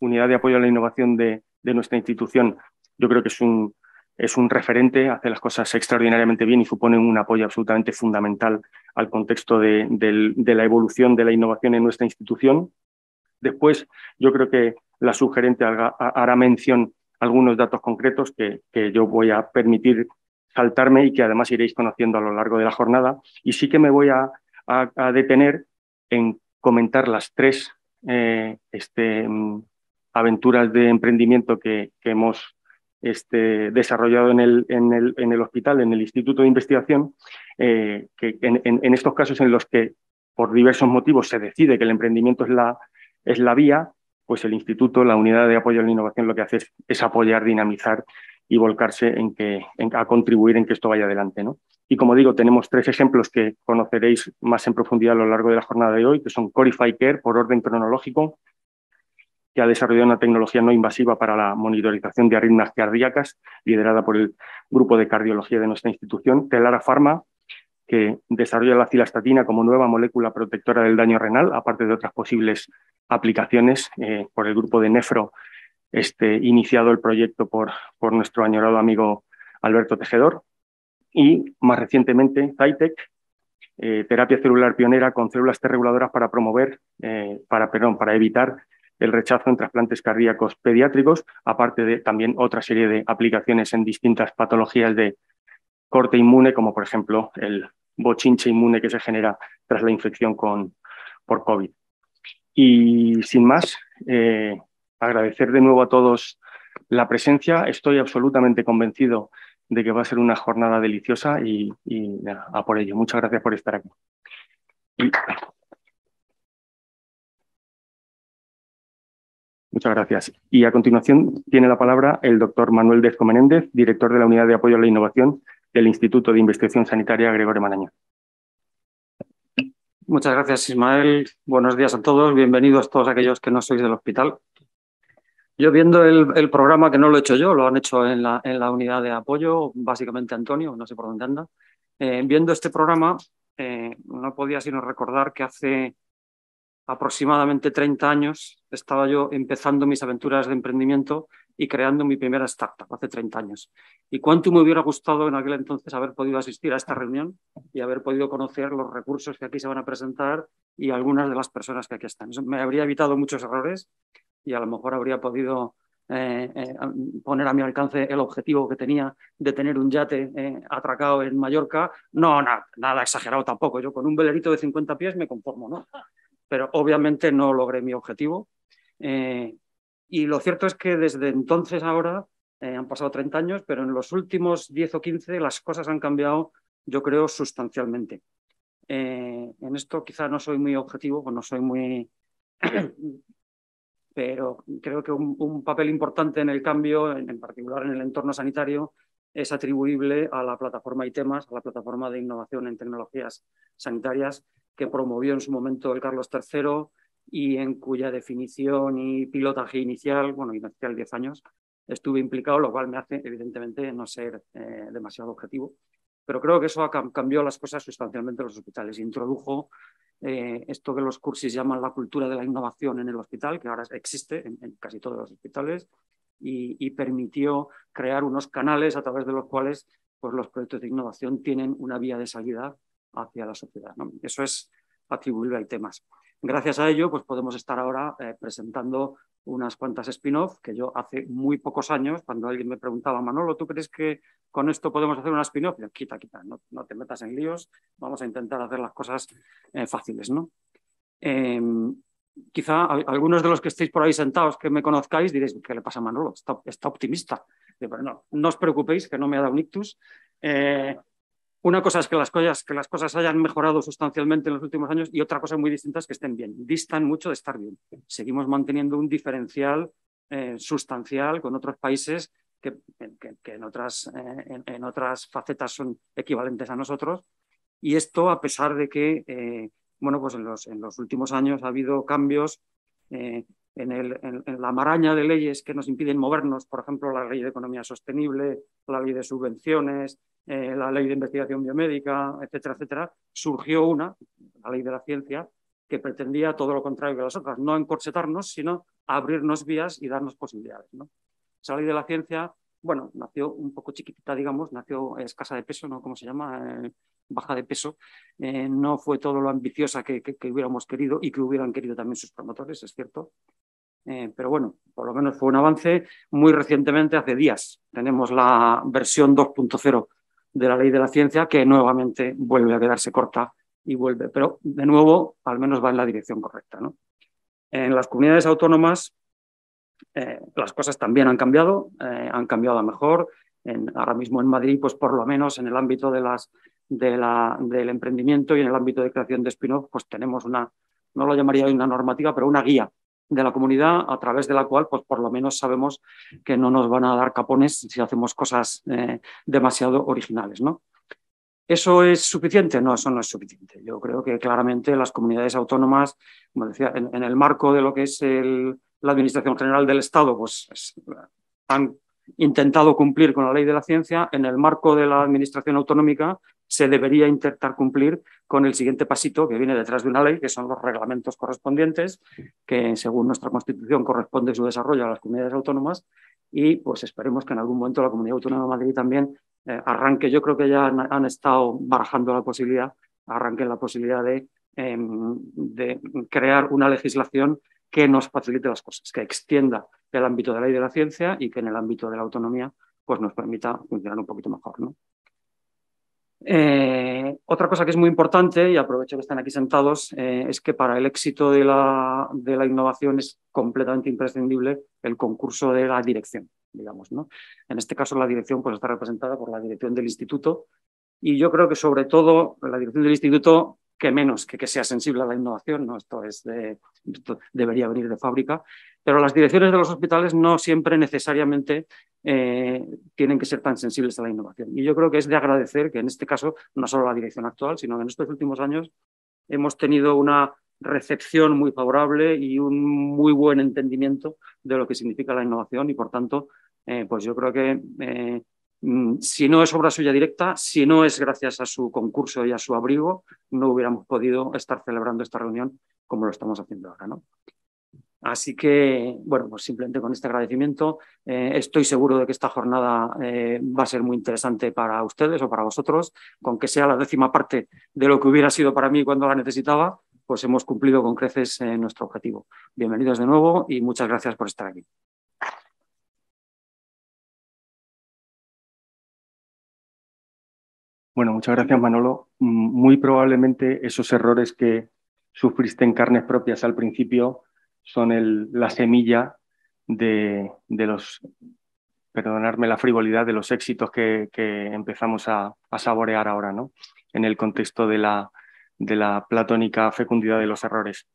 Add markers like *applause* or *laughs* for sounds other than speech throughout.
unidad de apoyo a la innovación de, de nuestra institución, yo creo que es un, es un referente, hace las cosas extraordinariamente bien y supone un apoyo absolutamente fundamental al contexto de, de, la evolución de la innovación en nuestra institución. Después, yo creo que la sugerente hará mención a algunos datos concretos que, que, yo voy a permitir saltarme y que además iréis conociendo a lo largo de la jornada. Y sí que me voy a, a detener en comentar las tres eh, este, aventuras de emprendimiento que, hemos este, desarrollado en el, en, el, en el, hospital, en el Instituto de Investigación, eh, que en, estos casos en los que por diversos motivos se decide que el emprendimiento es la, es la vía, pues el instituto, la unidad de apoyo a la innovación, lo que hace es, es apoyar, dinamizar y volcarse en que, a contribuir en que esto vaya adelante. ¿no? Y como digo, tenemos tres ejemplos que conoceréis más en profundidad a lo largo de la jornada de hoy, que son Corify Care, por orden cronológico, que ha desarrollado una tecnología no invasiva para la monitorización de arritmias cardíacas, liderada por el grupo de cardiología de nuestra institución, Telara Pharma, que desarrolla la cilastatina como nueva molécula protectora del daño renal, aparte de otras posibles aplicaciones eh, por el grupo de nefro este, iniciado el proyecto por, nuestro añorado amigo Alberto Tejedor. Y más recientemente, Zytec, eh, terapia celular pionera con células T reguladoras para promover, eh, para, perdón, para evitar el rechazo en trasplantes cardíacos pediátricos, aparte de también otra serie de aplicaciones en distintas patologías de corte inmune, como por ejemplo el bochinche inmune que se genera tras la infección con, por COVID. Y sin más, eh, agradecer de nuevo a todos la presencia. Estoy absolutamente convencido de que va a ser una jornada deliciosa y, a por ello. Muchas gracias por estar aquí. Muchas gracias. Y a continuación tiene la palabra el doctor Manuel Dezco Menéndez, director de la Unidad de Apoyo a la Innovación del Instituto de Investigación Sanitaria Gregorio Marañón. Muchas gracias, Ismael. Buenos días a todos. Bienvenidos todos aquellos que no sois del hospital. Yo viendo el, programa, que no lo he hecho yo, lo han hecho en la, unidad de apoyo, básicamente Antonio, no sé por dónde anda. Eh, viendo este programa, eh, no podía sino recordar que hace aproximadamente 30 años estaba yo empezando mis aventuras de emprendimiento y creando mi primera startup hace 30 años. Y cuánto me hubiera gustado en aquel entonces haber podido asistir a esta reunión y haber podido conocer los recursos que aquí se van a presentar y algunas de las personas que aquí están. me habría evitado muchos errores y a lo mejor habría podido eh, eh, poner a mi alcance el objetivo que tenía de tener un yate eh, atracado en Mallorca. No, nada exagerado tampoco. Yo con un velerito de 50 pies me conformo, ¿no? Pero obviamente no logré mi objetivo. y lo cierto es que desde entonces ahora han pasado 30 años, pero en los últimos 10 o 15 las cosas han cambiado, yo creo, sustancialmente. en esto quizá no soy muy objetivo, no soy muy pero creo que un, papel importante en el cambio, en, particular en el entorno sanitario, es atribuible a la plataforma ITEMAS, a la plataforma de innovación en tecnologías sanitarias que promovió en su momento el Carlos III y en cuya definición y pilotaje inicial, bueno, inicial 10 años, estuve implicado, lo cual me hace evidentemente no ser eh, demasiado objetivo. Pero creo que eso ha cambió las cosas sustancialmente en los hospitales. Introdujo eh, esto que los cursis llaman la cultura de la innovación en el hospital, que ahora existe en, casi todos los hospitales, y, permitió crear unos canales a través de los cuales pues, los proyectos de innovación tienen una vía de salida hacia la sociedad. Eso es atribuible a temas. Gracias a ello, pues podemos estar ahora eh, presentando unas cuantas spin-off, que yo hace muy pocos años, cuando alguien me preguntaba, Manolo, ¿tú crees que con esto podemos hacer una spin-off? Quita, quita, no, no, te metas en líos, vamos a intentar hacer las cosas eh, fáciles, ¿no? Em, quizá algunos de los que estéis por ahí sentados, que me conozcáis, diréis, ¿qué le pasa a Manolo? Está, optimista. Pero no, no os preocupéis, que no me ha dado un ictus. Eh, una cosa es que las, cosas, hayan mejorado sustancialmente en los últimos años y otra cosa muy distinta es que estén bien. Distan mucho de estar bien. Seguimos manteniendo un diferencial eh, sustancial con otros países que, eh, en, otras, facetas son equivalentes a nosotros. Y esto a pesar de que eh, bueno, pues en los últimos años ha habido cambios en, el, en, la maraña de leyes que nos impiden movernos, por ejemplo, la ley de economía sostenible, la ley de subvenciones, eh, la ley de investigación biomédica, etcétera, etcétera, surgió una, la ley de la ciencia, que pretendía todo lo contrario que las otras, no encorsetarnos, sino abrirnos vías y darnos posibilidades. ¿no? Esa ley de la ciencia, bueno, nació un poco chiquitita, digamos, nació escasa de peso, ¿no? ¿Cómo se llama? Eh, baja de peso, eh, no fue todo lo ambiciosa que, hubiéramos querido y que hubieran querido también sus promotores, es cierto, eh, pero bueno, por lo menos fue un avance. Muy recientemente, hace días, tenemos la versión 2.0 de la ley de la ciencia que nuevamente vuelve a quedarse corta y vuelve, pero de nuevo al menos va en la dirección correcta. En las comunidades autónomas eh, las cosas también han cambiado, eh, han cambiado a mejor. En, ahora mismo en Madrid, pues por lo menos en el ámbito de las, del emprendimiento y en el ámbito de creación de spin-off, pues tenemos una, no lo llamaría una normativa, pero una guía de la comunidad a través de la cual, pues por lo menos sabemos que no nos van a dar capones si hacemos cosas eh, demasiado originales, ¿no? ¿Eso es suficiente? No, eso no es suficiente. Yo creo que claramente las comunidades autónomas, como decía, en, el marco de lo que es la Administración General del Estado, pues han intentado cumplir con la ley de la ciencia. En el marco de la Administración Autonómica, se debería intentar cumplir con el siguiente pasito que viene detrás de una ley, que son los reglamentos correspondientes, que según nuestra Constitución corresponde su desarrollo a las comunidades autónomas. Y pues esperemos que en algún momento la Comunidad Autónoma de Madrid también eh, arranque. Yo creo que ya han, estado barajando la posibilidad, arranquen la posibilidad de, em, de crear una legislación que nos facilite las cosas, que extienda el ámbito de la ley de la ciencia y que en el ámbito de la autonomía pues nos permita funcionar un poquito mejor. ¿no? Eh, otra cosa que es muy importante, y aprovecho que están aquí sentados, eh, es que para el éxito de la, de la, innovación es completamente imprescindible el concurso de la dirección, digamos. ¿no? En este caso, la dirección pues, está representada por la dirección del instituto, y yo creo que sobre todo la dirección del instituto que menos que que sea sensible a la innovación, ¿no? esto, es de, debería venir de fábrica, pero las direcciones de los hospitales no siempre necesariamente eh, tienen que ser tan sensibles a la innovación. Y yo creo que es de agradecer que en este caso, no solo la dirección actual, sino que en estos últimos años hemos tenido una recepción muy favorable y un muy buen entendimiento de lo que significa la innovación y, por tanto, eh, pues yo creo que eh, Mm, si no es obra suya directa, si no es gracias a su concurso y a su abrigo, no hubiéramos podido estar celebrando esta reunión como lo estamos haciendo ahora. ¿no? Así que, bueno, pues simplemente con este agradecimiento, eh, estoy seguro de que esta jornada eh, va a ser muy interesante para ustedes o para vosotros, con que sea la décima parte de lo que hubiera sido para mí cuando la necesitaba, pues hemos cumplido con creces eh, nuestro objetivo. Bienvenidos de nuevo y muchas gracias por estar aquí. Bueno, muchas gracias Manolo. Mm, muy probablemente esos errores que sufriste en carnes propias al principio son la semilla de, los, perdonarme la frivolidad, de los éxitos que, empezamos a, saborear ahora, ¿no? En el contexto de la, de la platónica fecundidad de los errores.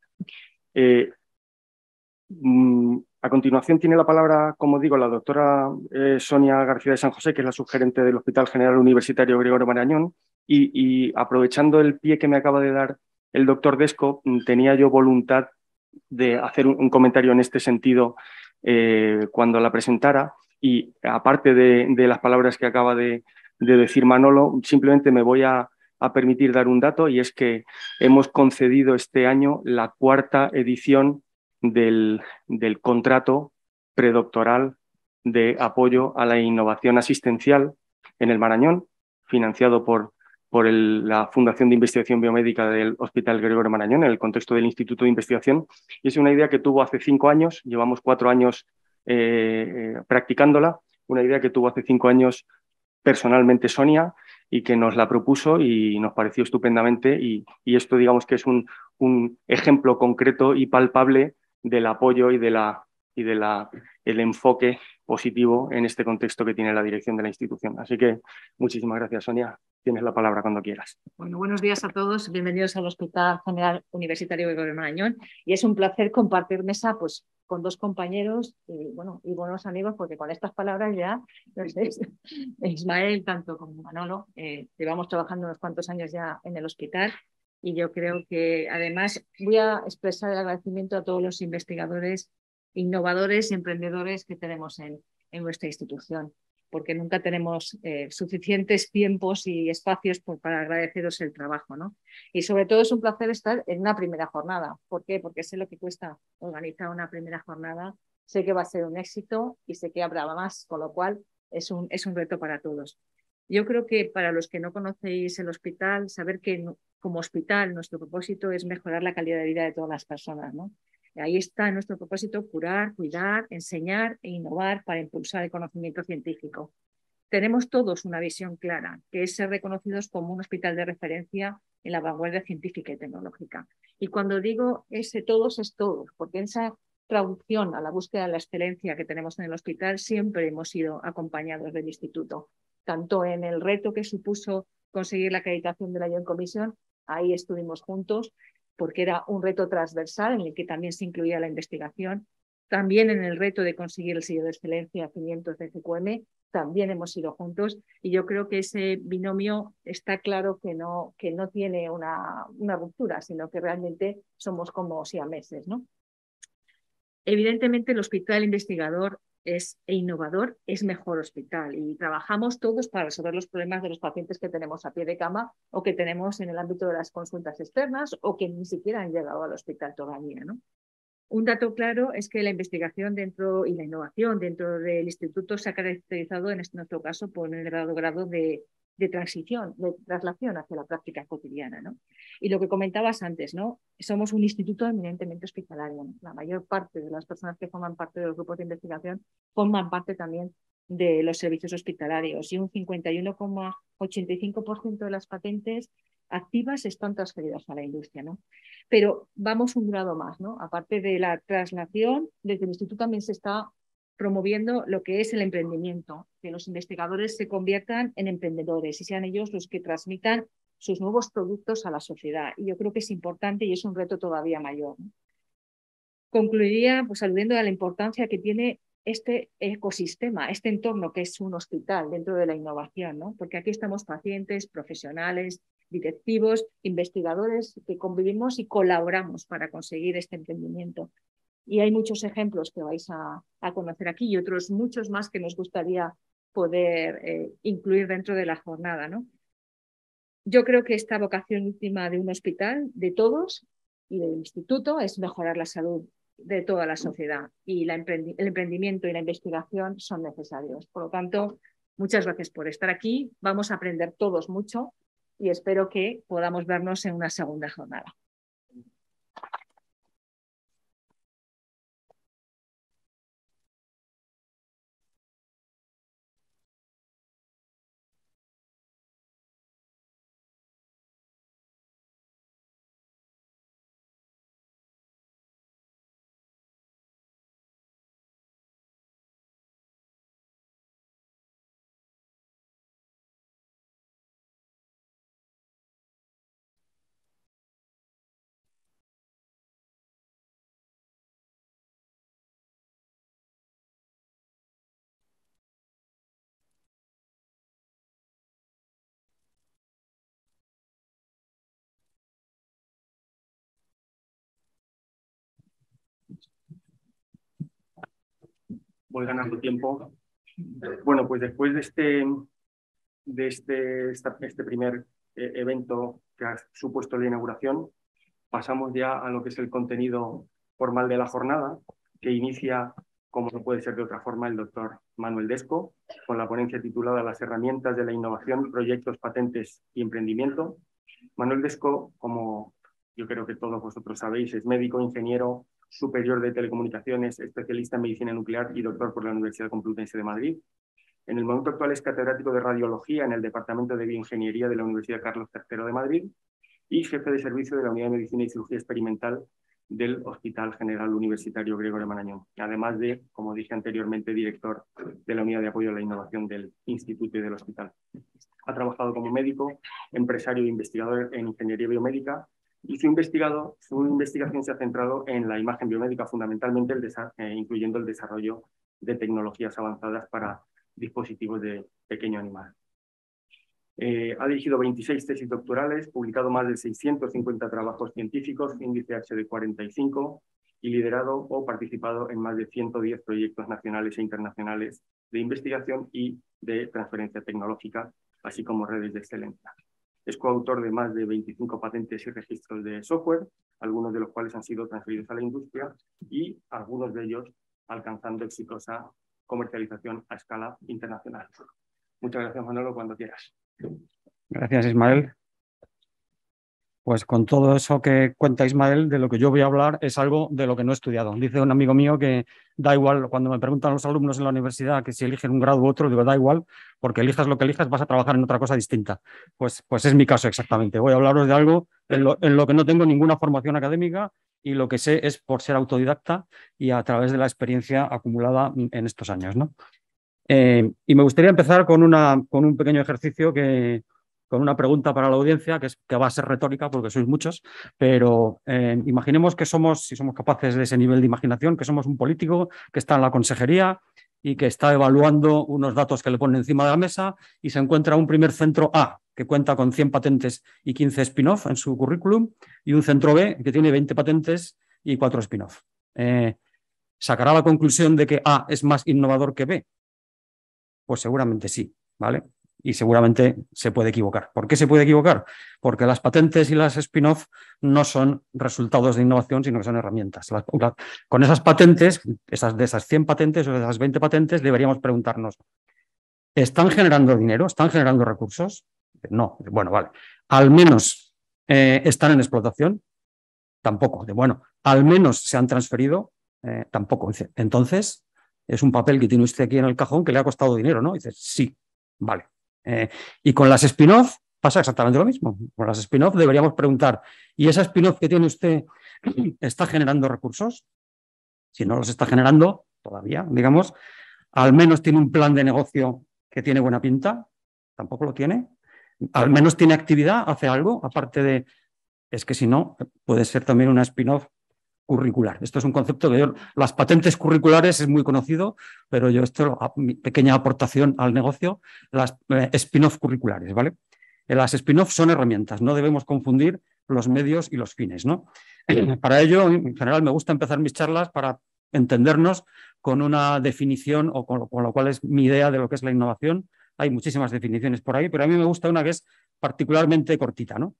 Eh, mm, a continuación tiene la palabra, como digo, la doctora eh, Sonia García de San José, que es la subgerente del Hospital General Universitario Gregorio Marañón. Y, aprovechando el pie que me acaba de dar el doctor Desco, mm, tenía yo voluntad de hacer un, comentario en este sentido eh, cuando la presentara. Y aparte de, las palabras que acaba de, decir Manolo, simplemente me voy a permitir dar un dato y es que hemos concedido este año la cuarta edición del, del contrato predoctoral de apoyo a la innovación asistencial en el Marañón, financiado por, por la Fundación de Investigación Biomédica del Hospital Gregorio Marañón en el contexto del Instituto de Investigación. Y es una idea que tuvo hace cinco años, llevamos cuatro años eh, eh, practicándola, una idea que tuvo hace cinco años personalmente Sonia y que nos la propuso y nos pareció estupendamente. Y, esto digamos que es un ejemplo concreto y palpable del apoyo y de la y del el enfoque positivo en este contexto que tiene la dirección de la institución. Así que muchísimas gracias, Sonia. Tienes la palabra cuando quieras. Bueno, buenos días a todos. Bienvenidos al Hospital General Universitario de Gobierno Y es un placer compartir mesa pues, con dos compañeros y, bueno, y buenos amigos, porque con estas palabras ya, pues, *laughs* Ismael, tanto como Manolo, eh, llevamos trabajando unos cuantos años ya en el hospital y yo creo que además voy a expresar el agradecimiento a todos los investigadores, innovadores y emprendedores que tenemos en, en nuestra institución, porque nunca tenemos eh, suficientes tiempos y espacios por, pues, para agradeceros el trabajo. ¿no? Y sobre todo es un placer estar en una primera jornada. ¿Por qué? Porque sé lo que cuesta organizar una primera jornada, sé que va a ser un éxito y sé que habrá más, con lo cual es un, es un reto para todos. Yo creo que para los que no conocéis el hospital, saber que como hospital, nuestro propósito es mejorar la calidad de vida de todas las personas. ¿no? Ahí está nuestro propósito, curar, cuidar, enseñar e innovar para impulsar el conocimiento científico. Tenemos todos una visión clara, que es ser reconocidos como un hospital de referencia en la vanguardia científica y tecnológica. Y cuando digo ese todos es todos, porque en esa traducción a la búsqueda de la excelencia que tenemos en el hospital siempre hemos sido acompañados del instituto, tanto en el reto que supuso conseguir la acreditación de la Young Commission Ahí estuvimos juntos porque era un reto transversal en el que también se incluía la investigación. También en el reto de conseguir el sello de excelencia 500 de CQM, también hemos ido juntos y yo creo que ese binomio está claro que no, que no tiene una, una ruptura, sino que realmente somos como siameses, ¿no? Evidentemente, el hospital investigador es innovador, es mejor hospital y trabajamos todos para resolver los problemas de los pacientes que tenemos a pie de cama o que tenemos en el ámbito de las consultas externas o que ni siquiera han llegado al hospital todavía. ¿no? Un dato claro es que la investigación dentro y la innovación dentro del instituto se ha caracterizado en este, nuestro caso por un elevado grado de de transición, de traslación hacia la práctica cotidiana. ¿no? Y lo que comentabas antes, ¿no? somos un instituto eminentemente hospitalario. La mayor parte de las personas que forman parte de los grupos de investigación forman parte también de los servicios hospitalarios y un 51,85% de las patentes activas están transferidas a la industria. ¿no? Pero vamos un grado más, ¿no? aparte de la traslación, desde el instituto también se está promoviendo lo que es el emprendimiento, que los investigadores se conviertan en emprendedores y sean ellos los que transmitan sus nuevos productos a la sociedad. Y yo creo que es importante y es un reto todavía mayor. Concluiría pues aludiendo a la importancia que tiene este ecosistema, este entorno que es un hospital dentro de la innovación, porque aquí estamos pacientes, profesionales, directivos, investigadores que convivimos y colaboramos para conseguir este emprendimiento. Y hay muchos ejemplos que vais a, conocer aquí y otros muchos más que nos gustaría poder eh, incluir dentro de la jornada. ¿no? Yo creo que esta vocación última de un hospital, de todos y del instituto, es mejorar la salud de toda la sociedad y el emprendimiento y la investigación son necesarios. Por lo tanto, muchas gracias por estar aquí. Vamos a aprender todos mucho y espero que podamos vernos en una segunda jornada. voy ganando tiempo. Eh, bueno, pues después de este, de este, este primer eh, evento que ha supuesto la inauguración, pasamos ya a lo que es el contenido formal de la jornada, que inicia, como no puede ser de otra forma, el doctor Manuel Desco, con la ponencia titulada Las herramientas de la innovación, proyectos, patentes y emprendimiento. Manuel Desco, como yo creo que todos vosotros sabéis, es médico, ingeniero, superior de telecomunicaciones, especialista en medicina nuclear y doctor por la Universidad Complutense de Madrid. En el momento actual es catedrático de radiología en el Departamento de Bioingeniería de la Universidad Carlos III de Madrid y jefe de servicio de la Unidad de Medicina y Cirugía Experimental del Hospital General Universitario Gregorio Marañón, además de, como dije anteriormente, director de la Unidad de Apoyo a la Innovación del Instituto y del Hospital. Ha trabajado como médico, empresario e investigador en ingeniería biomédica, y su, investigación se ha centrado en la imagen biomédica, fundamentalmente eh, incluyendo el desarrollo de tecnologías avanzadas para dispositivos de pequeño animal. Eh, ha dirigido 26 tesis doctorales, publicado más de 650 trabajos científicos, índice H de 45, y liderado o participado en más de 110 proyectos nacionales e internacionales de investigación y de transferencia tecnológica, así como redes de excelencia. Es coautor de más de 25 patentes y registros de software, algunos de los cuales han sido transferidos a la industria y algunos de ellos alcanzando exitosa comercialización a escala internacional. Muchas gracias, Manolo, cuando quieras. Gracias, Ismael. Pues con todo eso que cuenta Ismael, de lo que yo voy a hablar es algo de lo que no he estudiado. Dice un amigo mío que da igual, cuando me preguntan los alumnos en la universidad que si eligen un grado u otro, digo, da igual, porque elijas lo que elijas vas a trabajar en otra cosa distinta. Pues, pues es mi caso exactamente. Voy a hablaros de algo en lo, que no tengo ninguna formación académica y lo que sé es por ser autodidacta y a través de la experiencia acumulada en estos años. ¿no? Eh, y me gustaría empezar con, una, con un pequeño ejercicio que, con una pregunta para la audiencia que, que va a ser retórica porque sois muchos, pero eh, imaginemos que somos, si somos capaces de ese nivel de imaginación, que somos un político que está en la consejería y que está evaluando unos datos que le ponen encima de la mesa y se encuentra un primer centro A que cuenta con 100 patentes y 15 spin-off en su currículum y un centro B que tiene 20 patentes y 4 spin-off. Eh, ¿Sacará la conclusión de que A es más innovador que B? Pues seguramente sí, ¿vale? y seguramente se puede equivocar. ¿Por qué se puede equivocar? Porque las patentes y las spin-off no son resultados de innovación, sino que son herramientas. con esas patentes, esas, de esas 100 patentes o de esas 20 patentes, deberíamos preguntarnos, ¿están generando dinero? ¿Están generando recursos? No, bueno, vale. Al menos eh, están en explotación. Tampoco. bueno, al menos se han transferido. Eh, tampoco. entonces, es un papel que tiene usted aquí en el cajón que le ha costado dinero, ¿no? Dice, sí, vale. Eh, y con las spin-off pasa exactamente lo mismo. Con las spin-off deberíamos preguntar, ¿y esa spin-off que tiene usted *clears throat* está generando recursos? Si no los está generando, todavía, digamos, al menos tiene un plan de negocio que tiene buena pinta, tampoco lo tiene, al menos tiene actividad, hace algo, aparte de, es que si no, puede ser también una spin-off curricular. Esto es un concepto que yo, las patentes curriculares es muy conocido, pero yo esto, mi pequeña aportación al negocio, las eh, spin-off curriculares, ¿vale? Eh, las spin-off son herramientas, no debemos confundir los medios y los fines, ¿no? Para ello, en general, me gusta empezar mis charlas para entendernos con una definición o con, lo cual es mi idea de lo que es la innovación. Hay muchísimas definiciones por ahí, pero a mí me gusta una que es particularmente cortita, ¿no?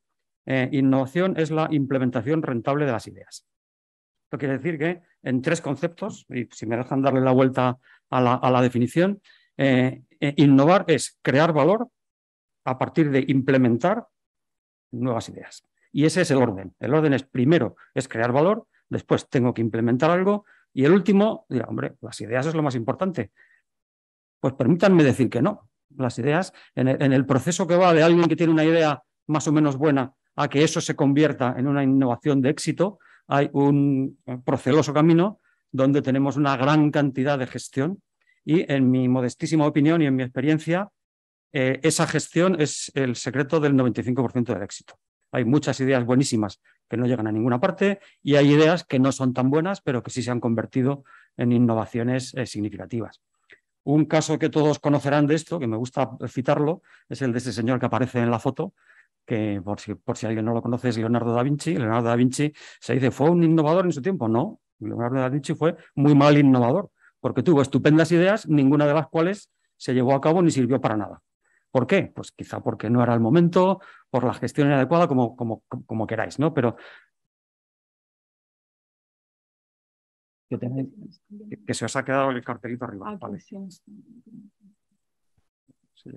Eh, innovación es la implementación rentable de las ideas lo quiere decir que en tres conceptos, y si me dejan darle la vuelta a la, definición, eh, eh, innovar es crear valor a partir de implementar nuevas ideas. Y ese es el orden. El orden es primero es crear valor, después tengo que implementar algo y el último dirá, hombre, las ideas es lo más importante. Pues permítanme decir que no. Las ideas, en el proceso que va de alguien que tiene una idea más o menos buena a que eso se convierta en una innovación de éxito, hay un proceloso camino donde tenemos una gran cantidad de gestión y en mi modestísima opinión y en mi experiencia, eh, esa gestión es el secreto del 95% del éxito. Hay muchas ideas buenísimas que no llegan a ninguna parte y hay ideas que no son tan buenas, pero que sí se han convertido en innovaciones eh, significativas. Un caso que todos conocerán de esto, que me gusta citarlo, es el de ese señor que aparece en la foto, que por si, por si alguien no lo conoce es Leonardo da Vinci. Leonardo da Vinci se dice, fue un innovador en su tiempo. No, Leonardo da Vinci fue muy mal innovador, porque tuvo estupendas ideas, ninguna de las cuales se llevó a cabo ni sirvió para nada. ¿Por qué? Pues quizá porque no era el momento, por la gestión inadecuada, como, como, como queráis, ¿no? Pero que, que, se os ha quedado el cartelito arriba. Ah, vale. Pues sí,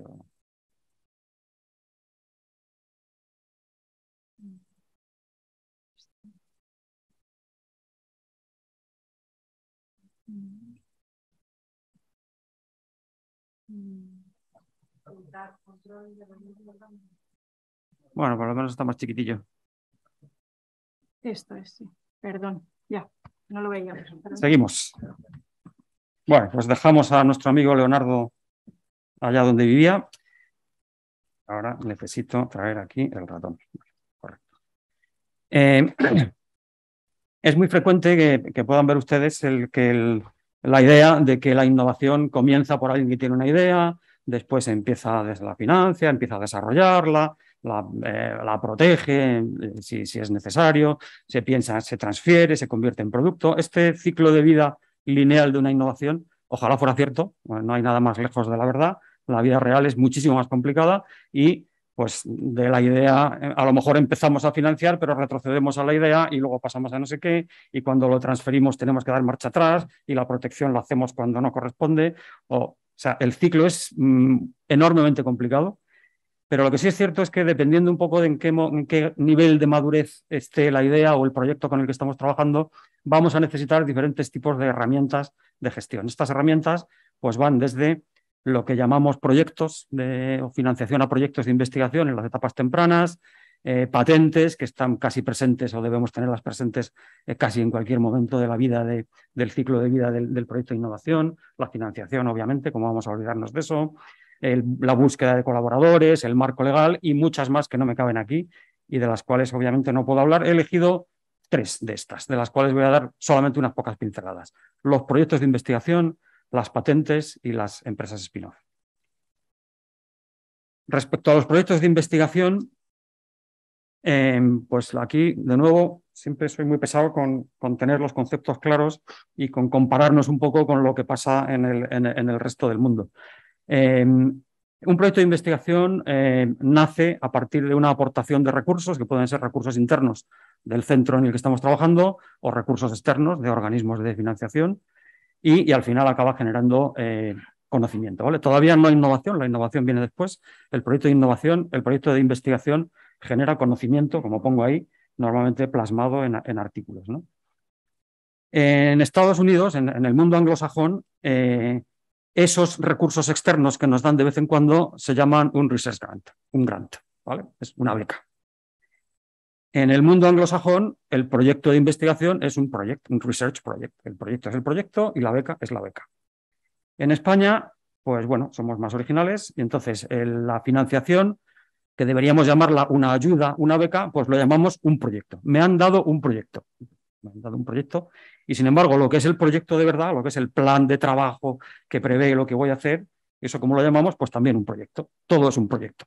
Bueno, por lo menos está más chiquitillo. Esto es, sí. Perdón, ya, no lo veía. Seguimos. Bueno, pues dejamos a nuestro amigo Leonardo allá donde vivía. Ahora necesito traer aquí el ratón. Correcto. Eh, *clears throat* es muy frecuente que, que, puedan ver ustedes el, que el, la idea de que la innovación comienza por alguien que tiene una idea, después empieza desde la financia, empieza a desarrollarla, la, eh, protege eh, si, si, es necesario, se piensa, se transfiere, se convierte en producto. Este ciclo de vida lineal de una innovación, ojalá fuera cierto, pues no hay nada más lejos de la verdad, la vida real es muchísimo más complicada y pues de la idea, eh, a lo mejor empezamos a financiar, pero retrocedemos a la idea y luego pasamos a no sé qué, y cuando lo transferimos tenemos que dar marcha atrás y la protección la hacemos cuando no corresponde. O, o sea, el ciclo es mm, enormemente complicado, pero lo que sí es cierto es que dependiendo un poco de en qué, en qué nivel de madurez esté la idea o el proyecto con el que estamos trabajando, vamos a necesitar diferentes tipos de herramientas de gestión. Estas herramientas pues van desde lo que llamamos proyectos de, o financiación a proyectos de investigación en las etapas tempranas, eh, patentes que están casi presentes o debemos tenerlas presentes eh, casi en cualquier momento de la vida del ciclo de vida del, proyecto de innovación, la financiación, obviamente, como vamos a olvidarnos de eso, la búsqueda de colaboradores, el marco legal y muchas más que no me caben aquí y de las cuales obviamente no puedo hablar. He elegido tres de estas, de las cuales voy a dar solamente unas pocas pinceladas. Los proyectos de investigación, las patentes y las empresas spin-off. Respecto a los proyectos de investigación, em, pues aquí, de nuevo, siempre soy muy pesado con, tener los conceptos claros y con compararnos un poco con lo que pasa en el, resto del mundo. Em, un proyecto de investigación em, nace a partir de una aportación de recursos, que pueden ser recursos internos del centro en el que estamos trabajando o recursos externos de organismos de financiación y, al final acaba generando eh, conocimiento. ¿vale? Todavía no hay innovación, la innovación viene después. El proyecto de innovación, el proyecto de investigación genera conocimiento, como pongo ahí, normalmente plasmado en, artículos. En Estados Unidos, en, el mundo anglosajón, eh, esos recursos externos que nos dan de vez en cuando se llaman un research grant, un grant, ¿vale? Es una beca. En el mundo anglosajón, el proyecto de investigación es un proyecto, un research project. El proyecto es el proyecto y la beca es la beca. En España, pues bueno, somos más originales y entonces la financiación, que deberíamos llamarla una ayuda, una beca, pues lo llamamos un proyecto. Me han dado un proyecto. Me han dado un proyecto y sin embargo, lo que es el proyecto de verdad, lo que es el plan de trabajo que prevé lo que voy a hacer, eso como lo llamamos, pues también un proyecto. Todo es un proyecto.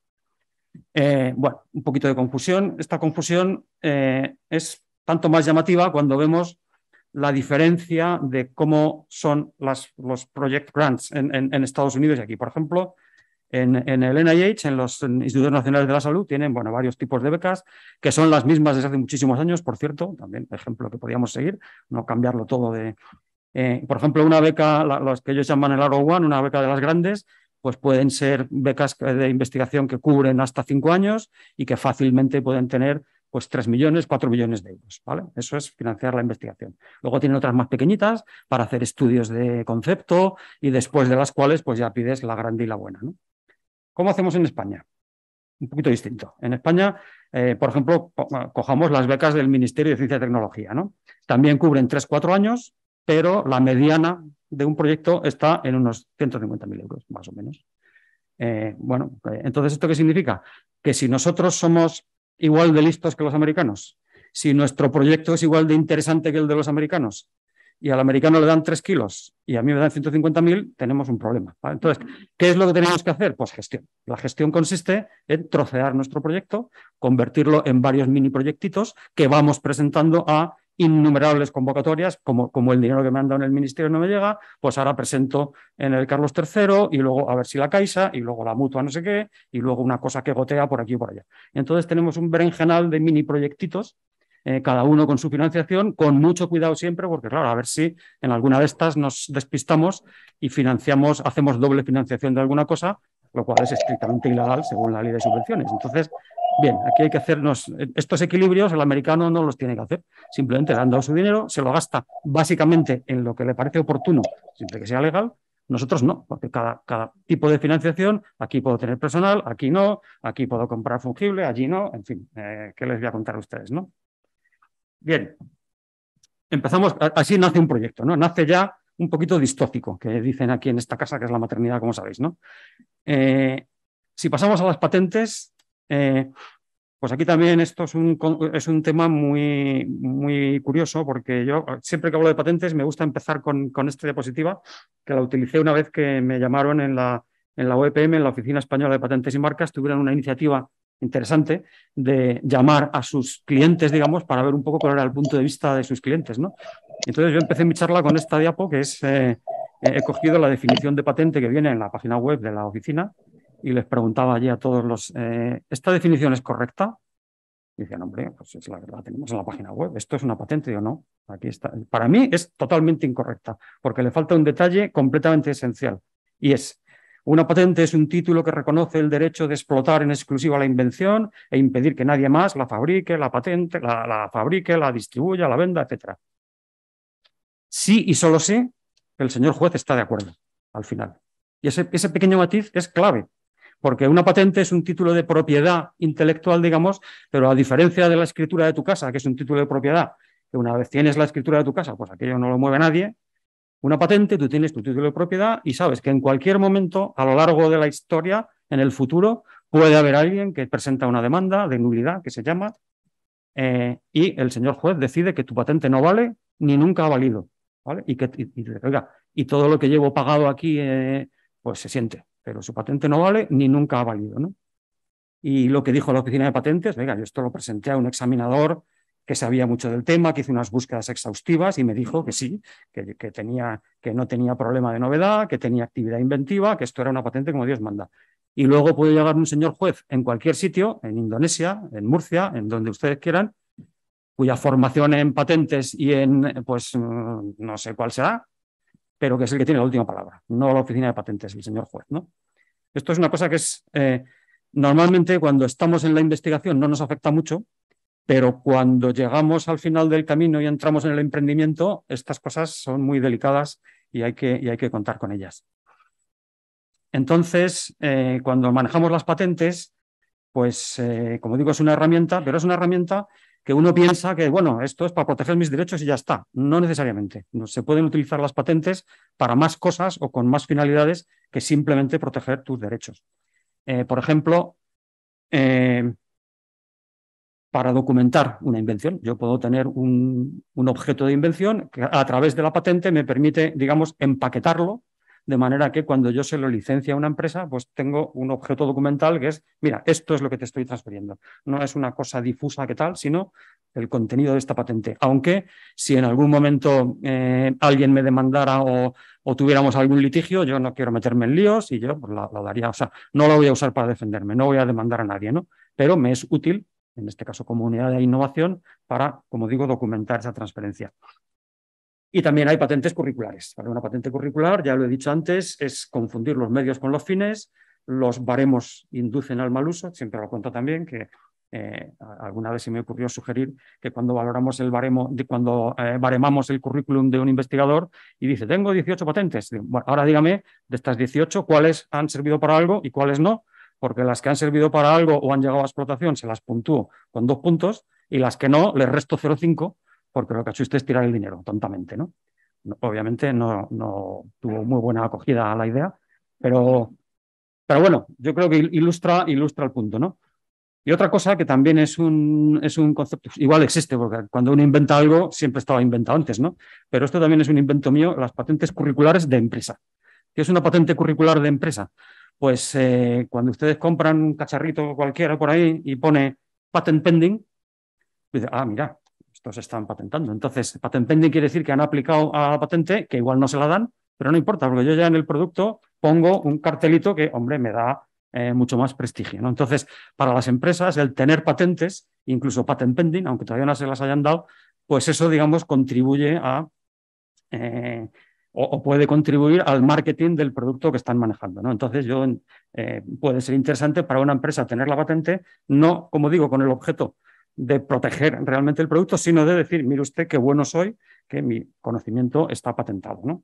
Eh, bueno, un poquito de confusión. Esta confusión eh, es tanto más llamativa cuando vemos la diferencia de cómo son las, los project grants en, Estados Unidos y aquí. Por ejemplo, en, el NIH, en los Institutos Nacionales de la Salud, tienen bueno, varios tipos de becas, que son las mismas desde hace muchísimos años, por cierto, también ejemplo que podíamos seguir, no cambiarlo todo de... Eh, por ejemplo, una beca, las que ellos llaman el Arrow One, una beca de las grandes, pues pueden ser becas de investigación que cubren hasta cinco años y que fácilmente pueden tener pues 3 millones, 4 millones de euros. ¿vale? Eso es financiar la investigación. Luego tienen otras más pequeñitas para hacer estudios de concepto y después de las cuales pues ya pides la grande y la buena. ¿no? ¿Cómo hacemos en España? Un poquito distinto. En España, eh, por ejemplo, ah, cojamos las becas del Ministerio de Ciencia y Tecnología. ¿no? También cubren tres, cuatro años, pero la mediana de un proyecto está en unos 150.000 euros, más o menos. Eh, bueno, eh, entonces, ¿esto qué significa? Que si nosotros somos igual de listos que los americanos, si nuestro proyecto es igual de interesante que el de los americanos, y al americano le dan 3 kilos y a mí me dan 150.000, tenemos un problema. Entonces, ¿qué es lo que tenemos que hacer? Pues gestión. La gestión consiste en trocear nuestro proyecto, convertirlo en varios mini proyectitos que vamos presentando a innumerables convocatorias, como, como el dinero que me han dado en el ministerio no me llega, pues ahora presento en el Carlos III y luego a ver si la Caixa y luego la mutua no sé qué y luego una cosa que gotea por aquí y por allá. Entonces tenemos un berenjenal de mini proyectitos eh, cada uno con su financiación, con mucho cuidado siempre, porque claro, a ver si en alguna de estas nos despistamos y financiamos, hacemos doble financiación de alguna cosa, lo cual es estrictamente ilegal según la ley de subvenciones. Entonces, Bien, aquí hay que hacernos eh, estos equilibrios, el americano no los tiene que hacer, simplemente le han dado su dinero, se lo gasta básicamente en lo que le parece oportuno, siempre que sea legal, nosotros no, porque cada, cada, tipo de financiación, aquí puedo tener personal, aquí no, aquí puedo comprar fungible, allí no, en fin, eh, ¿qué les voy a contar a ustedes? ¿no? Bien, empezamos, así nace un proyecto, ¿no? Nace ya un poquito distófico, que dicen aquí en esta casa, que es la maternidad, como sabéis, ¿no? Eh, si pasamos a las patentes, eh, pues aquí también esto es un, es un tema muy, muy curioso porque yo siempre que hablo de patentes me gusta empezar con, esta diapositiva que la utilicé una vez que me llamaron en la, en la OEPM, en la Oficina Española de Patentes y Marcas, tuvieron una iniciativa interesante de llamar a sus clientes, digamos, para ver un poco cuál era el punto de vista de sus clientes. ¿no? Entonces yo empecé mi charla con esta diapo que es... Eh, he cogido la definición de patente que viene en la página web de la oficina y les preguntaba allí a todos los, eh, ¿esta definición es correcta? Y decían, hombre, pues es la, la, tenemos en la página web, esto es una patente, o no, aquí está. Para mí es totalmente incorrecta, porque le falta un detalle completamente esencial, y es, una patente es un título que reconoce el derecho de explotar en exclusiva la invención e impedir que nadie más la fabrique, la patente, la, fabrique, la distribuya, la venda, etc. Sí y solo sí, el señor juez está de acuerdo al final. Y ese, ese pequeño matiz es clave, porque una patente es un título de propiedad intelectual, digamos, pero a diferencia de la escritura de tu casa, que es un título de propiedad, que una vez tienes la escritura de tu casa, pues aquello no lo mueve nadie, una patente, tú tienes tu título de propiedad y sabes que en cualquier momento, a lo largo de la historia, en el futuro, puede haber alguien que presenta una demanda de nulidad, que se llama, eh, y el señor juez decide que tu patente no vale ni nunca ha valido. ¿vale? Y, que, todo lo que llevo pagado aquí, eh, pues se siente pero su patente no vale ni nunca ha valido. ¿no? Y lo que dijo la oficina de patentes, venga, yo esto lo presenté a un examinador que sabía mucho del tema, que hizo unas búsquedas exhaustivas y me dijo que sí, que, tenía, que no tenía problema de novedad, que tenía actividad inventiva, que esto era una patente como Dios manda. Y luego puede llegar un señor juez en cualquier sitio, en Indonesia, en Murcia, en donde ustedes quieran, cuya formación en patentes y en, pues, no sé cuál será, pero que es el que tiene la última palabra, no la oficina de patentes, el señor juez. ¿no? Esto es una cosa que es, eh, normalmente cuando estamos en la investigación no nos afecta mucho, pero cuando llegamos al final del camino y entramos en el emprendimiento, estas cosas son muy delicadas y hay que, hay que contar con ellas. Entonces, eh, cuando manejamos las patentes, pues, eh, como digo, es una herramienta, pero es una herramienta que uno piensa que, bueno, esto es para proteger mis derechos y ya está. No necesariamente. Se pueden utilizar las patentes para más cosas o con más finalidades que simplemente proteger tus derechos. Eh, por ejemplo, eh, para documentar una invención. Yo puedo tener un, un, objeto de invención que a través de la patente me permite, digamos, empaquetarlo de manera que cuando yo se lo licencia a una empresa, pues tengo un objeto documental que es, mira, esto es lo que te estoy transfiriendo. No es una cosa difusa que tal, sino el contenido de esta patente. Aunque si en algún momento eh, alguien me demandara o, tuviéramos algún litigio, yo no quiero meterme en líos y yo pues, la, daría, o sea, no la voy a usar para defenderme, no voy a demandar a nadie, ¿no? Pero me es útil, en este caso como unidad de innovación, para, como digo, documentar esa transferencia. Y también hay patentes curriculares. Una patente curricular, ya lo he dicho antes, es confundir los medios con los fines, los baremos inducen al mal uso, siempre lo cuento también, que eh, alguna vez se me ocurrió sugerir que cuando valoramos el baremo, de cuando eh, baremamos el currículum de un investigador y dice, tengo 18 patentes, ahora dígame de estas 18 cuáles han servido para algo y cuáles no, porque las que han servido para algo o han llegado a explotación se las puntúo con dos puntos y las que no les resto 0,5 porque lo que ha hecho usted es tirar el dinero tontamente, ¿no? obviamente no, no, tuvo muy buena acogida a la idea, pero, bueno, yo creo que ilustra, ilustra el punto, ¿no? Y otra cosa que también es un, es un concepto, igual existe, porque cuando uno inventa algo siempre estaba inventado antes, ¿no? Pero esto también es un invento mío, las patentes curriculares de empresa. ¿Qué es una patente curricular de empresa? Pues eh, cuando ustedes compran un cacharrito cualquiera por ahí y pone patent pending, dice, ah, mira, estos están patentando. Entonces, patent pending quiere decir que han aplicado a la patente, que igual no se la dan, pero no importa, porque yo ya en el producto pongo un cartelito que, hombre, me da eh, mucho más prestigio. ¿no? Entonces, para las empresas, el tener patentes, incluso patent pending, aunque todavía no se las hayan dado, pues eso, digamos, contribuye a eh, o, puede contribuir al marketing del producto que están manejando. ¿no? Entonces, yo, eh, puede ser interesante para una empresa tener la patente, no, como digo, con el objeto de proteger realmente el producto, sino de decir, mire usted qué bueno soy, que mi conocimiento está patentado. ¿no?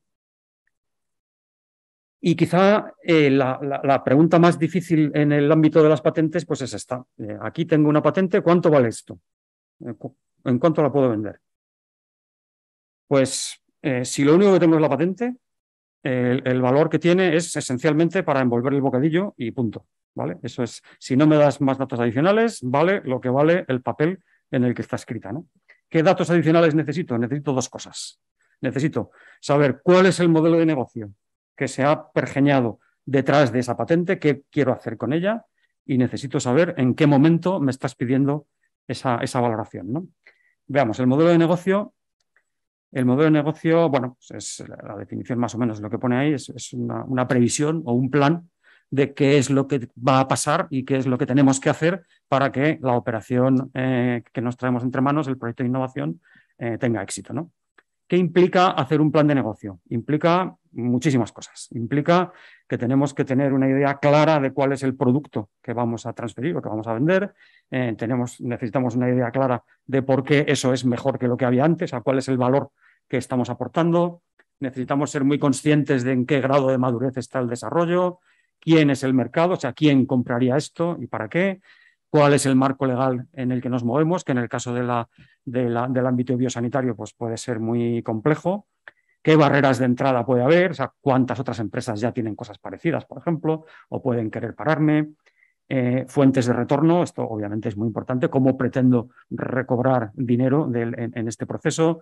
Y quizá eh, la, pregunta más difícil en el ámbito de las patentes pues es esta. Eh, aquí tengo una patente, ¿cuánto vale esto? Eh, ¿En cuánto la puedo vender? Pues si lo único que tengo es la patente, el, valor que tiene es esencialmente para envolver el bocadillo y punto. ¿Vale? Eso es, si no me das más datos adicionales, vale lo que vale el papel en el que está escrita. ¿no? ¿Qué datos adicionales necesito? Necesito dos cosas. Necesito saber cuál es el modelo de negocio que se ha pergeñado detrás de esa patente, qué quiero hacer con ella y necesito saber en qué momento me estás pidiendo esa, esa valoración. ¿no? Veamos, el modelo de negocio el modelo de negocio, bueno, pues es la definición más o menos lo que pone ahí, es, una, previsión o un plan de qué es lo que va a pasar y qué es lo que tenemos que hacer para que la operación eh, que nos traemos entre manos, el proyecto de innovación, eh, tenga éxito. ¿no? ¿Qué implica hacer un plan de negocio? Implica muchísimas cosas. Implica que tenemos que tener una idea clara de cuál es el producto que vamos a transferir o que vamos a vender. Eh, tenemos, necesitamos una idea clara de por qué eso es mejor que lo que había antes, a cuál es el valor que estamos aportando, necesitamos ser muy conscientes de en qué grado de madurez está el desarrollo, quién es el mercado, o sea, quién compraría esto y para qué, cuál es el marco legal en el que nos movemos, que en el caso de la, del ámbito biosanitario pues puede ser muy complejo, qué barreras de entrada puede haber, o sea, cuántas otras empresas ya tienen cosas parecidas, por ejemplo, o pueden querer pararme, eh, fuentes de retorno, esto obviamente es muy importante, cómo pretendo recobrar dinero en, este proceso,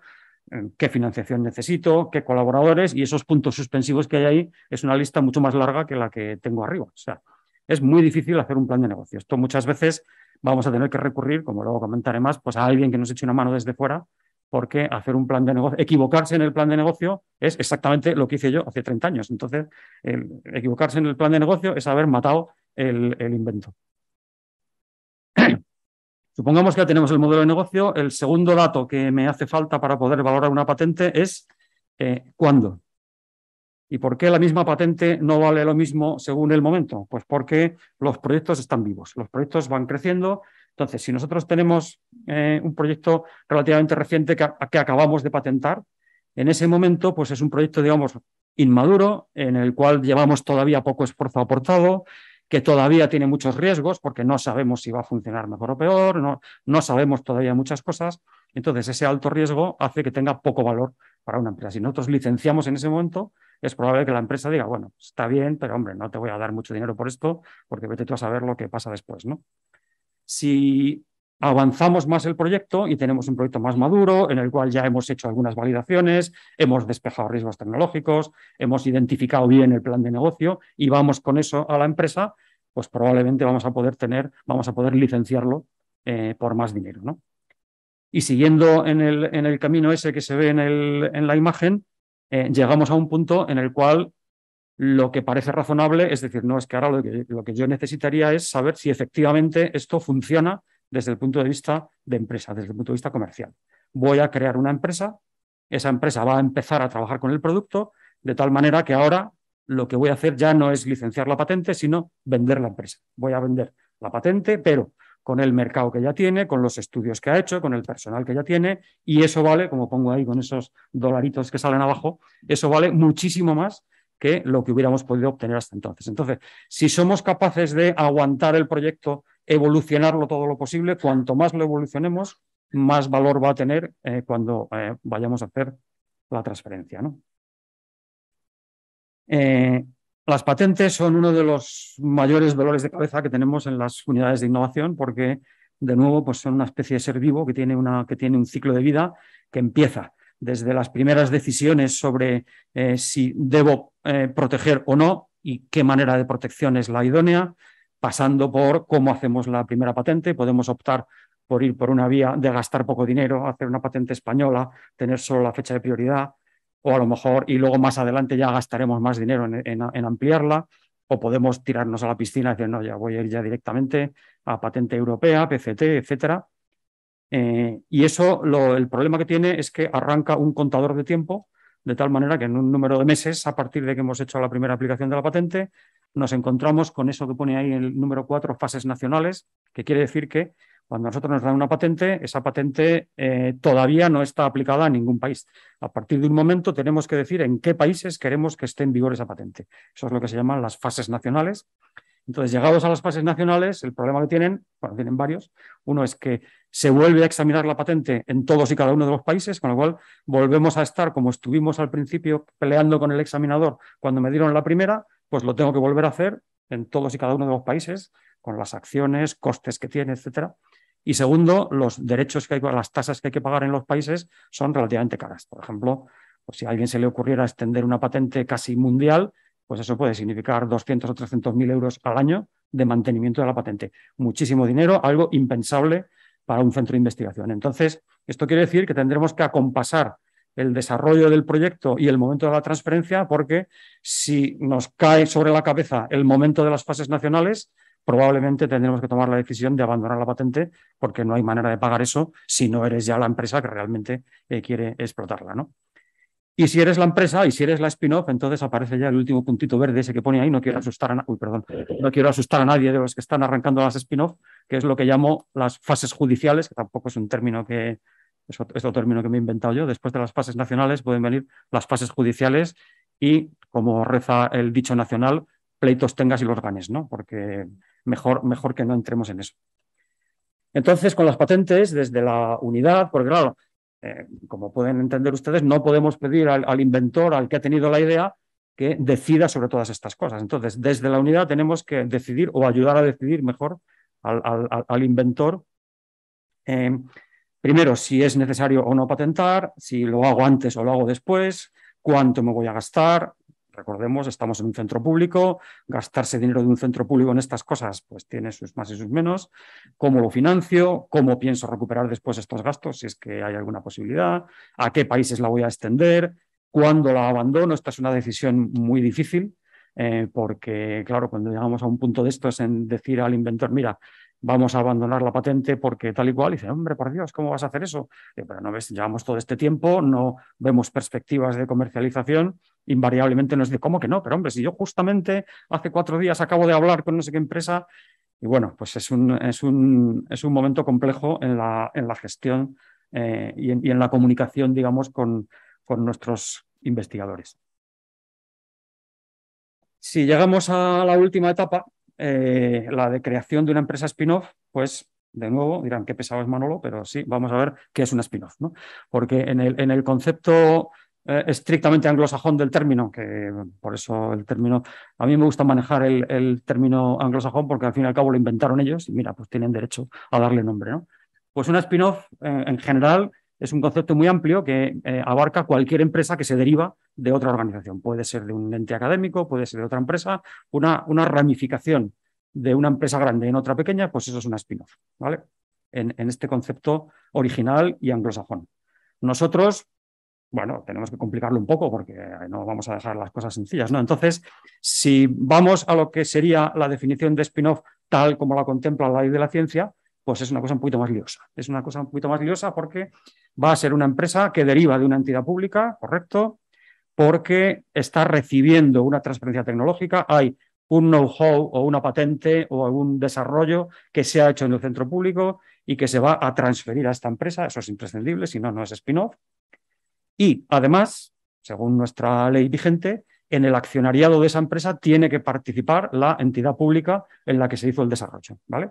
eh, qué financiación necesito, qué colaboradores y esos puntos suspensivos que hay ahí es una lista mucho más larga que la que tengo arriba. O sea, es muy difícil hacer un plan de negocio. Esto muchas veces vamos a tener que recurrir, como luego comentaré más, pues a alguien que nos eche una mano desde fuera, porque hacer un plan de negocio, equivocarse en el plan de negocio es exactamente lo que hice yo hace 30 años. Entonces, equivocarse en el plan de negocio es haber matado el invento. Supongamos que ya tenemos el modelo de negocio. El segundo dato que me hace falta para poder valorar una patente es eh, cuándo. ¿Y por qué la misma patente no vale lo mismo según el momento? Pues porque los proyectos están vivos, los proyectos van creciendo. Entonces, si nosotros tenemos eh, un proyecto relativamente reciente que, que acabamos de patentar, en ese momento, pues es un proyecto, digamos, inmaduro, en el cual llevamos todavía poco esfuerzo aportado, que todavía tiene muchos riesgos porque no sabemos si va a funcionar mejor o peor, no, no sabemos todavía muchas cosas. Entonces, ese alto riesgo hace que tenga poco valor para una empresa. Si nosotros licenciamos en ese momento, es probable que la empresa diga, bueno, está bien, pero hombre, no te voy a dar mucho dinero por esto, porque vete tú a saber lo que pasa después, ¿no? Si avanzamos más el proyecto y tenemos un proyecto más maduro, en el cual ya hemos hecho algunas validaciones, hemos despejado riesgos tecnológicos, hemos identificado bien el plan de negocio y vamos con eso a la empresa, pues probablemente vamos a poder tener, vamos a poder licenciarlo eh, por más dinero. ¿no? Y siguiendo en el, en el, camino ese que se ve en, el, en la imagen, eh, llegamos a un punto en el cual lo que parece razonable, es decir, no, es que ahora lo lo que yo necesitaría es saber si efectivamente esto funciona desde el punto de vista de empresa, desde el punto de vista comercial. Voy a crear una empresa, esa empresa va a empezar a trabajar con el producto, de tal manera que ahora lo que voy a hacer ya no es licenciar la patente, sino vender la empresa. Voy a vender la patente, pero con el mercado que ya tiene, con los estudios que ha hecho, con el personal que ya tiene, y eso vale, como pongo ahí con esos dolaritos que salen abajo, eso vale muchísimo más que lo que hubiéramos podido obtener hasta entonces. Entonces, si somos capaces de aguantar el proyecto, evolucionarlo todo lo posible, cuanto más lo evolucionemos, más valor va a tener eh, cuando eh, vayamos a hacer la transferencia. ¿no? Eh, las patentes son uno de los mayores dolores de cabeza que tenemos en las unidades de innovación porque, de nuevo, pues son una especie de ser vivo que tiene, una, que tiene un ciclo de vida que empieza desde las primeras decisiones sobre eh, si debo eh, proteger o no y qué manera de protección es la idónea, pasando por cómo hacemos la primera patente. Podemos optar por ir por una vía de gastar poco dinero, hacer una patente española, tener solo la fecha de prioridad, o a lo mejor, y luego más adelante ya gastaremos más dinero en, ampliarla, o podemos tirarnos a la piscina y decir, no, ya voy a ir ya directamente a patente europea, PCT, etcétera. Eh, y eso, lo, el problema que tiene es que arranca un contador de tiempo, de tal manera que en un número de meses, a partir de que hemos hecho la primera aplicación de la patente, nos encontramos con eso que pone ahí el número 4, fases nacionales, que quiere decir que cuando nosotros nos dan una patente, esa patente eh, todavía no está aplicada a ningún país. A partir de un momento tenemos que decir en qué países queremos que esté en vigor esa patente. Eso es lo que se llaman las fases nacionales. Entonces, llegados a las fases nacionales, el problema que tienen, bueno, tienen varios. Uno es que se vuelve a examinar la patente en todos y cada uno de los países, con lo cual volvemos a estar como estuvimos al principio peleando con el examinador cuando me dieron la primera, pues lo tengo que volver a hacer en todos y cada uno de los países, con las acciones, costes que tiene, etcétera. Y segundo, los derechos que hay, las tasas que hay que pagar en los países son relativamente caras. Por ejemplo, pues si a alguien se le ocurriera extender una patente casi mundial, pues eso puede significar 200 o 300 mil euros al año de mantenimiento de la patente. Muchísimo dinero, algo impensable para un centro de investigación. Entonces, esto quiere decir que tendremos que acompasar el desarrollo del proyecto y el momento de la transferencia, porque si nos cae sobre la cabeza el momento de las fases nacionales, probablemente tendremos que tomar la decisión de abandonar la patente porque no hay manera de pagar eso si no eres ya la empresa que realmente eh, quiere explotarla, ¿no? Y si eres la empresa y si eres la spin-off, entonces aparece ya el último puntito verde ese que pone ahí. No quiero asustar a, perdón. No quiero asustar a nadie de los que están arrancando las spin-off, que es lo que llamo las fases judiciales, que tampoco es un término que es otro término que me he inventado yo. Después de las fases nacionales pueden venir las fases judiciales y, como reza el dicho nacional, pleitos tengas y los ganes, ¿no? Porque mejor, mejor que no entremos en eso. Entonces, con las patentes, desde la unidad, porque claro, eh, como pueden entender ustedes, no podemos pedir al, inventor, al que ha tenido la idea, que decida sobre todas estas cosas. Entonces, desde la unidad tenemos que decidir o ayudar a decidir mejor al, inventor. Eh, primero, si es necesario o no patentar, si lo hago antes o lo hago después, cuánto me voy a gastar, Recordemos, estamos en un centro público, gastarse dinero de un centro público en estas cosas, pues tiene sus más y sus menos. ¿Cómo lo financio? ¿Cómo pienso recuperar después estos gastos, si es que hay alguna posibilidad? ¿A qué países la voy a extender? ¿Cuándo la abandono? Esta es una decisión muy difícil, eh, porque, claro, cuando llegamos a un punto de esto es en decir al inventor, mira, vamos a abandonar la patente porque tal y cual. dice, hombre, por Dios, ¿cómo vas a hacer eso? pero no ves, llevamos todo este tiempo, no vemos perspectivas de comercialización invariablemente nos dice, ¿cómo que no? Pero hombre, si yo justamente hace cuatro días acabo de hablar con no sé qué empresa, y bueno, pues es un, es un, es un momento complejo en la, en la gestión eh, y, en, la comunicación, digamos, con, con nuestros investigadores. Si llegamos a la última etapa, eh, la de creación de una empresa spin-off, pues de nuevo dirán qué pesado es Manolo, pero sí, vamos a ver qué es una spin-off, ¿no? Porque en el, en el concepto eh, estrictamente anglosajón del término, que por eso el término, a mí me gusta manejar el, término anglosajón porque al fin y al cabo lo inventaron ellos y mira, pues tienen derecho a darle nombre. ¿no? Pues una spin-off eh, en general es un concepto muy amplio que eh, abarca cualquier empresa que se deriva de otra organización. Puede ser de un ente académico, puede ser de otra empresa, una, ramificación de una empresa grande en otra pequeña, pues eso es una spin-off, ¿vale? en este concepto original y anglosajón. Nosotros, bueno, tenemos que complicarlo un poco porque eh, no vamos a dejar las cosas sencillas, ¿no? Entonces, si vamos a lo que sería la definición de spin-off tal como la contempla la ley de la ciencia, pues es una cosa un poquito más liosa. Es una cosa un poquito más liosa porque va a ser una empresa que deriva de una entidad pública, correcto, porque está recibiendo una transferencia tecnológica, hay un know-how o una patente o algún desarrollo que se ha hecho en el centro público y que se va a transferir a esta empresa, eso es imprescindible, si no, no es spin-off. Y además, según nuestra ley vigente, en el accionariado de esa empresa tiene que participar la entidad pública en la que se hizo el desarrollo. ¿vale?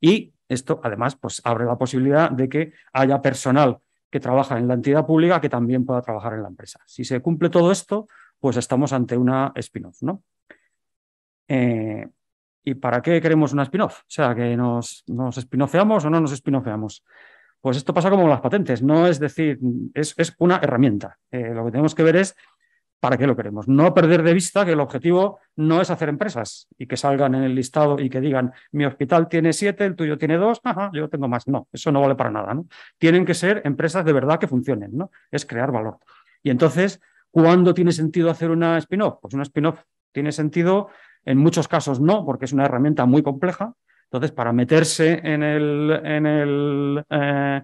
Y esto, además, pues abre la posibilidad de que haya personal que trabaja en la entidad pública que también pueda trabajar en la empresa. Si se cumple todo esto, pues estamos ante una spin-off, ¿no? Eh, ¿Y para qué queremos una spin-off? O sea, que nos, nos o no nos spin pues esto pasa como las patentes, no es decir, es, una herramienta. Eh, lo que tenemos que ver es para qué lo queremos. No perder de vista que el objetivo no es hacer empresas y que salgan en el listado y que digan, mi hospital tiene siete, el tuyo tiene dos, yo tengo más. No, eso no vale para nada. Tienen que ser empresas de verdad que funcionen, ¿no? Es crear valor. Y entonces, ¿cuándo tiene sentido hacer una spin-off? Pues una spin-off tiene sentido, en muchos casos no, porque es una herramienta muy compleja, entonces, para meterse en el, en el, eh,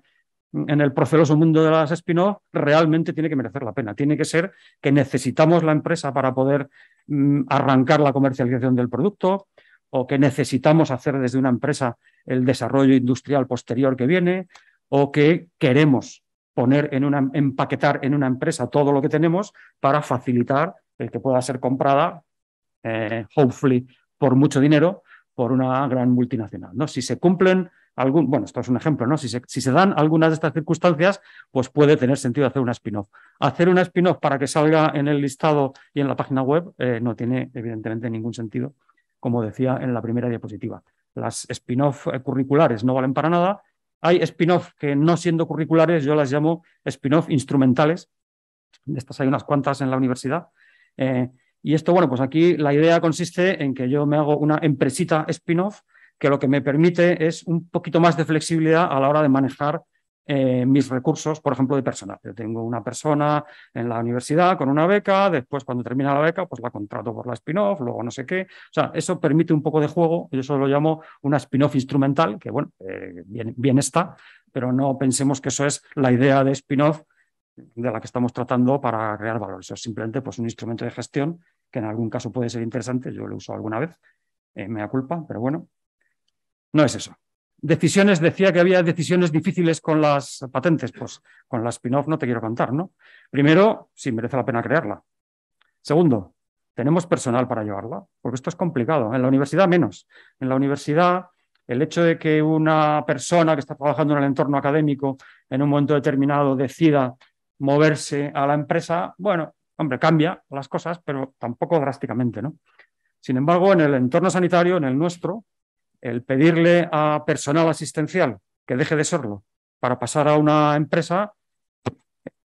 en el proceloso mundo de las spin-off, realmente tiene que merecer la pena. Tiene que ser que necesitamos la empresa para poder mm, arrancar la comercialización del producto o que necesitamos hacer desde una empresa el desarrollo industrial posterior que viene o que queremos poner en una empaquetar en una empresa todo lo que tenemos para facilitar el que pueda ser comprada, eh, hopefully por mucho dinero, por una gran multinacional. ¿no? Si se cumplen algún, bueno, esto es un ejemplo, ¿no? Si se, dan algunas de estas circunstancias, pues puede tener sentido hacer una spin-off. Hacer una spin-off para que salga en el listado y en la página web eh, no tiene evidentemente ningún sentido, como decía en la primera diapositiva. Las spin-off eh, curriculares no valen para nada. Hay spin-off que no siendo curriculares, yo las llamo spin-off instrumentales. De estas hay unas cuantas en la universidad. Eh, y esto, bueno, pues aquí la idea consiste en que yo me hago una empresita spin-off que lo que me permite es un poquito más de flexibilidad a la hora de manejar eh, mis recursos, por ejemplo, de personal. Yo tengo una persona en la universidad con una beca, después cuando termina la beca, pues la contrato por la spin-off, luego no sé qué. O sea, eso permite un poco de juego, yo eso lo llamo una spin-off instrumental, que bueno, eh, bien, está, pero no pensemos que eso es la idea de spin-off de la que estamos tratando para crear valor. Eso es simplemente pues, un instrumento de gestión que en algún caso puede ser interesante, yo lo uso alguna vez, eh, me da culpa, pero bueno, no es eso. Decisiones, decía que había decisiones difíciles con las patentes, pues con la spin-off no te quiero contar, ¿no? Primero, si merece la pena crearla. Segundo, ¿tenemos personal para llevarla? Porque esto es complicado, en la universidad menos. En la universidad el hecho de que una persona que está trabajando en el entorno académico en un momento determinado decida moverse a la empresa, bueno, Hombre, cambia las cosas, pero tampoco drásticamente, ¿no? Sin embargo, en el entorno sanitario, en el nuestro, el pedirle a personal asistencial que deje de serlo para pasar a una empresa,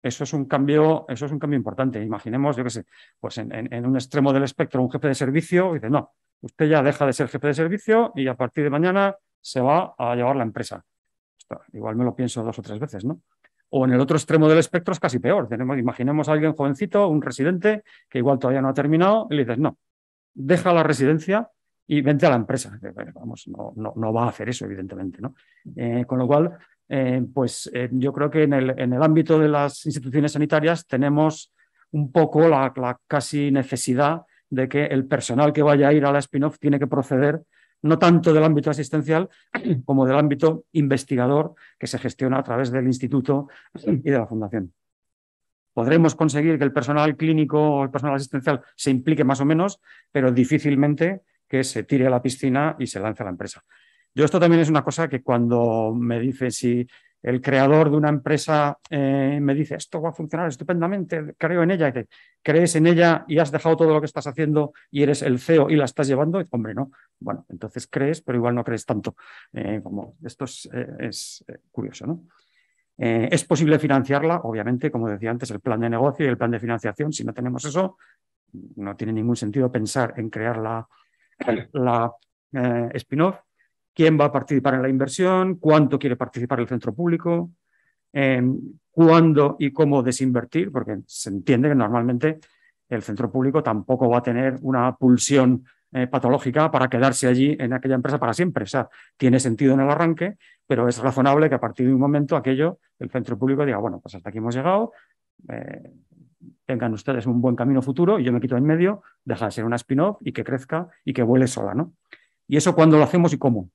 eso es un cambio, eso es un cambio importante. Imaginemos, yo qué sé, pues en, un extremo del espectro un jefe de servicio y dice, no, usted ya deja de ser jefe de servicio y a partir de mañana se va a llevar la empresa. Igual me lo pienso dos o tres veces, ¿no? o en el otro extremo del espectro es casi peor. Tenemos, imaginemos a alguien jovencito, un residente, que igual todavía no ha terminado, y le dices, no, deja la residencia y vente a la empresa. Vamos, no, no, va a hacer eso, evidentemente. ¿no? Eh, con lo cual, eh, pues eh, yo creo que en el, en el, ámbito de las instituciones sanitarias tenemos un poco la, la casi necesidad de que el personal que vaya a ir a la spin-off tiene que proceder no tanto del ámbito asistencial *clears throat* como del ámbito investigador que se gestiona a través del instituto y de la fundación. Podremos conseguir que el personal clínico o el personal asistencial se implique más o menos, pero difícilmente que se tire a la piscina y se lance a la empresa. Yo esto también es una cosa que cuando me dice si el creador de una empresa eh, me dice, esto va a funcionar estupendamente, creo en ella, crees en ella y has dejado todo lo que estás haciendo y eres el CEO y la estás llevando, hombre, no. Bueno, entonces crees, pero igual no crees tanto. Eh, como esto es, eh, curioso, ¿no? es posible financiarla, obviamente, como decía antes, el plan de negocio y el plan de financiación. Si no tenemos eso, no tiene ningún sentido pensar en crear la spin-off quién va a participar en la inversión, cuánto quiere participar el centro público, eh, cuándo y cómo desinvertir, porque se entiende que normalmente el centro público tampoco va a tener una pulsión eh, patológica para quedarse allí en aquella empresa para siempre. O sea, tiene sentido en el arranque, pero es razonable que a partir de un momento aquello, el centro público diga, bueno, pues hasta aquí hemos llegado, eh, tengan ustedes un buen camino futuro y yo me quito en medio, deja de ser una spin-off y que crezca y que vuele sola, ¿no? ¿Y eso cuándo lo hacemos y cómo?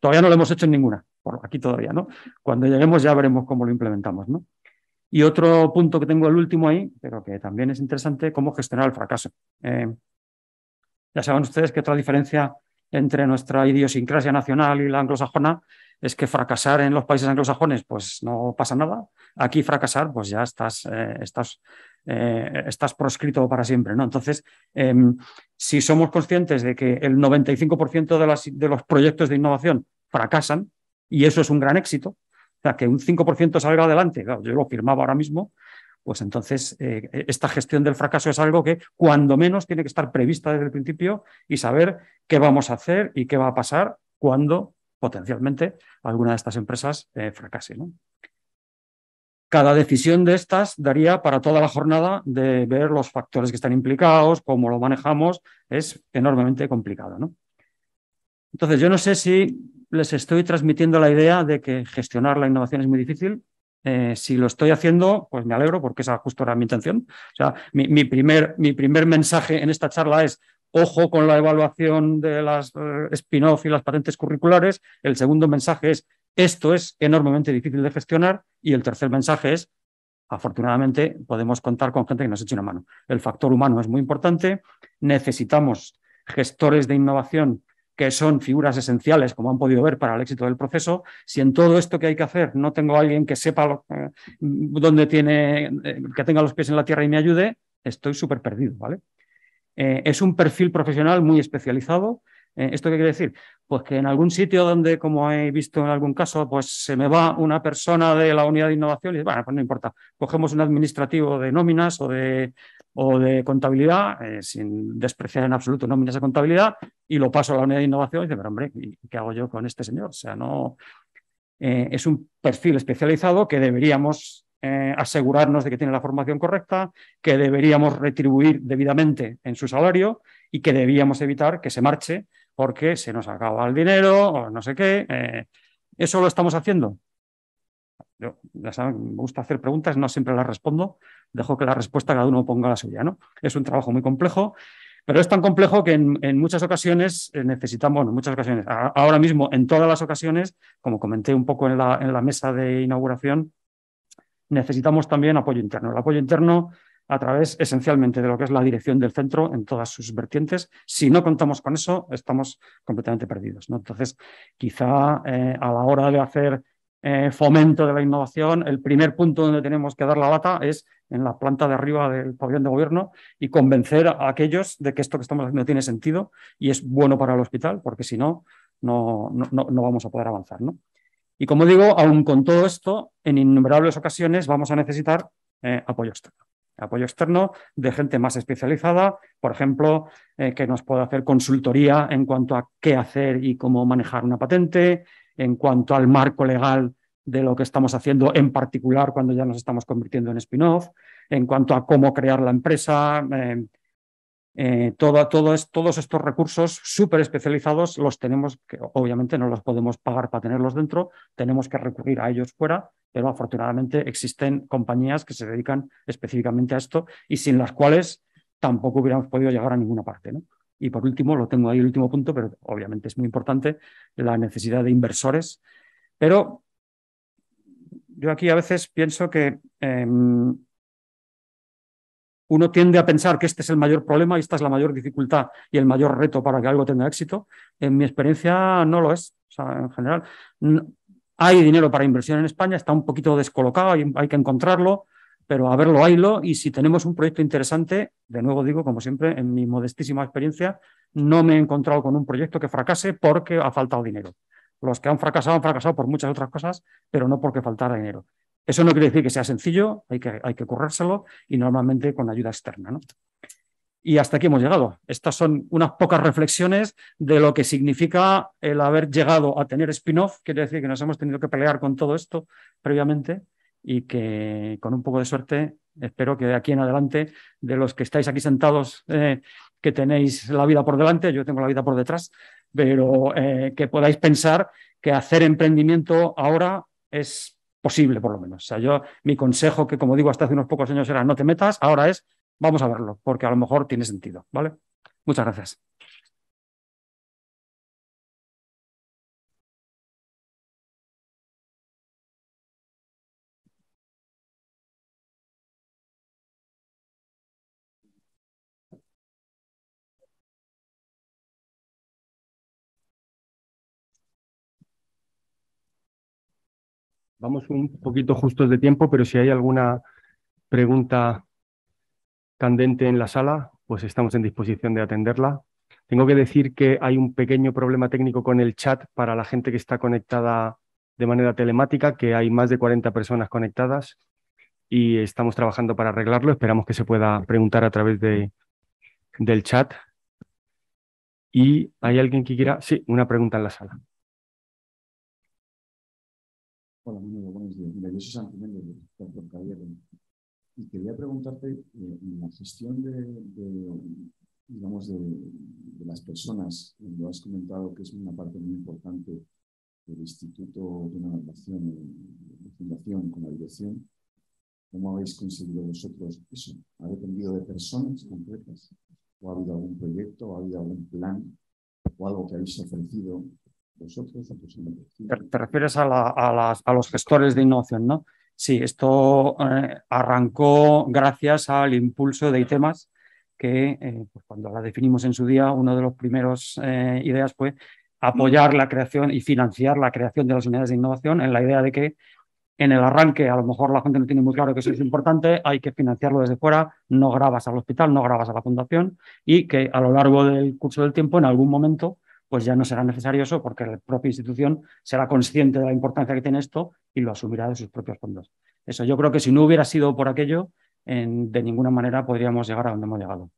todavía no lo hemos hecho en ninguna, por aquí todavía, ¿no? Cuando lleguemos ya veremos cómo lo implementamos, ¿no? Y otro punto que tengo el último ahí, pero que también es interesante, cómo gestionar el fracaso. Eh, ya saben ustedes que otra diferencia entre nuestra idiosincrasia nacional y la anglosajona es que fracasar en los países anglosajones, pues no pasa nada. Aquí fracasar, pues ya estás, eh, estás eh, estás proscrito para siempre. ¿no? Entonces, em, si somos conscientes de que el 95% de, las, de los proyectos de innovación fracasan, y eso es un gran éxito, o sea, que un 5% salga adelante, claro, yo lo firmaba ahora mismo, pues entonces eh, esta gestión del fracaso es algo que cuando menos tiene que estar prevista desde el principio y saber qué vamos a hacer y qué va a pasar cuando potencialmente alguna de estas empresas eh, fracase. ¿no? Cada decisión de estas daría para toda la jornada de ver los factores que están implicados, cómo lo manejamos, es enormemente complicado. ¿no? Entonces, yo no sé si les estoy transmitiendo la idea de que gestionar la innovación es muy difícil. Eh, si lo estoy haciendo, pues me alegro porque esa justo era mi intención. O sea, mi, primer, mi primer mensaje en esta charla es ojo con la evaluación de las eh, spin-off y las patentes curriculares. El segundo mensaje es esto es enormemente difícil de gestionar y el tercer mensaje es, afortunadamente, podemos contar con gente que nos eche una mano. El factor humano es muy importante, necesitamos gestores de innovación que son figuras esenciales, como han podido ver, para el éxito del proceso. Si en todo esto que hay que hacer no tengo a alguien que sepa eh, dónde tiene, eh, que tenga los pies en la tierra y me ayude, estoy súper perdido, ¿vale? Eh, es un perfil profesional muy especializado eh, ¿Esto qué quiere decir? Pues que en algún sitio donde, como he visto en algún caso, pues se me va una persona de la unidad de innovación y dice, bueno, pues no importa, cogemos un administrativo de nóminas o de, o de contabilidad, eh, sin despreciar en absoluto nóminas de contabilidad, y lo paso a la unidad de innovación y dice, pero hombre, ¿qué hago yo con este señor? O sea, no... Eh, es un perfil especializado que deberíamos asegurarnos de que tiene la formación correcta, que deberíamos retribuir debidamente en su salario y que deberíamos evitar que se marche porque se nos acaba el dinero o no sé qué. Eh, ¿Eso lo estamos haciendo? Yo, me gusta hacer preguntas, no siempre las respondo, dejo que la respuesta cada uno ponga la suya, ¿no? Es un trabajo muy complejo, pero es tan complejo que en, muchas ocasiones eh, necesitamos, bueno, en muchas ocasiones, ahora mismo, en todas las ocasiones, como comenté un poco en la, en la mesa de inauguración, necesitamos también apoyo interno. El apoyo interno a través esencialmente de lo que es la dirección del centro en todas sus vertientes. Si no contamos con eso, estamos completamente perdidos. Entonces, quizá eh, a la hora de hacer eh, fomento de la innovación, el primer punto donde tenemos que dar la lata es en la planta de arriba del pabellón de gobierno y convencer a aquellos de que esto que estamos haciendo tiene sentido y es bueno para el hospital, porque si no, no, no, vamos a poder avanzar. Y como digo, aún con todo esto, en innumerables ocasiones vamos a necesitar eh, apoyo externo apoyo externo de gente más especializada, por ejemplo, eh, que nos pueda hacer consultoría en cuanto a qué hacer y cómo manejar una patente, en cuanto al marco legal de lo que estamos haciendo, en particular cuando ya nos estamos convirtiendo en spin-off, en cuanto a cómo crear la empresa, eh, eh, todo, todos estos recursos súper especializados los tenemos, que obviamente no los podemos pagar para tenerlos dentro, tenemos que recurrir a ellos fuera, pero afortunadamente existen compañías que se dedican específicamente a esto y sin las cuales tampoco hubiéramos podido llegar a ninguna parte. Y por último, lo tengo ahí el último punto, pero obviamente es muy importante, la necesidad de inversores. Pero yo aquí a veces pienso que em, uno tiende a pensar que este es el mayor problema y esta es la mayor dificultad y el mayor reto para que algo tenga éxito. En mi experiencia no lo es. O sea, en general, hay dinero para inversión en España, está un poquito descolocado, hay que encontrarlo, pero a verlo, haylo. Y si tenemos un proyecto interesante, de nuevo digo, como siempre, en mi modestísima experiencia, no me he encontrado con un proyecto que fracase porque ha faltado dinero. Los que han fracasado han fracasado por muchas otras cosas, pero no porque faltara dinero. Eso no quiere decir que sea sencillo, hay que, hay que y normalmente con ayuda externa. ¿no? Y hasta aquí hemos llegado. Estas son unas pocas reflexiones de lo que significa el haber llegado a tener spin-off. Quiere decir que nos hemos tenido que pelear con todo esto previamente y que con un poco de suerte espero que de aquí en adelante, de los que estáis aquí sentados, eh, que tenéis la vida por delante, yo tengo la vida por detrás, pero eh, que podáis pensar que hacer emprendimiento ahora es posible, por lo menos. O sea, yo, mi consejo, que como digo, hasta hace unos pocos años era no te metas, ahora es vamos a verlo, porque a lo mejor tiene sentido, ¿vale? Muchas gracias. Vamos un poquito justos de tiempo, pero si hay alguna pregunta candente en la sala, pues estamos en disposición de atenderla. Tengo que decir que hay un pequeño problema técnico con el chat para la gente que está conectada de manera telemática, que hay más de 40 personas conectadas y estamos trabajando para arreglarlo. Esperamos que se pueda preguntar a través de, del chat. ¿Y hay alguien que quiera? Sí, una pregunta en la sala. Hola, buenos Mira, yo soy y quería preguntarte, eh, en la gestión de, digamos, de, las personas, lo has comentado que es una parte muy importante del Instituto de una de fundación con la dirección, ¿cómo habéis conseguido vosotros eso? ¿Ha dependido de personas concretas? ¿O ha habido algún proyecto, ha habido algún plan, o algo que habéis ofrecido te, refieres a, los gestores de innovación, ¿no? Sí, esto eh, arrancó gracias al impulso de ITEMAS, que eh, pues cuando la definimos en su día, una de las primeras eh, ideas fue apoyar la creación y financiar la creación de las unidades de innovación en la idea de que en el arranque a lo mejor la gente no tiene muy claro que eso es importante, hay que financiarlo desde fuera, no grabas al hospital, no grabas a la fundación y que a lo largo del curso del tiempo, en algún momento, pues ya no será necesario eso porque la propia institución será consciente de la importancia que tiene esto y lo asumirá de sus propios fondos. Eso yo creo que si no hubiera sido por aquello, de ninguna manera podríamos llegar a donde hemos llegado.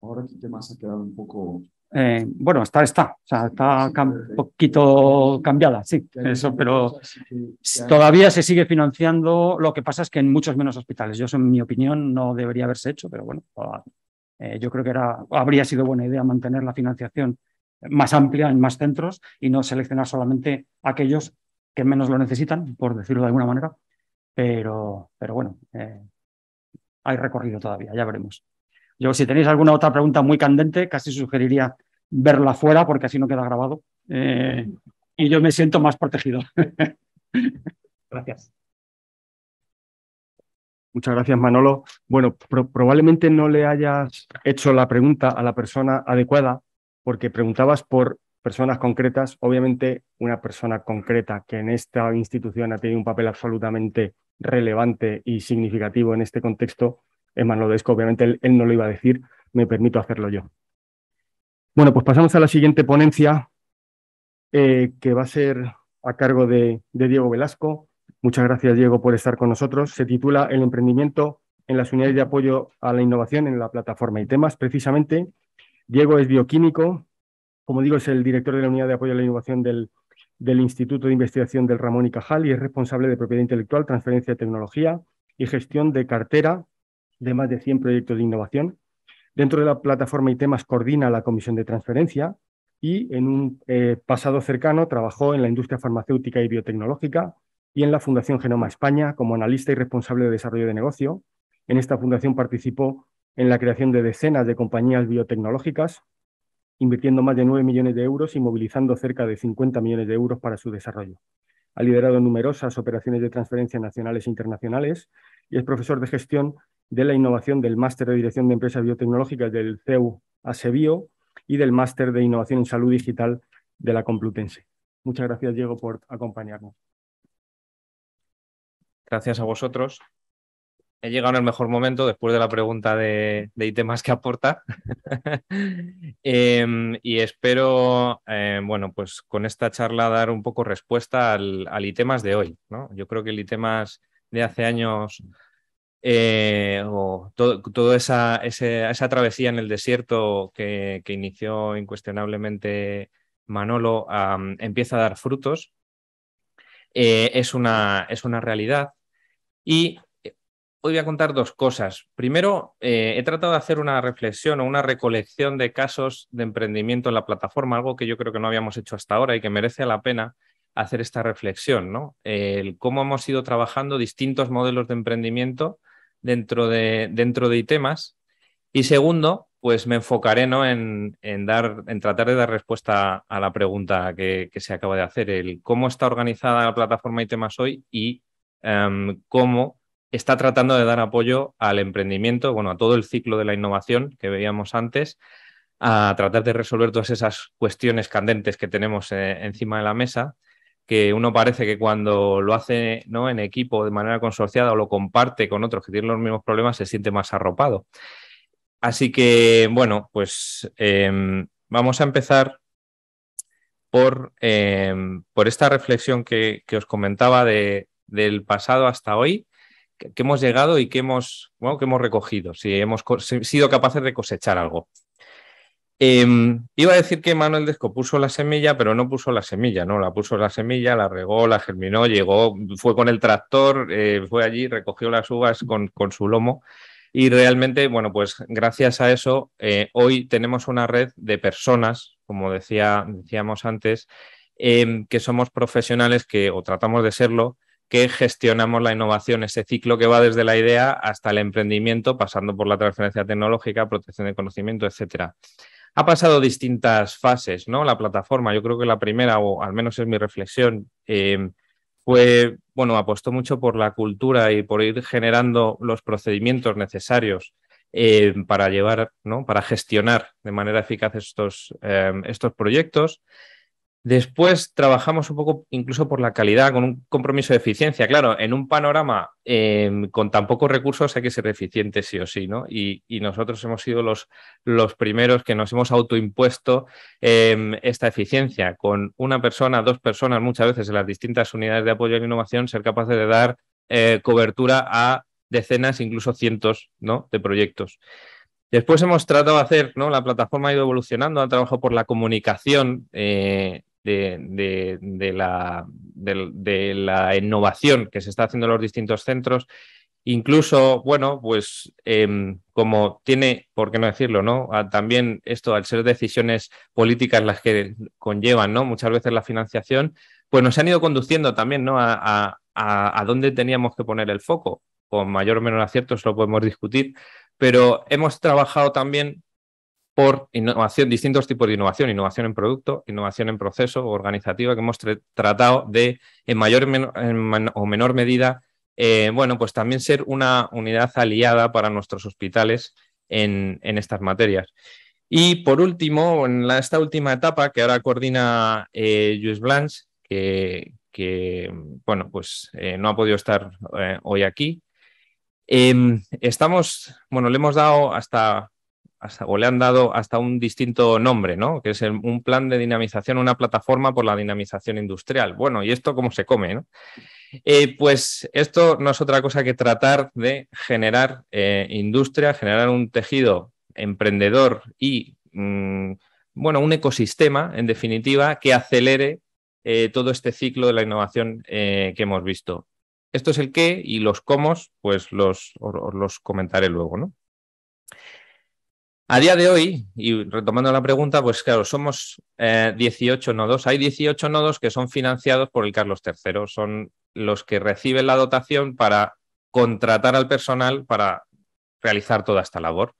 Ahora el tema se ha quedado un poco... Eh, bueno, está, está, o sea, está un poquito cambiada, sí, eso, pero todavía se sigue financiando, lo que pasa es que en muchos menos hospitales, yo en mi opinión no debería haberse hecho, pero bueno, eh, yo creo que era, habría sido buena idea mantener la financiación más amplia en más centros y no seleccionar solamente aquellos que menos lo necesitan, por decirlo de alguna manera. Pero, pero bueno, eh, hay recorrido todavía, ya veremos. Yo, si tenéis alguna otra pregunta muy candente, casi sugeriría verla fuera porque así no queda grabado. Eh, y yo me siento más protegido. *laughs* Gracias. Muchas gracias, Manolo. Bueno, probablemente no le hayas hecho la pregunta a la persona adecuada porque preguntabas por personas concretas. Obviamente, una persona concreta que en esta institución ha tenido un papel absolutamente relevante y significativo en este contexto es Manolo Desco. Obviamente, él, no lo iba a decir, me permito hacerlo yo. Bueno, pues pasamos a la siguiente ponencia, eh, que va a ser a cargo de Diego Velasco. Muchas gracias, Diego, por estar con nosotros. Se titula El emprendimiento en las unidades de apoyo a la innovación en la plataforma y temas, precisamente. Diego es bioquímico, como digo, es el director de la unidad de apoyo a la innovación del, Instituto de Investigación del Ramón y Cajal y es responsable de propiedad intelectual, transferencia de tecnología y gestión de cartera de más de 100 proyectos de innovación. Dentro de la plataforma y temas coordina la comisión de transferencia y en un eh, pasado cercano trabajó en la industria farmacéutica y biotecnológica, y en la Fundación Genoma España como analista y responsable de desarrollo de negocio. En esta fundación participó en la creación de decenas de compañías biotecnológicas, invirtiendo más de 9 millones de euros y movilizando cerca de 50 millones de euros para su desarrollo. Ha liderado numerosas operaciones de transferencia nacionales e internacionales y es profesor de gestión de la innovación del Máster de Dirección de Empresas Biotecnológicas del CEU ASEBIO y del Máster de Innovación en Salud Digital de la Complutense. Muchas gracias, Diego, por acompañarnos gracias a vosotros. He llegado en el mejor momento después de la pregunta de, de que aporta. *laughs* Em, y espero, eh, bueno, pues con esta charla dar un poco respuesta al, al ITEMAS de hoy. ¿no? Yo creo que el ITEMAS de hace años eh, o toda esa, esa travesía en el desierto que, inició incuestionablemente Manolo empieza a dar frutos. Eh, es, una, es, una, realidad y eh, hoy voy a contar dos cosas. Primero, eh, he tratado de hacer una reflexión o una recolección de casos de emprendimiento en la plataforma, algo que yo creo que no habíamos hecho hasta ahora y que merece la pena hacer esta reflexión, ¿no? El cómo hemos ido trabajando distintos modelos de emprendimiento dentro de, dentro de ITEMAS. Y segundo, pues me enfocaré ¿no? en, en, dar, en tratar de dar respuesta a la pregunta que, que se acaba de hacer, el cómo está organizada la plataforma ITEMAS hoy y Em, cómo está tratando de dar apoyo al emprendimiento, bueno, a todo el ciclo de la innovación que veíamos antes, a tratar de resolver todas esas cuestiones candentes que tenemos eh, encima de la mesa, que uno parece que cuando lo hace ¿no? en equipo de manera consorciada o lo comparte con otros que tienen los mismos problemas, se siente más arropado. Así que, bueno, pues em, vamos a empezar em, por, esta reflexión que, que os comentaba de, del pasado hasta hoy que, hemos llegado y que hemos, que hemos recogido, si hemos sido capaces de cosechar algo. Em, iba a decir que Manuel Desco puso la semilla, pero no puso la semilla, ¿no? La puso la semilla, la regó, la germinó, llegó, fue con el tractor, eh, fue allí, recogió las uvas con, su lomo. Y realmente, bueno, pues gracias a eso, eh, hoy tenemos una red de personas, como decía, decíamos antes, em, que somos profesionales que, o tratamos de serlo, que gestionamos la innovación, ese ciclo que va desde la idea hasta el emprendimiento, pasando por la transferencia tecnológica, protección de conocimiento, etcétera. Ha pasado distintas fases, ¿no? La plataforma, yo creo que la primera, o al menos es mi reflexión, eh, fue, bueno, apostó mucho por la cultura y por ir generando los procedimientos necesarios eh, para llevar, ¿no? Para gestionar de manera eficaz estos, eh, estos proyectos. Después trabajamos un poco incluso por la calidad, con un compromiso de eficiencia. Claro, en un panorama em, con tan pocos recursos hay que ser eficiente sí o sí, ¿no? Y, nosotros hemos sido los, primeros que nos hemos autoimpuesto em, esta eficiencia, con una persona, dos personas muchas veces en las distintas unidades de apoyo a la innovación, ser capaces de dar eh, cobertura a decenas, incluso cientos ¿no? de proyectos. Después hemos tratado de hacer, ¿no? La plataforma ha ido evolucionando, ha trabajado por la comunicación eh, de, la, de, la, innovación que se está haciendo en los distintos centros. Incluso, bueno, pues em, como tiene, por qué no decirlo, ¿no? Ah, también esto, al ser decisiones políticas las que conllevan, ¿no? Muchas veces la financiación, pues nos han ido conduciendo también, ¿no? A, a, a dónde teníamos que poner el foco. Con mayor o menor acierto, eso lo podemos discutir, pero hemos trabajado también por innovación, distintos tipos de innovación, innovación en producto, innovación en proceso organizativa, que hemos tratado de, en mayor o menor medida, eh, bueno, pues también ser una unidad aliada para nuestros hospitales en, estas materias. Y por último, en esta última etapa que ahora coordina eh, Luis Blanche, que, bueno, pues eh, no ha podido estar eh, hoy aquí. Em, estamos, bueno, le hemos dado hasta o le han dado hasta un distinto nombre, ¿no? Que es un plan de dinamización, una plataforma por la dinamización industrial. Bueno, ¿y esto cómo se come, eh, pues esto no es otra cosa que tratar de generar eh, industria, generar un tejido emprendedor y, mm, bueno, un ecosistema, en definitiva, que acelere eh, todo este ciclo de la innovación que hemos visto. Esto es el qué y los cómo, pues los, os los comentaré luego, ¿no? A día de hoy, y retomando la pregunta, pues claro, somos 18 eh, nodos. Hay 18 nodos que son financiados por el Carlos III. Son los que reciben la dotación para contratar al personal para realizar toda esta labor.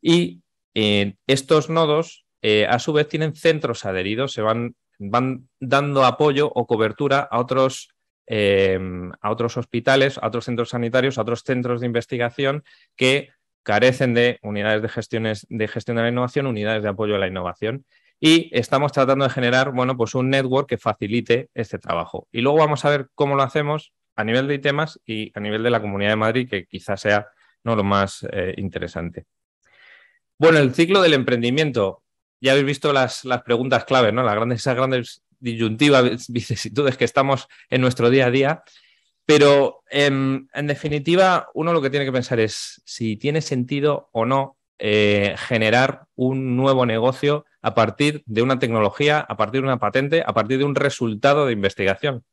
Y eh, estos nodos, eh, a su vez, tienen centros adheridos, se van, van dando apoyo o cobertura a otros, a otros hospitales, a otros centros sanitarios, a otros centros de investigación que carecen de unidades de, gestiones, de gestión de la innovación, unidades de apoyo a la innovación. Y estamos tratando de generar bueno, pues un network que facilite este trabajo. Y luego vamos a ver cómo lo hacemos a nivel de ITEMAS y a nivel de la Comunidad de Madrid, que quizás sea ¿no? lo más eh, interesante. Bueno, el ciclo del emprendimiento. Ya habéis visto las, preguntas clave, ¿no? Las grandes, esas grandes disyuntivas, vicisitudes que estamos en nuestro día a día. Pero em, en definitiva, uno lo que tiene que pensar es si tiene sentido o no eh, generar un nuevo negocio a partir de una tecnología, a partir de una patente, a partir de un resultado de investigación.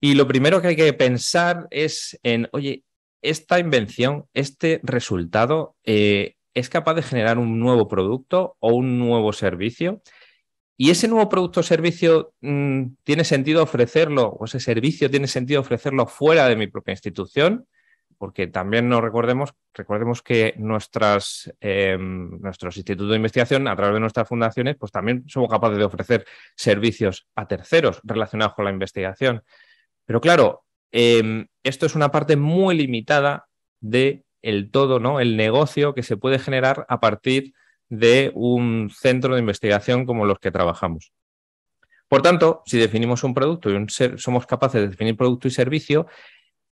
Y lo primero que hay que pensar es en, oye, esta invención, este resultado, eh, es capaz de generar un nuevo producto o un nuevo servicio y ese nuevo producto o servicio mm, tiene sentido ofrecerlo, o ese servicio tiene sentido ofrecerlo fuera de mi propia institución, porque también nos recordemos, recordemos que nuestras, em, nuestros institutos de investigación, a través de nuestras fundaciones, pues también somos capaces de ofrecer servicios a terceros relacionados con la investigación. Pero claro, em, esto es una parte muy limitada de todo, ¿no? El negocio que se puede generar a partir de un centro de investigación como los que trabajamos. Por tanto, si definimos un producto y un somos capaces de definir producto y servicio,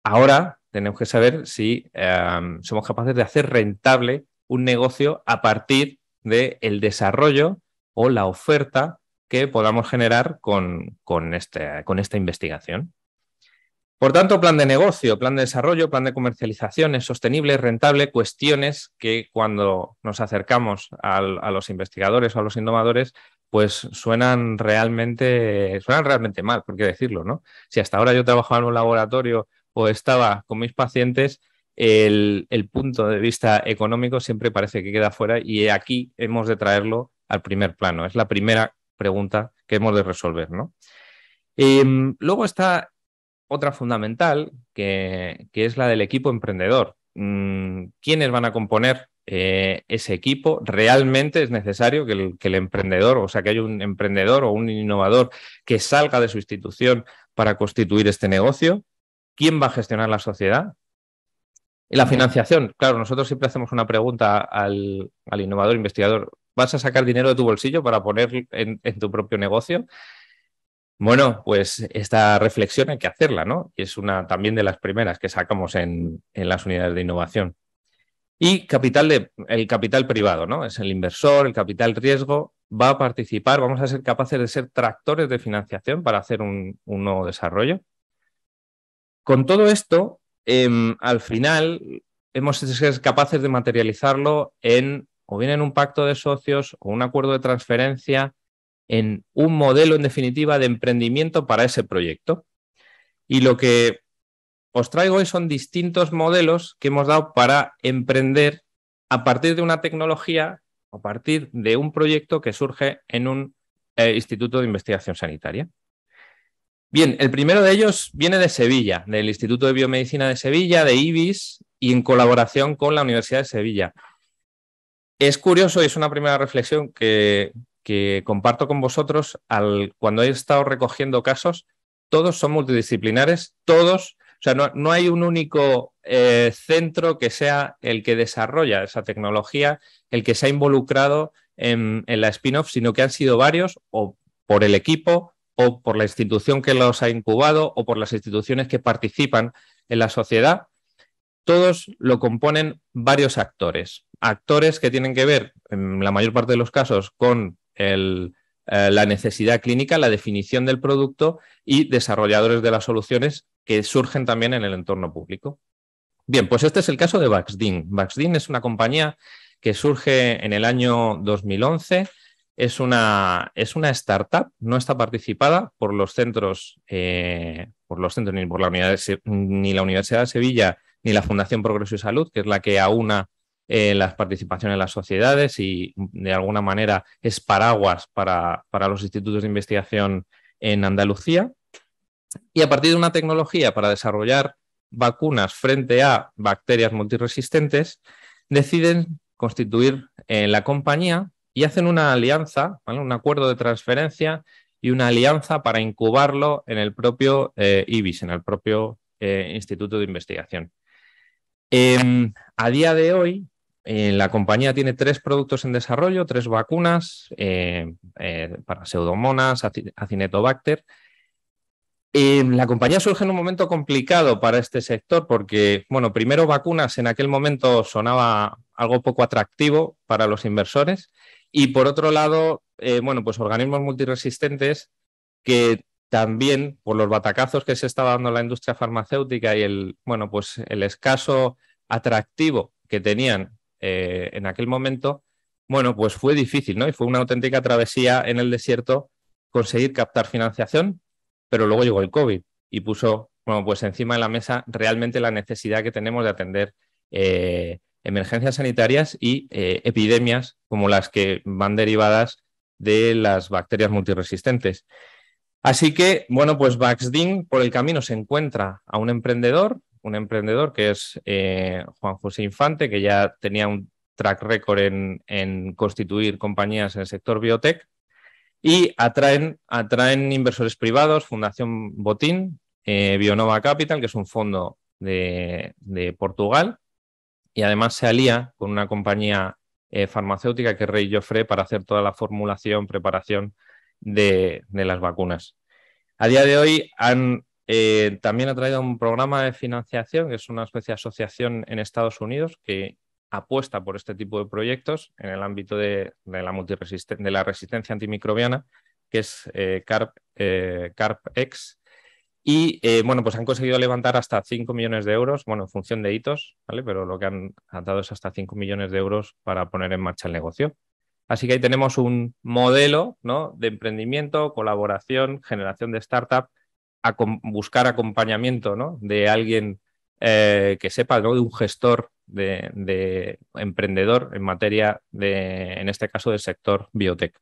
ahora tenemos que saber si em, somos capaces de hacer rentable un negocio a partir del el desarrollo o la oferta que podamos generar con, con este, esta investigación. Por tanto, plan de negocio, plan de desarrollo, plan de comercialización es sostenible, rentable, cuestiones que cuando nos acercamos a los investigadores o a los innovadores, pues suenan realmente, suenan realmente mal, por qué decirlo, ¿no? Si hasta ahora yo trabajaba en un laboratorio o estaba con mis pacientes, el, punto de vista económico siempre parece que queda fuera y aquí hemos de traerlo al primer plano. Es la primera pregunta que hemos de resolver, ¿no? Em, luego está otra fundamental, que, es la del equipo emprendedor. Mm, ¿Quiénes van a componer eh, ese equipo? ¿Realmente es necesario que el, emprendedor, o sea, que haya un emprendedor o un innovador que salga de su institución para constituir este negocio? ¿Quién va a gestionar la sociedad? Y la financiación, claro, nosotros siempre hacemos una pregunta al, innovador investigador. ¿Vas a sacar dinero de tu bolsillo para poner en tu propio negocio? Bueno, pues esta reflexión hay que hacerla, ¿no? Es una también de las primeras que sacamos en, las unidades de innovación. Y capital el capital privado, ¿no? Es el inversor, el capital riesgo, va a participar, vamos a ser capaces de ser tractores de financiación para hacer un, nuevo desarrollo. Con todo esto, em, al final hemos de ser capaces de materializarlo en o bien en un pacto de socios o un acuerdo de transferencia en un modelo, en definitiva, de emprendimiento para ese proyecto. Y lo que os traigo hoy son distintos modelos que hemos dado para emprender a partir de una tecnología, a partir de un proyecto que surge en un eh, instituto de investigación sanitaria. Bien, el primero de ellos viene de Sevilla, del Instituto de Biomedicina de Sevilla, de IBIS, y en colaboración con la Universidad de Sevilla. Es curioso y es una primera reflexión que, que comparto con vosotros al, cuando he estado recogiendo casos, todos son multidisciplinares, todos, o sea, no, hay un único eh, centro que sea el que desarrolla esa tecnología, el que se ha involucrado en la spin-off, sino que han sido varios o por el equipo o por la institución que los ha incubado o por las instituciones que participan en la sociedad. Todos lo componen varios actores. Actores que tienen que ver, en la mayor parte de los casos, con eh, la necesidad clínica, la definición del producto y desarrolladores de las soluciones que surgen también en el entorno público. Bien, pues este es el caso de VaxDin. VaxDin es una compañía que surge en el año 2011. Es una, es una startup, no está participada por los centros, eh, por los centros ni, por la ni la Universidad de Sevilla ni la Fundación Progreso y Salud, que es la que aúna eh, las participaciones en las sociedades y de alguna manera es paraguas para, los institutos de investigación en Andalucía. Y a partir de una tecnología para desarrollar vacunas frente a bacterias multiresistentes, deciden constituir eh, la compañía y hacen una alianza, un acuerdo de transferencia y una alianza para incubarlo en el propio eh, IBIS, en el propio eh, Instituto de Investigación. Em, a día de hoy, eh, la compañía tiene tres productos en desarrollo, tres vacunas eh, eh, para pseudomonas, acinetobacter. la compañía surge en un momento complicado para este sector porque, bueno, primero vacunas en aquel momento sonaba algo poco atractivo para los inversores y por otro lado, bueno, pues organismos multiresistentes que también por los batacazos que se estaba dando la industria farmacéutica y el, bueno, pues el escaso atractivo que tenían eh, en aquel momento, bueno, pues fue difícil, ¿no? Y fue una auténtica travesía en el desierto conseguir captar financiación, pero luego llegó el COVID y puso, bueno, pues encima de la mesa realmente la necesidad que tenemos de atender eh, emergencias sanitarias y eh, epidemias como las que van derivadas de las bacterias multiresistentes. Así que, bueno, pues Baxding por el camino se encuentra a un emprendedor un emprendedor que es eh, Juan José Infante, que ya tenía un track record en, constituir compañías en el sector biotech y atraen, atraen inversores privados, Fundación Botín, eh, Bionova Capital, que es un fondo de, Portugal, y además se alía con una compañía eh, farmacéutica que es Rey Joffre para hacer toda la formulación, preparación de, de las vacunas. A día de hoy han eh, también ha traído un programa de financiación, que es una especie de asociación en Estados Unidos que apuesta por este tipo de proyectos en el ámbito de, de la, de la resistencia antimicrobiana, que es eh, CARP, eh, Y eh, bueno, pues han conseguido levantar hasta 5 millones de euros, bueno, en función de hitos, ¿vale? Pero lo que han dado es hasta 5 millones de euros para poner en marcha el negocio. Así que ahí tenemos un modelo de emprendimiento, colaboración, generación de startup a buscar acompañamiento ¿no? de alguien eh, que sepa, ¿no? de un gestor, de, emprendedor en materia de, en este caso, del sector biotech.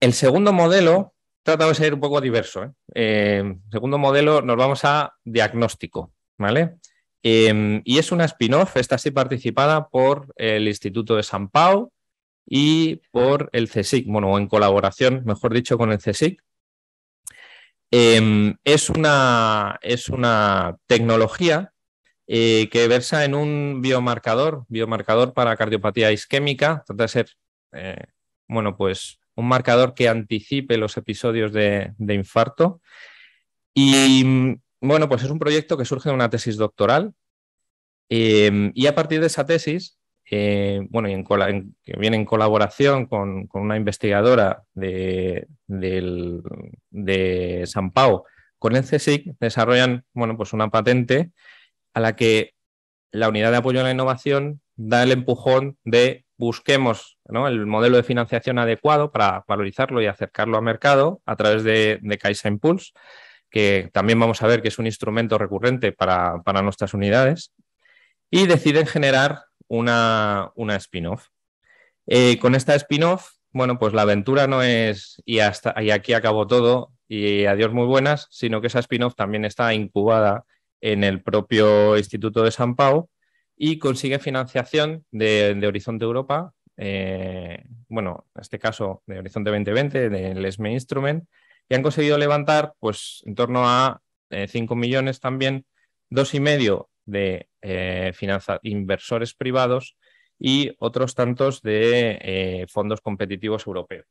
El segundo modelo, trata de ser un poco diverso. El ¿eh? Eh, segundo modelo, nos vamos a diagnóstico, ¿vale? Em, y es una spin-off, está así participada por el Instituto de San Pau y por el CSIC, bueno, en colaboración, mejor dicho, con el CSIC. Em, es, una, es, una, tecnología eh, que versa en un biomarcador, biomarcador para cardiopatía isquémica, trata de ser, eh, bueno, pues un marcador que anticipe los episodios de, infarto. Y mm, bueno, pues es un proyecto que surge de una tesis doctoral em, y a partir de esa tesis, eh, bueno, y en, que viene en colaboración con, una investigadora de, San Pau, con el CSIC, desarrollan bueno, pues una patente a la que la unidad de apoyo a la innovación da el empujón de busquemos el modelo de financiación adecuado para valorizarlo y acercarlo al mercado a través de, Caixa Impulse, que también vamos a ver que es un instrumento recurrente para nuestras unidades, y deciden generar una, una spin-off. Eh, con esta spin-off, bueno, pues la aventura no es y hasta y aquí acabó todo y adiós muy buenas, sino que esa spin-off también está incubada en el propio Instituto de San Pau y consigue financiación de, de Horizonte Europa, eh, bueno, en este caso de Horizonte 2020, del ESME Instrument, y han conseguido levantar pues en torno a 5 eh, millones también, dos y medio de eh, inversores privados y otros tantos de eh, fondos competitivos europeos.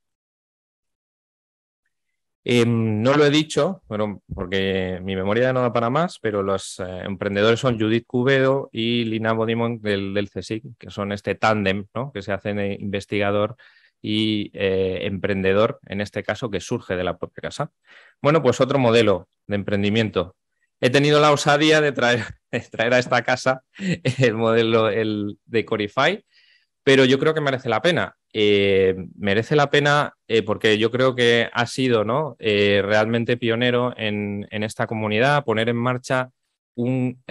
Em, no lo he dicho, porque mi memoria no da para más, pero los eh, emprendedores son Judith Cubedo y Lina Bodimon del, del, CSIC, que son este tándem ¿no? que se hacen investigador y emprendedor, en este caso, que surge de la propia casa. Bueno, pues otro modelo de emprendimiento, he tenido la osadía de traer, *laughs* traer a esta casa el modelo de Corify, pero yo creo que merece la pena. Eh, merece la pena eh, porque yo creo que ha sido ¿no? Eh, realmente pionero en, esta comunidad, poner en marcha un,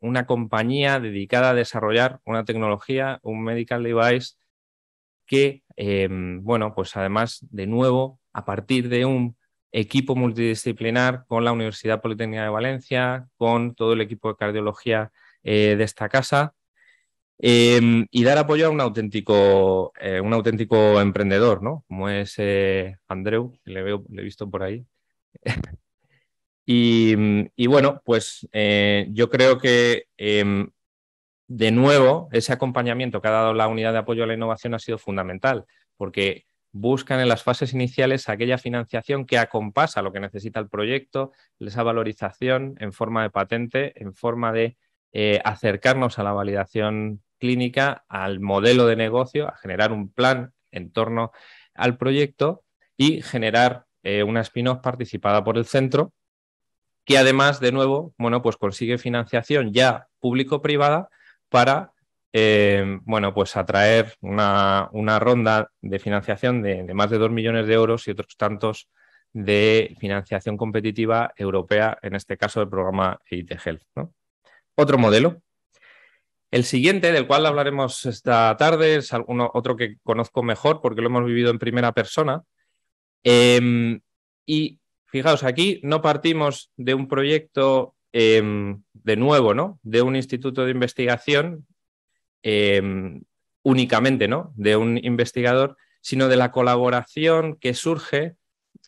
una compañía dedicada a desarrollar una tecnología, un medical device que, bueno, pues además, de nuevo, a partir de un equipo multidisciplinar con la Universidad Politécnica de Valencia, con todo el equipo de cardiología eh, de esta casa em, y dar apoyo a un auténtico, eh, un auténtico emprendedor, ¿no? Como es eh, Andreu, que le, he visto por ahí. *laughs* y, bueno, pues yo creo que em, de nuevo ese acompañamiento que ha dado la unidad de apoyo a la innovación ha sido fundamental, porque buscan en las fases iniciales aquella financiación que acompasa lo que necesita el proyecto, esa valorización en forma de patente, en forma de eh, acercarnos a la validación clínica, al modelo de negocio, a generar un plan en torno al proyecto y generar eh, una spin-off participada por el centro, que además, de nuevo, bueno, pues consigue financiación ya público-privada para eh, bueno, pues atraer una, una ronda de financiación de, más de 2 millones de euros y otros tantos de financiación competitiva europea, en este caso del programa EIT Health. ¿no? Otro modelo. El siguiente, del cual hablaremos esta tarde, es otro que conozco mejor porque lo hemos vivido en primera persona. Em, y fijaos, aquí no partimos de un proyecto em, de nuevo, ¿no? De un instituto de investigación Em, únicamente ¿no? de un investigador, sino de la colaboración que surge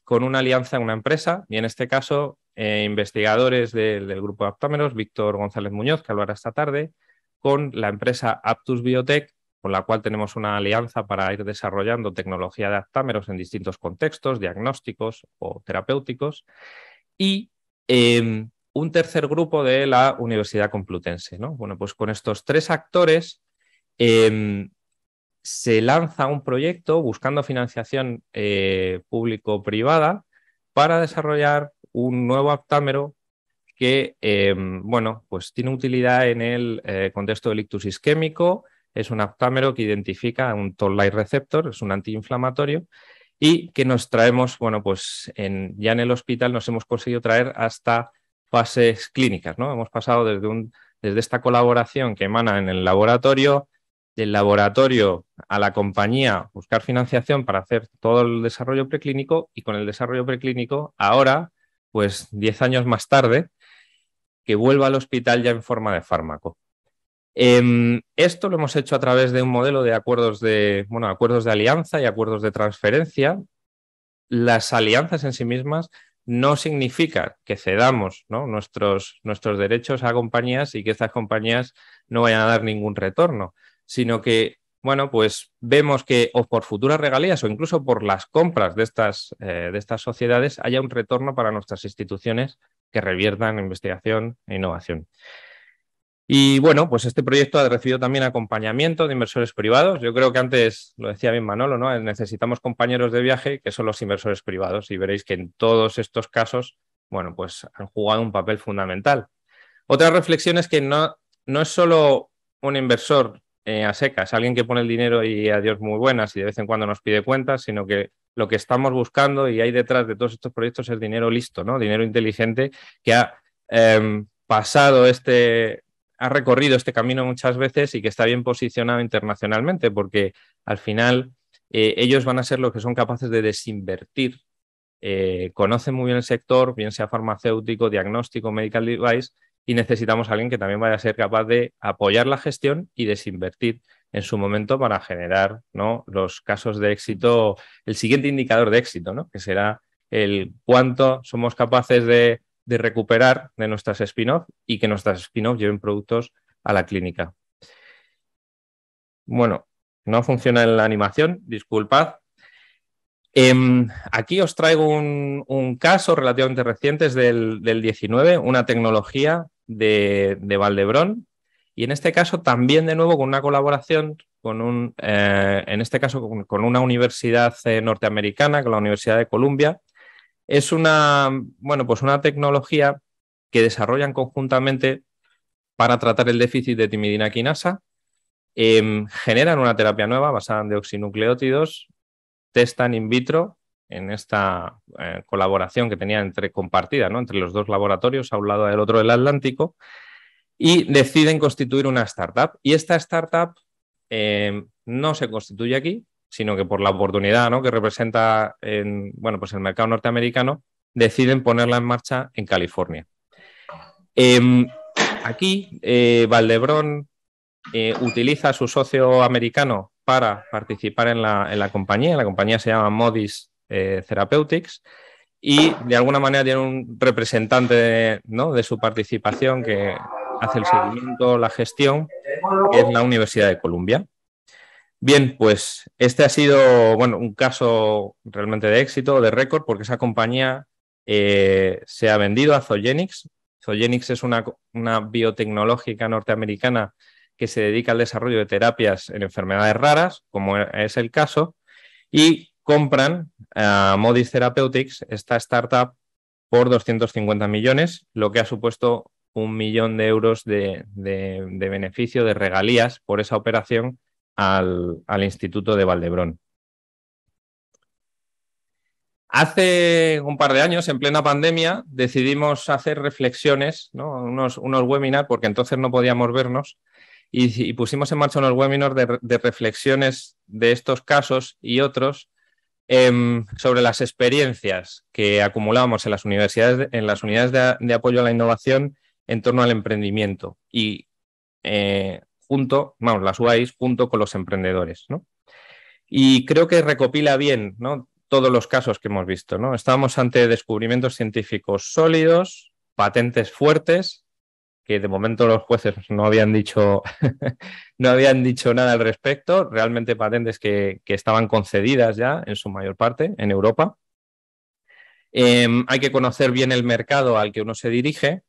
con una alianza en una empresa, y en este caso, eh, investigadores del grupo Aptámeros, Víctor González Muñoz, que hablará esta tarde, con la empresa Aptus Biotech, con la cual tenemos una alianza para ir desarrollando tecnología de aptámeros en distintos contextos, diagnósticos o terapéuticos. Y em, un tercer grupo de la Universidad Complutense. ¿no? Bueno, pues con estos tres actores em, se lanza un proyecto buscando financiación eh, público-privada para desarrollar un nuevo aptámero que, em, bueno, pues tiene utilidad en el eh, contexto del ictus isquémico. Es un aptámero que identifica un toll-like receptor, es un antiinflamatorio y que nos traemos, bueno, pues ya en el hospital nos hemos conseguido traer hasta fases clínicas, ¿no? Hemos pasado desde, un, desde esta colaboración que emana en el laboratorio, del laboratorio a la compañía, buscar financiación para hacer todo el desarrollo preclínico y con el desarrollo preclínico ahora, pues 10 años más tarde, que vuelva al hospital ya en forma de fármaco. Em, esto lo hemos hecho a través de un modelo de acuerdos de, bueno, acuerdos de alianza y acuerdos de transferencia. Las alianzas en sí mismas no significa que cedamos nuestros, nuestros derechos a compañías y que estas compañías no vayan a dar ningún retorno, sino que, bueno, pues vemos que o por futuras regalías o incluso por las compras de estas, eh, de estas sociedades haya un retorno para nuestras instituciones que reviertan investigación e innovación. Y bueno, pues este proyecto ha recibido también acompañamiento de inversores privados. Yo creo que antes lo decía bien Manolo, ¿no? Necesitamos compañeros de viaje que son los inversores privados y veréis que en todos estos casos, bueno, pues han jugado un papel fundamental. Otra reflexión es que no, no es solo un inversor eh, a secas, alguien que pone el dinero y adiós muy buenas y de vez en cuando nos pide cuentas, sino que lo que estamos buscando y hay detrás de todos estos proyectos es dinero listo, ¿no? Dinero inteligente que ha em, pasado este, ha recorrido este camino muchas veces y que está bien posicionado internacionalmente, porque al final eh, ellos van a ser los que son capaces de desinvertir. Eh, conocen muy bien el sector, bien sea farmacéutico, diagnóstico, medical device, y necesitamos a alguien que también vaya a ser capaz de apoyar la gestión y desinvertir en su momento para generar ¿no? los casos de éxito, el siguiente indicador de éxito, ¿no? que será el cuánto somos capaces de de recuperar de nuestras spin-off y que nuestras spin-off lleven productos a la clínica. Bueno, no funciona en la animación, disculpad. Em, aquí os traigo un, caso relativamente reciente, es del, 19, una tecnología de, de, Valdebrón. Y en este caso también de nuevo con una colaboración con un, eh, en este caso con, una universidad eh, norteamericana, con la Universidad de Columbia, es una, bueno, pues una tecnología que desarrollan conjuntamente para tratar el déficit de timidina quinasa, em, generan una terapia nueva basada en deoxinucleótidos, testan in vitro en esta eh, colaboración que tenía entre, compartida ¿no? entre los dos laboratorios, a un lado del otro del Atlántico, y deciden constituir una startup. Y esta startup em, no se constituye aquí, sino que por la oportunidad que representa en, bueno, pues el mercado norteamericano, deciden ponerla en marcha en California. Em, aquí, eh, Valdebrón eh, utiliza a su socio americano para participar en la, compañía. La compañía se llama Modis eh, Therapeutics y de alguna manera tiene un representante de su participación que hace el seguimiento, la gestión, que es la Universidad de Columbia. Bien, pues este ha sido bueno, un caso realmente de éxito, de récord, porque esa compañía eh, se ha vendido a Zogenix. Zogenix es una, biotecnológica norteamericana que se dedica al desarrollo de terapias en enfermedades raras, como es el caso, y compran a Modis Therapeutics, esta startup, por 250 millones, lo que ha supuesto un millón de euros de beneficio, de regalías por esa operación al, Instituto de Valdebrón. Hace un par de años, en plena pandemia, decidimos hacer reflexiones, unos, webinars, porque entonces no podíamos vernos, y, pusimos en marcha unos webinars de, reflexiones de estos casos y otros em, sobre las experiencias que acumulábamos en las universidades, en las unidades de, apoyo a la innovación en torno al emprendimiento. Y eh, junto, vamos, las UAIs junto con los emprendedores, Y creo que recopila bien, ¿no? Todos los casos que hemos visto, ¿no? Estábamos ante descubrimientos científicos sólidos, patentes fuertes, que de momento los jueces no habían dicho, *laughs* no habían dicho nada al respecto, realmente patentes que, estaban concedidas ya en su mayor parte en Europa. Em, hay que conocer bien el mercado al que uno se dirige,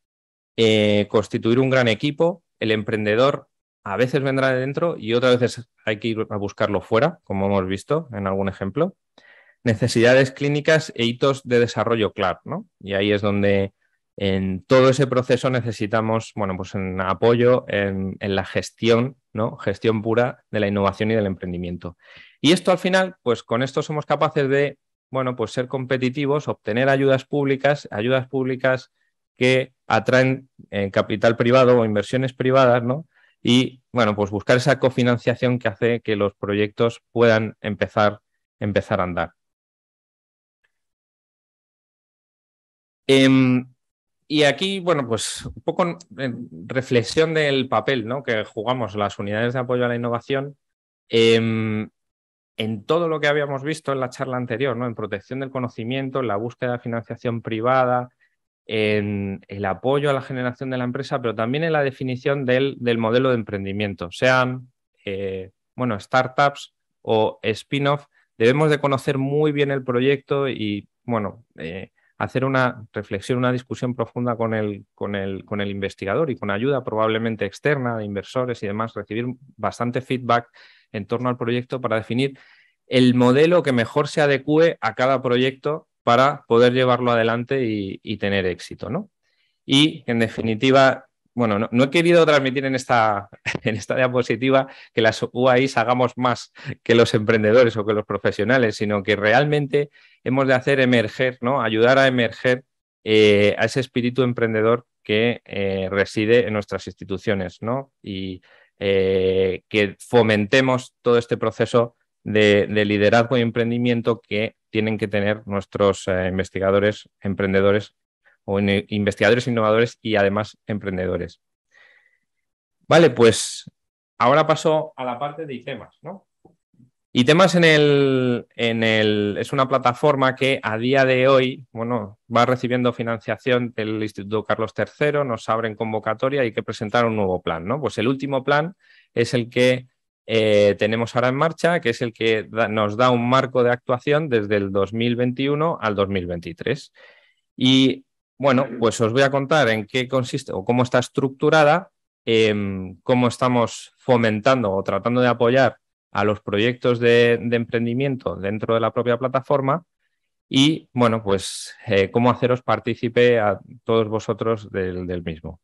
eh, constituir un gran equipo, el emprendedor a veces vendrá de dentro y otras veces hay que ir a buscarlo fuera, como hemos visto en algún ejemplo. Necesidades clínicas e hitos de desarrollo, claro, ¿no? Y ahí es donde en todo ese proceso necesitamos, bueno, pues en apoyo, en, la gestión, ¿no? Gestión pura de la innovación y del emprendimiento. Y esto al final, pues con esto somos capaces de, bueno, pues ser competitivos, obtener ayudas públicas, ayudas públicas que atraen eh, capital privado o inversiones privadas, ¿no? y bueno, pues buscar esa cofinanciación que hace que los proyectos puedan empezar, empezar a andar. Em, y aquí, bueno, pues un poco en reflexión del papel ¿no? que jugamos las unidades de apoyo a la innovación em, en todo lo que habíamos visto en la charla anterior, ¿no? en protección del conocimiento, en la búsqueda de financiación privada, en el apoyo a la generación de la empresa, pero también en la definición del, modelo de emprendimiento, sean eh, bueno, startups o spin-off. Debemos de conocer muy bien el proyecto y bueno, eh, hacer una reflexión, una discusión profunda con el, con, el, con el investigador y con ayuda probablemente externa de inversores y demás, recibir bastante feedback en torno al proyecto para definir el modelo que mejor se adecue a cada proyecto para poder llevarlo adelante y, tener éxito, ¿no? Y en definitiva, bueno, no, he querido transmitir en esta, *laughs* en esta diapositiva que las UAIs hagamos más que los emprendedores o que los profesionales, sino que realmente hemos de hacer emerger, ¿no? ayudar a emerger eh, a ese espíritu emprendedor que eh, reside en nuestras instituciones ¿no? y eh, que fomentemos todo este proceso de, liderazgo y emprendimiento que tienen que tener nuestros eh, investigadores, emprendedores o investigadores innovadores y además emprendedores. Vale, pues ahora paso a la parte de ITEMAS, ¿no? ITEMAS en el, en el, es una plataforma que a día de hoy, bueno, va recibiendo financiación del Instituto Carlos III, nos abren convocatoria y hay que presentar un nuevo plan, ¿no? Pues el último plan es el que eh, tenemos ahora en marcha, que es el que nos da un marco de actuación desde el 2021 al 2023. Y bueno, pues os voy a contar en qué consiste o cómo está estructurada, em, cómo estamos fomentando o tratando de apoyar a los proyectos de, emprendimiento dentro de la propia plataforma y, bueno, pues eh, cómo haceros partícipe a todos vosotros del mismo.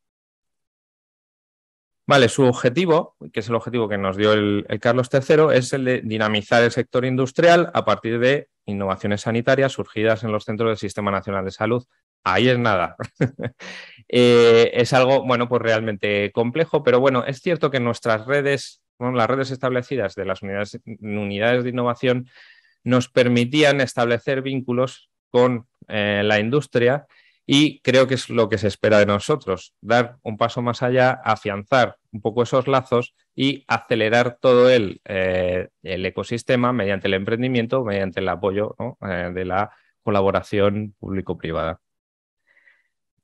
Vale, su objetivo, que es el objetivo que nos dio el, Carlos III, es el de dinamizar el sector industrial a partir de innovaciones sanitarias surgidas en los centros del Sistema Nacional de Salud. Ahí es nada. *laughs* Eh, es algo, bueno, pues realmente complejo, pero bueno, es cierto que nuestras redes, las redes establecidas de las unidades, unidades de innovación nos permitían establecer vínculos con eh, la industria y creo que es lo que se espera de nosotros, dar un paso más allá, afianzar un poco esos lazos y acelerar todo el, eh, ecosistema mediante el emprendimiento, mediante el apoyo eh, de la colaboración público-privada.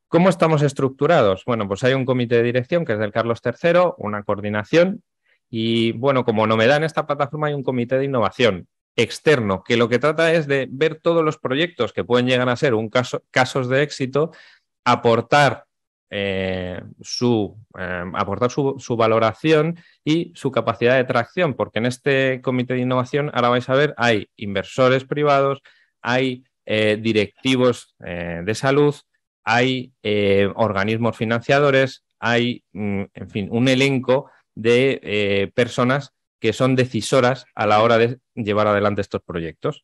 ¿Cómo estamos estructurados? Bueno, pues hay un comité de dirección que es del Carlos III, una coordinación y bueno, como no me en esta plataforma hay un comité de innovación externo, que lo que trata es de ver todos los proyectos que pueden llegar a ser un caso, casos de éxito, aportar, eh, su, eh, aportar su, valoración y su capacidad de tracción, porque en este comité de innovación, ahora vais a ver, hay inversores privados, hay eh, directivos de salud, hay organismos financiadores, hay, mm, en fin, un elenco de personas que son decisoras a la hora de llevar adelante estos proyectos.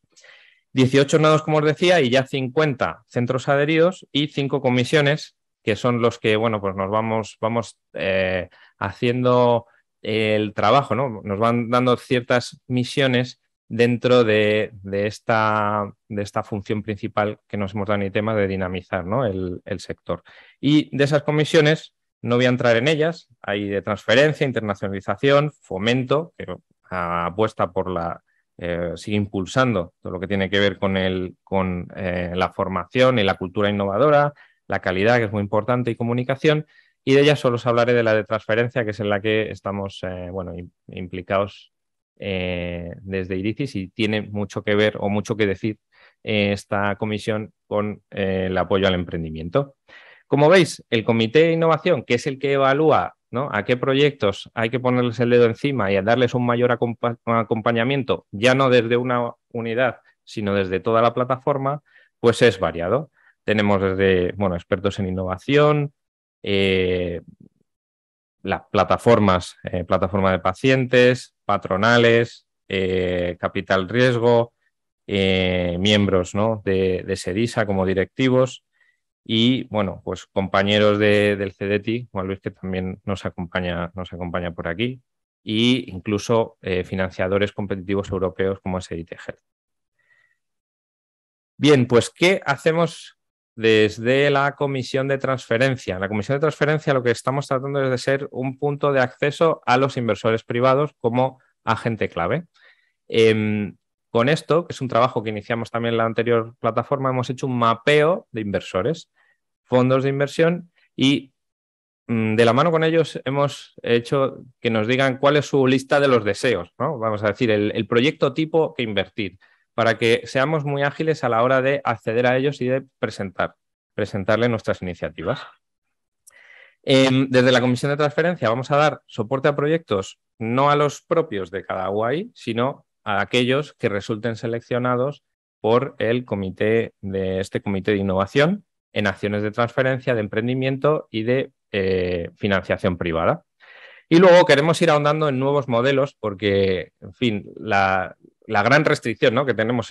18 nodos, como os decía, y ya 50 centros adheridos y 5 comisiones, que son los que, bueno, pues nos vamos, vamos eh, haciendo el trabajo, ¿no? Nos van dando ciertas misiones dentro de, esta, de esta, función principal que nos hemos dado en el tema de dinamizar ¿no? el sector. Y de esas comisiones, no voy a entrar en ellas. Hay de transferencia, internacionalización, fomento, que apuesta por la, eh, sigue impulsando todo lo que tiene que ver con, el, con eh, la formación y la cultura innovadora, la calidad, que es muy importante, y comunicación. Y de ellas solo os hablaré de la de transferencia, que es en la que estamos eh, bueno, implicados desde IRICIS y tiene mucho que ver o mucho que decir esta comisión con el apoyo al emprendimiento. Como veis, el comité de innovación, que es el que evalúa a qué proyectos hay que ponerles el dedo encima y a darles un mayor acompañamiento, ya no desde una unidad, sino desde toda la plataforma, pues es variado. Tenemos desde bueno, expertos en innovación, eh, las plataformas, eh, plataforma de pacientes, patronales, eh, capital riesgo, miembros de, de SEDISA como directivos. Y bueno, pues compañeros de, del CEDETI, Juan Luis, que también nos acompaña, nos acompaña por aquí, e incluso eh, financiadores competitivos europeos como SIT Health. Bien, pues ¿qué hacemos desde la comisión de transferencia? la comisión de transferencia lo que estamos tratando es de ser un punto de acceso a los inversores privados como agente clave. Em, con esto, que es un trabajo que iniciamos también en la anterior plataforma, hemos hecho un mapeo de inversores, fondos de inversión y mm, de la mano con ellos hemos hecho que nos digan cuál es su lista de los deseos, ¿no? Vamos a decir, el, proyecto tipo que invertir, para que seamos muy ágiles a la hora de acceder a ellos y de presentar, presentarle nuestras iniciativas. Em, desde la comisión de transferencia vamos a dar soporte a proyectos, no a los propios de cada UAI, sino a aquellos que resulten seleccionados por el comité de este comité de innovación en acciones de transferencia, de emprendimiento y de eh, financiación privada. Y luego queremos ir ahondando en nuevos modelos porque, en fin, la, gran restricción ¿no? que tenemos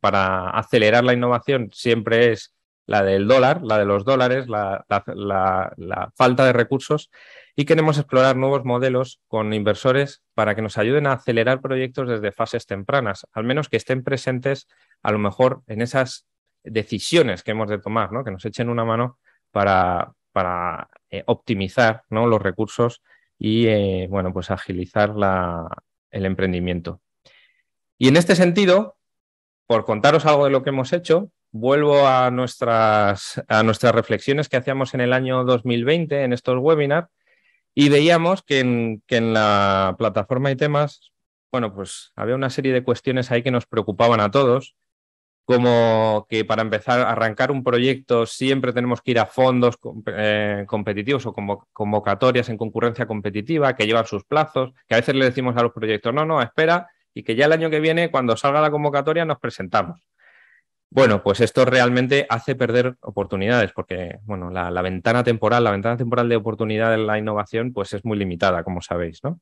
para acelerar la innovación siempre es la del dólar, la de los dólares, la, falta de recursos y queremos explorar nuevos modelos con inversores para que nos ayuden a acelerar proyectos desde fases tempranas, al menos que estén presentes a lo mejor en esas decisiones que hemos de tomar, ¿no? que nos echen una mano para, para eh, optimizar los recursos y eh, bueno, pues agilizar el emprendimiento. Y en este sentido, por contaros algo de lo que hemos hecho, vuelvo a nuestras, a nuestras reflexiones que hacíamos en el año 2020 en estos webinars y veíamos que en, en la plataforma y temas, bueno, pues había una serie de cuestiones ahí que nos preocupaban a todos, como que para empezar a arrancar un proyecto siempre tenemos que ir a fondos eh, competitivos o convocatorias en concurrencia competitiva que llevan sus plazos, que a veces le decimos a los proyectos, no, no, espera, y que ya el año que viene, cuando salga la convocatoria, nos presentamos. Bueno, pues esto realmente hace perder oportunidades, porque bueno, la, ventana temporal, la ventana temporal de oportunidad en la innovación, pues es muy limitada, como sabéis, ¿no?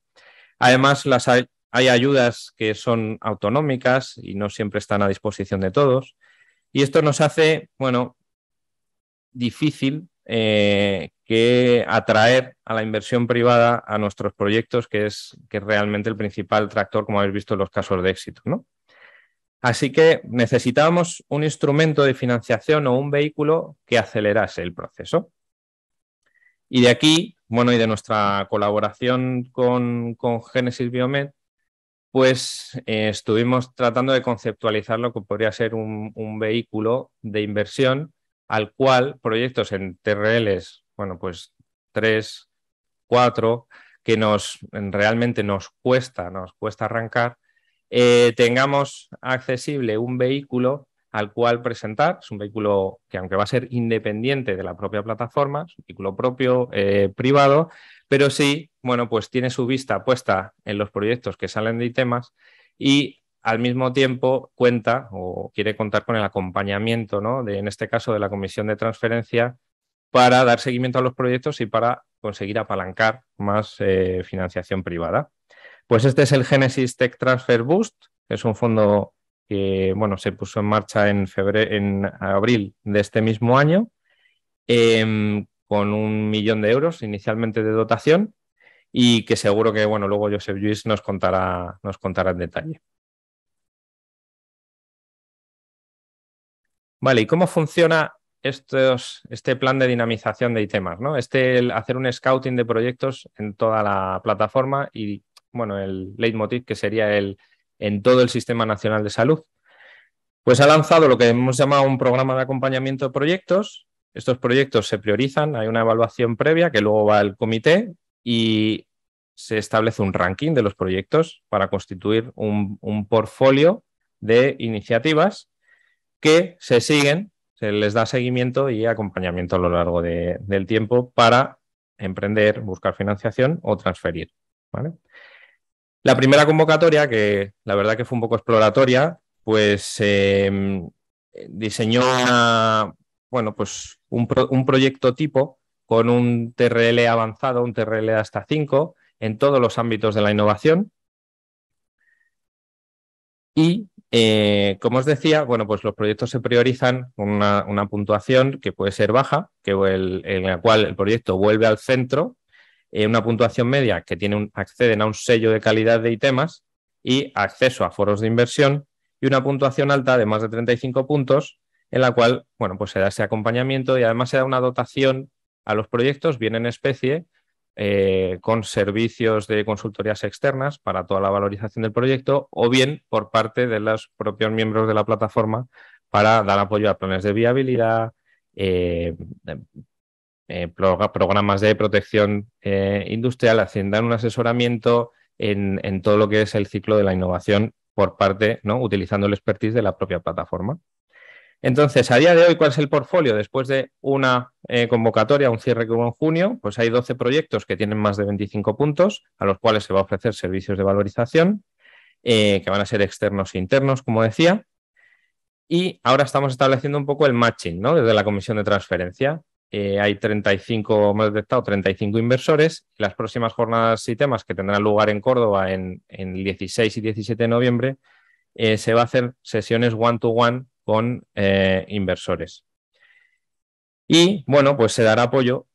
Además, las hay, ayudas que son autonómicas y no siempre están a disposición de todos. Y esto nos hace, bueno, difícil eh, que atraer a la inversión privada a nuestros proyectos, que es, que realmente el principal tractor, como habéis visto en los casos de éxito, ¿no? Así que necesitábamos un instrumento de financiación o un vehículo que acelerase el proceso. Y de aquí, bueno, y de nuestra colaboración con, Génesis Genesis Biomed, pues eh, estuvimos tratando de conceptualizar lo que podría ser un, vehículo de inversión al cual proyectos en TRLs, bueno, pues tres, cuatro, que nos realmente nos cuesta, nos cuesta arrancar, eh, tengamos accesible un vehículo al cual presentar. Es un vehículo que, aunque va a ser independiente de la propia plataforma, es un vehículo propio, eh, privado, pero sí, bueno, pues tiene su vista puesta en los proyectos que salen de ITEMAS y al mismo tiempo cuenta o quiere contar con el acompañamiento, ¿no? De, en este caso, de la Comisión de Transferencia para dar seguimiento a los proyectos y para conseguir apalancar más eh, financiación privada. Pues este es el Genesis Tech Transfer Boost, que es un fondo que bueno, se puso en marcha en, en abril de este mismo año, em, con un millón de euros inicialmente de dotación y que seguro que bueno, luego Joseph Luis nos contará, nos contará en detalle. Vale, ¿y cómo funciona este plan de dinamización de temas, ¿no? Este el hacer un scouting de proyectos en toda la plataforma y bueno, el leitmotiv que sería el en todo el Sistema Nacional de Salud. Pues ha lanzado lo que hemos llamado un programa de acompañamiento de proyectos. Estos proyectos se priorizan, hay una evaluación previa que luego va al comité y se establece un ranking de los proyectos para constituir un, portfolio de iniciativas que se siguen, se les da seguimiento y acompañamiento a lo largo del tiempo para emprender, buscar financiación o transferir. ¿vale? La primera convocatoria, que la verdad que fue un poco exploratoria, pues em, diseñó bueno, pues un, proyecto tipo con un TRL avanzado, un TRL hasta 5, en todos los ámbitos de la innovación. Y, eh, como os decía, bueno, pues los proyectos se priorizan con una, puntuación que puede ser baja, que en la cual el proyecto vuelve al centro eh, una puntuación media que tiene un, acceden a un sello de calidad de itemas y acceso a foros de inversión y una puntuación alta de más de 35 puntos en la cual, bueno, pues se da ese acompañamiento y además se da una dotación a los proyectos, bien en especie, eh, con servicios de consultorías externas para toda la valorización del proyecto o bien por parte de los propios miembros de la plataforma para dar apoyo a planes de viabilidad, eh, eh, programas de protección eh, industrial, haciendan un asesoramiento en, todo lo que es el ciclo de la innovación por parte, ¿no? utilizando el expertise de la propia plataforma. Entonces, a día de hoy, ¿cuál es el portfolio? Después de una eh, convocatoria, un cierre que hubo en junio, pues hay 12 proyectos que tienen más de 25 puntos, a los cuales se va a ofrecer servicios de valorización, que van a ser externos e internos, como decía. Y ahora estamos estableciendo un poco el matching, ¿no? Desde la comisión de transferencia. Eh, hay 35, hemos detectado 35 inversores. Las próximas jornadas y temas que tendrán lugar en Córdoba en, el 16 y 17 de noviembre, eh, se va a hacer sesiones one-to-one con eh, inversores. Y bueno, pues se dará apoyo.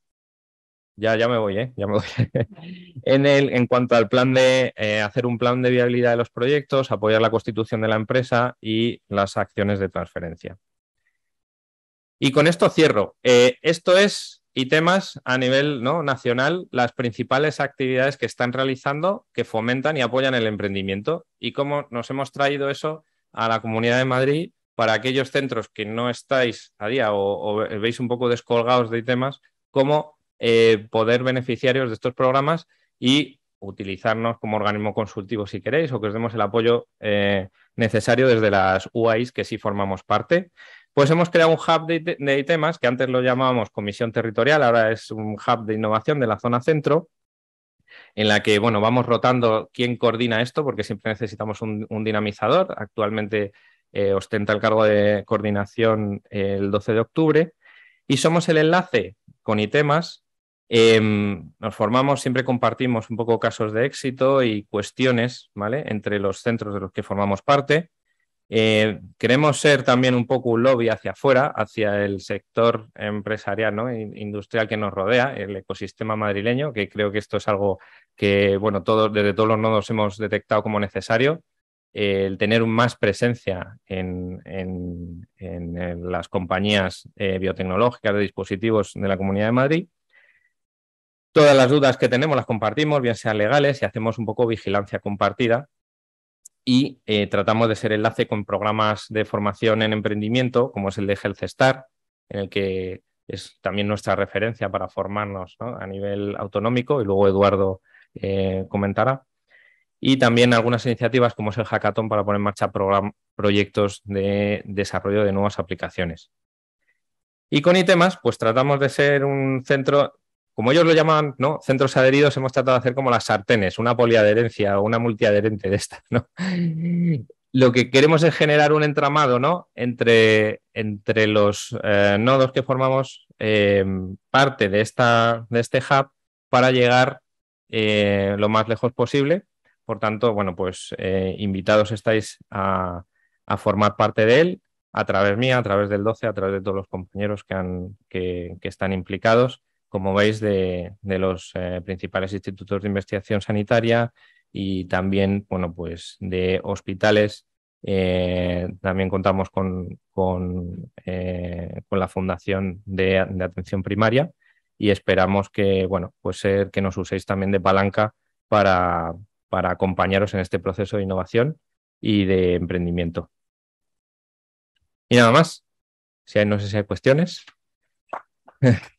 Ya, me voy, ¿eh? Ya me voy. *laughs* el, en cuanto al plan de hacer un plan de viabilidad de los proyectos, apoyar la constitución de la empresa y las acciones de transferencia. Y con esto cierro. Eh, esto es y temas a nivel ¿no? nacional, las principales actividades que están realizando que fomentan y apoyan el emprendimiento y cómo nos hemos traído eso a la Comunidad de Madrid para aquellos centros que no estáis a día o, veis un poco descolgados de temas, cómo eh, poder beneficiarios de estos programas y utilizarnos como organismo consultivo si queréis o que os demos el apoyo eh, necesario desde las UAIs que sí formamos parte. Pues hemos creado un hub de, ITEMAS que antes lo llamábamos comisión territorial, ahora es un hub de innovación de la zona centro, en la que bueno, vamos rotando quién coordina esto, porque siempre necesitamos un, dinamizador. Actualmente eh, ostenta el cargo de coordinación el 12 de octubre. Y somos el enlace con ITEMAS. nos formamos, siempre compartimos un poco casos de éxito y cuestiones entre los centros de los que formamos parte. Eh, queremos ser también un poco un lobby hacia afuera, hacia el sector empresarial, ¿no? industrial que nos rodea, el ecosistema madrileño, que creo que esto es algo que, bueno, todos, desde todos los nodos hemos detectado como necesario. Eh, el tener más presencia en, las compañías eh, biotecnológicas de dispositivos de la Comunidad de Madrid. Todas las dudas que tenemos las compartimos, bien sean legales, y hacemos un poco vigilancia compartida y eh, tratamos de ser enlace con programas de formación en emprendimiento, como es el de Health Star, en el que es también nuestra referencia para formarnos a nivel autonómico, y luego Eduardo eh, comentará. Y también algunas iniciativas como es el hackathon para poner en marcha proyectos de desarrollo de nuevas aplicaciones. Y con ITEMAS, pues tratamos de ser un centro como ellos lo llaman, Centros adheridos, hemos tratado de hacer como las sartenes, una poliadherencia o una multiadherente de estas, *laughs* Lo que queremos es generar un entramado, Entre, entre los eh, nodos que formamos eh, parte de, esta, de este hub para llegar eh, lo más lejos posible. Por tanto, bueno, pues invitados estáis a, formar parte de él a través mía, a través del 12, a través de todos los compañeros que, que están implicados como veis, de, los eh, principales institutos de investigación sanitaria y también, bueno, pues de hospitales. Eh, también contamos con, con, eh, la Fundación de, Atención Primaria y esperamos que, bueno, pues ser que nos uséis también de palanca para, para acompañaros en este proceso de innovación y de emprendimiento. Y nada más. Si no sé si hay cuestiones. *laughs*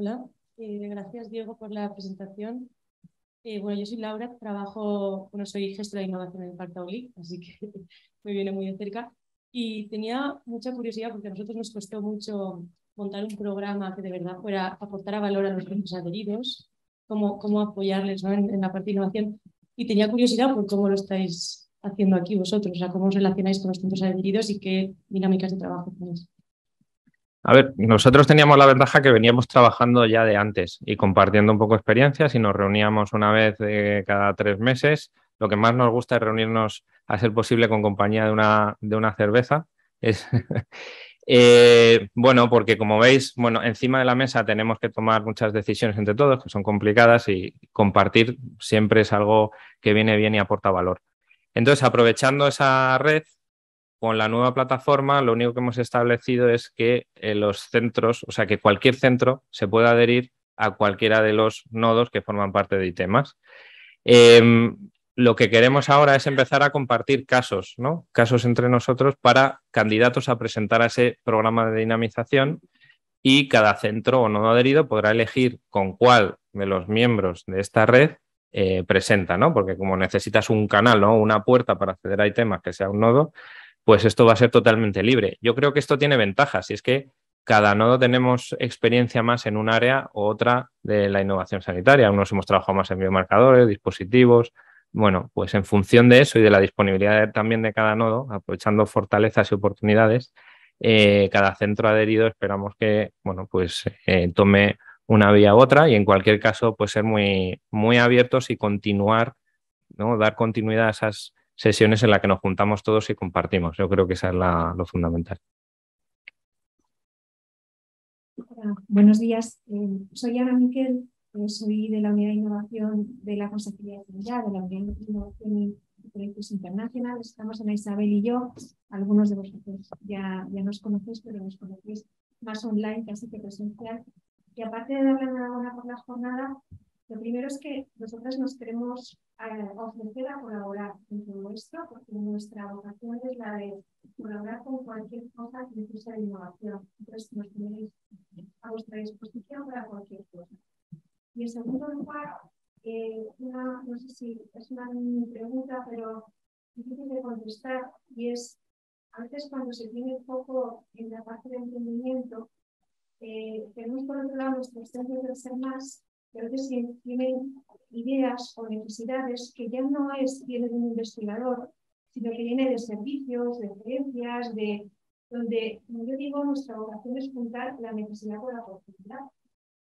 Hola, eh, gracias Diego por la presentación. Eh, bueno, yo soy Laura, trabajo, bueno, soy gestora de innovación en Partauli, así que *laughs* me viene muy de cerca. Y tenía mucha curiosidad porque a nosotros nos costó mucho montar un programa que de verdad fuera aportar valor a los puntos adheridos, cómo, apoyarles en, la parte de innovación. Y tenía curiosidad por cómo lo estáis haciendo aquí vosotros, o sea, cómo os relacionáis con los centros adheridos y qué dinámicas de trabajo tenéis. A ver, nosotros teníamos la ventaja que veníamos trabajando ya de antes y compartiendo un poco experiencias y nos reuníamos una vez eh, cada tres meses. Lo que más nos gusta es reunirnos a ser posible con compañía de una, de una cerveza. Es, *laughs* eh, bueno, porque como veis, bueno, encima de la mesa tenemos que tomar muchas decisiones entre todos que son complicadas y compartir siempre es algo que viene bien y aporta valor. Entonces, aprovechando esa red, con la nueva plataforma lo único que hemos establecido es que eh, los centros, o sea, que cualquier centro se pueda adherir a cualquiera de los nodos que forman parte de ITEMAS. lo que queremos ahora es empezar a compartir casos, ¿no? Casos entre nosotros para candidatos a presentar a ese programa de dinamización y cada centro o nodo adherido podrá elegir con cuál de los miembros de esta red eh, presenta, ¿no? Porque como necesitas un canal, ¿no? Una puerta para acceder a ITEMAS que sea un nodo, pues esto va a ser totalmente libre. Yo creo que esto tiene ventajas y es que cada nodo tenemos experiencia más en un área u otra de la innovación sanitaria. Unos hemos trabajado más en biomarcadores, dispositivos. Bueno, pues en función de eso y de la disponibilidad también de cada nodo, aprovechando fortalezas y oportunidades, eh, cada centro adherido esperamos que, bueno, pues eh, tome una vía u otra y en cualquier caso, pues ser muy, muy abiertos y continuar, ¿no? Dar continuidad a esas sesiones en las que nos juntamos todos y compartimos. Yo creo que esa es la, lo fundamental. buenos días. Eh, soy Ana Miquel, eh, soy de la Unidad de Innovación de la Consejería de Seguridad, de la Unidad de Innovación y Proyectos Internacionales. Estamos Ana Isabel y yo. Algunos de vosotros ya, ya nos conocéis, pero nos conocéis más online, casi que presencial. Y aparte de darle una por la jornada, lo primero es que nosotros nos queremos eh, ofrecer a colaborar todo nuestro, porque nuestra vocación es la de colaborar con cualquier cosa que necesite la innovación. Entonces, nos tenéis a vuestra disposición para cualquier cosa. Y en segundo lugar, eh, una, no sé si es una pregunta, pero difícil de contestar, y es, a veces cuando se tiene poco en la parte de emprendimiento, eh, tenemos por otro lado nuestros centros de ser más pero que sí tienen ideas o necesidades que ya no es, viene de un investigador, sino que viene de servicios, de creencias, de donde, como yo digo, nuestra vocación es juntar la necesidad con la oportunidad.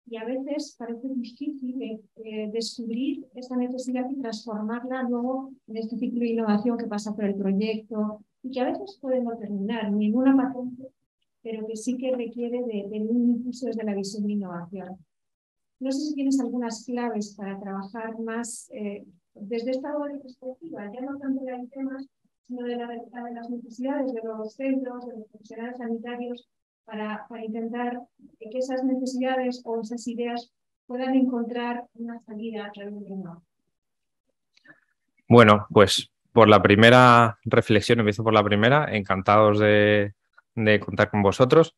Y a veces parece difícil eh, eh, descubrir esa necesidad y transformarla luego en este ciclo de innovación que pasa por el proyecto y que a veces puede no terminar ninguna patente, pero que sí que requiere de, de un impulso desde la visión de innovación. No sé si tienes algunas claves para trabajar más eh, desde esta perspectiva, ya no tanto de los temas, sino de, la, de, las necesidades de los centros, de los funcionarios sanitarios, para, para intentar que esas necesidades o esas ideas puedan encontrar una salida a través Bueno, pues por la primera reflexión, empiezo por la primera, encantados de, de contar con vosotros.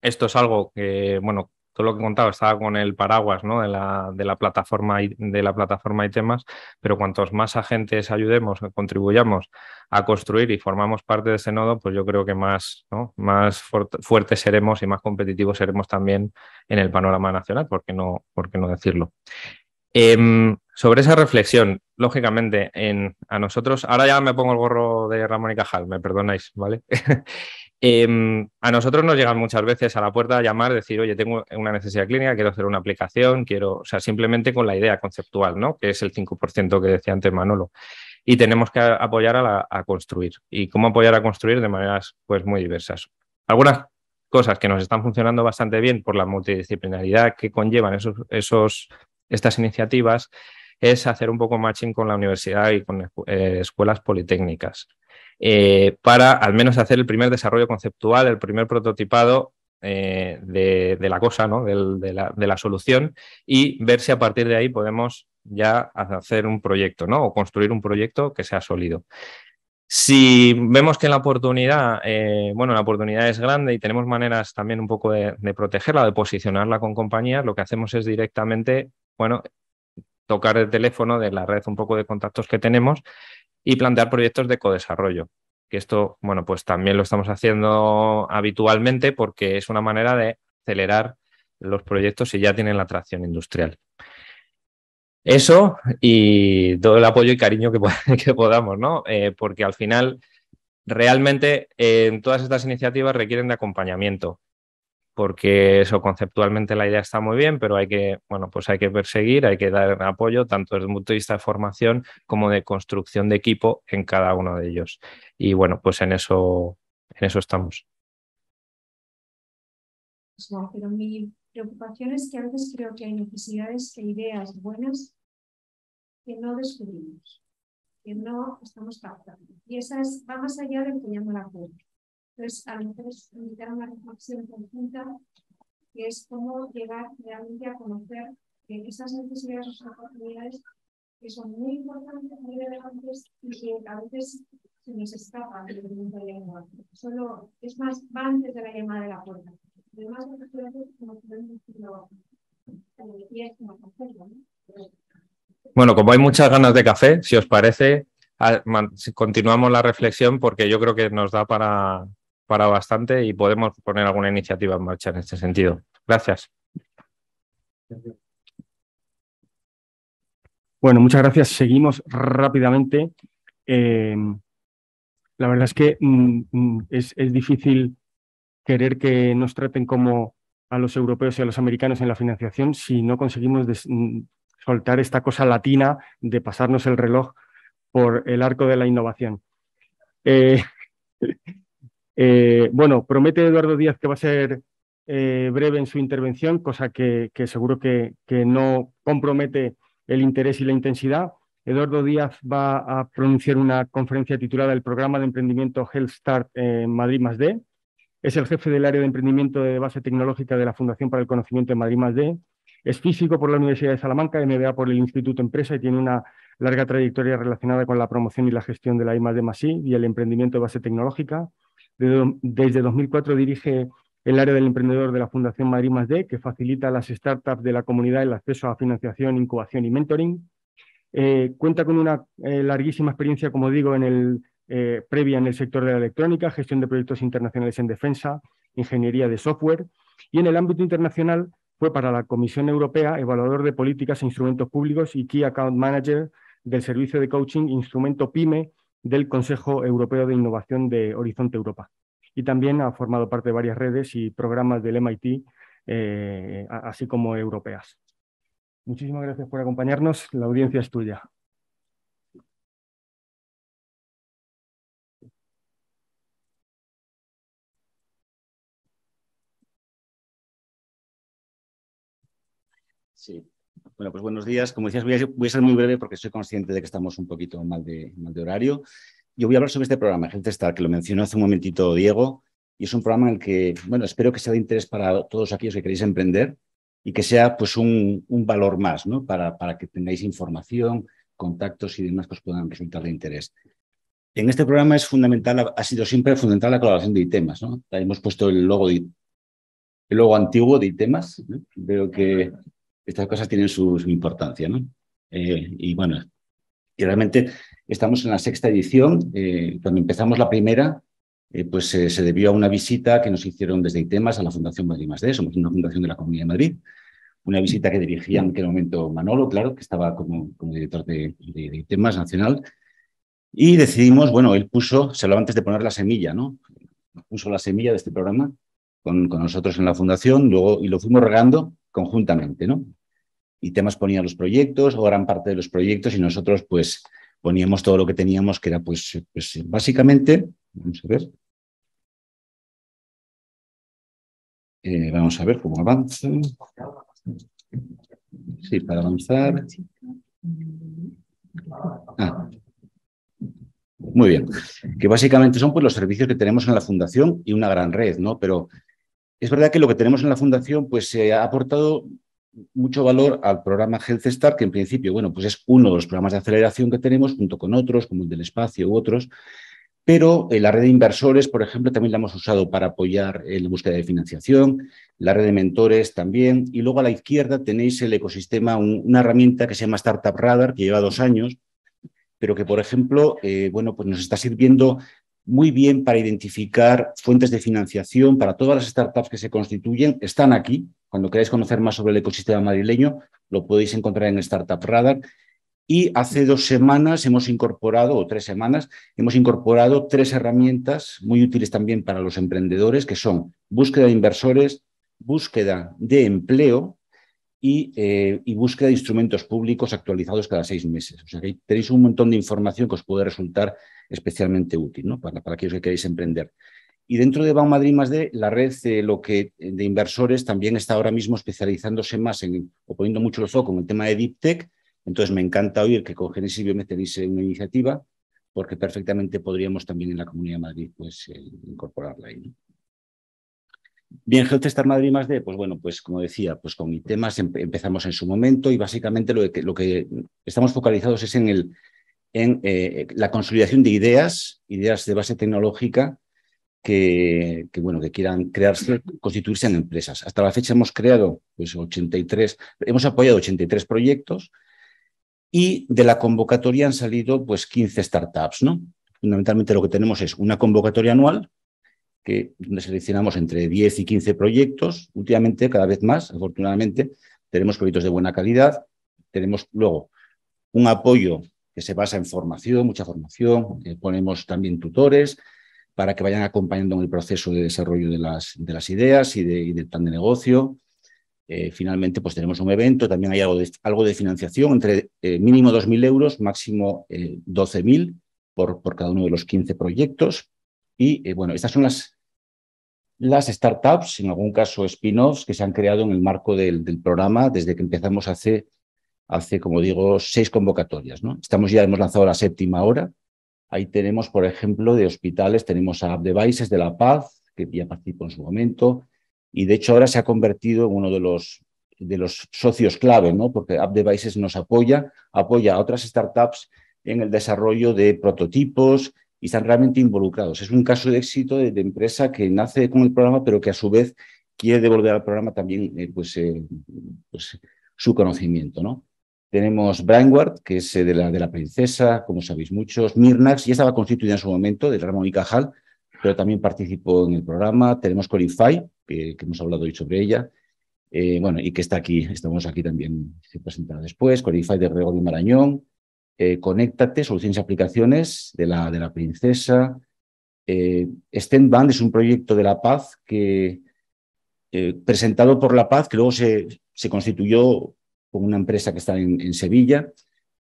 Esto es algo que, bueno, todo lo que contaba estaba con el paraguas ¿no? de, la, de, la, plataforma y, de la plataforma y temas, pero cuantos más agentes ayudemos, contribuyamos a construir y formamos parte de ese nodo, pues yo creo que más, ¿no? más fuertes seremos y más competitivos seremos también en el panorama nacional, ¿por qué no, no decirlo? Em, sobre esa reflexión, lógicamente, en, a nosotros, ahora ya me pongo el gorro de Ramón y Cajal, me perdonáis, ¿vale? *laughs* Em, a nosotros nos llegan muchas veces a la puerta a llamar, decir, oye, tengo una necesidad clínica, quiero hacer una aplicación, quiero, o sea, simplemente con la idea conceptual, ¿no? Que es el 5% que decía antes Manolo. Y tenemos que apoyar a, construir. ¿Y cómo apoyar a construir? De maneras, pues, muy diversas. Algunas cosas que nos están funcionando bastante bien por la multidisciplinaridad que conllevan esos, esos estas iniciativas es hacer un poco matching con la universidad y con eh, escuelas politécnicas. Eh, para al menos hacer el primer desarrollo conceptual, el primer prototipado eh, de, la cosa, ¿no? de, la, solución, y ver si a partir de ahí podemos ya hacer un proyecto ¿no? o construir un proyecto que sea sólido. Si vemos que la oportunidad, eh, bueno, la oportunidad es grande y tenemos maneras también un poco de, de protegerla, de posicionarla con compañías, lo que hacemos es directamente, bueno, tocar el teléfono de la red un poco de contactos que tenemos y plantear proyectos de codesarrollo. Que esto, bueno, pues también lo estamos haciendo habitualmente porque es una manera de acelerar los proyectos si ya tienen la atracción industrial. Eso y todo el apoyo y cariño que, *laughs* podamos, ¿no? Eh, porque al final, realmente, todas estas iniciativas requieren de acompañamiento porque eso conceptualmente la idea está muy bien, pero hay que, bueno, pues hay que perseguir, hay que dar apoyo tanto desde el punto de vista de formación como de construcción de equipo en cada uno de ellos. Y bueno, pues en eso, en eso estamos. Pues pero mi preocupación es que a creo que hay necesidades e ideas buenas que no descubrimos, que no estamos captando. Y esa va más allá de empeñando la cuenta entonces, a lo mejor es invitar a una reflexión conjunta, que es cómo llegar realmente a conocer esas necesidades, esas oportunidades que son muy importantes, muy relevantes y que a veces se nos escapan del mundo de la Solo, es más, va antes de la llamada de la puerta. Además, lo que es como podemos decirlo, como hacerlo, Bueno, como hay muchas ganas de café, si os parece, ah, continuamos la reflexión porque yo creo que nos da para, para bastante y podemos poner alguna iniciativa en marcha en este sentido. Gracias. Bueno, muchas gracias. Seguimos rápidamente. Eh, la verdad es que mm, mm, es, difícil querer que nos traten como a los europeos y a los americanos en la financiación si no conseguimos mm, soltar esta cosa latina de pasarnos el reloj por el arco de la innovación. Eh, *laughs* Eh, bueno, promete Eduardo Díaz que va a ser eh, breve en su intervención, cosa que, seguro que, no compromete el interés y la intensidad. Eduardo Díaz va a pronunciar una conferencia titulada El programa de emprendimiento Health Start en Madrid más D. Es el jefe del área de emprendimiento de base tecnológica de la Fundación para el Conocimiento de Madrid D. Es físico por la Universidad de Salamanca, MBA por el Instituto Empresa y tiene una larga trayectoria relacionada con la promoción y la gestión de la I+D+I y el emprendimiento de base tecnológica desde 2004 dirige el área del emprendedor de la Fundación Madrid D, que facilita a las startups de la comunidad el acceso a financiación, incubación y mentoring. Eh, cuenta con una eh, larguísima experiencia, como digo, eh, previa en el sector de la electrónica, gestión de proyectos internacionales en defensa, ingeniería de software. Y en el ámbito internacional fue para la Comisión Europea evaluador de políticas e instrumentos públicos y Key Account Manager del servicio de coaching Instrumento PyME del Consejo Europeo de Innovación de Horizonte Europa. Y también ha formado parte de varias redes y programas del MIT, eh, así como europeas. Muchísimas gracias por acompañarnos. La audiencia es tuya. Bueno, pues buenos días. Como decías, voy a, ser muy breve porque soy consciente de que estamos un poquito mal de, mal de horario. Yo voy a hablar sobre este programa, Gente Star, que lo mencionó hace un momentito Diego, y es un programa en el que, bueno, espero que sea de interés para todos aquellos que queréis emprender y que sea pues un, un valor más, ¿no? Para, para que tengáis información, contactos y demás que os puedan resultar de interés. En este programa es fundamental, ha sido siempre fundamental la colaboración de ITEMAS, ¿no? Hemos puesto el logo, de, el logo antiguo de ITEMAS, veo que estas cosas tienen su, importancia, ¿no? Eh, y bueno, realmente estamos en la sexta edición. Eh, cuando empezamos la primera, eh, pues se debió a una visita que nos hicieron desde ITEMAS a la Fundación Madrid más D, somos una fundación de la Comunidad de Madrid, una visita que dirigía en aquel momento Manolo, claro, que estaba como, como director de, de, de, ITEMAS nacional. Y decidimos, bueno, él puso, se hablaba antes de poner la semilla, ¿no? Puso la semilla de este programa con, nosotros en la fundación, luego, y lo fuimos regando conjuntamente, ¿no? Y temas ponían los proyectos, o gran parte de los proyectos, y nosotros, pues, poníamos todo lo que teníamos, que era, pues, pues básicamente, vamos a ver. Eh, vamos a ver cómo avanza. Sí, para avanzar. Ah. Muy bien. Que básicamente son pues, los servicios que tenemos en la fundación y una gran red, ¿no? Pero es verdad que lo que tenemos en la fundación pues se ha aportado mucho valor al programa Health Start, que en principio, bueno, pues es uno de los programas de aceleración que tenemos junto con otros, como el del espacio u otros, pero eh, la red de inversores, por ejemplo, también la hemos usado para apoyar en la búsqueda de financiación, la red de mentores también, y luego a la izquierda tenéis el ecosistema, una herramienta que se llama Startup Radar, que lleva dos años, pero que, por ejemplo, eh, bueno, pues nos está sirviendo muy bien para identificar fuentes de financiación para todas las startups que se constituyen. Están aquí. Cuando queráis conocer más sobre el ecosistema madrileño, lo podéis encontrar en Startup Radar. Y hace dos semanas hemos incorporado, o tres semanas, hemos incorporado tres herramientas muy útiles también para los emprendedores, que son búsqueda de inversores, búsqueda de empleo eh, y, búsqueda de instrumentos públicos actualizados cada seis meses. O sea que tenéis un montón de información que os puede resultar especialmente útil ¿no? para, para aquellos que queréis emprender. Y dentro de Banco Madrid más de la red lo que, de inversores también está ahora mismo especializándose más en, o poniendo mucho el foco en el tema de Deep Tech. Entonces me encanta oír que con Genesis Biome tenéis eh, una iniciativa porque perfectamente podríamos también en la Comunidad de Madrid pues, eh, incorporarla ahí. Bien, Health Star Madrid más de, pues bueno, pues como decía, pues con temas empezamos en su momento y básicamente lo que, lo que estamos focalizados es en, el, en eh, la consolidación de ideas, ideas de base tecnológica que, bueno, que quieran crearse, constituirse en empresas. Hasta la fecha hemos creado pues 83, hemos apoyado 83 proyectos y de la convocatoria han salido pues 15 startups, ¿no? Fundamentalmente lo que tenemos es una convocatoria anual que seleccionamos entre 10 y 15 proyectos. Últimamente, cada vez más, afortunadamente, tenemos proyectos de buena calidad. Tenemos luego un apoyo que se basa en formación, mucha formación. ponemos también tutores para que vayan acompañando en el proceso de desarrollo de las, de las ideas y, de, del plan de negocio. Eh, finalmente, pues tenemos un evento, también hay algo de, algo de financiación, entre eh, mínimo 2.000 euros, máximo 12.000 eh, por, por cada uno de los 15 proyectos. Y bueno, estas son las, las startups, en algún caso spin-offs, que se han creado en el marco del, programa desde que empezamos hace, hace, como digo, seis convocatorias. ¿no? Estamos ya, hemos lanzado la séptima hora. Ahí tenemos, por ejemplo, de hospitales, tenemos a App Devices de La Paz, que ya participó en su momento, y de hecho ahora se ha convertido en uno de los, de los socios clave, ¿no? porque App Devices nos apoya, apoya a otras startups en el desarrollo de prototipos, y están realmente involucrados. Es un caso de éxito de, empresa que nace con el programa, pero que a su vez quiere devolver al programa también eh, pues, eh, pues, su conocimiento. ¿no? Tenemos Brainward, que es eh, de, la, de la princesa, como sabéis muchos. Mirnax ya estaba constituida en su momento, de Ramón y Cajal, pero también participó en el programa. Tenemos Corify, que, hemos hablado hoy sobre ella. bueno, y que está aquí, estamos aquí también se presentará después, Corify de Gregorio Marañón, eh, conéctate, Soluciones y Aplicaciones de la, de la Princesa. Eh, Band es un proyecto de la paz que, eh, presentado por la paz, que luego se, se constituyó con una empresa que está en, Sevilla,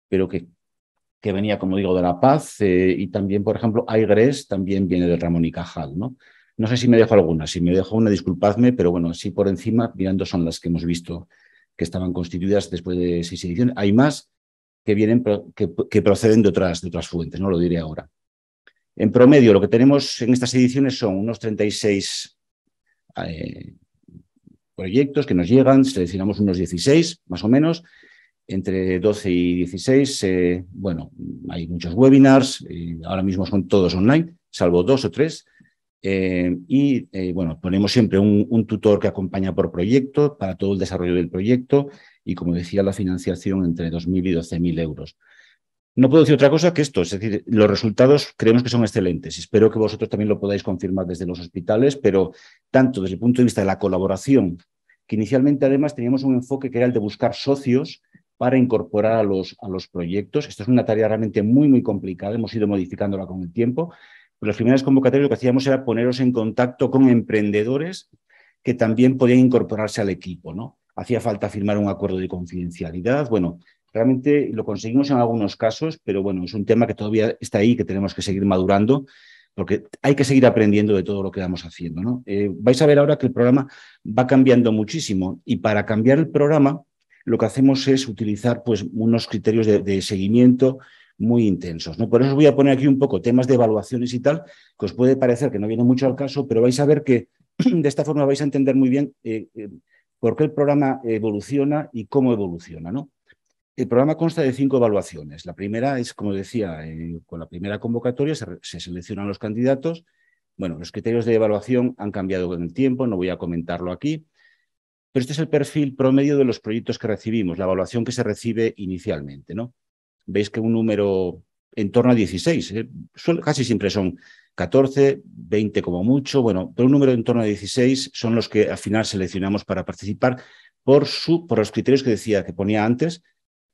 pero que, que, venía, como digo, de la paz. Eh, y también, por ejemplo, Aigres también viene de Ramón y Cajal, ¿no? No sé si me dejo alguna, si me dejo una, disculpadme, pero bueno, así por encima, mirando son las que hemos visto que estaban constituidas después de seis ediciones. Hay más, que, vienen, que, proceden de otras, otras fuentes, no lo diré ahora. En promedio, lo que tenemos en estas ediciones son unos 36 eh, proyectos que nos llegan, seleccionamos unos 16 más o menos, entre 12 y 16. Eh, bueno, hay muchos webinars, eh, ahora mismo son todos online, salvo dos o tres. y bueno, ponemos siempre un, un, tutor que acompaña por proyecto para todo el desarrollo del proyecto y, como decía, la financiación entre 2.000 y 12.000 euros. No puedo decir otra cosa que esto, es decir, los resultados creemos que son excelentes. Espero que vosotros también lo podáis confirmar desde los hospitales, pero tanto desde el punto de vista de la colaboración, que inicialmente además teníamos un enfoque que era el de buscar socios para incorporar a los, a los proyectos. Esto es una tarea realmente muy, muy complicada, hemos ido modificándola con el tiempo. Pero las primeras convocatorias lo que hacíamos era poneros en contacto con emprendedores que también podían incorporarse al equipo, ¿no? hacía falta firmar un acuerdo de confidencialidad. Bueno, realmente lo conseguimos en algunos casos, pero bueno, es un tema que todavía está ahí, que tenemos que seguir madurando, porque hay que seguir aprendiendo de todo lo que vamos haciendo. ¿no? Eh, vais a ver ahora que el programa va cambiando muchísimo y para cambiar el programa lo que hacemos es utilizar pues, unos criterios de, seguimiento muy intensos. ¿no? Por eso os voy a poner aquí un poco temas de evaluaciones y tal, que os puede parecer que no viene mucho al caso, pero vais a ver que *clears throat* de esta forma vais a entender muy bien eh, eh, por qué el programa evoluciona y cómo evoluciona. ¿no? El programa consta de cinco evaluaciones. La primera es, como decía, eh, con la primera convocatoria se, seleccionan los candidatos. Bueno, los criterios de evaluación han cambiado con el tiempo, no voy a comentarlo aquí, pero este es el perfil promedio de los proyectos que recibimos, la evaluación que se recibe inicialmente. ¿no? Veis que un número en torno a 16, eh, casi siempre son 14, 20 como mucho, bueno, pero un número en torno a 16 son los que al final seleccionamos para participar por, su, por los criterios que decía, que ponía antes,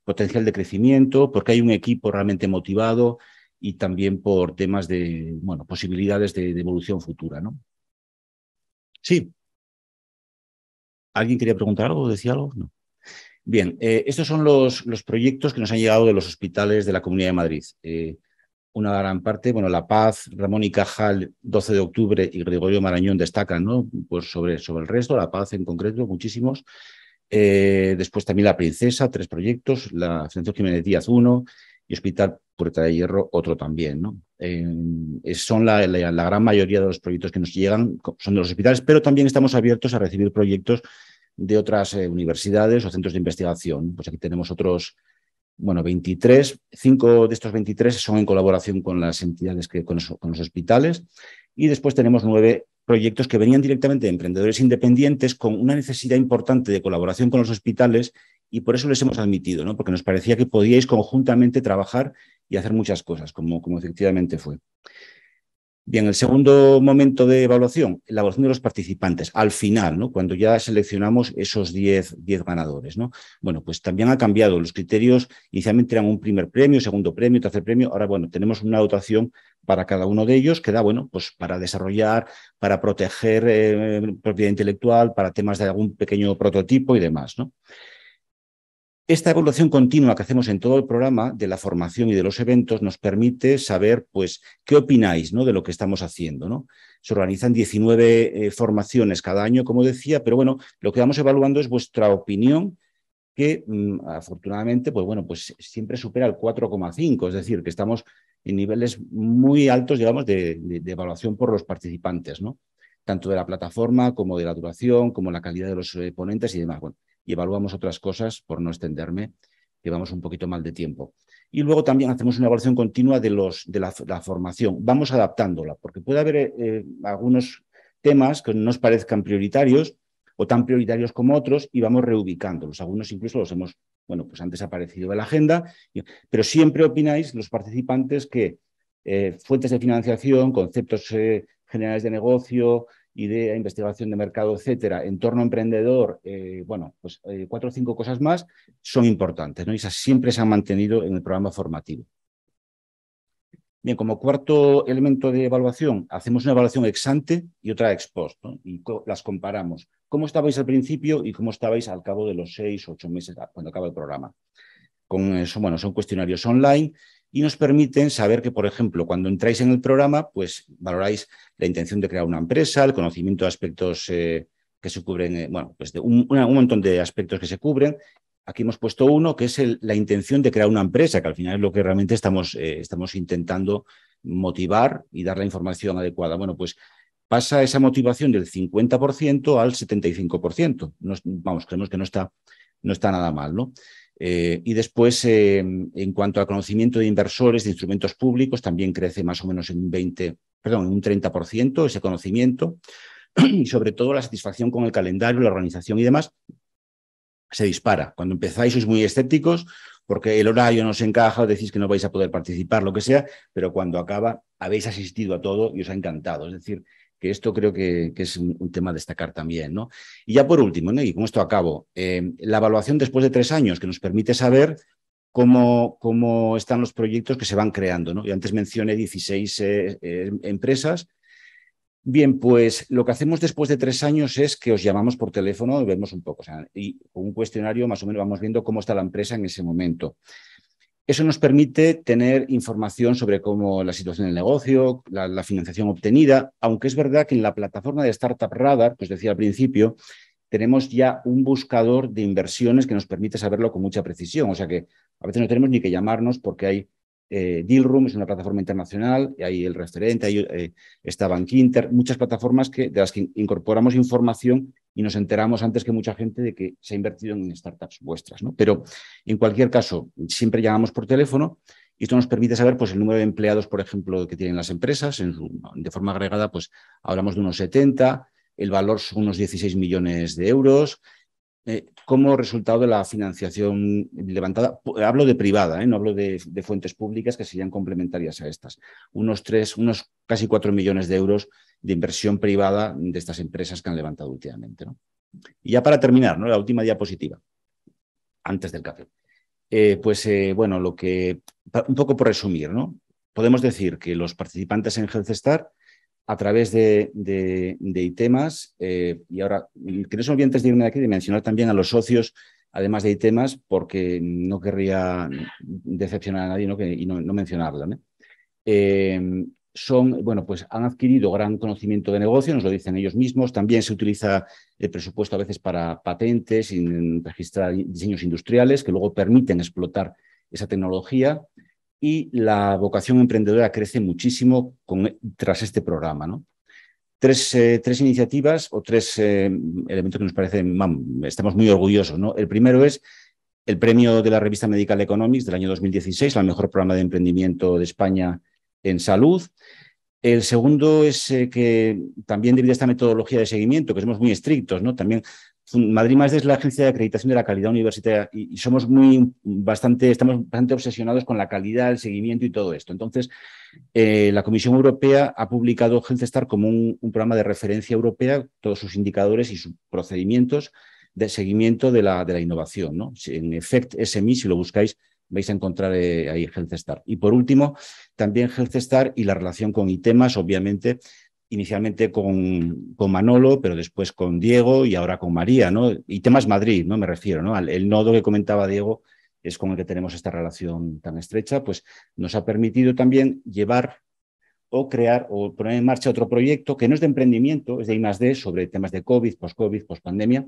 potencial de crecimiento, porque hay un equipo realmente motivado y también por temas de, bueno, posibilidades de, evolución futura, ¿no? Sí. ¿Alguien quería preguntar algo? ¿Decía algo? No. Bien, eh, estos son los, los, proyectos que nos han llegado de los hospitales de la Comunidad de Madrid. Eh, una gran parte, bueno, La Paz, Ramón y Cajal, 12 de octubre y Gregorio Marañón destacan, ¿no? Pues sobre, sobre el resto, La Paz en concreto, muchísimos. Eh, después también La Princesa, tres proyectos, la Francisco Jiménez Díaz, uno, y Hospital Puerta de Hierro, otro también, ¿no? Eh, son la, gran mayoría de los proyectos que nos llegan, son de los hospitales, pero también estamos abiertos a recibir proyectos de otras eh, universidades o centros de investigación. Pues aquí tenemos otros bueno, 23, 5 de estos 23 son en colaboración con las entidades, que, con, los, con los hospitales, y después tenemos nueve proyectos que venían directamente de emprendedores independientes con una necesidad importante de colaboración con los hospitales y por eso les hemos admitido, ¿no? porque nos parecía que podíais conjuntamente trabajar y hacer muchas cosas, como, como efectivamente fue. Bien, el segundo momento de evaluación, la evaluación de los participantes, al final, ¿no? cuando ya seleccionamos esos 10 ganadores. ¿no? Bueno, pues también ha cambiado los criterios. Inicialmente eran un primer premio, segundo premio, tercer premio. Ahora, bueno, tenemos una dotación para cada uno de ellos que da, bueno, pues para desarrollar, para proteger eh, propiedad intelectual, para temas de algún pequeño prototipo y demás. ¿no? Esta evaluación continua que hacemos en todo el programa de la formación y de los eventos nos permite saber, pues, qué opináis ¿no? de lo que estamos haciendo. Se organizan 19 eh, formaciones cada año, como decía, pero bueno, lo que vamos evaluando es vuestra opinión, que mm, afortunadamente, pues bueno, pues siempre supera el 4,5, es decir, que estamos en niveles muy altos, digamos, de, evaluación por los participantes, Tanto de la plataforma como de la duración, como la calidad de los eh, ponentes y demás. Bueno, y evaluamos otras cosas, por no extenderme, que vamos un poquito mal de tiempo. Y luego también hacemos una evaluación continua de, los, de la, formación. Vamos adaptándola, porque puede haber eh, algunos temas que nos parezcan prioritarios o tan prioritarios como otros y vamos reubicándolos. Algunos incluso los hemos, bueno, pues han desaparecido de la agenda, pero siempre opináis los participantes que eh, fuentes de financiación, conceptos eh, generales de negocio, idea, investigación de mercado, etcétera, entorno emprendedor, eh, bueno, pues eh, cuatro o cinco cosas más son importantes, ¿no? Y siempre se han mantenido en el programa formativo. Bien, como cuarto elemento de evaluación, hacemos una evaluación ex ante y otra ex post, ¿no? y las comparamos. ¿Cómo estabais al principio y cómo estabais al cabo de los seis o ocho meses ah, cuando acaba el programa? Con eso, bueno, son cuestionarios online y nos permiten saber que, por ejemplo, cuando entráis en el programa, pues valoráis la intención de crear una empresa, el conocimiento de aspectos eh, que se cubren, eh, bueno, pues de un, montón de aspectos que se cubren. Aquí hemos puesto uno, que es la intención de crear una empresa, que al final es lo que realmente estamos, eh, estamos intentando motivar y dar la información adecuada. Bueno, pues pasa esa motivación del 50% al 75%. vamos, creemos que no está, no está nada mal, ¿no? Eh, y después, eh, en cuanto al conocimiento de inversores de instrumentos públicos, también crece más o menos en un 20, perdón, en un 30% ese conocimiento. *clears throat* Y sobre todo la satisfacción con el calendario, la organización y demás se dispara. Cuando empezáis sois muy escépticos porque el horario no se encaja, decís que no vais a poder participar, lo que sea, pero cuando acaba habéis asistido a todo y os ha encantado. Es decir, que esto creo que, es un, tema a destacar también. ¿no? Y ya por último, ¿no? y con esto acabo, em, la evaluación después de tres años que nos permite saber cómo, cómo están los proyectos que se van creando. ¿no? Yo antes mencioné 16 eh, eh, empresas. Bien, pues lo que hacemos después de tres años es que os llamamos por teléfono y vemos un poco, o sea, y con un cuestionario más o menos vamos viendo cómo está la empresa en ese momento. Eso nos permite tener información sobre cómo la situación del negocio, la, financiación obtenida, aunque es verdad que en la plataforma de Startup Radar, que os decía al principio, tenemos ya un buscador de inversiones que nos permite saberlo con mucha precisión. O sea que a veces no tenemos ni que llamarnos porque hay eh, Dealroom es una plataforma internacional, y ahí el referente, ahí eh, estaban está muchas plataformas que, de las que incorporamos información y nos enteramos antes que mucha gente de que se ha invertido en startups vuestras. Pero en cualquier caso, siempre llamamos por teléfono y esto nos permite saber pues, el número de empleados, por ejemplo, que tienen las empresas. de forma agregada, pues hablamos de unos 70, el valor son unos 16 millones de euros, eh, como resultado de la financiación levantada. Hablo de privada, ¿eh? no hablo de, fuentes públicas que serían complementarias a estas. Unos tres, unos casi cuatro millones de euros de inversión privada de estas empresas que han levantado últimamente. ¿no? Y ya para terminar, ¿no? la última diapositiva, antes del café. Eh, pues bueno, lo que, un poco por resumir, ¿no? Podemos decir que los participantes en HealthStar a través de, de, ITEMAS. Eh, y ahora, que no se antes de irme aquí, de mencionar también a los socios, además de ITEMAS, porque no querría decepcionar a nadie Que, y no, no mencionarla. Eh, son, bueno, pues han adquirido gran conocimiento de negocio, nos lo dicen ellos mismos. También se utiliza el presupuesto a veces para patentes, y registrar diseños industriales que luego permiten explotar esa tecnología y la vocación emprendedora crece muchísimo tras este programa. ¿no? Tres, eh, tres, iniciativas o tres eh, elementos que nos parecen, estamos muy orgullosos. ¿no? El primero es el premio de la revista Medical Economics del año 2016, el mejor programa de emprendimiento de España en salud. El segundo es eh, que también debido a esta metodología de seguimiento, que somos muy estrictos, ¿no? También Madrid Más es la agencia de acreditación de la calidad universitaria y, somos muy bastante, estamos bastante obsesionados con la calidad, el seguimiento y todo esto. Entonces, eh, la Comisión Europea ha publicado Health Star como un, programa de referencia europea, todos sus indicadores y sus procedimientos de seguimiento de la, de la innovación. ¿no? En Effect SME, si lo buscáis, vais a encontrar eh, ahí Health Y por último, también Health y la relación con ITEMAS, obviamente, inicialmente con, con, Manolo, pero después con Diego y ahora con María, ¿no? Y temas Madrid, ¿no? Me refiero, ¿no? el nodo que comentaba Diego es con el que tenemos esta relación tan estrecha, pues nos ha permitido también llevar o crear o poner en marcha otro proyecto que no es de emprendimiento, es de I+.D. sobre temas de COVID, post-COVID, post-pandemia,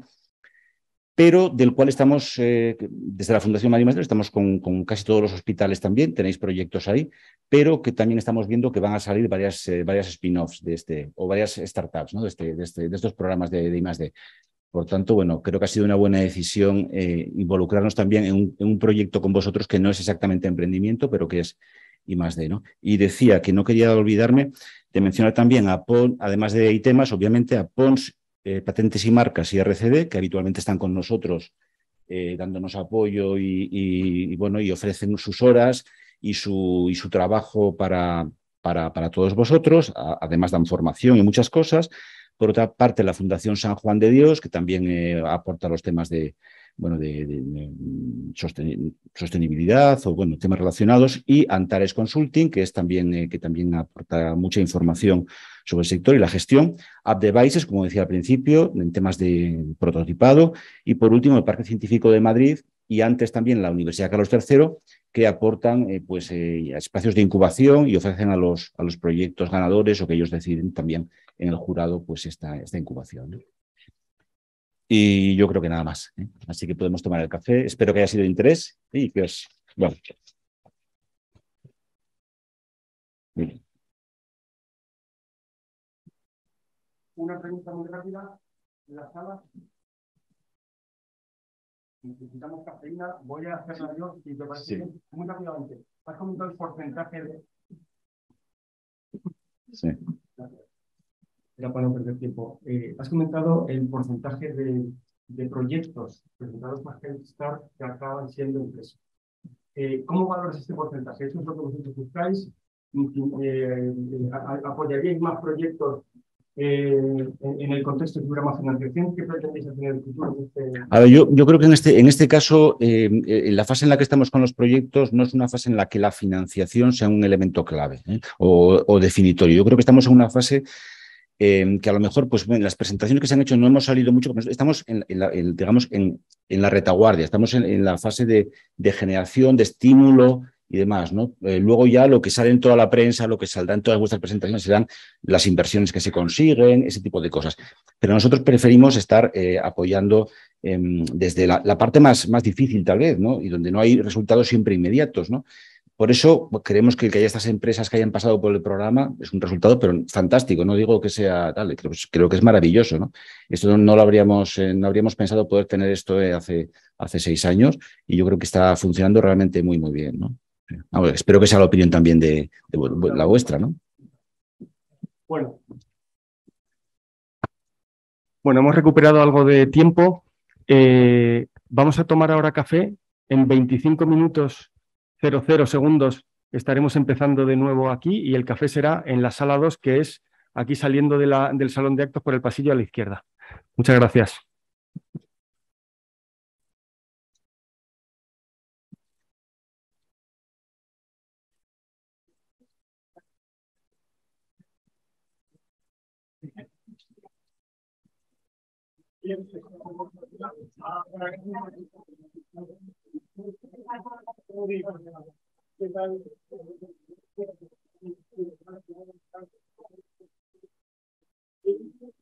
pero del cual estamos, eh, desde la Fundación María estamos con, casi todos los hospitales también, tenéis proyectos ahí, pero que también estamos viendo que van a salir varias, eh, varias spin-offs de este, o varias startups ¿no? de, este, de, este, estos programas de, de Por tanto, bueno, creo que ha sido una buena decisión eh, involucrarnos también en un, proyecto con vosotros que no es exactamente emprendimiento, pero que es I+. ¿no? Y decía que no quería olvidarme de mencionar también, a PON, además de ITEMAS, obviamente a PONS eh, patentes y marcas y RCD, que habitualmente están con nosotros eh, dándonos apoyo y, bueno, y ofrecen sus horas y su, y su trabajo para, para, todos vosotros. además dan formación y muchas cosas. Por otra parte, la Fundación San Juan de Dios, que también eh, aporta los temas de, bueno, de, sostenibilidad o bueno, temas relacionados, y Antares Consulting, que es también, eh, que también aporta mucha información sobre el sector y la gestión, App Devices, como decía al principio, en temas de prototipado, y por último el Parque Científico de Madrid y antes también la Universidad Carlos III, que aportan eh, pues, eh, espacios de incubación y ofrecen a los, a los proyectos ganadores o que ellos deciden también en el jurado pues, esta, esta incubación. Y yo creo que nada más. ¿eh? Así que podemos tomar el café. Espero que haya sido de interés y que os. Bueno. Una pregunta muy rápida. La sala. Necesitamos cafeína. Voy a hacerla yo, y te parece bien. Muy rápidamente. Has comentado el porcentaje de. Sí. Gracias era para no perder tiempo. Eh, has comentado el porcentaje de, de proyectos presentados por STAR que acaban siendo impresos. Eh, ¿Cómo valoras este porcentaje? ¿Eso es lo que vosotros buscáis? Eh, ¿Apoyaríais más proyectos en, el contexto de programa financiación? ¿Qué pretendéis hacer en el futuro? Este a ver, yo, yo creo que en este, en este caso, la fase en la que estamos con los proyectos no es una fase en la que la financiación sea un elemento clave o, o definitorio. Yo creo que estamos en una fase Em, que a lo mejor pues, en las presentaciones que se han hecho no hemos salido mucho, estamos en, la, digamos, en, la retaguardia, estamos en, la fase de, generación, de estímulo y demás. ¿no? Eh, luego ya lo que sale en toda la prensa, lo que saldrá en todas vuestras presentaciones serán las inversiones que se consiguen, ese tipo de cosas. Pero nosotros preferimos estar eh, apoyando em, desde la, parte más, más difícil tal vez, ¿no? y donde no hay resultados siempre inmediatos. ¿no? Por eso pues, creemos que haya estas empresas que hayan pasado por el programa es un resultado, pero fantástico. No digo que sea tal, eh, creo, que es maravilloso. ¿no? Esto no, lo habríamos, eh, no habríamos pensado poder tener esto eh, hace, hace seis años y yo creo que está funcionando realmente muy, muy bien. ¿no? espero que sea la opinión también de, la vuestra. ¿no? Bueno. bueno, hemos recuperado algo de tiempo. vamos a tomar ahora café. En 25 minutos cero segundos estaremos empezando de nuevo aquí y el café será en la sala 2, que es aquí saliendo del salón de actos por el pasillo a la izquierda. Muchas gracias. 开发目的，开发。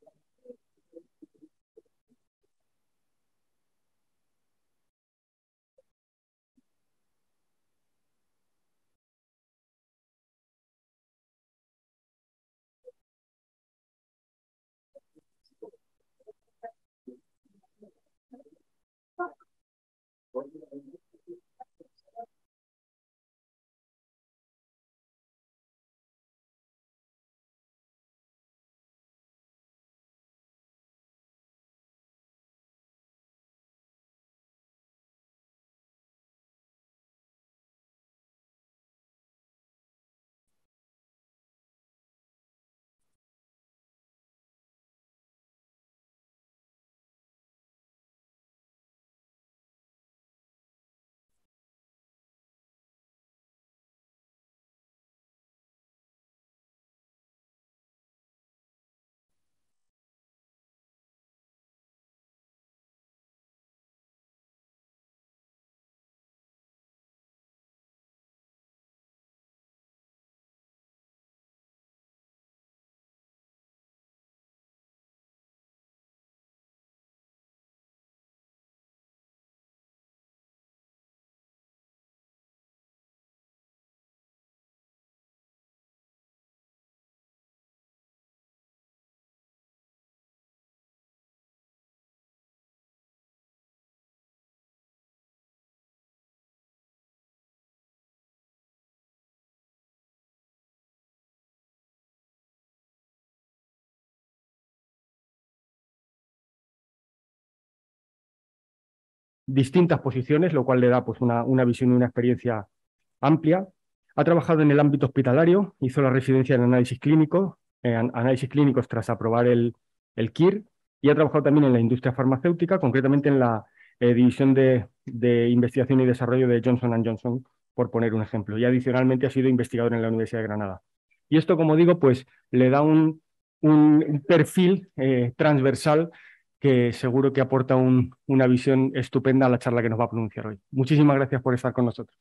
distintas posiciones, lo cual le da pues, una, visión y una experiencia amplia. Ha trabajado en el ámbito hospitalario, hizo la residencia en análisis clínico, eh, análisis clínicos tras aprobar el, KIR, y ha trabajado también en la industria farmacéutica, concretamente en la eh, división de, investigación y desarrollo de Johnson Johnson, por poner un ejemplo. Y adicionalmente ha sido investigador en la Universidad de Granada. Y esto, como digo, pues le da un, perfil eh, transversal que seguro que aporta una visión estupenda a la charla que nos va a pronunciar hoy. Muchísimas gracias por estar con nosotros.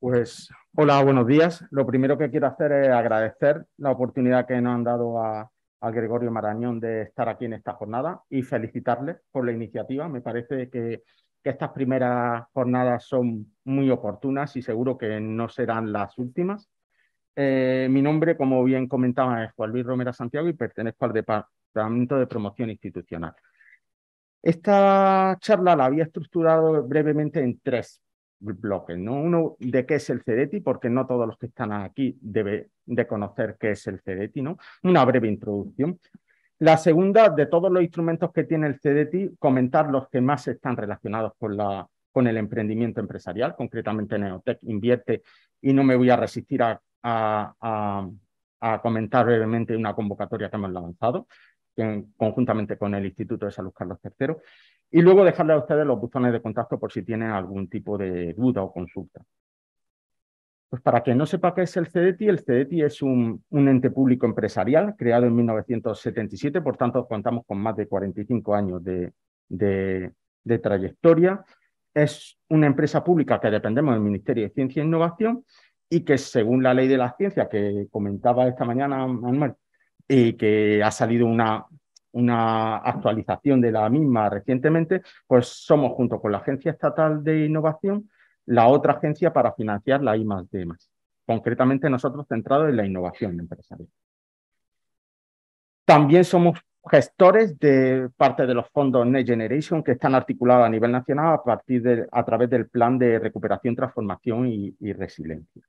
Pues hola, buenos días. Lo primero que quiero hacer es agradecer la oportunidad que nos han dado a, a Gregorio Marañón de estar aquí en esta jornada y felicitarles por la iniciativa. Me parece que estas primeras jornadas son muy oportunas y seguro que no serán las últimas. Eh, mi nombre, como bien comentaba, es Juan Luis Romera Santiago y pertenezco al Departamento de Promoción Institucional. Esta charla la había estructurado brevemente en tres bloques. Uno de qué es el CEDETI, porque no todos los que están aquí deben de conocer qué es el CEDETI. ¿no? Una breve introducción. La segunda, de todos los instrumentos que tiene el CDT, comentar los que más están relacionados con, la, con el emprendimiento empresarial, concretamente Neotech Invierte, y no me voy a resistir a, comentar brevemente una convocatoria que hemos lanzado conjuntamente con el Instituto de Salud Carlos III, y luego dejarle a ustedes los buzones de contacto por si tienen algún tipo de duda o consulta. Pues para quien no sepa qué es el CDTI, el CEDETI es un, ente público empresarial creado en 1977, por tanto contamos con más de 45 años de, trayectoria. Es una empresa pública que dependemos del Ministerio de Ciencia e Innovación y que según la ley de la ciencia que comentaba esta mañana Manuel, y que ha salido una, una actualización de la misma recientemente, pues somos junto con la Agencia Estatal de Innovación la otra agencia para financiar la I más D Concretamente nosotros centrados en la innovación empresarial. También somos gestores de parte de los fondos Next Generation que están articulados a nivel nacional a, partir de, a través del plan de recuperación, transformación y, resiliencia.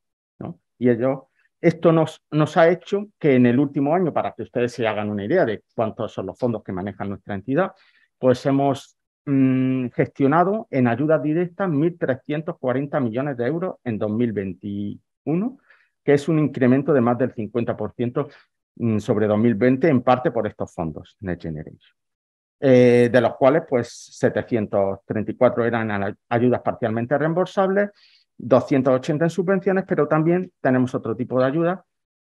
Y ello esto nos, nos ha hecho que en el último año, para que ustedes se hagan una idea de cuántos son los fondos que maneja nuestra entidad, pues hemos Mm, gestionado en ayudas directas 1.340 millones de euros en 2021, que es un incremento de más del 50% mm, sobre 2020, en parte por estos fondos Next Generation. Eh, de los cuales pues 734 eran ayudas parcialmente reembolsables, 280 en subvenciones, pero también tenemos otro tipo de ayudas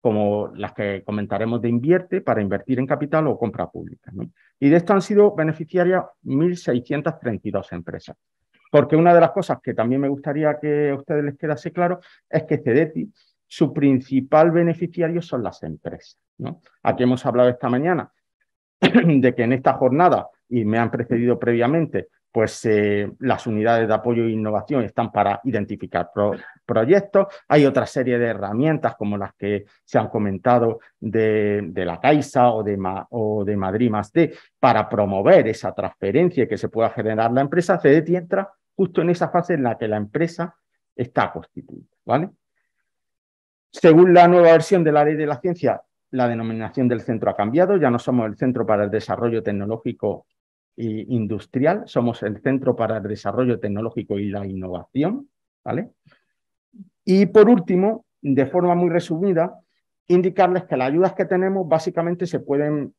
como las que comentaremos de invierte para invertir en capital o compra pública. Y de esto han sido beneficiarias 1.632 empresas. Porque una de las cosas que también me gustaría que a ustedes les quedase claro es que CEDETI, su principal beneficiario son las empresas. ¿no? Aquí hemos hablado esta mañana *clears throat* de que en esta jornada, y me han precedido previamente, pues eh, las unidades de apoyo e innovación están para identificar proyectos. Hay otra serie de herramientas como las que se han comentado de, la Caixa o de, de Madrid más para promover esa transferencia que se pueda generar la empresa. CDT entra justo en esa fase en la que la empresa está constituida. ¿vale? Según la nueva versión de la ley de la ciencia, la denominación del centro ha cambiado, ya no somos el Centro para el Desarrollo Tecnológico industrial, somos el Centro para el Desarrollo Tecnológico y la Innovación. ¿vale? Y por último, de forma muy resumida, indicarles que las ayudas que tenemos básicamente se pueden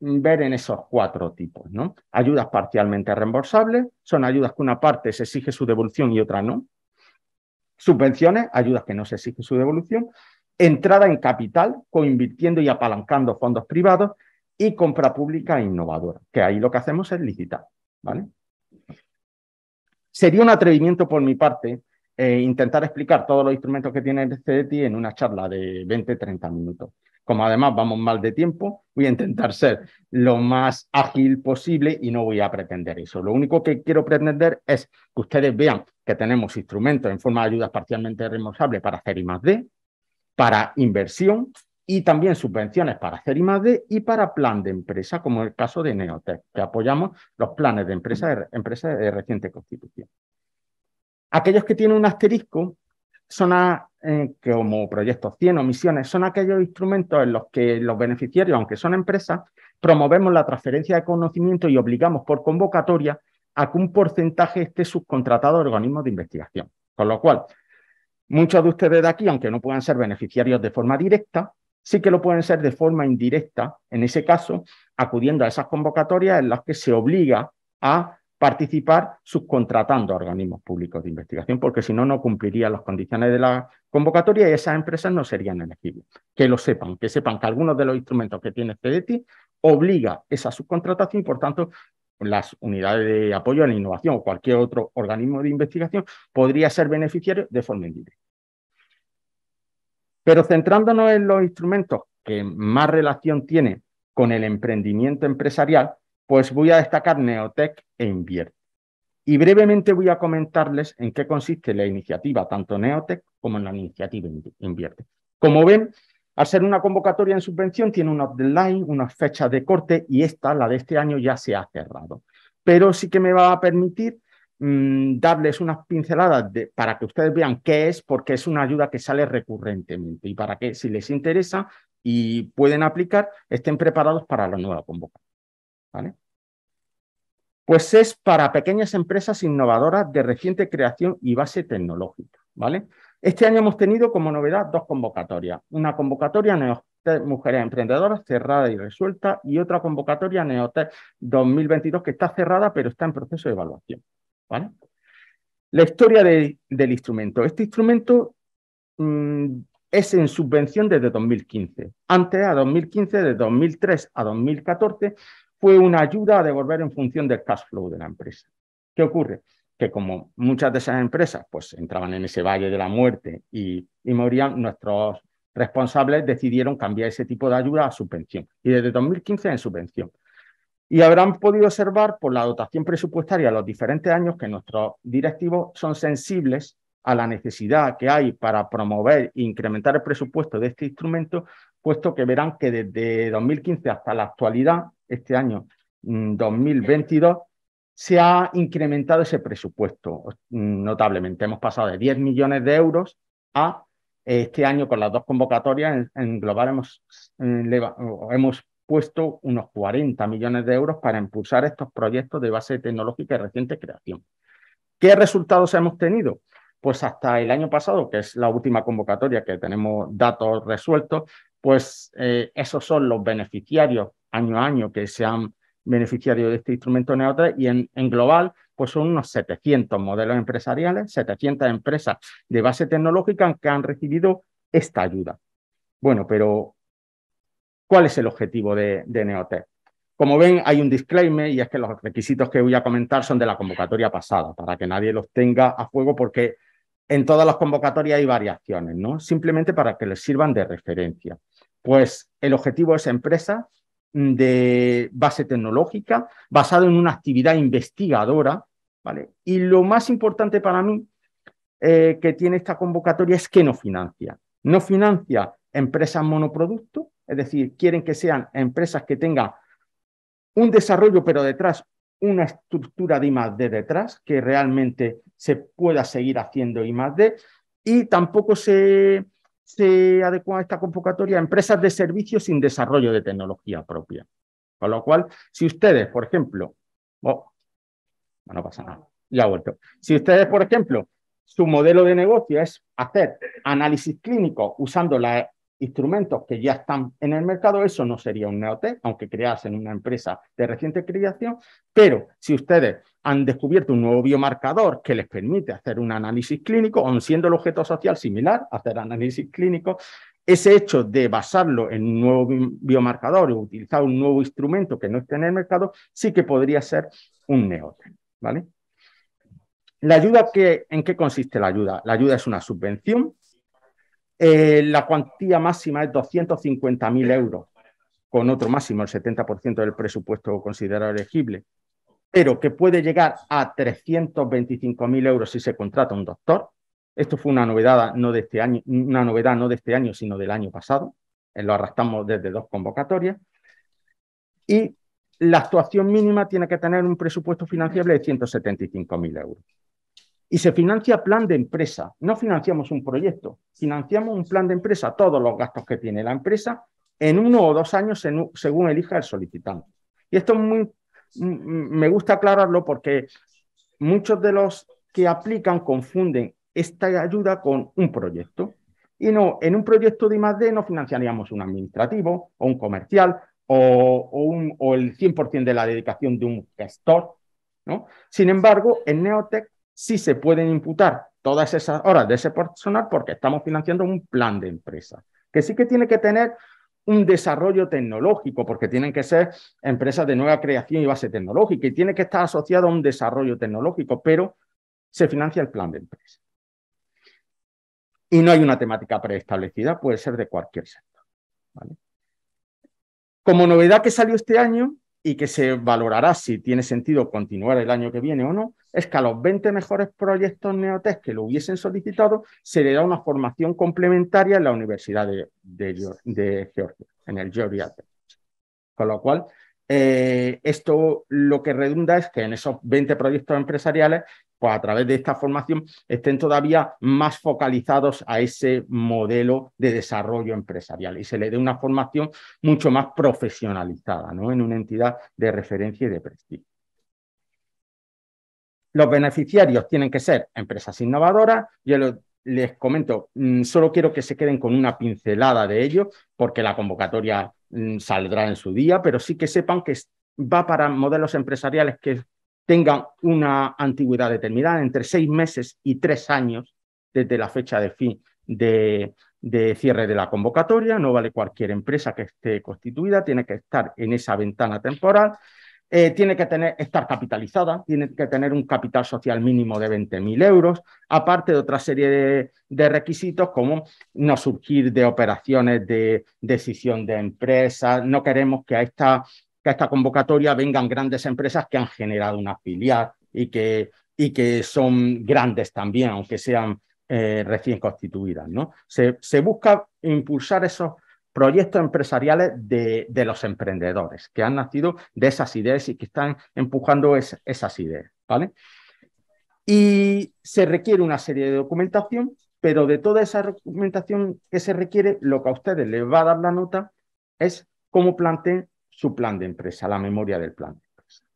ver en esos cuatro tipos. ¿no? Ayudas parcialmente reembolsables, son ayudas que una parte se exige su devolución y otra no. Subvenciones, ayudas que no se exige su devolución. Entrada en capital, coinvirtiendo y apalancando fondos privados y compra pública innovadora, que ahí lo que hacemos es licitar. ¿vale? Sería un atrevimiento por mi parte eh, intentar explicar todos los instrumentos que tiene el CDT en una charla de 20-30 minutos. Como además vamos mal de tiempo, voy a intentar ser lo más ágil posible y no voy a pretender eso. Lo único que quiero pretender es que ustedes vean que tenemos instrumentos en forma de ayudas parcialmente reembolsables para hacer D, para inversión, y también subvenciones para hacer I+.D. y para plan de empresa, como el caso de Neotech, que apoyamos los planes de empresas de, empresa de reciente constitución. Aquellos que tienen un asterisco son eh, como proyectos 100 o misiones, son aquellos instrumentos en los que los beneficiarios, aunque son empresas, promovemos la transferencia de conocimiento y obligamos por convocatoria a que un porcentaje esté subcontratado a organismos de investigación. Con lo cual, muchos de ustedes de aquí, aunque no puedan ser beneficiarios de forma directa, Sí que lo pueden ser de forma indirecta, en ese caso, acudiendo a esas convocatorias en las que se obliga a participar subcontratando a organismos públicos de investigación, porque si no, no cumplirían las condiciones de la convocatoria y esas empresas no serían elegibles. Que lo sepan, que sepan que algunos de los instrumentos que tiene CDTI obliga esa subcontratación y, por tanto, las unidades de apoyo a la innovación o cualquier otro organismo de investigación podría ser beneficiario de forma indirecta. Pero centrándonos en los instrumentos que más relación tiene con el emprendimiento empresarial, pues voy a destacar Neotec e Invierte. Y brevemente voy a comentarles en qué consiste la iniciativa, tanto Neotec como en la iniciativa Invierte. Como ven, al ser una convocatoria en subvención, tiene un deadline, unas fechas de corte y esta, la de este año, ya se ha cerrado. Pero sí que me va a permitir Mm, darles unas pinceladas para que ustedes vean qué es, porque es una ayuda que sale recurrentemente y para que si les interesa y pueden aplicar, estén preparados para la nueva convocatoria. ¿vale? Pues es para pequeñas empresas innovadoras de reciente creación y base tecnológica. ¿vale? Este año hemos tenido como novedad dos convocatorias. Una convocatoria Neotec Mujeres Emprendedoras cerrada y resuelta y otra convocatoria Neotec 2022 que está cerrada pero está en proceso de evaluación. La historia del instrumento. Este instrumento mm, es en subvención desde 2015. Antes, a 2015, de 2003 a 2014, fue una ayuda a devolver en función del cash flow de la empresa. ¿Qué ocurre? Que como muchas de esas empresas pues, entraban en ese valle de la muerte y, y morían, nuestros responsables decidieron cambiar ese tipo de ayuda a subvención. Y desde 2015 en subvención. Y habrán podido observar por la dotación presupuestaria los diferentes años que nuestros directivos son sensibles a la necesidad que hay para promover e incrementar el presupuesto de este instrumento, puesto que verán que desde 2015 hasta la actualidad, este año 2022, mm, se ha incrementado ese presupuesto mm, notablemente. Hemos pasado de 10 millones de euros a eh, este año con las dos convocatorias en, global hemos puesto unos 40 millones de euros para impulsar estos proyectos de base tecnológica y reciente creación. ¿Qué resultados hemos tenido? Pues hasta el año pasado, que es la última convocatoria que tenemos datos resueltos, pues eh, esos son los beneficiarios año a año que se han beneficiado de este instrumento neo y en, en global pues son unos 700 modelos empresariales, 700 empresas de base tecnológica que han recibido esta ayuda. Bueno, pero cuál es el objetivo de, de Neotech. Como ven, hay un disclaimer y es que los requisitos que voy a comentar son de la convocatoria pasada, para que nadie los tenga a fuego, porque en todas las convocatorias hay variaciones, ¿no? Simplemente para que les sirvan de referencia. Pues el objetivo es empresas mm, de base tecnológica, basado en una actividad investigadora, ¿vale? Y lo más importante para mí eh, que tiene esta convocatoria es que no financia. No financia empresas monoproducto, es decir, quieren que sean empresas que tengan un desarrollo, pero detrás una estructura de I+.D. detrás, que realmente se pueda seguir haciendo I+.D. Y tampoco se, se adecua a esta convocatoria a empresas de servicios sin desarrollo de tecnología propia. Con lo cual, si ustedes, por ejemplo, oh, no pasa nada, ya vuelto. Si ustedes, por ejemplo, su modelo de negocio es hacer análisis clínico usando la instrumentos que ya están en el mercado, eso no sería un neotec aunque creasen una empresa de reciente creación, pero si ustedes han descubierto un nuevo biomarcador que les permite hacer un análisis clínico, aun siendo el objeto social similar, hacer análisis clínico, ese hecho de basarlo en un nuevo biomarcador o utilizar un nuevo instrumento que no esté en el mercado, sí que podría ser un neotec ¿vale? La ayuda que, ¿En qué consiste la ayuda? La ayuda es una subvención eh, la cuantía máxima es 250.000 euros, con otro máximo, el 70% del presupuesto considerado elegible, pero que puede llegar a 325.000 euros si se contrata un doctor. Esto fue una novedad, no de este año, una novedad no de este año, sino del año pasado. Eh, lo arrastramos desde dos convocatorias. Y la actuación mínima tiene que tener un presupuesto financiable de 175.000 euros y se financia plan de empresa. No financiamos un proyecto, financiamos un plan de empresa, todos los gastos que tiene la empresa en uno o dos años según elija el solicitante. Y esto me gusta aclararlo porque muchos de los que aplican confunden esta ayuda con un proyecto. Y no, en un proyecto de I+.D. no financiaríamos un administrativo o un comercial o, o, el 100% de la dedicación de un gestor. ¿no? Sin embargo, en Neotech sí se pueden imputar todas esas horas de ese personal porque estamos financiando un plan de empresa, que sí que tiene que tener un desarrollo tecnológico, porque tienen que ser empresas de nueva creación y base tecnológica, y tiene que estar asociado a un desarrollo tecnológico, pero se financia el plan de empresa. Y no hay una temática preestablecida, puede ser de cualquier sector. Como novedad que salió este año y que se valorará si tiene sentido continuar el año que viene o no, es que a los 20 mejores proyectos neotech que lo hubiesen solicitado, se le da una formación complementaria en la Universidad de, Georgia, en el Georgia Tech. Con lo cual, eh, esto lo que redunda es que en esos 20 proyectos empresariales, pues a través de esta formación estén todavía más focalizados a ese modelo de desarrollo empresarial y se le dé una formación mucho más profesionalizada ¿no? en una entidad de referencia y de prestigio. Los beneficiarios tienen que ser empresas innovadoras. Yo les comento, mm, solo quiero que se queden con una pincelada de ello, porque la convocatoria mm, saldrá en su día, pero sí que sepan que va para modelos empresariales que tengan una antigüedad determinada, entre seis meses y tres años desde la fecha de fin de cierre de la convocatoria. No vale cualquier empresa que esté constituida, tiene que estar en esa ventana temporal eh, tiene que tener, estar capitalizada, tiene que tener un capital social mínimo de 20.000 euros, aparte de otra serie de, requisitos como no surgir de operaciones de decisión de empresas, no queremos que a esta, a esta convocatoria vengan grandes empresas que han generado una filial y que, y que son grandes también, aunque sean eh, recién constituidas. ¿no? Se, se busca impulsar esos proyectos empresariales de, los emprendedores que han nacido de esas ideas y que están empujando esas ideas, ¿vale? Y se requiere una serie de documentación, pero de toda esa documentación que se requiere, lo que a ustedes les va a dar la nota es cómo planteen su plan de empresa, la memoria del plan.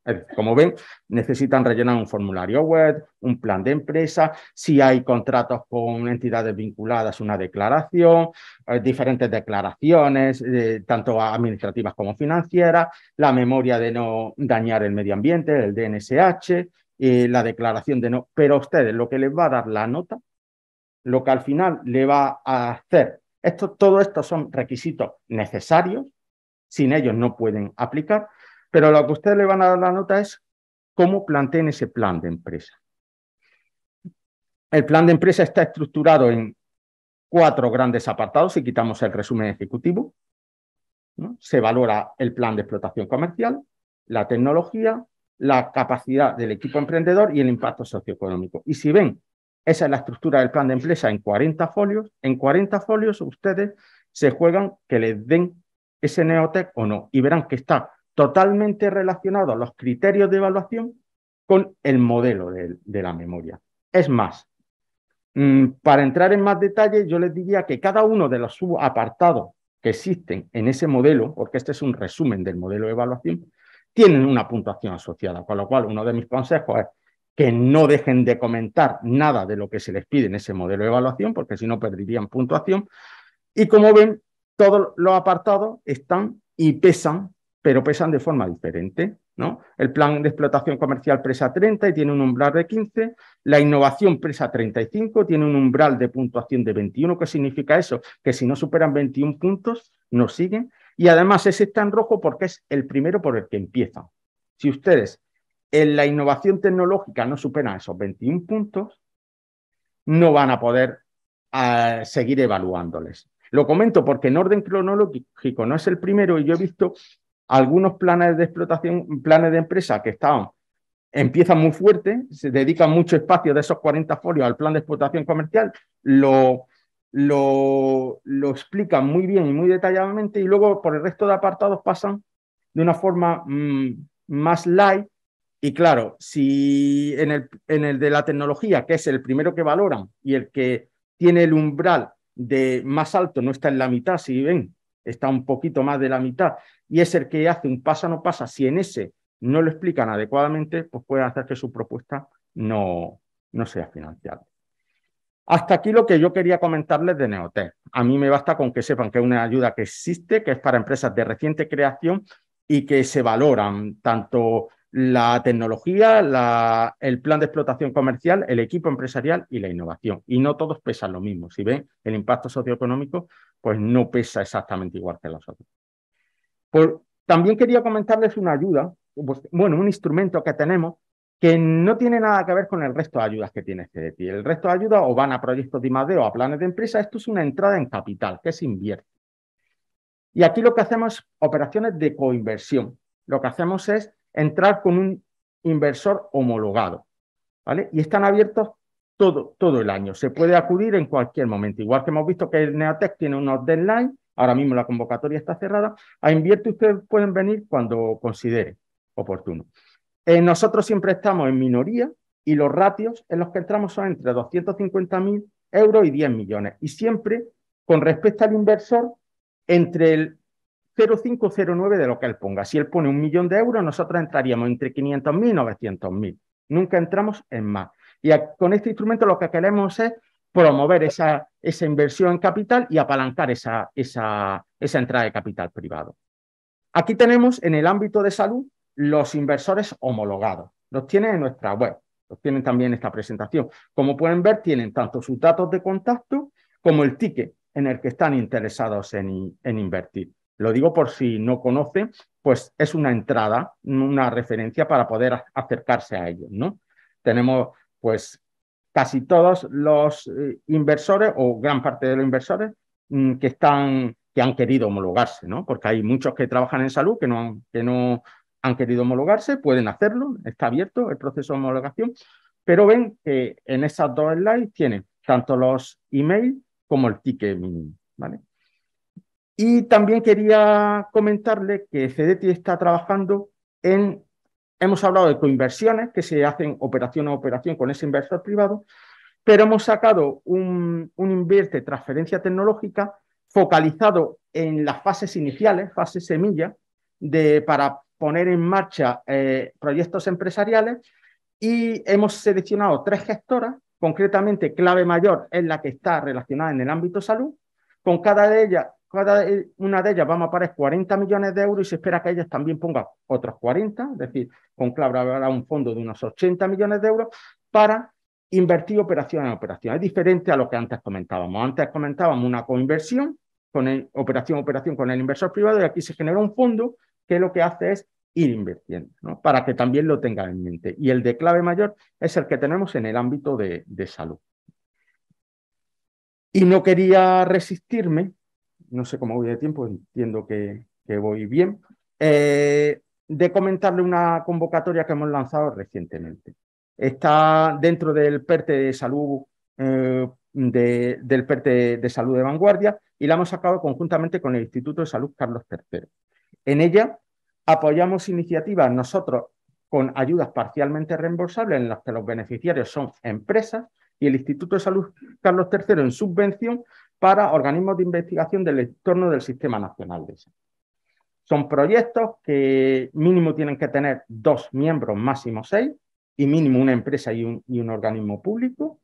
Eh, como ven, necesitan rellenar un formulario web, un plan de empresa, si hay contratos con entidades vinculadas, una declaración, eh, diferentes declaraciones, eh, tanto administrativas como financieras, la memoria de no dañar el medio ambiente, el DNSH, la declaración de no. Pero a ustedes lo que les va a dar la nota, lo que al final le va a hacer, esto, todo esto son requisitos necesarios, sin ellos no pueden aplicar pero lo que ustedes le van a dar la nota es cómo planteen ese plan de empresa. El plan de empresa está estructurado en cuatro grandes apartados, si quitamos el resumen ejecutivo. Se valora el plan de explotación comercial, la tecnología, la capacidad del equipo emprendedor y el impacto socioeconómico. Y si ven, esa es la estructura del plan de empresa en 40 folios. En 40 folios ustedes se juegan que les den ese neotec o no y verán que está totalmente relacionado a los criterios de evaluación con el modelo de, la memoria. Es más, mm, para entrar en más detalle, yo les diría que cada uno de los subapartados que existen en ese modelo, porque este es un resumen del modelo de evaluación, tienen una puntuación asociada, con lo cual uno de mis consejos es que no dejen de comentar nada de lo que se les pide en ese modelo de evaluación, porque si no perderían puntuación. Y como ven, todos los apartados están y pesan pero pesan de forma diferente. ¿no? El plan de explotación comercial presa 30 y tiene un umbral de 15, la innovación presa 35 tiene un umbral de puntuación de 21. ¿Qué significa eso? Que si no superan 21 puntos, no siguen. Y además ese está en rojo porque es el primero por el que empiezan. Si ustedes en la innovación tecnológica no superan esos 21 puntos, no van a poder ah, seguir evaluándoles. Lo comento porque en orden cronológico no es el primero y yo he visto algunos planes de explotación, planes de empresa que están, empiezan muy fuerte, se dedican mucho espacio de esos 40 folios al plan de explotación comercial, lo, lo, lo explican muy bien y muy detalladamente y luego por el resto de apartados pasan de una forma mm, más light. Y claro, si en el, en el de la tecnología, que es el primero que valoran y el que tiene el umbral de más alto, no está en la mitad, si ven, está un poquito más de la mitad, y es el que hace un pasa no pasa, si en ese no lo explican adecuadamente, pues pueden hacer que su propuesta no, no sea financiable. Hasta aquí lo que yo quería comentarles de Neotech. A mí me basta con que sepan que es una ayuda que existe, que es para empresas de reciente creación y que se valoran tanto la tecnología, el plan de explotación comercial, el equipo empresarial y la innovación. Y no todos pesan lo mismo. Si ven el impacto socioeconómico, pues no pesa exactamente igual que los otros también quería comentarles una ayuda, pues, bueno, un instrumento que tenemos que no tiene nada que ver con el resto de ayudas que tiene CDTI. El resto de ayudas o van a proyectos de I+.D. o a planes de empresa. Esto es una entrada en capital, que se invierte. Y aquí lo que hacemos es operaciones de coinversión. Lo que hacemos es entrar con un inversor homologado. ¿vale? Y están abiertos todo, todo el año. Se puede acudir en cualquier momento. Igual que hemos visto que el Neotech tiene unos deadlines Ahora mismo la convocatoria está cerrada. A Invierte ustedes pueden venir cuando considere oportuno. Eh, nosotros siempre estamos en minoría y los ratios en los que entramos son entre 250.000 euros y 10 millones. Y siempre, con respecto al inversor, entre el 0,9 de lo que él ponga. Si él pone un millón de euros, nosotros entraríamos entre 500.000 y 900.000. Nunca entramos en más. Y con este instrumento lo que queremos es promover esa, inversión en capital y apalancar esa, esa, esa entrada de capital privado. Aquí tenemos en el ámbito de salud los inversores homologados. Los tienen en nuestra web, los tienen también en esta presentación. Como pueden ver, tienen tanto sus datos de contacto como el ticket en el que están interesados en, en invertir. Lo digo por si no conocen, pues es una entrada, una referencia para poder acercarse a ellos, ¿no? Tenemos pues casi todos los eh, inversores o gran parte de los inversores mm, que están que han querido homologarse, ¿no? Porque hay muchos que trabajan en salud que no han, que no han querido homologarse, pueden hacerlo, está abierto el proceso de homologación, pero ven que en esas dos slides tienen tanto los emails como el ticket mínimo, ¿vale? Y también quería comentarle que CDT está trabajando en Hemos hablado de coinversiones, que se hacen operación a operación con ese inversor privado, pero hemos sacado un, un invierte transferencia tecnológica focalizado en las fases iniciales, fase semilla, de, para poner en marcha eh, proyectos empresariales y hemos seleccionado tres gestoras, concretamente clave mayor es la que está relacionada en el ámbito salud, con cada, de ellas, cada eh, una de ellas va a pagar 40 millones de euros y se espera que ellas también pongan otros 40, es decir, con clave habrá un fondo de unos 80 millones de euros para invertir operación en operación. Es diferente a lo que antes comentábamos. Antes comentábamos una coinversión, con operación operación con el inversor privado, y aquí se genera un fondo que lo que hace es ir invirtiendo, ¿no? para que también lo tengan en mente. Y el de clave mayor es el que tenemos en el ámbito de, de salud. Y no quería resistirme no sé cómo voy de tiempo, entiendo que, voy bien. Eh, de comentarle una convocatoria que hemos lanzado recientemente. Está dentro del PERTE de salud, eh, de, del PERTE de salud de vanguardia y la hemos sacado conjuntamente con el Instituto de Salud Carlos III. En ella apoyamos iniciativas nosotros con ayudas parcialmente reembolsables en las que los beneficiarios son empresas y el Instituto de Salud Carlos III en subvención para organismos de investigación del entorno del Sistema Nacional de Salud. Son proyectos que mínimo tienen que tener dos miembros, máximo seis, y mínimo una empresa y un, y un organismo público.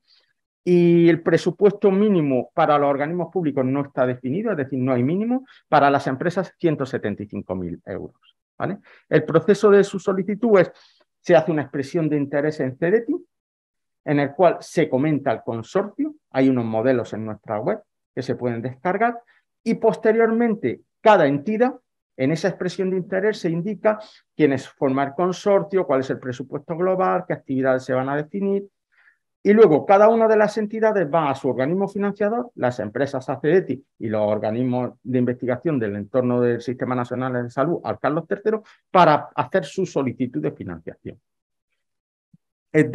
Y el presupuesto mínimo para los organismos públicos no está definido, es decir, no hay mínimo. Para las empresas, 175.000 euros. ¿vale? El proceso de su solicitud es, se hace una expresión de interés en CERETI, en el cual se comenta el consorcio, hay unos modelos en nuestra web, que se pueden descargar y posteriormente cada entidad en esa expresión de interés se indica quiénes formar consorcio, cuál es el presupuesto global, qué actividades se van a definir. Y luego cada una de las entidades va a su organismo financiador, las empresas ACDETI y los organismos de investigación del entorno del Sistema Nacional de Salud, al Carlos III, para hacer su solicitud de financiación. El,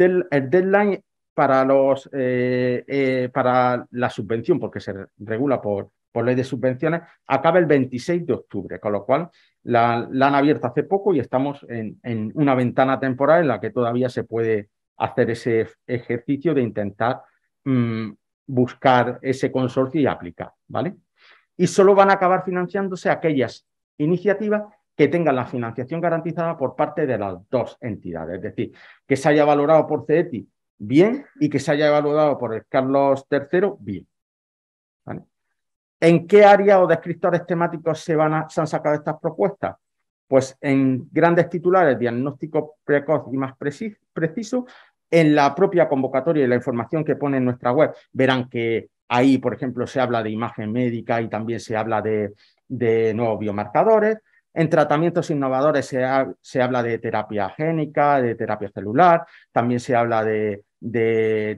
deadline para, los, eh, eh, para la subvención, porque se regula por, por ley de subvenciones, acaba el 26 de octubre, con lo cual la, han abierto hace poco y estamos en, una ventana temporal en la que todavía se puede hacer ese ejercicio de intentar mm, buscar ese consorcio y aplicar, ¿vale? Y solo van a acabar financiándose aquellas iniciativas que tengan la financiación garantizada por parte de las dos entidades, es decir, que se haya valorado por CETI bien y que se haya evaluado por el Carlos III bien. ¿En qué área o descriptores temáticos se, van han sacado estas propuestas? Pues en grandes titulares, diagnóstico precoz y más preciso, en la propia convocatoria y la información que pone en nuestra web, verán que ahí, por ejemplo, se habla de imagen médica y también se habla de, de nuevos biomarcadores, en tratamientos innovadores se, habla de terapia génica, de terapia celular, también se habla de,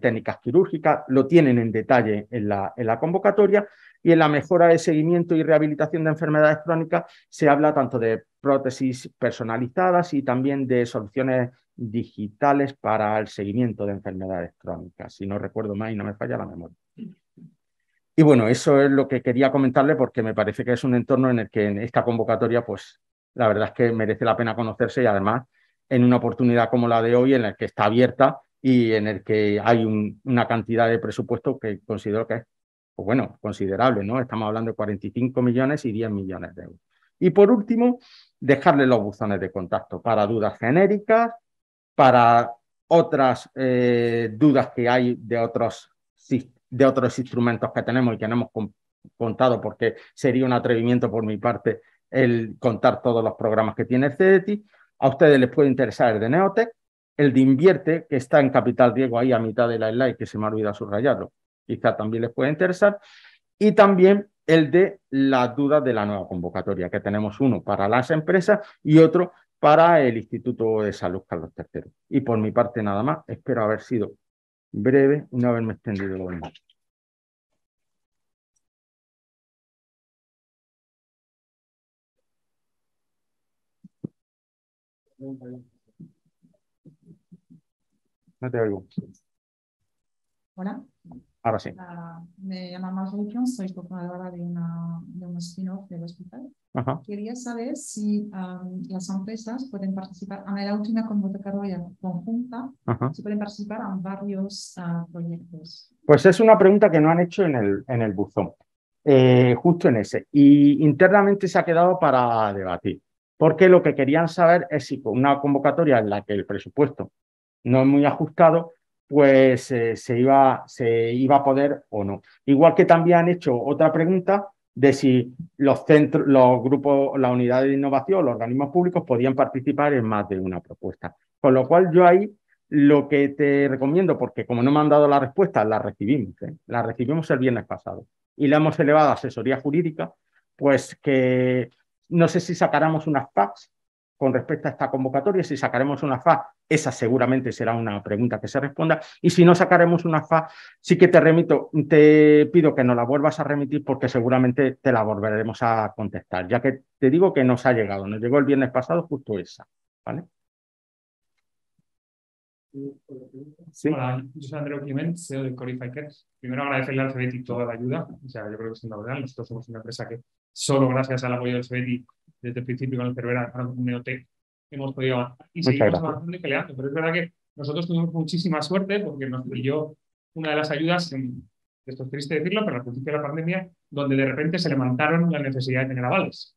técnicas quirúrgicas, lo tienen en detalle en la, en la convocatoria, y en la mejora de seguimiento y rehabilitación de enfermedades crónicas se habla tanto de prótesis personalizadas y también de soluciones digitales para el seguimiento de enfermedades crónicas, si no recuerdo mal y no me falla la memoria. Y bueno, eso es lo que quería comentarle porque me parece que es un entorno en el que en esta convocatoria, pues la verdad es que merece la pena conocerse y además en una oportunidad como la de hoy, en la que está abierta y en el que hay una cantidad de presupuesto que considero que es, pues bueno, considerable, ¿no? Estamos hablando de 45 millones y 10 millones de euros. Y por último, dejarle los buzones de contacto para dudas genéricas, para otras eh, dudas que hay de otros sistemas de otros instrumentos que tenemos y que no hemos contado, porque sería un atrevimiento por mi parte el contar todos los programas que tiene el CDT. A ustedes les puede interesar el de Neotech, el de Invierte, que está en Capital Diego, ahí a mitad de la slide, que se me ha olvidado subrayarlo, quizá también les puede interesar, y también el de las dudas de la nueva convocatoria, que tenemos uno para las empresas y otro para el Instituto de Salud Carlos III. Y por mi parte nada más, espero haber sido breve, una vez me extendido lo demás. No te oigo. Hola. Ahora sí. me llamo más soy cofundadora de, una, de un spin-off del hospital. Quería saber si las empresas pueden participar a la última convocatoria conjunta, si pueden participar en varios ah, proyectos. Pues es una pregunta que no han hecho en el, en el buzón, eh, justo en ese. Y internamente se ha quedado para debatir, porque lo que querían saber es si con una convocatoria en la que el presupuesto no es muy ajustado, pues eh, se, iba, se iba a poder o no. Igual que también han hecho otra pregunta de si los centros, los grupos, las unidades de innovación, los organismos públicos podían participar en más de una propuesta. Con lo cual yo ahí lo que te recomiendo, porque como no me han dado la respuesta, la recibimos, ¿eh? la recibimos el viernes pasado y la hemos elevado a asesoría jurídica, pues que no sé si sacáramos unas PACs con respecto a esta convocatoria, si sacaremos una FA, esa seguramente será una pregunta que se responda, y si no sacaremos una FA, sí que te remito, te pido que nos la vuelvas a remitir porque seguramente te la volveremos a contestar, ya que te digo que nos ha llegado, nos llegó el viernes pasado justo esa, ¿vale? Hola, yo soy CEO e de Corify Primero agradecerle al y toda la ayuda, o sea, yo creo que es fundamental, nosotros somos una empresa que solo gracias al apoyo del SEBETI desde el principio con el Cervera, con Neotec, hemos podido avanzar y seguimos avanzando y peleando. Pero es verdad que nosotros tuvimos muchísima suerte porque nos pilló una de las ayudas, esto es triste decirlo, pero al principio de la pandemia, donde de repente se levantaron la necesidad de tener avales.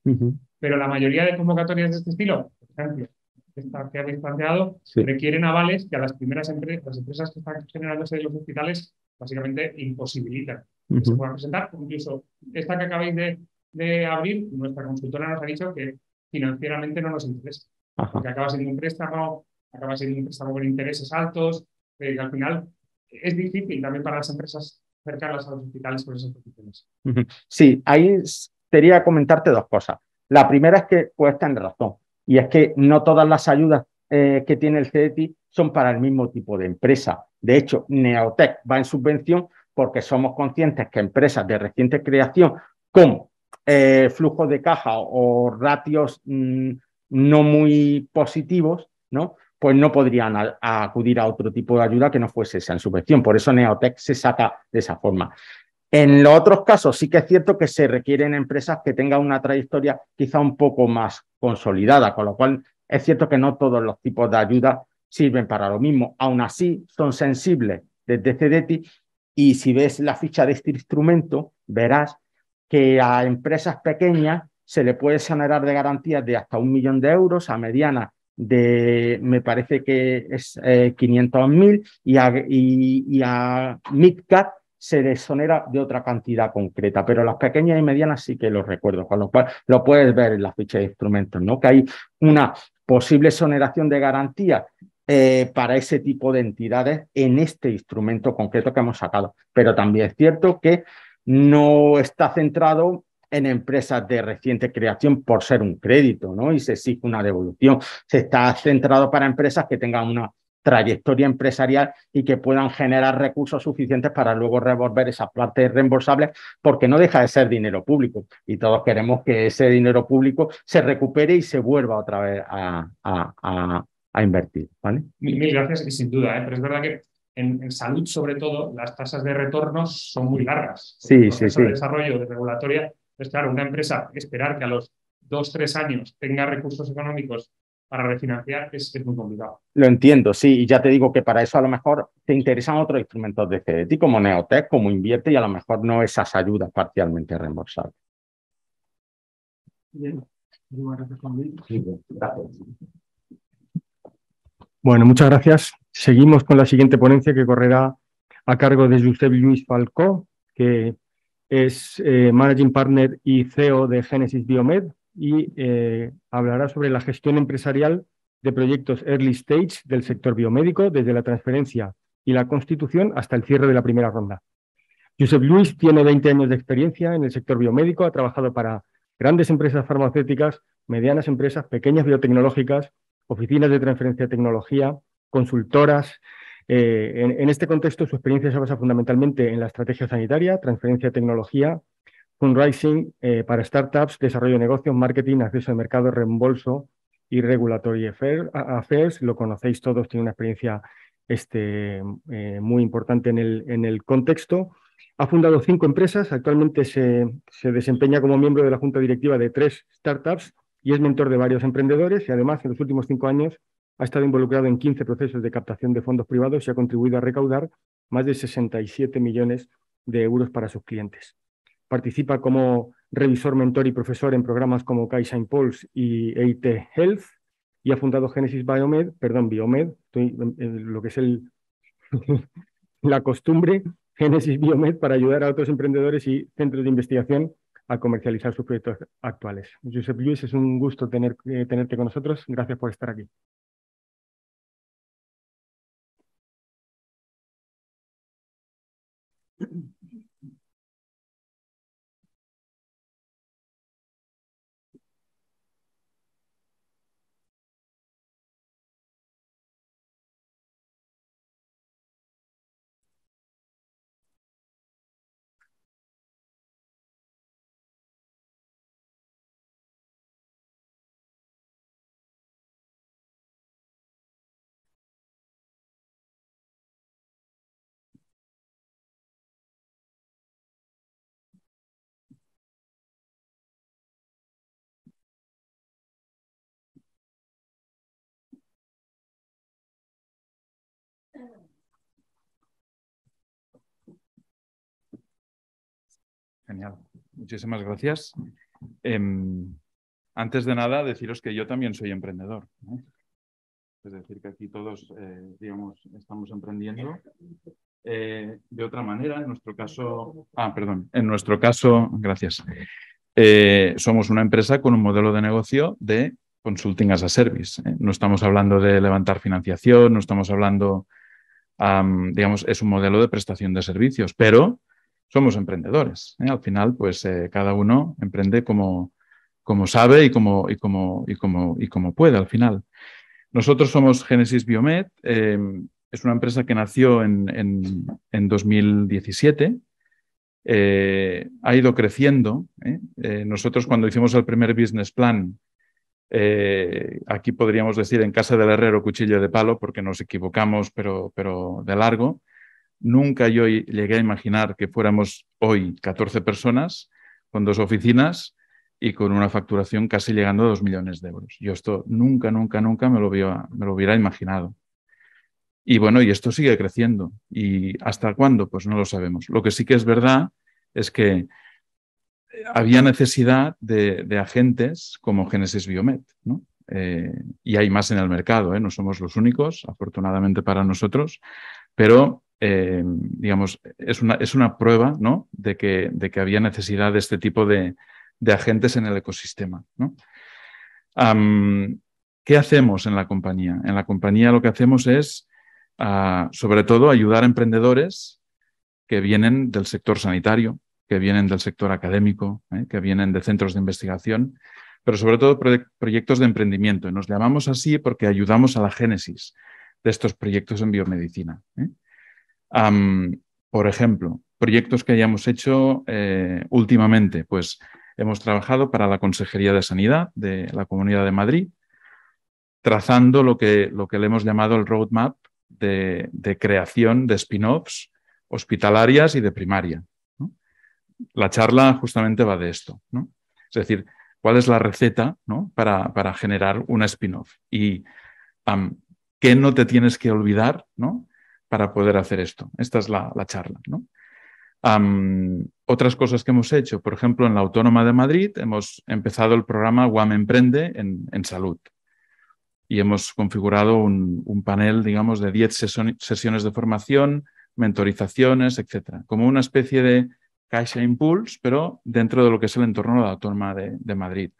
Pero la mayoría de convocatorias de este estilo, por ejemplo, esta que habéis planteado, requieren avales que a las primeras empresas, las empresas que están generándose de los hospitales, básicamente imposibilitan que se puedan presentar. Incluso esta que acabáis de de abril, nuestra consultora nos ha dicho que financieramente no nos interesa, porque acaba siendo un préstamo, acaba siendo un préstamo con intereses altos, eh, y al final es difícil también para las empresas acercarlas a los hospitales por esas condiciones. Sí, ahí quería comentarte dos cosas. La primera es que puedes en razón, y es que no todas las ayudas eh, que tiene el CETI son para el mismo tipo de empresa. De hecho, Neotech va en subvención porque somos conscientes que empresas de reciente creación como eh, flujos de caja o ratios mm, no muy positivos, ¿no? pues no podrían acudir a otro tipo de ayuda que no fuese esa en subvención. Por eso Neotech se saca de esa forma. En los otros casos sí que es cierto que se requieren empresas que tengan una trayectoria quizá un poco más consolidada, con lo cual es cierto que no todos los tipos de ayuda sirven para lo mismo. Aún así, son sensibles desde CDTI y si ves la ficha de este instrumento, verás que a empresas pequeñas se le puede exonerar de garantías de hasta un millón de euros, a mediana de, me parece que es 500.000 eh, y a, y, MidCat se desonera de otra cantidad concreta, pero las pequeñas y medianas sí que los recuerdo, con lo cual lo puedes ver en la ficha de instrumentos, ¿no? Que hay una posible exoneración de garantías eh, para ese tipo de entidades en este instrumento concreto que hemos sacado. Pero también es cierto que no está centrado en empresas de reciente creación por ser un crédito, ¿no? Y se exige una devolución. Se está centrado para empresas que tengan una trayectoria empresarial y que puedan generar recursos suficientes para luego revolver esa parte reembolsable, porque no deja de ser dinero público y todos queremos que ese dinero público se recupere y se vuelva otra vez a, invertir. ¿vale? Mil, gracias y sin duda, ¿eh? pero es verdad que en, salud, sobre todo, las tasas de retornos son muy largas. Sí, sí, sí. El desarrollo de regulatoria. Pues claro, una empresa esperar que a los dos, tres años tenga recursos económicos para refinanciar es, muy complicado. Lo entiendo, sí, y ya te digo que para eso a lo mejor te interesan otros instrumentos de CDT como Neotech, como Invierte, y a lo mejor no esas ayudas parcialmente reembolsables. Bien. Bueno, muchas gracias. Seguimos con la siguiente ponencia que correrá a cargo de Josep Luis Falcó, que es eh, Managing Partner y CEO de Genesis Biomed y eh, hablará sobre la gestión empresarial de proyectos early stage del sector biomédico, desde la transferencia y la constitución hasta el cierre de la primera ronda. Josep Luis tiene 20 años de experiencia en el sector biomédico, ha trabajado para grandes empresas farmacéuticas, medianas empresas, pequeñas biotecnológicas, oficinas de transferencia de tecnología, consultoras. Eh, en, este contexto, su experiencia se basa fundamentalmente en la estrategia sanitaria, transferencia de tecnología, fundraising eh, para startups, desarrollo de negocios, marketing, acceso al mercado, reembolso y regulatory affairs. Lo conocéis todos, tiene una experiencia este, eh, muy importante en el, en el, contexto. Ha fundado cinco empresas, actualmente se, se desempeña como miembro de la junta directiva de tres startups y es mentor de varios emprendedores y además en los últimos cinco años ha estado involucrado en 15 procesos de captación de fondos privados y ha contribuido a recaudar más de 67 millones de euros para sus clientes. Participa como revisor, mentor y profesor en programas como Caixa Impulse y EIT Health y ha fundado Genesis Biomed, perdón, Biomed, lo que es *laughs* la costumbre, Genesis Biomed para ayudar a otros emprendedores y centros de investigación a comercializar sus proyectos actuales. Josep Luis, es un gusto tener, eh, tenerte con nosotros. Gracias por estar aquí. Genial. Muchísimas gracias. Em, antes de nada, deciros que yo también soy emprendedor. Es decir, que aquí todos, eh, digamos, estamos emprendiendo. Eh, de otra manera, en nuestro caso, ah, perdón, en nuestro caso, gracias. Eh, somos una empresa con un modelo de negocio de consulting as a service. No estamos hablando de levantar financiación, no estamos hablando digamos, es un modelo de prestación de servicios, pero somos emprendedores. ¿eh? Al final, pues eh, cada uno emprende como, sabe y como, y, como, y, como, y como puede al final. Nosotros somos Genesis Biomed, em, es una empresa que nació en, en, en 2017. Eh, ha ido creciendo. nosotros cuando hicimos el primer business plan eh, aquí podríamos decir en casa del herrero cuchillo de palo, porque nos equivocamos, pero, pero de largo. Nunca yo llegué a imaginar que fuéramos hoy 14 personas con dos oficinas y con una facturación casi llegando a 2 millones de euros. Yo esto nunca, nunca, nunca me lo, me lo hubiera imaginado. Y bueno, y esto sigue creciendo. ¿Y hasta cuándo? Pues no lo sabemos. Lo que sí que es verdad es que había necesidad de, agentes como Genesis Biomed, ¿no? Eh, y hay más en el mercado, ¿eh? no somos los únicos, afortunadamente para nosotros, pero eh, digamos, es una, prueba ¿no? de, que, había necesidad de este tipo de, agentes en el ecosistema. ¿Qué hacemos en la compañía? En la compañía lo que hacemos es, ah, sobre todo, ayudar a emprendedores que vienen del sector sanitario, que vienen del sector académico, ¿eh? que vienen de centros de investigación, pero sobre todo proyectos de emprendimiento. nos llamamos así porque ayudamos a la génesis de estos proyectos en biomedicina. ¿eh? por ejemplo, proyectos que hayamos hecho eh, últimamente, pues hemos trabajado para la Consejería de Sanidad de la Comunidad de Madrid, trazando lo que, lo que le hemos llamado el roadmap de creación de spin-offs hospitalarias y de primaria la charla justamente va de esto, ¿no? Es decir, cuál es la receta para, generar una spin-off y qué no te tienes que olvidar para poder hacer esto. Esta es la, charla. otras cosas que hemos hecho, por ejemplo, en la Autónoma de Madrid hemos empezado el programa Guam Emprende en, salud y hemos configurado un, un panel, digamos, de 10 sesiones de formación, mentorizaciones, etcétera, como una especie de Caixa Impulse, pero dentro de lo que es el entorno de la Autónoma de, Madrid.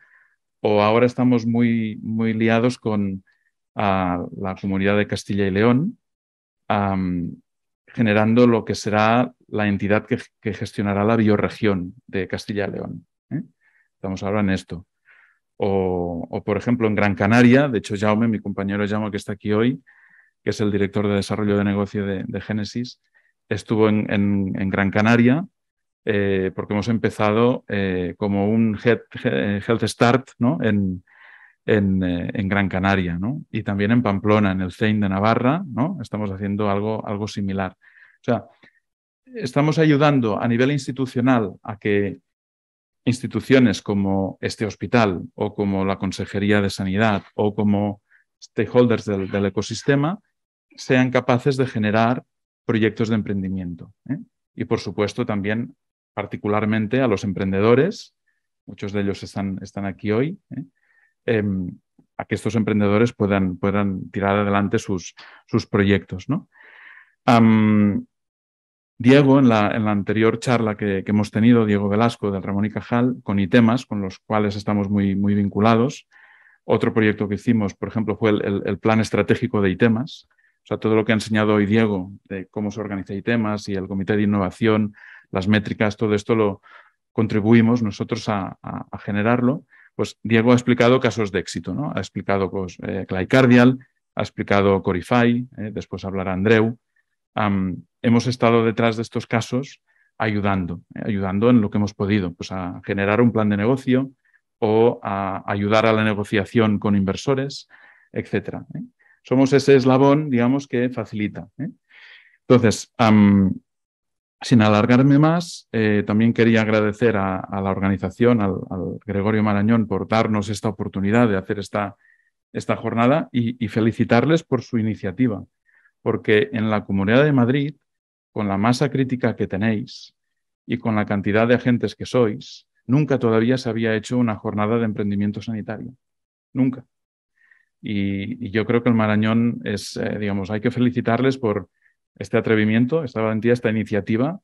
O ahora estamos muy, muy liados con la comunidad de Castilla y León, generando lo que será la entidad que, gestionará la bioregión de Castilla y León. ¿eh? Estamos ahora en esto. O, por ejemplo, en Gran Canaria, de hecho, Jaume, mi compañero Jaume, que está aquí hoy, que es el director de desarrollo de negocio de, Génesis, estuvo en Gran Canaria eh, porque hemos empezado eh, como un eh, Health Start en, Gran Canaria y también en Pamplona, en el CEIN de Navarra, estamos haciendo algo, algo similar. O sea, estamos ayudando a nivel institucional a que instituciones como este hospital o como la Consejería de Sanidad o como stakeholders del, ecosistema sean capaces de generar proyectos de emprendimiento. Y, por supuesto, también particularmente a los emprendedores, muchos de ellos están, están aquí hoy, ¿eh? em, a que estos emprendedores puedan, puedan tirar adelante sus, sus proyectos. ¿no? Diego, en la, anterior charla que, hemos tenido, Diego Velasco del Ramón y Cajal, con ITEMAS, con los cuales estamos muy, muy vinculados. Otro proyecto que hicimos, por ejemplo, fue el, el, plan estratégico de ITEMAS. O sea, todo lo que ha enseñado hoy Diego de cómo se organiza ITEMAS y el Comité de Innovación las métricas, todo esto lo contribuimos nosotros a, generarlo, pues Diego ha explicado casos de éxito, ¿no? Ha explicado pues, eh, ha explicado Corify, eh, después hablará Andreu. hemos estado detrás de estos casos ayudando, eh, ayudando en lo que hemos podido, pues a generar un plan de negocio o a ayudar a la negociación con inversores, etc. Somos ese eslabón, digamos, que facilita. Entonces, sin alargarme más, eh, también quería agradecer a, la organización, al, Gregorio Marañón, por darnos esta oportunidad de hacer esta, esta jornada y, felicitarles por su iniciativa, porque en la Comunidad de Madrid, con la masa crítica que tenéis y con la cantidad de agentes que sois, nunca todavía se había hecho una jornada de emprendimiento sanitario. Nunca. Y, yo creo que el Marañón es, eh, digamos, hay que felicitarles por, este atrevimiento, esta valentía, esta iniciativa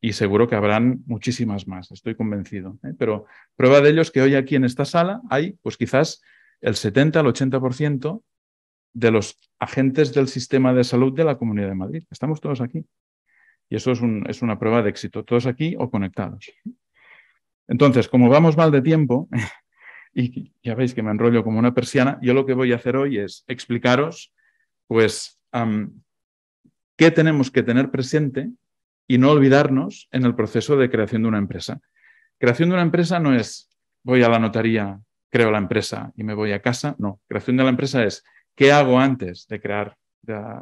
y seguro que habrán muchísimas más, estoy convencido. ¿eh? Pero prueba de ello es que hoy aquí en esta sala hay, pues quizás el 70 al 80% de los agentes del sistema de salud de la Comunidad de Madrid. Estamos todos aquí. Y eso es, una prueba de éxito, todos aquí o conectados. Entonces, como vamos mal de tiempo, *laughs* y ya veis que me enrollo como una persiana, yo lo que voy a hacer hoy es explicaros, pues, qué tenemos que tener presente y no olvidarnos en el proceso de creación de una empresa. Creación de una empresa no es voy a la notaría, creo la empresa y me voy a casa. No, creación de la empresa es qué hago antes de crear,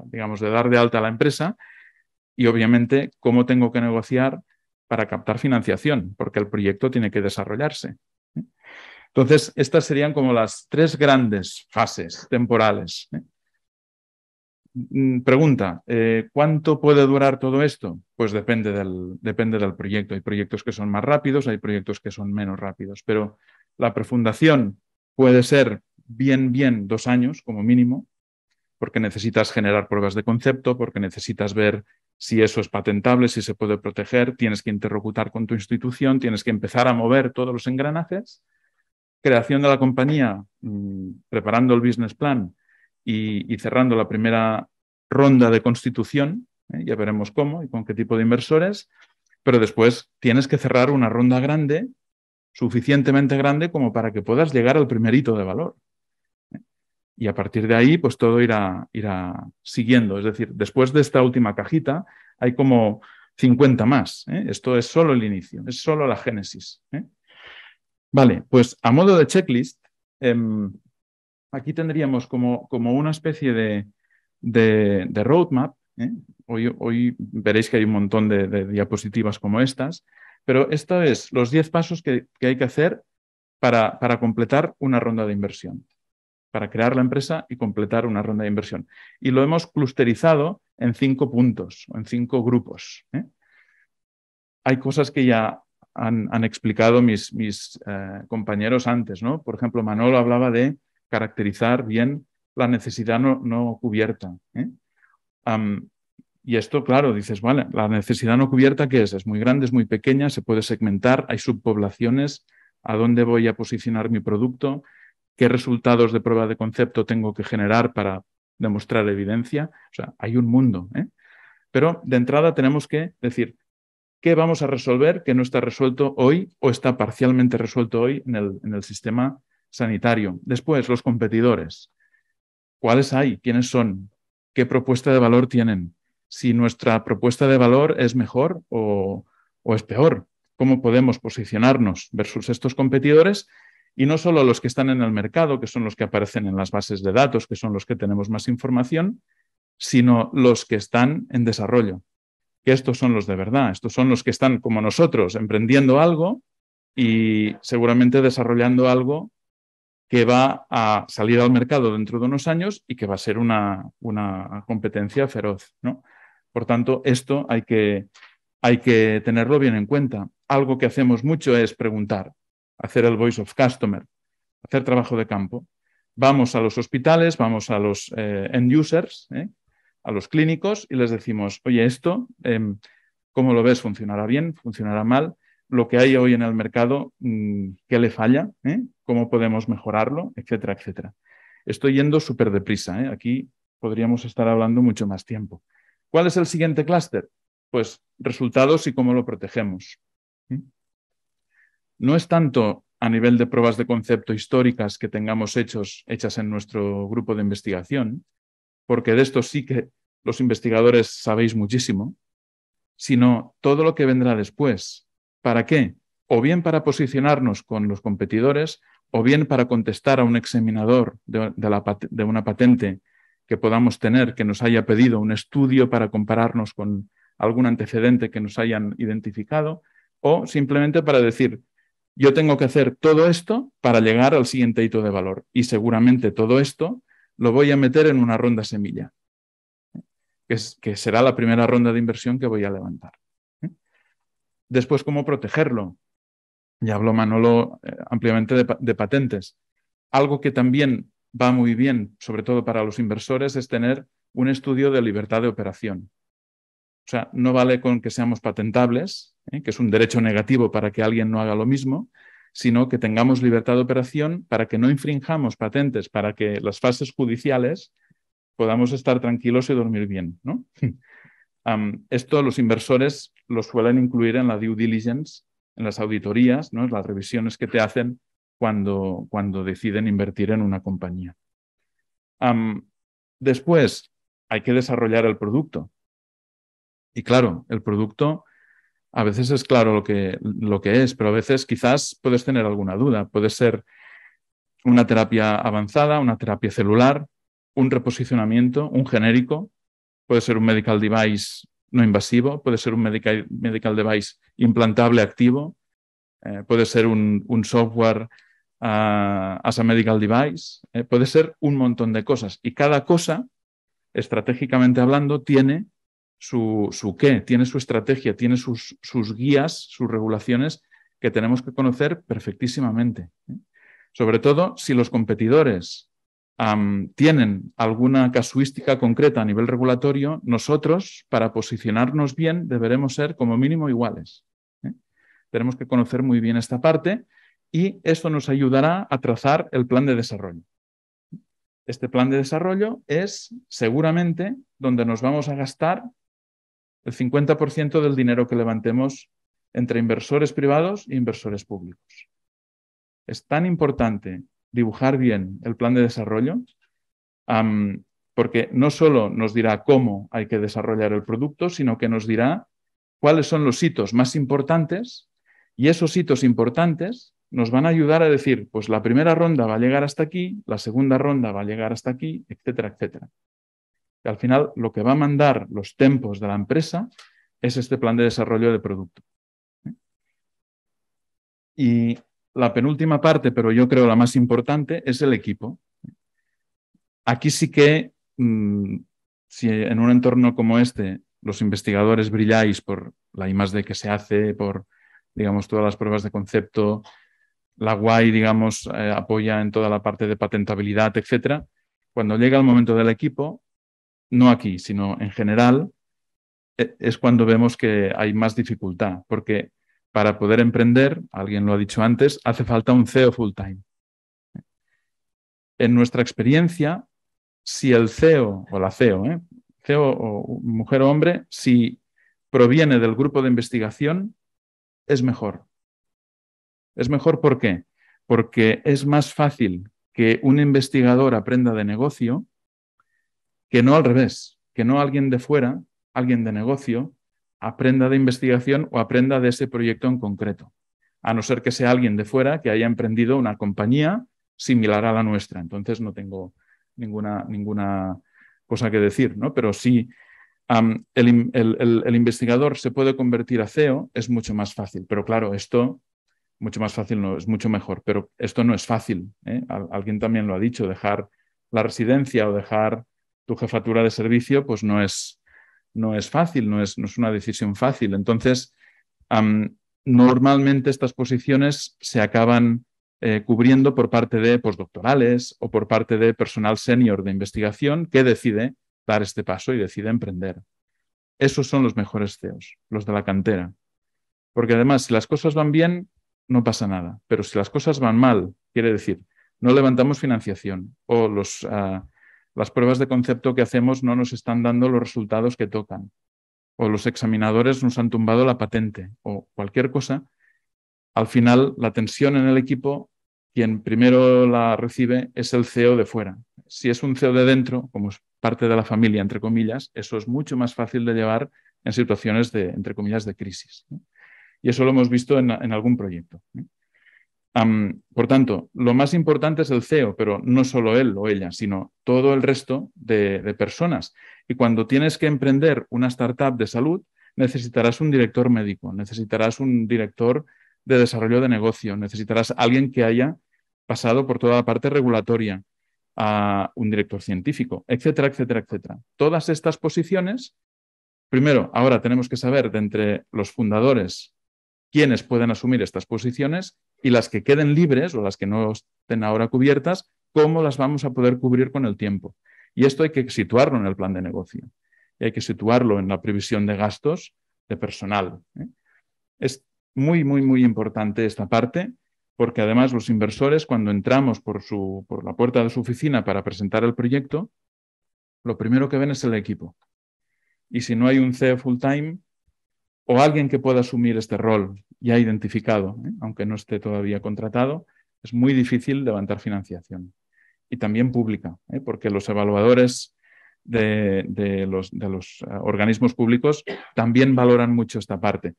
digamos, de dar de alta la empresa y obviamente cómo tengo que negociar para captar financiación, porque el proyecto tiene que desarrollarse. ¿Eh? Entonces, estas serían como las tres grandes fases temporales. ¿eh? Mm, pregunta, eh, ¿cuánto puede durar todo esto? Pues depende del, depende del proyecto. Hay proyectos que son más rápidos, hay proyectos que son menos rápidos, pero la profundación puede ser bien, bien dos años como mínimo, porque necesitas generar pruebas de concepto, porque necesitas ver si eso es patentable, si se puede proteger, tienes que interlocutar con tu institución, tienes que empezar a mover todos los engranajes. Creación de la compañía, mm, preparando el business plan, y, cerrando la primera ronda de constitución, ¿eh? ya veremos cómo y con qué tipo de inversores, pero después tienes que cerrar una ronda grande, suficientemente grande como para que puedas llegar al primer hito de valor. ¿eh? Y a partir de ahí, pues todo irá, irá siguiendo. Es decir, después de esta última cajita hay como 50 más. ¿eh? Esto es solo el inicio, es solo la génesis. Vale, pues a modo de checklist, em, aquí tendríamos como, como una especie de, roadmap. ¿eh? Hoy, veréis que hay un montón de, diapositivas como estas, pero esto es los 10 pasos que, hay que hacer para, para completar una ronda de inversión, para crear la empresa y completar una ronda de inversión. Y lo hemos clusterizado en cinco puntos, en cinco grupos. ¿eh? Hay cosas que ya han, explicado mis, mis eh, compañeros antes, ¿no? Por ejemplo, Manolo hablaba de caracterizar bien la necesidad no, cubierta. ¿eh? y esto, claro, dices, vale, la necesidad no cubierta, ¿qué es? Es muy grande, es muy pequeña, se puede segmentar, hay subpoblaciones, ¿a dónde voy a posicionar mi producto? ¿Qué resultados de prueba de concepto tengo que generar para demostrar evidencia? O sea, hay un mundo. ¿eh? Pero de entrada tenemos que decir, ¿qué vamos a resolver que no está resuelto hoy o está parcialmente resuelto hoy en el, en el sistema sanitario. Después, los competidores. ¿Cuáles hay? ¿Quiénes son? ¿Qué propuesta de valor tienen? Si nuestra propuesta de valor es mejor o, o es peor. ¿Cómo podemos posicionarnos versus estos competidores? Y no solo los que están en el mercado, que son los que aparecen en las bases de datos, que son los que tenemos más información, sino los que están en desarrollo, que estos son los de verdad, estos son los que están como nosotros emprendiendo algo y seguramente desarrollando algo que va a salir al mercado dentro de unos años y que va a ser una, competencia feroz. ¿no? Por tanto, esto hay que, hay que tenerlo bien en cuenta. Algo que hacemos mucho es preguntar, hacer el voice of customer, hacer trabajo de campo. Vamos a los hospitales, vamos a los eh, end users, ¿eh? a los clínicos y les decimos, oye, esto, em, ¿cómo lo ves? ¿Funcionará bien? ¿Funcionará mal? Lo que hay hoy en el mercado, mm, ¿qué le falla? ¿eh? cómo podemos mejorarlo, etcétera, etcétera. Estoy yendo súper deprisa. ¿eh? Aquí podríamos estar hablando mucho más tiempo. ¿Cuál es el siguiente clúster? Pues resultados y cómo lo protegemos. No es tanto a nivel de pruebas de concepto históricas que tengamos hechos, hechas en nuestro grupo de investigación, porque de esto sí que los investigadores sabéis muchísimo, sino todo lo que vendrá después. ¿Para qué? O bien para posicionarnos con los competidores o bien para contestar a un examinador de, una patente que podamos tener que nos haya pedido un estudio para compararnos con algún antecedente que nos hayan identificado, o simplemente para decir, yo tengo que hacer todo esto para llegar al siguiente hito de valor y seguramente todo esto lo voy a meter en una ronda semilla, que será la primera ronda de inversión que voy a levantar. ¿eh? Después, ¿cómo protegerlo? Ya habló Manolo eh, ampliamente de, patentes. Algo que también va muy bien, sobre todo para los inversores, es tener un estudio de libertad de operación. O sea, no vale con que seamos patentables, ¿eh? que es un derecho negativo para que alguien no haga lo mismo, sino que tengamos libertad de operación para que no infringamos patentes, para que las fases judiciales podamos estar tranquilos y dormir bien. *laughs* esto los inversores lo suelen incluir en la due diligence en las auditorías, ¿no? las revisiones que te hacen cuando, cuando deciden invertir en una compañía. después, hay que desarrollar el producto. Y claro, el producto a veces es claro lo que, lo que es, pero a veces quizás puedes tener alguna duda. Puede ser una terapia avanzada, una terapia celular, un reposicionamiento, un genérico, puede ser un medical device no invasivo, puede ser un medical, device implantable activo, eh, puede ser un, software ah, as a medical device, eh, puede ser un montón de cosas. Y cada cosa, estratégicamente hablando, tiene su, qué, tiene su estrategia, tiene sus, guías, sus regulaciones que tenemos que conocer perfectísimamente. ¿eh? Sobre todo si los competidores tienen alguna casuística concreta a nivel regulatorio, nosotros, para posicionarnos bien, deberemos ser como mínimo iguales. ¿eh? Tenemos que conocer muy bien esta parte y eso nos ayudará a trazar el plan de desarrollo. Este plan de desarrollo es seguramente donde nos vamos a gastar el 50% del dinero que levantemos entre inversores privados e inversores públicos. Es tan importante dibujar bien el plan de desarrollo, porque no solo nos dirá cómo hay que desarrollar el producto, sino que nos dirá cuáles son los hitos más importantes y esos hitos importantes nos van a ayudar a decir, pues la primera ronda va a llegar hasta aquí, la segunda ronda va a llegar hasta aquí, etcétera, etcétera. Y al final, lo que va a mandar los tempos de la empresa es este plan de desarrollo de producto. ¿eh? Y la penúltima parte, pero yo creo la más importante, es el equipo. Aquí sí que, mm, si en un entorno como este los investigadores brilláis por la de que se hace, por, digamos, todas las pruebas de concepto, la UAI, digamos, eh, apoya en toda la parte de patentabilidad, etc. Cuando llega el momento del equipo, no aquí, sino en general, e, es cuando vemos que hay más dificultad, porque para poder emprender, alguien lo ha dicho antes, hace falta un CEO full time. En nuestra experiencia, si el CEO o la CEO, ¿eh? CEO o mujer o hombre, si proviene del grupo de investigación, es mejor. Es mejor ¿por qué? Porque es más fácil que un investigador aprenda de negocio que no al revés, que no alguien de fuera, alguien de negocio, aprenda de investigación o aprenda de ese proyecto en concreto, a no ser que sea alguien de fuera que haya emprendido una compañía similar a la nuestra. Entonces no tengo ninguna, ninguna cosa que decir, ¿no? Pero si el, investigador se puede convertir a CEO, es mucho más fácil. Pero claro, esto, mucho más fácil, no, es mucho mejor, pero esto no es fácil. ¿eh? alguien también lo ha dicho, dejar la residencia o dejar tu jefatura de servicio, pues no es, no es fácil, no es, no es una decisión fácil. Entonces, normalmente estas posiciones se acaban eh, cubriendo por parte de postdoctorales o por parte de personal senior de investigación que decide dar este paso y decide emprender. Esos son los mejores CEOs, los de la cantera. Porque además, si las cosas van bien, no pasa nada. Pero si las cosas van mal, quiere decir, no levantamos financiación o los... Ah, las pruebas de concepto que hacemos no nos están dando los resultados que tocan, o los examinadores nos han tumbado la patente, o cualquier cosa, al final la tensión en el equipo, quien primero la recibe es el CEO de fuera. Si es un CEO de dentro, como es parte de la familia, entre comillas, eso es mucho más fácil de llevar en situaciones de, entre comillas, de crisis. Y eso lo hemos visto en, algún proyecto por tanto, lo más importante es el CEO, pero no solo él o ella, sino todo el resto de, personas. Y cuando tienes que emprender una startup de salud, necesitarás un director médico, necesitarás un director de desarrollo de negocio, necesitarás alguien que haya pasado por toda la parte regulatoria, a un director científico, etcétera, etcétera, etcétera. Todas estas posiciones, primero, ahora tenemos que saber de entre los fundadores quiénes pueden asumir estas posiciones y las que queden libres o las que no estén ahora cubiertas, ¿cómo las vamos a poder cubrir con el tiempo? Y esto hay que situarlo en el plan de negocio y hay que situarlo en la previsión de gastos de personal. ¿eh? Es muy, muy, muy importante esta parte porque además los inversores cuando entramos por, por la puerta de su oficina para presentar el proyecto, lo primero que ven es el equipo. Y si no hay un CEO full time, o alguien que pueda asumir este rol ya identificado, ¿eh? aunque no esté todavía contratado, es muy difícil levantar financiación. Y también pública, ¿eh? porque los evaluadores de, los, eh, organismos públicos también valoran mucho esta parte.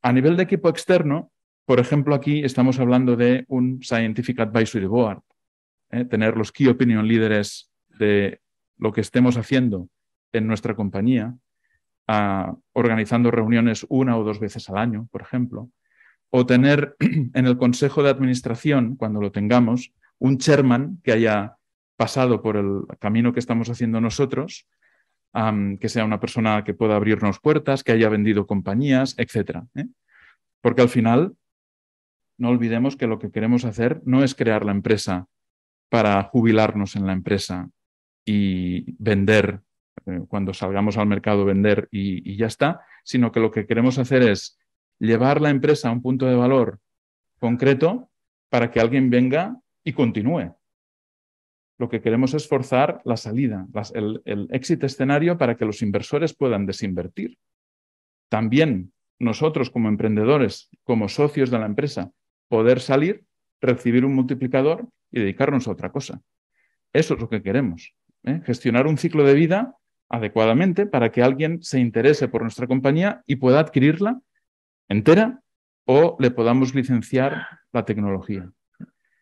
A nivel de equipo externo, por ejemplo, aquí estamos hablando de un Scientific Advisory Board, tener los key opinion leaders de lo que estemos haciendo en nuestra compañía, organizando reuniones una o dos veces al año, por ejemplo, o tener *clears throat* en el Consejo de Administración, cuando lo tengamos, un chairman que haya pasado por el camino que estamos haciendo nosotros, que sea una persona que pueda abrirnos puertas, que haya vendido compañías, etc. ¿eh? Porque al final, no olvidemos que lo que queremos hacer no es crear la empresa para jubilarnos en la empresa y vender eh, cuando salgamos al mercado vender y, ya está, sino que lo que queremos hacer es llevar la empresa a un punto de valor concreto para que alguien venga y continúe. Lo que queremos es forzar la salida, el, éxito escenario para que los inversores puedan desinvertir. También nosotros como emprendedores, como socios de la empresa, poder salir, recibir un multiplicador y dedicarnos a otra cosa. Eso es lo que queremos. ¿eh? Gestionar un ciclo de vida adecuadamente para que alguien se interese por nuestra compañía y pueda adquirirla entera o le podamos licenciar la tecnología.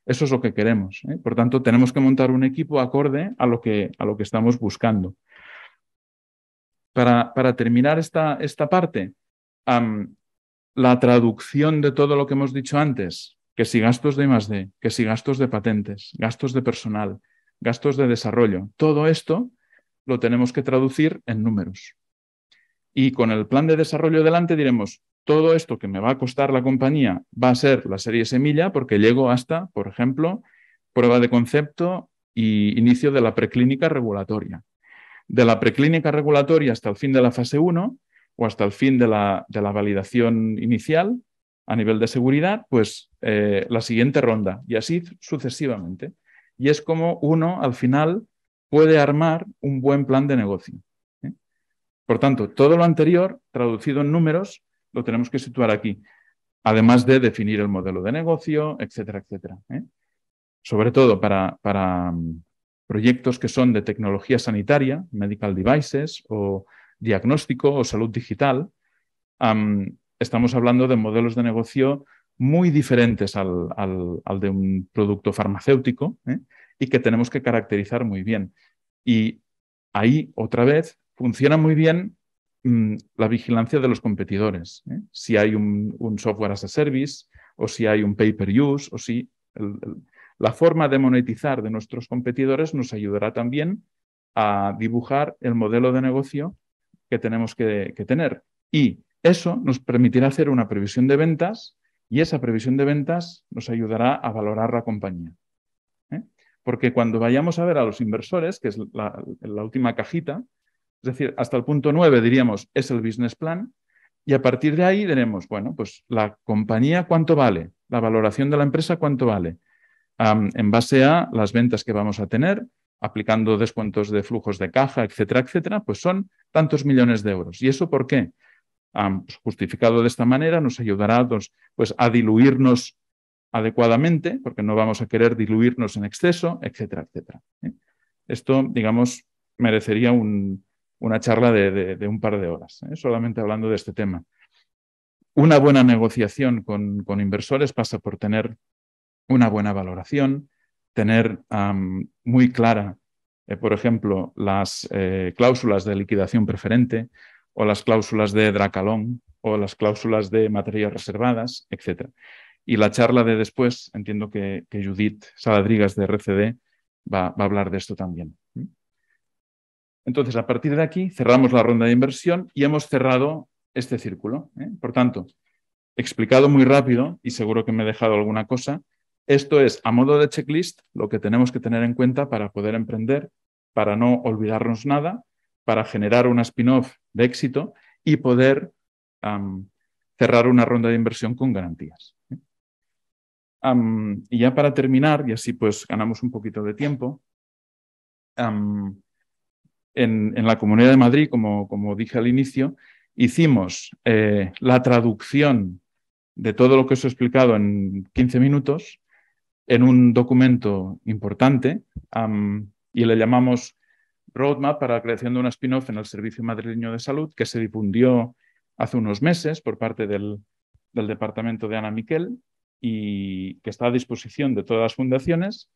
Eso es lo que queremos. ¿eh? Por tanto, tenemos que montar un equipo acorde a lo que, a lo que estamos buscando. Para, terminar esta, parte, la traducción de todo lo que hemos dicho antes, que si gastos de de que si gastos de patentes, gastos de personal, gastos de desarrollo, todo esto lo tenemos que traducir en números. Y con el plan de desarrollo delante diremos, todo esto que me va a costar la compañía va a ser la serie semilla porque llego hasta, por ejemplo, prueba de concepto y inicio de la preclínica regulatoria. De la preclínica regulatoria hasta el fin de la fase 1 o hasta el fin de la, de la validación inicial a nivel de seguridad, pues eh, la siguiente ronda y así sucesivamente. Y es como uno al final puede armar un buen plan de negocio. ¿eh? Por tanto, todo lo anterior, traducido en números, lo tenemos que situar aquí, además de definir el modelo de negocio, etcétera, etcétera. ¿eh? Sobre todo para, mm, proyectos que son de tecnología sanitaria, medical devices o diagnóstico o salud digital, estamos hablando de modelos de negocio muy diferentes al, al de un producto farmacéutico, ¿eh? y que tenemos que caracterizar muy bien. Y ahí, otra vez, funciona muy bien mm, la vigilancia de los competidores. ¿eh? Si hay un, software as a service, o si hay un pay-per-use, o si la forma de monetizar de nuestros competidores nos ayudará también a dibujar el modelo de negocio que tenemos que tener. Y eso nos permitirá hacer una previsión de ventas y esa previsión de ventas nos ayudará a valorar la compañía. Porque cuando vayamos a ver a los inversores, que es la, última cajita, es decir, hasta el punto 9 diríamos es el business plan, y a partir de ahí diremos, bueno, pues la compañía cuánto vale, la valoración de la empresa cuánto vale, en base a las ventas que vamos a tener, aplicando descuentos de flujos de caja, etcétera, etcétera, pues son tantos millones de euros. ¿Y eso por qué? Pues, justificado de esta manera nos ayudará pues, pues a diluirnos adecuadamente, porque no vamos a querer diluirnos en exceso, etcétera, etcétera. ¿eh? Esto, digamos, merecería una charla de, un par de horas, ¿eh? solamente hablando de este tema. Una buena negociación con, inversores pasa por tener una buena valoración, tener muy clara, eh, por ejemplo, las cláusulas de liquidación preferente o las cláusulas de Dracalón o las cláusulas de materias reservadas, etcétera. Y la charla de después, entiendo que, Judith Saladrigas de RCD va, a hablar de esto también. Entonces, a partir de aquí, cerramos la ronda de inversión y hemos cerrado este círculo. ¿eh? Por tanto, explicado muy rápido, y seguro que me he dejado alguna cosa, esto es, a modo de checklist, lo que tenemos que tener en cuenta para poder emprender, para no olvidarnos nada, para generar una spin-off de éxito y poder cerrar una ronda de inversión con garantías y ya para terminar, y así pues ganamos un poquito de tiempo, en, la Comunidad de Madrid, como, dije al inicio, hicimos eh, la traducción de todo lo que os he explicado en 15 minutos en un documento importante y le llamamos Roadmap para la creación de una spin-off en el Servicio Madrileño de Salud que se difundió hace unos meses por parte del, del Departamento de Ana Miquel y que está a disposición de todas las fundaciones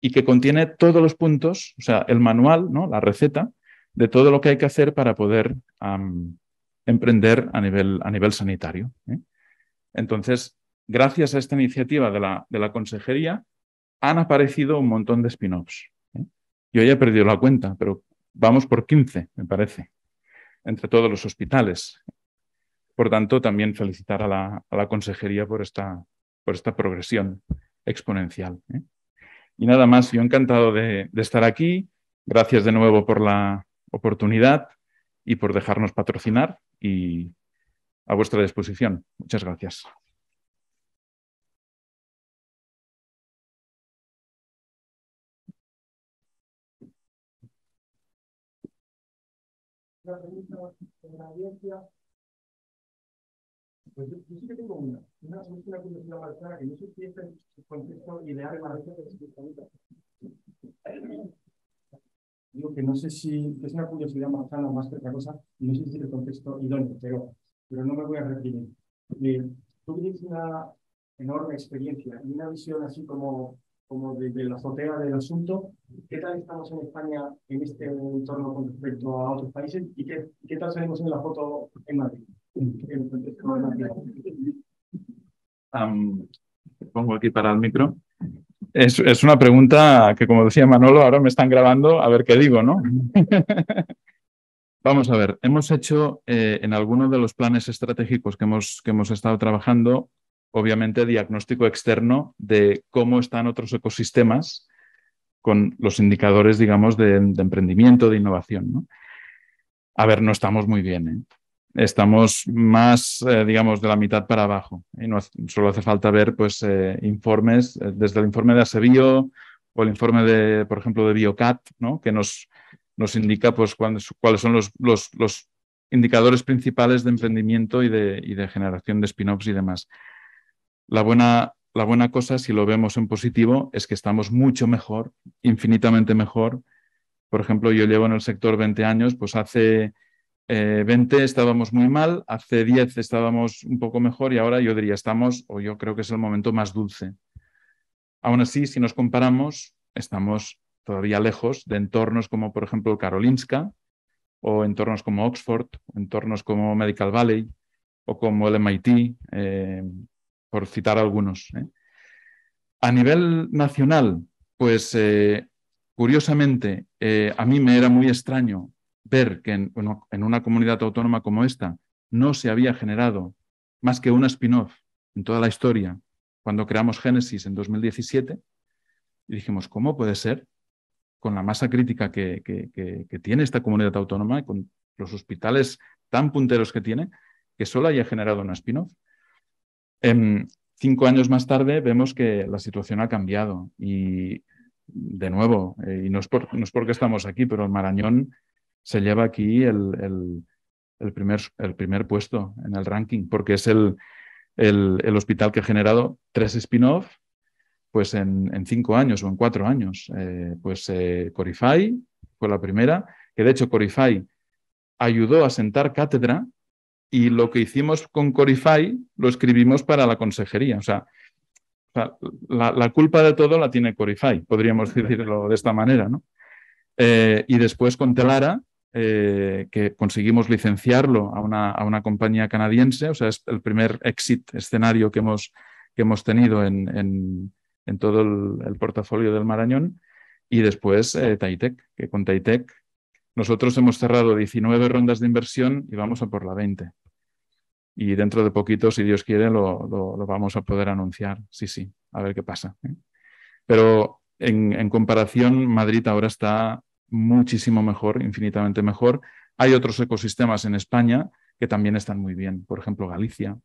y que contiene todos los puntos, o sea, el manual, ¿no? la receta de todo lo que hay que hacer para poder emprender a nivel, a nivel sanitario. ¿eh? Entonces, gracias a esta iniciativa de la, de la consejería, han aparecido un montón de spin-offs. ¿eh? Yo ya he perdido la cuenta, pero vamos por 15, me parece, entre todos los hospitales. Por tanto, también felicitar a la, a la consejería por esta, por esta progresión exponencial. ¿eh? Y nada más, yo encantado de, estar aquí. Gracias de nuevo por la oportunidad y por dejarnos patrocinar y a vuestra disposición. Muchas gracias. Pues yo, sí que tengo una, una, una curiosidad más clara, que no sé si es el contexto ideal para la que Digo que no sé si, es una curiosidad más sana o más que otra cosa, y no sé si es el contexto idóneo, pero, pero no me voy a reprimir. Eh, tú tienes una enorme experiencia y una visión así como, como de, la azotea del asunto. ¿Qué tal estamos en España en este entorno con respecto a otros países? ¿Y qué, qué tal salimos en la foto en Madrid? pongo aquí para el micro. Es, una pregunta que, como decía Manolo, ahora me están grabando a ver qué digo, ¿no? *laughs* Vamos a ver, hemos hecho eh, en algunos de los planes estratégicos que hemos, que hemos estado trabajando, obviamente diagnóstico externo de cómo están otros ecosistemas con los indicadores, digamos, de, emprendimiento, de innovación. A ver, no estamos muy bien. ¿eh? estamos más, eh, digamos, de la mitad para abajo. Y solo hace falta ver pues, eh, informes, eh, desde el informe de Asebio o el informe, de, por ejemplo, de Biocat, que nos, nos indica pues, cuáles, son los, indicadores principales de emprendimiento y de, generación de spin-offs y demás. La buena, la buena cosa, si lo vemos en positivo, es que estamos mucho mejor, infinitamente mejor. Por ejemplo, yo llevo en el sector 20 años, pues hace 20 eh, estábamos muy mal, hace 10 estábamos un poco mejor y ahora yo diría estamos, o yo creo que es el momento más dulce. Aún así, si nos comparamos, estamos todavía lejos de entornos como, por ejemplo, Karolinska, o entornos como Oxford, entornos como Medical Valley, o como el MIT, eh, por citar algunos. ¿eh? A nivel nacional, pues curiosamente, a mí me era muy extraño ver que en, una comunidad autónoma como esta no se había generado más que una spin-off en toda la historia cuando creamos Génesis en 2017 y dijimos, ¿cómo puede ser? Con la masa crítica que, tiene esta comunidad autónoma y con los hospitales tan punteros que tiene, que solo haya generado una spin-off. Em, cinco años más tarde vemos que la situación ha cambiado y de nuevo, eh, y no es, no porque estamos aquí, pero el Marañón se lleva aquí el, primer, el primer puesto en el ranking, porque es el, el, hospital que ha generado tres spin-off pues en, cinco años o en cuatro años. Eh, pues eh, Corify fue la primera, que de hecho Corify ayudó a sentar cátedra y lo que hicimos con Corify lo escribimos para la consejería. O sea, la, culpa de todo la tiene Corify, podríamos decirlo de esta manera, ¿no? Eh, y después con Telara, eh, que conseguimos licenciarlo a una, compañía canadiense, o sea, es el primer exit escenario que hemos, que hemos tenido en, todo el, portafolio del Marañón. Y después eh, Taitec, que con Taitec nosotros hemos cerrado 19 rondas de inversión y vamos a por la 20. Y dentro de poquito, si Dios quiere, lo, vamos a poder anunciar. Sí, sí, a ver qué pasa. ¿eh? Pero en, en, comparación, Madrid ahora está muchísimo mejor, infinitamente mejor. Hay otros ecosistemas en España que también están muy bien, por ejemplo Galicia.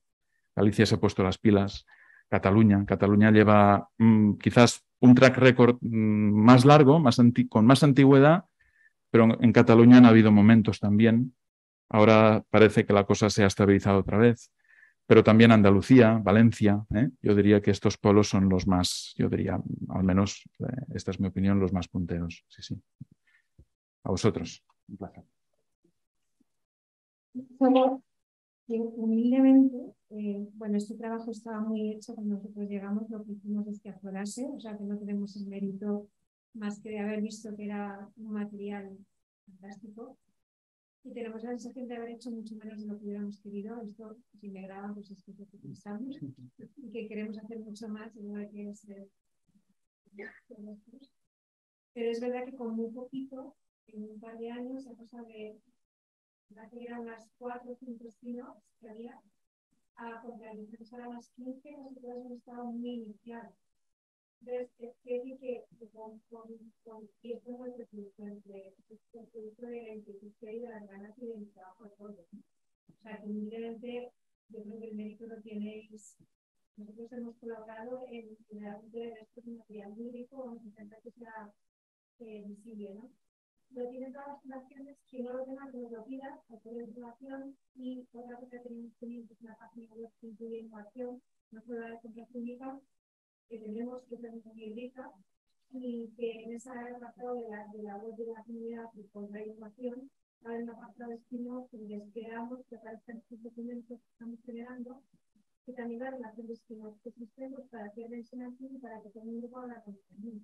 Galicia se ha puesto las pilas, Cataluña. Cataluña lleva mm, quizás un track record mm, más largo, más con más antigüedad, pero en, Cataluña han habido momentos también. Ahora parece que la cosa se ha estabilizado otra vez pero también Andalucía, Valencia. ¿eh? Yo diría que estos polos son los más, yo diría, al menos, eh, esta es mi opinión, los más punteros. Sí, sí. A vosotros. humildemente, eh, bueno, este trabajo estaba muy hecho cuando nosotros llegamos, lo que hicimos es que aflorase, o sea que no tenemos el mérito más que de haber visto que era un material fantástico. Y tenemos la sensación de haber hecho mucho menos de lo que hubiéramos querido. Esto, si me graba, pues es que lo que pensamos. Y que queremos hacer mucho más este pero es verdad que con muy poquito en un par de años, a cosa de, que eran unas 4 o 5 spin-offs que había, a contrarios, a las 15, nosotros hemos estado muy iniciados. Entonces, es que que con, con, con y esto es el producto entre el producto de la institución y de las ganas y del trabajo de todos. O sea, que evidentemente yo creo que el médico lo tenéis. Pues, nosotros hemos colaborado en, en el ámbito de un material lírico, vamos a intentar que sea eh, visible, ¿no? lo tienen todas las fundaciones que no lo tengan, nos lo pidan, la información y otra cosa que tenemos que es una página web que incluye innovación, no solo de compras públicas, que tenemos que ser muy rica y que en esa apartado de la, de la web de la comunidad y pues, con la innovación, va a haber un apartado estímulos donde esperamos que aparezcan estos documentos que estamos generando que también la relación de estímulos que tenemos pues, para la enseñanza y para que todo el mundo la conocer.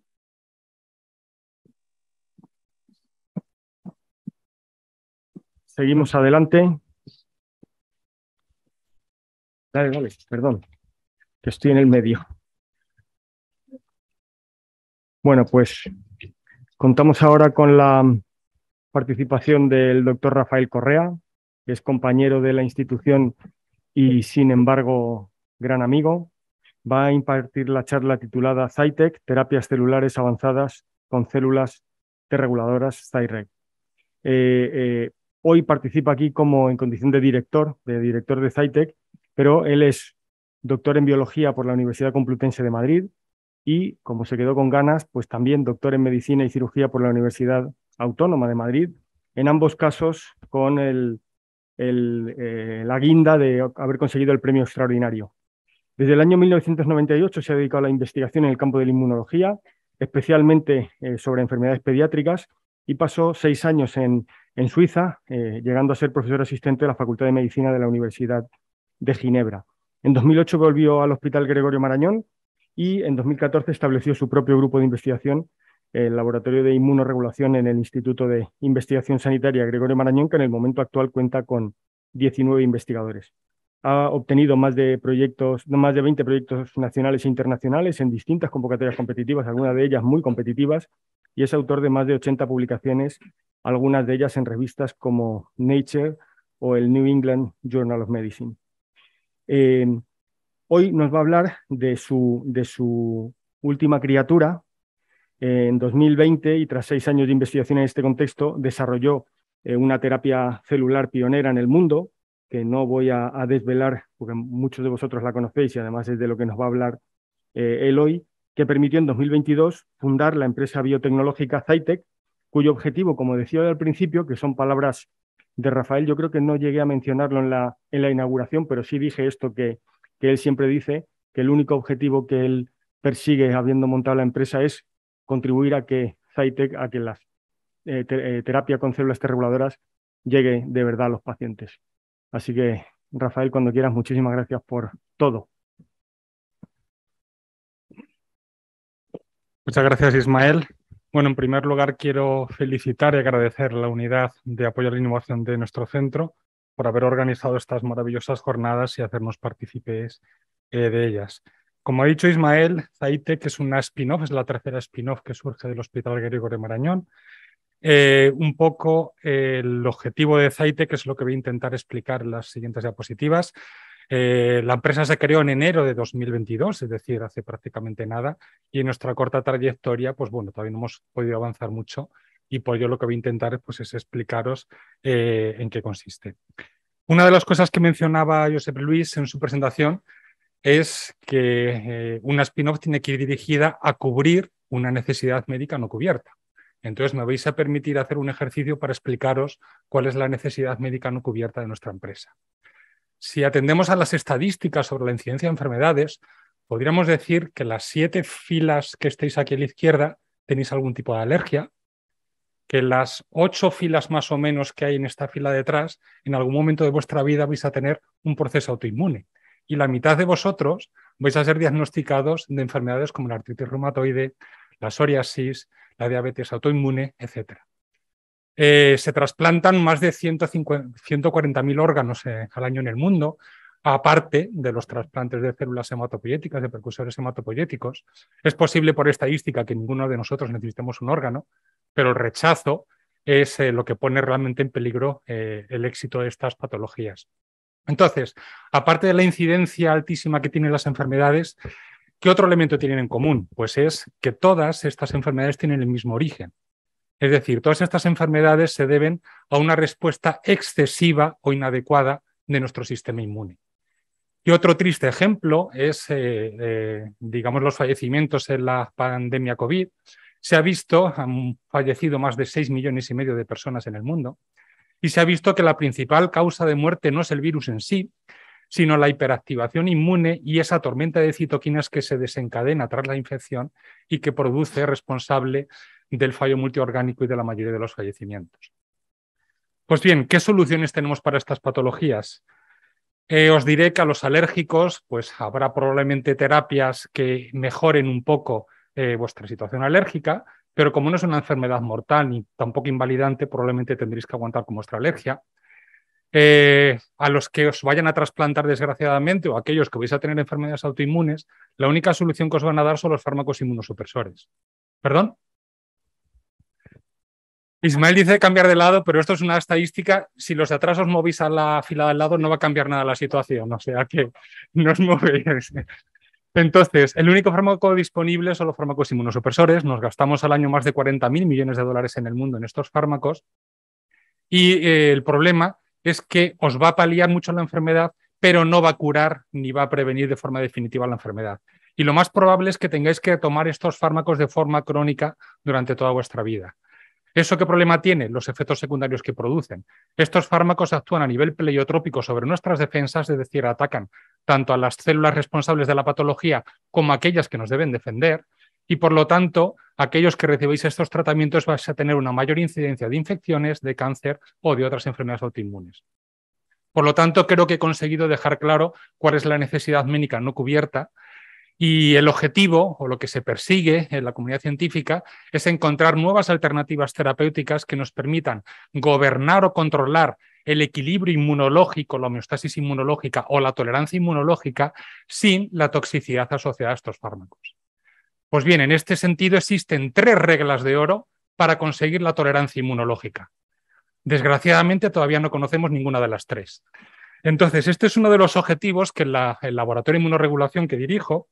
Seguimos adelante. Dale, dale, perdón, que estoy en el medio. Bueno, pues contamos ahora con la participación del doctor Rafael Correa, que es compañero de la institución y, sin embargo, gran amigo. Va a impartir la charla titulada CITEC, Terapias Celulares Avanzadas con Células terreguladoras reguladoras, Hoy participa aquí como en condición de director, de director de CITEC, pero él es doctor en biología por la Universidad Complutense de Madrid y, como se quedó con ganas, pues también doctor en medicina y cirugía por la Universidad Autónoma de Madrid, en ambos casos con el, eh, la guinda de haber conseguido el premio extraordinario. Desde el año 1998 se ha dedicado a la investigación en el campo de la inmunología, especialmente eh, sobre enfermedades pediátricas, y pasó seis años en en Suiza, eh, llegando a ser profesor asistente de la Facultad de Medicina de la Universidad de Ginebra. En 2008 volvió al Hospital Gregorio Marañón y en 2014 estableció su propio grupo de investigación, el Laboratorio de Inmunoregulación en el Instituto de Investigación Sanitaria Gregorio Marañón, que en el momento actual cuenta con 19 investigadores. Ha obtenido más de, proyectos, más de 20 proyectos nacionales e internacionales en distintas convocatorias competitivas, algunas de ellas muy competitivas, y es autor de más de 80 publicaciones, algunas de ellas en revistas como Nature o el New England Journal of Medicine. Eh, hoy nos va a hablar de su, de su última criatura. Eh, en 2020, y tras seis años de investigación en este contexto, desarrolló eh, una terapia celular pionera en el mundo, que no voy a, desvelar, porque muchos de vosotros la conocéis y además es de lo que nos va a hablar él hoy, que permitió en 2022 fundar la empresa biotecnológica Zytec, cuyo objetivo, como decía al principio, que son palabras de Rafael, yo creo que no llegué a mencionarlo en la, en la inauguración, pero sí dije esto que, que él siempre dice, que el único objetivo que él persigue habiendo montado la empresa es contribuir a que Zytec, a que la eh, eh, terapia con células terreguladoras llegue de verdad a los pacientes. Así que, Rafael, cuando quieras, muchísimas gracias por todo. Muchas gracias, Ismael. Bueno, en primer lugar, quiero felicitar y agradecer a la unidad de apoyo a la innovación de nuestro centro por haber organizado estas maravillosas jornadas y hacernos partícipes eh, de ellas. Como ha dicho Ismael, Zaitec es una spin-off, es la tercera spin-off que surge del Hospital Gregorio de Marañón. Eh, un poco eh, el objetivo de Zaitec es lo que voy a intentar explicar en las siguientes diapositivas. Eh, la empresa se creó en enero de 2022, es decir, hace prácticamente nada, y en nuestra corta trayectoria, pues bueno, todavía no hemos podido avanzar mucho y por pues ello lo que voy a intentar pues, es explicaros eh, en qué consiste. Una de las cosas que mencionaba Josep Luis en su presentación es que eh, una spin-off tiene que ir dirigida a cubrir una necesidad médica no cubierta. Entonces me vais a permitir hacer un ejercicio para explicaros cuál es la necesidad médica no cubierta de nuestra empresa. Si atendemos a las estadísticas sobre la incidencia de enfermedades, podríamos decir que las siete filas que estáis aquí a la izquierda tenéis algún tipo de alergia, que las ocho filas más o menos que hay en esta fila detrás, en algún momento de vuestra vida vais a tener un proceso autoinmune. Y la mitad de vosotros vais a ser diagnosticados de enfermedades como la artritis reumatoide, la psoriasis, la diabetes autoinmune, etc. Eh, se trasplantan más de 140.000 órganos eh, al año en el mundo, aparte de los trasplantes de células hematopoyéticas, de precursores hematopoyéticos. Es posible por estadística que ninguno de nosotros necesitemos un órgano, pero el rechazo es eh, lo que pone realmente en peligro el éxito de estas patologías. Entonces, aparte de la incidencia altísima que tienen las enfermedades, ¿qué otro elemento tienen en común? Pues es que todas estas enfermedades tienen el mismo origen es decir, todas estas enfermedades se deben a una respuesta excesiva o inadecuada de nuestro sistema inmune. Y otro triste ejemplo es, eh, eh, digamos, los fallecimientos en la pandemia COVID. Se ha visto, han fallecido más de 6 millones y medio de personas en el mundo, y se ha visto que la principal causa de muerte no es el virus en sí, sino la hiperactivación inmune y esa tormenta de citoquinas que se desencadena tras la infección y que produce responsable del fallo multiorgánico y de la mayoría de los fallecimientos. Pues bien, ¿qué soluciones tenemos para estas patologías? Eh, os diré que a los alérgicos, pues habrá probablemente terapias que mejoren un poco eh, vuestra situación alérgica, pero como no es una enfermedad mortal ni tampoco invalidante, probablemente tendréis que aguantar con vuestra alergia. Eh, a los que os vayan a trasplantar desgraciadamente o aquellos que vais a tener enfermedades autoinmunes, la única solución que os van a dar son los fármacos inmunosupresores. ¿Perdón? Ismael dice cambiar de lado, pero esto es una estadística. Si los de atrás os movís a la fila de al lado, no va a cambiar nada la situación. O sea que *laughs* no os movéis. Entonces, el único fármaco disponible son los fármacos inmunosupresores. Nos gastamos al año más de 40.000 millones de dólares en el mundo en estos fármacos. Y eh, el problema es que os va a paliar mucho la enfermedad, pero no va a curar ni va a prevenir de forma definitiva la enfermedad. Y lo más probable es que tengáis que tomar estos fármacos de forma crónica durante toda vuestra vida. ¿Eso qué problema tiene? Los efectos secundarios que producen. Estos fármacos actúan a nivel pleiotrópico sobre nuestras defensas, es decir, atacan tanto a las células responsables de la patología como a aquellas que nos deben defender, y por lo tanto, aquellos que recibéis estos tratamientos vais a tener una mayor incidencia de infecciones, de cáncer o de otras enfermedades autoinmunes. Por lo tanto, creo que he conseguido dejar claro cuál es la necesidad médica no cubierta y el objetivo o lo que se persigue en la comunidad científica es encontrar nuevas alternativas terapéuticas que nos permitan gobernar o controlar el equilibrio inmunológico, la homeostasis inmunológica o la tolerancia inmunológica sin la toxicidad asociada a estos fármacos. Pues bien, en este sentido existen tres reglas de oro para conseguir la tolerancia inmunológica. Desgraciadamente todavía no conocemos ninguna de las tres. Entonces, este es uno de los objetivos que el laboratorio de inmunoregulación que dirijo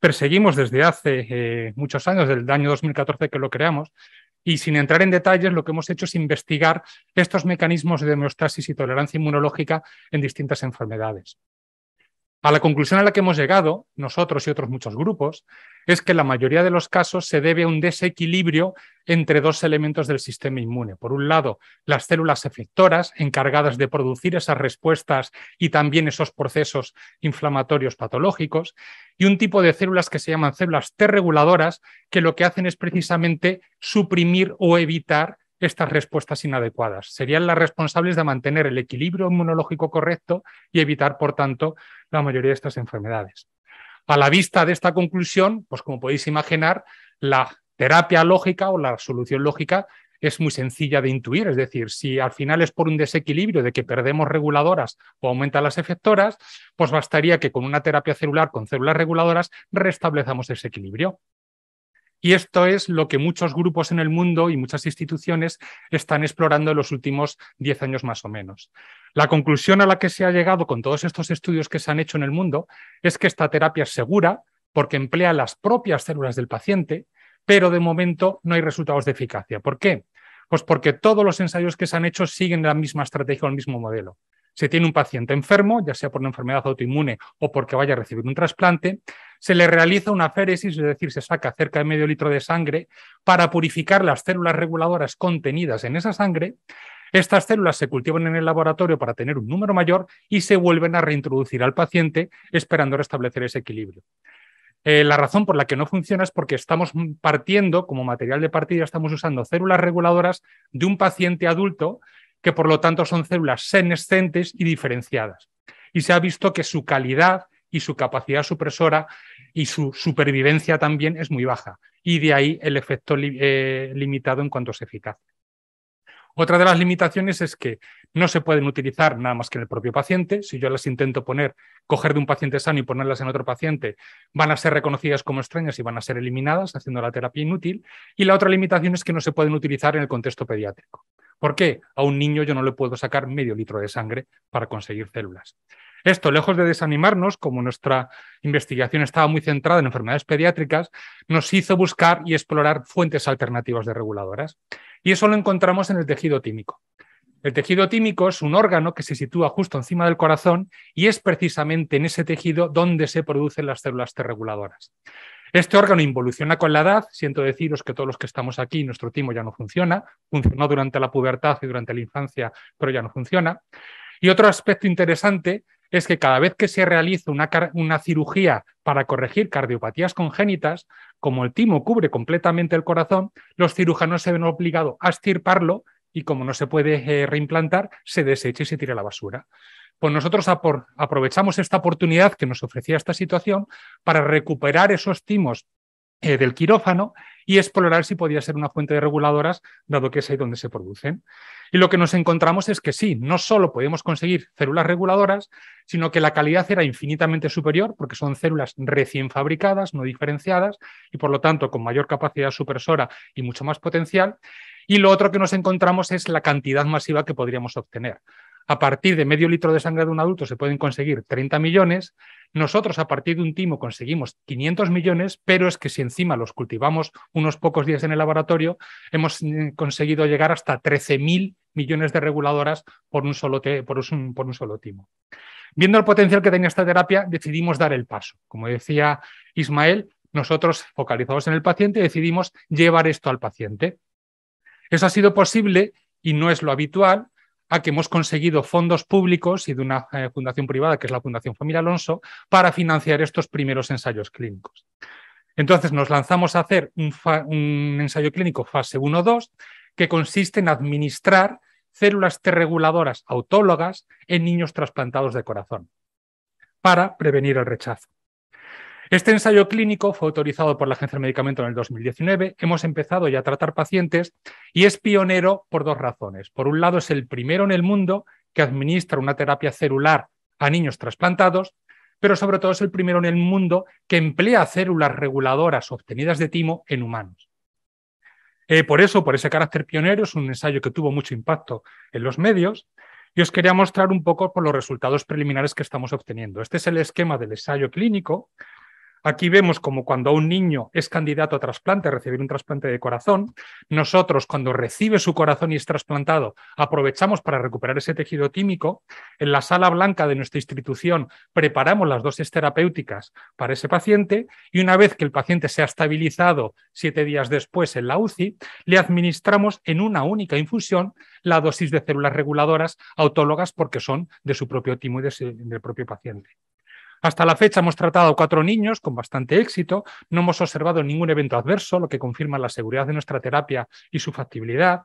perseguimos desde hace eh, muchos años, desde el año 2014 que lo creamos, y sin entrar en detalles, lo que hemos hecho es investigar estos mecanismos de homeostasis y tolerancia inmunológica en distintas enfermedades. A la conclusión a la que hemos llegado, nosotros y otros muchos grupos, es que la mayoría de los casos se debe a un desequilibrio entre dos elementos del sistema inmune. Por un lado, las células efectoras encargadas de producir esas respuestas y también esos procesos inflamatorios patológicos, y un tipo de células que se llaman células T reguladoras, que lo que hacen es precisamente suprimir o evitar estas respuestas inadecuadas. Serían las responsables de mantener el equilibrio inmunológico correcto y evitar, por tanto, la mayoría de estas enfermedades. A la vista de esta conclusión, pues como podéis imaginar, la terapia lógica o la solución lógica es muy sencilla de intuir, es decir, si al final es por un desequilibrio de que perdemos reguladoras o aumentan las efectoras, pues bastaría que con una terapia celular con células reguladoras restablezcamos ese equilibrio. Y esto es lo que muchos grupos en el mundo y muchas instituciones están explorando en los últimos 10 años más o menos. La conclusión a la que se ha llegado con todos estos estudios que se han hecho en el mundo es que esta terapia es segura porque emplea las propias células del paciente, pero de momento no hay resultados de eficacia. ¿Por qué? Pues porque todos los ensayos que se han hecho siguen la misma estrategia o el mismo modelo. Si tiene un paciente enfermo, ya sea por una enfermedad autoinmune o porque vaya a recibir un trasplante, se le realiza una féresis, es decir, se saca cerca de medio litro de sangre para purificar las células reguladoras contenidas en esa sangre. Estas células se cultivan en el laboratorio para tener un número mayor y se vuelven a reintroducir al paciente esperando restablecer ese equilibrio. Eh, la razón por la que no funciona es porque estamos partiendo, como material de partida, estamos usando células reguladoras de un paciente adulto que por lo tanto son células senescentes y diferenciadas. Y se ha visto que su calidad y su capacidad supresora y su supervivencia también es muy baja. Y de ahí el efecto eh, limitado en cuanto a su eficacia. Otra de las limitaciones es que no se pueden utilizar nada más que en el propio paciente. Si yo las intento poner, coger de un paciente sano y ponerlas en otro paciente, van a ser reconocidas como extrañas y van a ser eliminadas, haciendo la terapia inútil. Y la otra limitación es que no se pueden utilizar en el contexto pediátrico. ¿Por qué? A un niño yo no le puedo sacar medio litro de sangre para conseguir células. Esto, lejos de desanimarnos, como nuestra investigación estaba muy centrada en enfermedades pediátricas, nos hizo buscar y explorar fuentes alternativas de reguladoras. Y eso lo encontramos en el tejido tímico. El tejido tímico es un órgano que se sitúa justo encima del corazón y es precisamente en ese tejido donde se producen las células T reguladoras. Este órgano involuciona con la edad, siento deciros que todos los que estamos aquí, nuestro timo ya no funciona, funcionó durante la pubertad y durante la infancia, pero ya no funciona. Y otro aspecto interesante es que cada vez que se realiza una, cirugía para corregir cardiopatías congénitas, como el timo cubre completamente el corazón, los cirujanos se ven obligados a estirparlo y como no se puede eh, reimplantar, se desecha y se tira a la basura pues nosotros aprovechamos esta oportunidad que nos ofrecía esta situación para recuperar esos timos eh, del quirófano y explorar si podía ser una fuente de reguladoras, dado que es ahí donde se producen. Y lo que nos encontramos es que sí, no solo podemos conseguir células reguladoras, sino que la calidad era infinitamente superior porque son células recién fabricadas, no diferenciadas, y por lo tanto con mayor capacidad supersora y mucho más potencial. Y lo otro que nos encontramos es la cantidad masiva que podríamos obtener a partir de medio litro de sangre de un adulto se pueden conseguir 30 millones, nosotros a partir de un timo conseguimos 500 millones, pero es que si encima los cultivamos unos pocos días en el laboratorio, hemos eh, conseguido llegar hasta 13.000 millones de reguladoras por un, solo por, solo timo. Viendo el potencial que tenía esta terapia, decidimos dar el paso. Como decía Ismael, nosotros focalizados en el paciente decidimos llevar esto al paciente. Eso ha sido posible y no es lo habitual, a que hemos conseguido fondos públicos y de una eh, fundación privada, que es la Fundación Familia Alonso, para financiar estos primeros ensayos clínicos. Entonces nos lanzamos a hacer un, un ensayo clínico fase 1-2 que consiste en administrar células T reguladoras autólogas en niños trasplantados de corazón para prevenir el rechazo. Este ensayo clínico fue autorizado por la Agencia de Medicamentos en el 2019. Hemos empezado ya a tratar pacientes y es pionero por dos razones. Por un lado, es el primero en el mundo que administra una terapia celular a niños trasplantados, pero sobre todo es el primero en el mundo que emplea células reguladoras obtenidas de timo en humanos. Eh, por eso, por ese carácter pionero, es un ensayo que tuvo mucho impacto en los medios y os quería mostrar un poco por los resultados preliminares que estamos obteniendo. Este es el esquema del ensayo clínico. Aquí vemos como cuando un niño es candidato a trasplante, a recibir un trasplante de corazón, nosotros cuando recibe su corazón y es trasplantado, aprovechamos para recuperar ese tejido tímico. En la sala blanca de nuestra institución preparamos las dosis terapéuticas para ese paciente y una vez que el paciente se ha estabilizado siete días después en la UCI, le administramos en una única infusión la dosis de células reguladoras autólogas porque son de su propio timo y del propio paciente. Hasta la fecha hemos tratado cuatro niños con bastante éxito, no hemos observado ningún evento adverso, lo que confirma la seguridad de nuestra terapia y su factibilidad.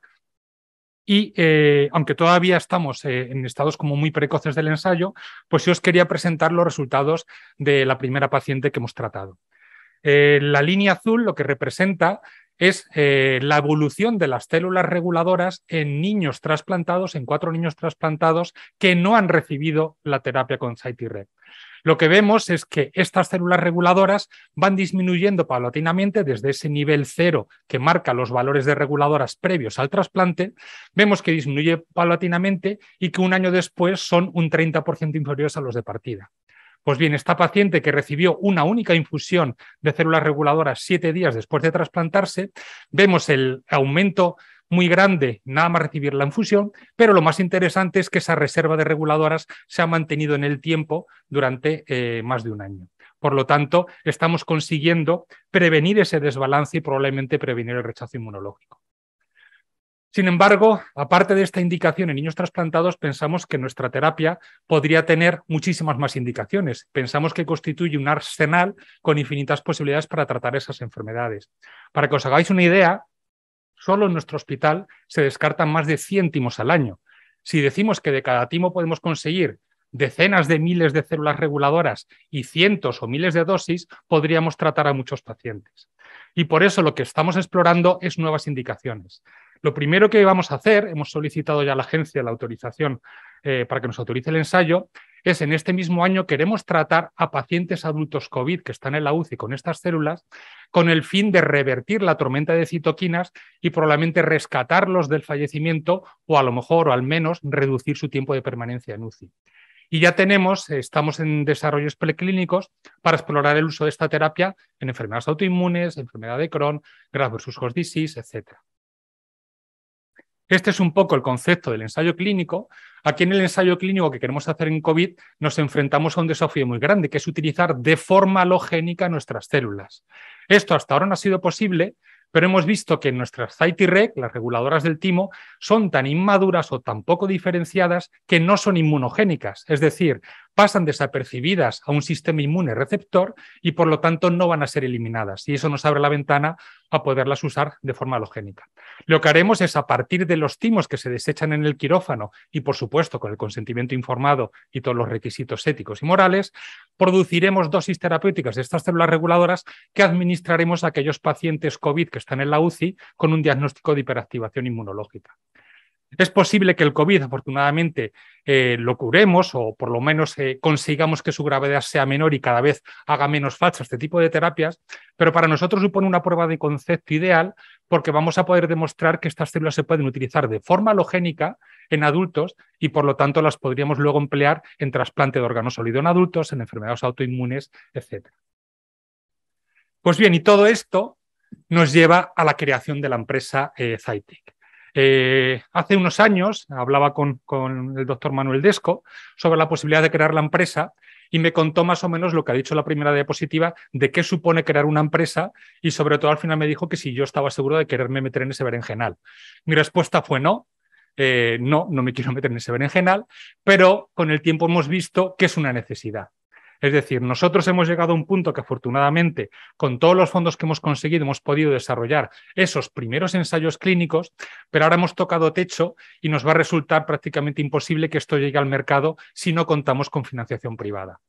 Y eh, aunque todavía estamos eh, en estados como muy precoces del ensayo, pues yo os quería presentar los resultados de la primera paciente que hemos tratado. Eh, la línea azul lo que representa es la evolución de las células reguladoras en niños trasplantados, en cuatro niños trasplantados que no han recibido la terapia con Red. Lo que vemos es que estas células reguladoras van disminuyendo paulatinamente desde ese nivel cero que marca los valores de reguladoras previos al trasplante. Vemos que disminuye paulatinamente y que un año después son un 30% inferiores a los de partida. Pues bien, esta paciente que recibió una única infusión de células reguladoras siete días después de trasplantarse, vemos el aumento muy grande nada más recibir la infusión, pero lo más interesante es que esa reserva de reguladoras se ha mantenido en el tiempo durante eh, más de un año. Por lo tanto, estamos consiguiendo prevenir ese desbalance y probablemente prevenir el rechazo inmunológico. Sin embargo, aparte de esta indicación en niños trasplantados, pensamos que nuestra terapia podría tener muchísimas más indicaciones. Pensamos que constituye un arsenal con infinitas posibilidades para tratar esas enfermedades. Para que os hagáis una idea, Solo en nuestro hospital se descartan más de 100 timos al año. Si decimos que de cada timo podemos conseguir decenas de miles de células reguladoras y cientos o miles de dosis, podríamos tratar a muchos pacientes. Y por eso lo que estamos explorando es nuevas indicaciones. Lo primero que vamos a hacer, hemos solicitado ya a la agencia la autorización eh, para que nos autorice el ensayo, es en este mismo año queremos tratar a pacientes adultos COVID que están en la UCI con estas células con el fin de revertir la tormenta de citoquinas y probablemente rescatarlos del fallecimiento o a lo mejor o al menos reducir su tiempo de permanencia en UCI. Y ya tenemos, eh, estamos en desarrollos preclínicos para explorar el uso de esta terapia en enfermedades autoinmunes, enfermedad de Crohn, graves versus host disease, etc. Este es un poco el concepto del ensayo clínico. Aquí en el ensayo clínico que queremos hacer en COVID nos enfrentamos a un desafío muy grande, que es utilizar de forma halogénica nuestras células. Esto hasta ahora no ha sido posible, pero hemos visto que nuestras CITI-REC, las reguladoras del timo, son tan inmaduras o tan poco diferenciadas que no son inmunogénicas. Es decir, pasan desapercibidas a un sistema inmune receptor y por lo tanto no van a ser eliminadas. Y eso nos abre la ventana a poderlas usar de forma halogénica. Lo que haremos es a partir de los timos que se desechan en el quirófano y por supuesto con el consentimiento informado y todos los requisitos éticos y morales, produciremos dosis terapéuticas de estas células reguladoras que administraremos a aquellos pacientes COVID que están en la UCI con un diagnóstico de hiperactivación inmunológica. Es posible que el COVID, afortunadamente, eh, lo curemos o por lo menos eh, consigamos que su gravedad sea menor y cada vez haga menos falta este tipo de terapias, pero para nosotros supone una prueba de concepto ideal porque vamos a poder demostrar que estas células se pueden utilizar de forma halogénica en adultos y por lo tanto las podríamos luego emplear en trasplante de órgano sólido en adultos, en enfermedades autoinmunes, etc. Pues bien, y todo esto nos lleva a la creación de la empresa eh, eh, hace unos años hablaba con, el doctor Manuel Desco sobre la posibilidad de crear la empresa y me contó más o menos lo que ha dicho la primera diapositiva de qué supone crear una empresa y sobre todo al final me dijo que si yo estaba seguro de quererme meter en ese berenjenal. Mi respuesta fue no. Eh, no, no me quiero meter en ese berenjenal, pero con el tiempo hemos visto que es una necesidad. Es decir, nosotros hemos llegado a un punto que afortunadamente con todos los fondos que hemos conseguido hemos podido desarrollar esos primeros ensayos clínicos, pero ahora hemos tocado techo y nos va a resultar prácticamente imposible que esto llegue al mercado si no contamos con financiación privada.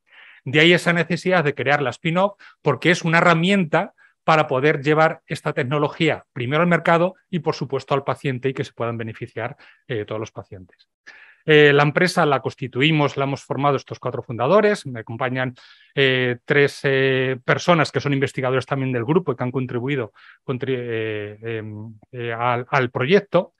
De ahí esa necesidad de crear la spin-off porque es una herramienta para poder llevar esta tecnología primero al mercado y, por supuesto, al paciente y que se puedan beneficiar eh, todos los pacientes. Eh, la empresa la constituimos, la hemos formado estos cuatro fundadores, me acompañan eh, tres eh, personas que son investigadores también del grupo y que han contribuido em, al, proyecto.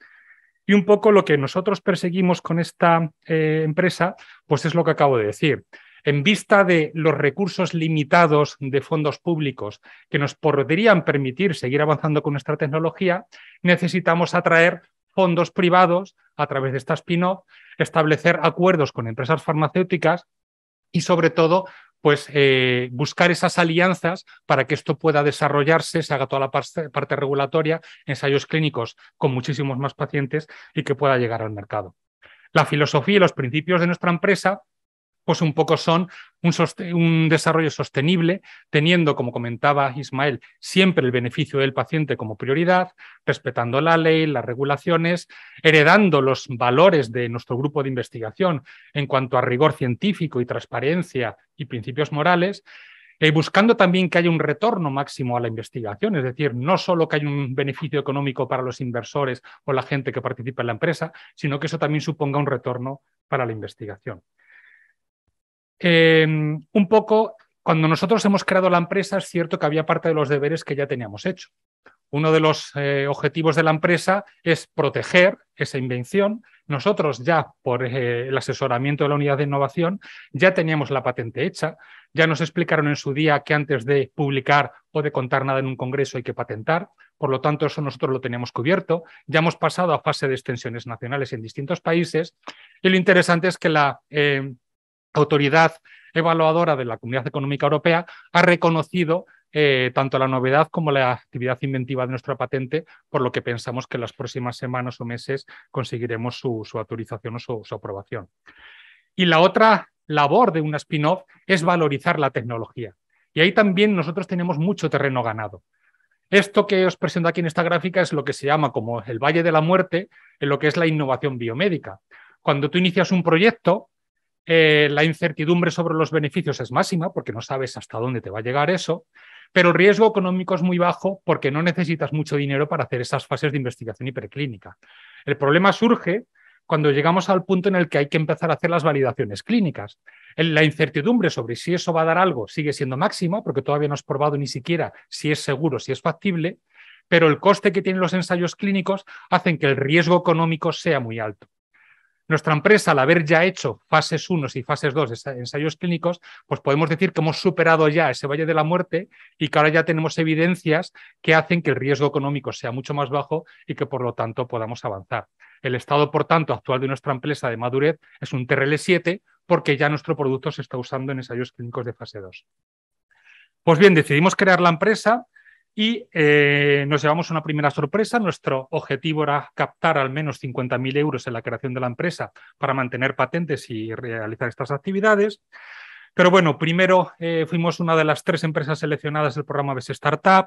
Y un poco lo que nosotros perseguimos con esta empresa, pues es lo que acabo de decir. En vista de los recursos limitados de fondos públicos que nos podrían permitir seguir avanzando con nuestra tecnología, necesitamos atraer fondos privados a través de esta spin-off, establecer acuerdos con empresas farmacéuticas y sobre todo pues eh, buscar esas alianzas para que esto pueda desarrollarse, se haga toda la parte regulatoria, ensayos clínicos con muchísimos más pacientes y que pueda llegar al mercado. La filosofía y los principios de nuestra empresa pues un poco son un, desarrollo sostenible, teniendo, como comentaba Ismael, siempre el beneficio del paciente como prioridad, respetando la ley, las regulaciones, heredando los valores de nuestro grupo de investigación en cuanto a rigor científico y transparencia y principios morales. y eh, buscando también que haya un retorno máximo a la investigación, es decir, no solo que haya un beneficio económico para los inversores o la gente que participa en la empresa, sino que eso también suponga un retorno para la investigación. Eh, un poco, cuando nosotros hemos creado la empresa, es cierto que había parte de los deberes que ya teníamos hecho. Uno de los eh, objetivos de la empresa es proteger esa invención. Nosotros ya, por eh, el asesoramiento de la unidad de innovación, ya teníamos la patente hecha. Ya nos explicaron en su día que antes de publicar o de contar nada en un congreso hay que patentar. Por lo tanto, eso nosotros lo teníamos cubierto. Ya hemos pasado a fase de extensiones nacionales en distintos países. Y lo interesante es que la autoridad evaluadora de la Comunidad Económica Europea ha reconocido eh, tanto la novedad como la actividad inventiva de nuestra patente, por lo que pensamos que en las próximas semanas o meses conseguiremos su, autorización o su, su, aprobación. Y la otra labor de una spin-off es valorizar la tecnología. Y ahí también nosotros tenemos mucho terreno ganado. Esto que os presento aquí en esta gráfica es lo que se llama como el Valle de la Muerte en lo que es la innovación biomédica. Cuando tú inicias un proyecto, eh, la incertidumbre sobre los beneficios es máxima porque no sabes hasta dónde te va a llegar eso, pero el riesgo económico es muy bajo porque no necesitas mucho dinero para hacer esas fases de investigación hiperclínica El problema surge cuando llegamos al punto en el que hay que empezar a hacer las validaciones clínicas. La incertidumbre sobre si eso va a dar algo sigue siendo máxima porque todavía no has probado ni siquiera si es seguro, si es factible, pero el coste que tienen los ensayos clínicos hacen que el riesgo económico sea muy alto. Nuestra empresa, al haber ya hecho fases 1 y fases 2 de ensayos clínicos, pues podemos decir que hemos superado ya ese valle de la muerte y que ahora ya tenemos evidencias que hacen que el riesgo económico sea mucho más bajo y que por lo tanto podamos avanzar. El estado, por tanto, actual de nuestra empresa de madurez es un TRL7 porque ya nuestro producto se está usando en ensayos clínicos de fase 2. Pues bien, decidimos crear la empresa y eh, nos llevamos una primera sorpresa. Nuestro objetivo era captar al menos 50.000 euros en la creación de la empresa para mantener patentes y realizar estas actividades. Pero bueno, primero eh, fuimos una de las tres empresas seleccionadas del programa BES Startup.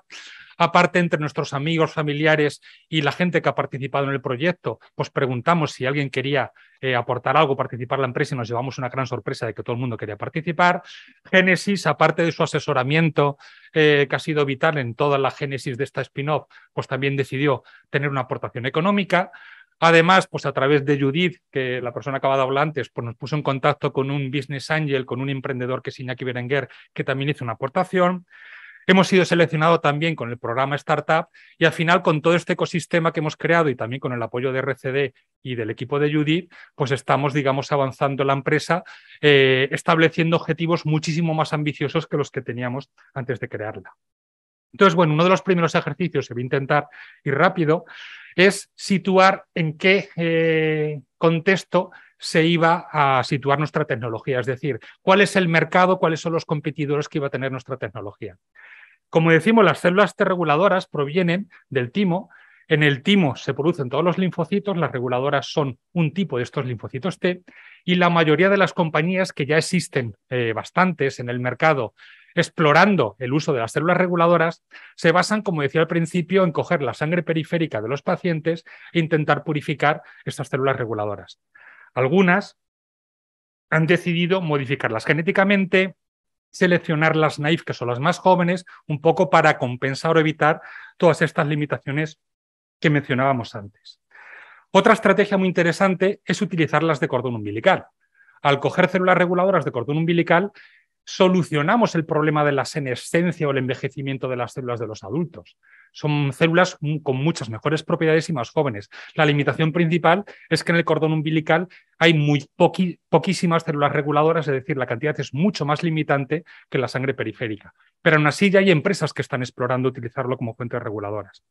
Aparte, entre nuestros amigos, familiares y la gente que ha participado en el proyecto, pues preguntamos si alguien quería eh, aportar algo, participar en la empresa y nos llevamos una gran sorpresa de que todo el mundo quería participar. Génesis, aparte de su asesoramiento eh, que ha sido vital en toda la génesis de esta spin-off, pues también decidió tener una aportación económica. Además, pues a través de Judith, que la persona que hablar antes, pues nos puso en contacto con un business angel, con un emprendedor que es Iñaki Berenguer, que también hizo una aportación. Hemos sido seleccionados también con el programa Startup y al final con todo este ecosistema que hemos creado y también con el apoyo de RCD y del equipo de Judith, pues estamos, digamos, avanzando la empresa, eh, estableciendo objetivos muchísimo más ambiciosos que los que teníamos antes de crearla. Entonces, bueno, uno de los primeros ejercicios, que voy a intentar ir rápido, es situar en qué eh, contexto se iba a situar nuestra tecnología, es decir, cuál es el mercado, cuáles son los competidores que iba a tener nuestra tecnología. Como decimos, las células T reguladoras provienen del timo. En el timo se producen todos los linfocitos, las reguladoras son un tipo de estos linfocitos T, y la mayoría de las compañías que ya existen eh, bastantes en el mercado explorando el uso de las células reguladoras, se basan, como decía al principio, en coger la sangre periférica de los pacientes e intentar purificar estas células reguladoras. Algunas han decidido modificarlas genéticamente, seleccionar las naif, que son las más jóvenes, un poco para compensar o evitar todas estas limitaciones que mencionábamos antes. Otra estrategia muy interesante es utilizarlas de cordón umbilical. Al coger células reguladoras de cordón umbilical, solucionamos el problema de la senescencia o el envejecimiento de las células de los adultos. Son células con muchas mejores propiedades y más jóvenes. La limitación principal es que en el cordón umbilical hay muy poquísimas células reguladoras, es decir, la cantidad es mucho más limitante que la sangre periférica. Pero aún así ya hay empresas que están explorando utilizarlo como fuentes reguladoras.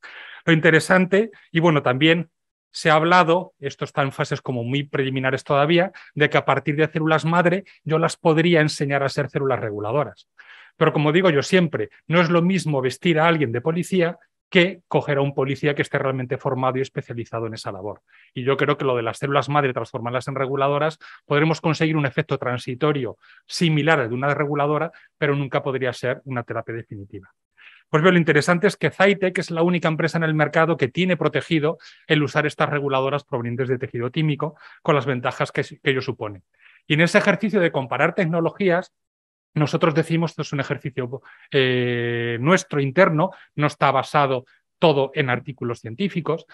Lo interesante, y bueno, también se ha hablado, esto está en fases como muy preliminares todavía, de que a partir de células madre yo las podría enseñar a ser células reguladoras. Pero como digo yo siempre, no es lo mismo vestir a alguien de policía que coger a un policía que esté realmente formado y especializado en esa labor. Y yo creo que lo de las células madre transformarlas en reguladoras, podremos conseguir un efecto transitorio similar al de una reguladora, pero nunca podría ser una terapia definitiva. Pues veo, lo interesante es que Zytec es la única empresa en el mercado que tiene protegido el usar estas reguladoras provenientes de tejido tímico con las ventajas que, ello supone. Y en ese ejercicio de comparar tecnologías, nosotros decimos, que es un ejercicio eh, nuestro interno, no está basado todo en artículos científicos,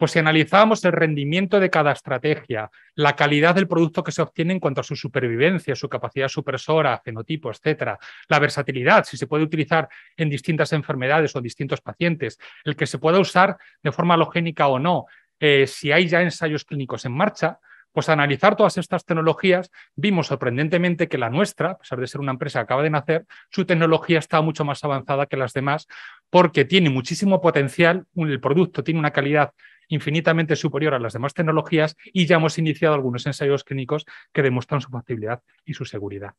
pues si analizábamos el rendimiento de cada estrategia, la calidad del producto que se obtiene en cuanto a su supervivencia, su capacidad supresora, fenotipo, etcétera, la versatilidad, si se puede utilizar en distintas enfermedades o distintos pacientes, el que se pueda usar de forma halogénica o no, eh, si hay ya ensayos clínicos en marcha, pues analizar todas estas tecnologías, vimos sorprendentemente que la nuestra, a pesar de ser una empresa que acaba de nacer, su tecnología está mucho más avanzada que las demás porque tiene muchísimo potencial, el producto tiene una calidad infinitamente superior a las demás tecnologías y ya hemos iniciado algunos ensayos clínicos que demuestran su factibilidad y su seguridad.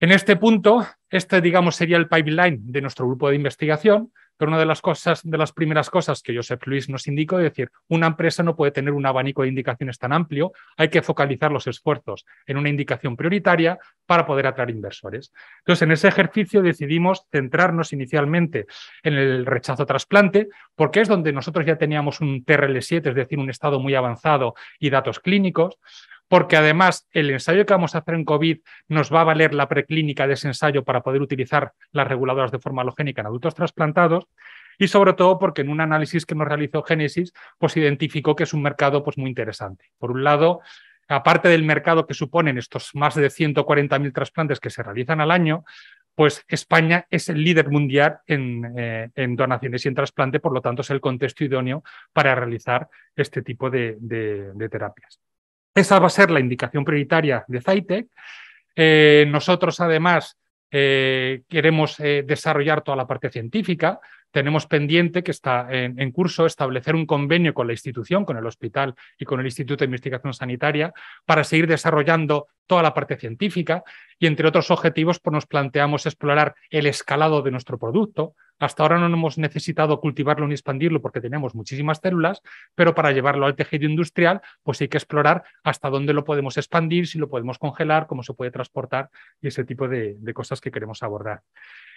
En este punto, este, digamos, sería el pipeline de nuestro grupo de investigación. Pero una de las cosas, de las primeras cosas que Joseph Luis nos indicó es decir, una empresa no puede tener un abanico de indicaciones tan amplio, hay que focalizar los esfuerzos en una indicación prioritaria para poder atraer inversores. Entonces, en ese ejercicio decidimos centrarnos inicialmente en el rechazo trasplante, porque es donde nosotros ya teníamos un TRL7, es decir, un estado muy avanzado y datos clínicos porque además el ensayo que vamos a hacer en COVID nos va a valer la preclínica de ese ensayo para poder utilizar las reguladoras de forma halogénica en adultos trasplantados y sobre todo porque en un análisis que nos realizó Génesis, pues identificó que es un mercado pues, muy interesante. Por un lado, aparte del mercado que suponen estos más de 140.000 trasplantes que se realizan al año, pues España es el líder mundial eh, en, donaciones y en trasplante, por lo tanto es el contexto idóneo para realizar este tipo de terapias. Esa va a ser la indicación prioritaria de Zaitec. Eh, nosotros, además, eh, queremos eh, desarrollar toda la parte científica tenemos pendiente que está en, curso establecer un convenio con la institución, con el hospital y con el Instituto de Investigación Sanitaria para seguir desarrollando toda la parte científica y entre otros objetivos pues, nos planteamos explorar el escalado de nuestro producto. Hasta ahora no hemos necesitado cultivarlo ni expandirlo porque tenemos muchísimas células, pero para llevarlo al tejido industrial pues hay que explorar hasta dónde lo podemos expandir, si lo podemos congelar, cómo se puede transportar y ese tipo de cosas que queremos abordar.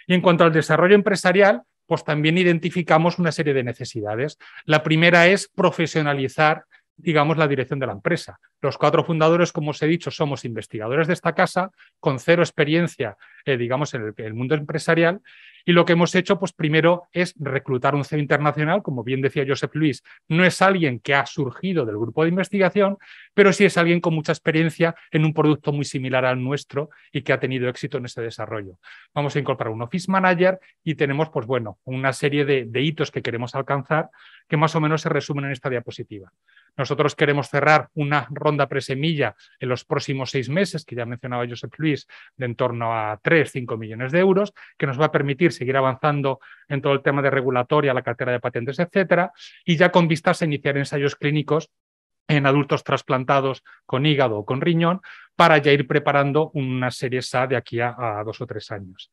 Y en cuanto al desarrollo empresarial, pues también identificamos una serie de necesidades. La primera es profesionalizar, digamos, la dirección de la empresa. Los cuatro fundadores, como os he dicho, somos investigadores de esta casa con cero experiencia, eh, digamos, en el, mundo empresarial. Y lo que hemos hecho, pues primero es reclutar un CEO internacional, como bien decía Joseph Luis, no es alguien que ha surgido del grupo de investigación, pero sí es alguien con mucha experiencia en un producto muy similar al nuestro y que ha tenido éxito en ese desarrollo. Vamos a incorporar un office manager y tenemos, pues bueno, una serie de, hitos que queremos alcanzar que más o menos se resumen en esta diapositiva. Nosotros queremos cerrar una ronda presemilla en los próximos seis meses, que ya mencionaba Joseph Luis, de en torno a 3-5 millones de euros, que nos va a permitir seguir avanzando en todo el tema de regulatoria, la cartera de patentes, etcétera, y ya con vistas a iniciar ensayos clínicos en adultos trasplantados con hígado o con riñón, para ya ir preparando una serie SA de aquí a dos o tres años.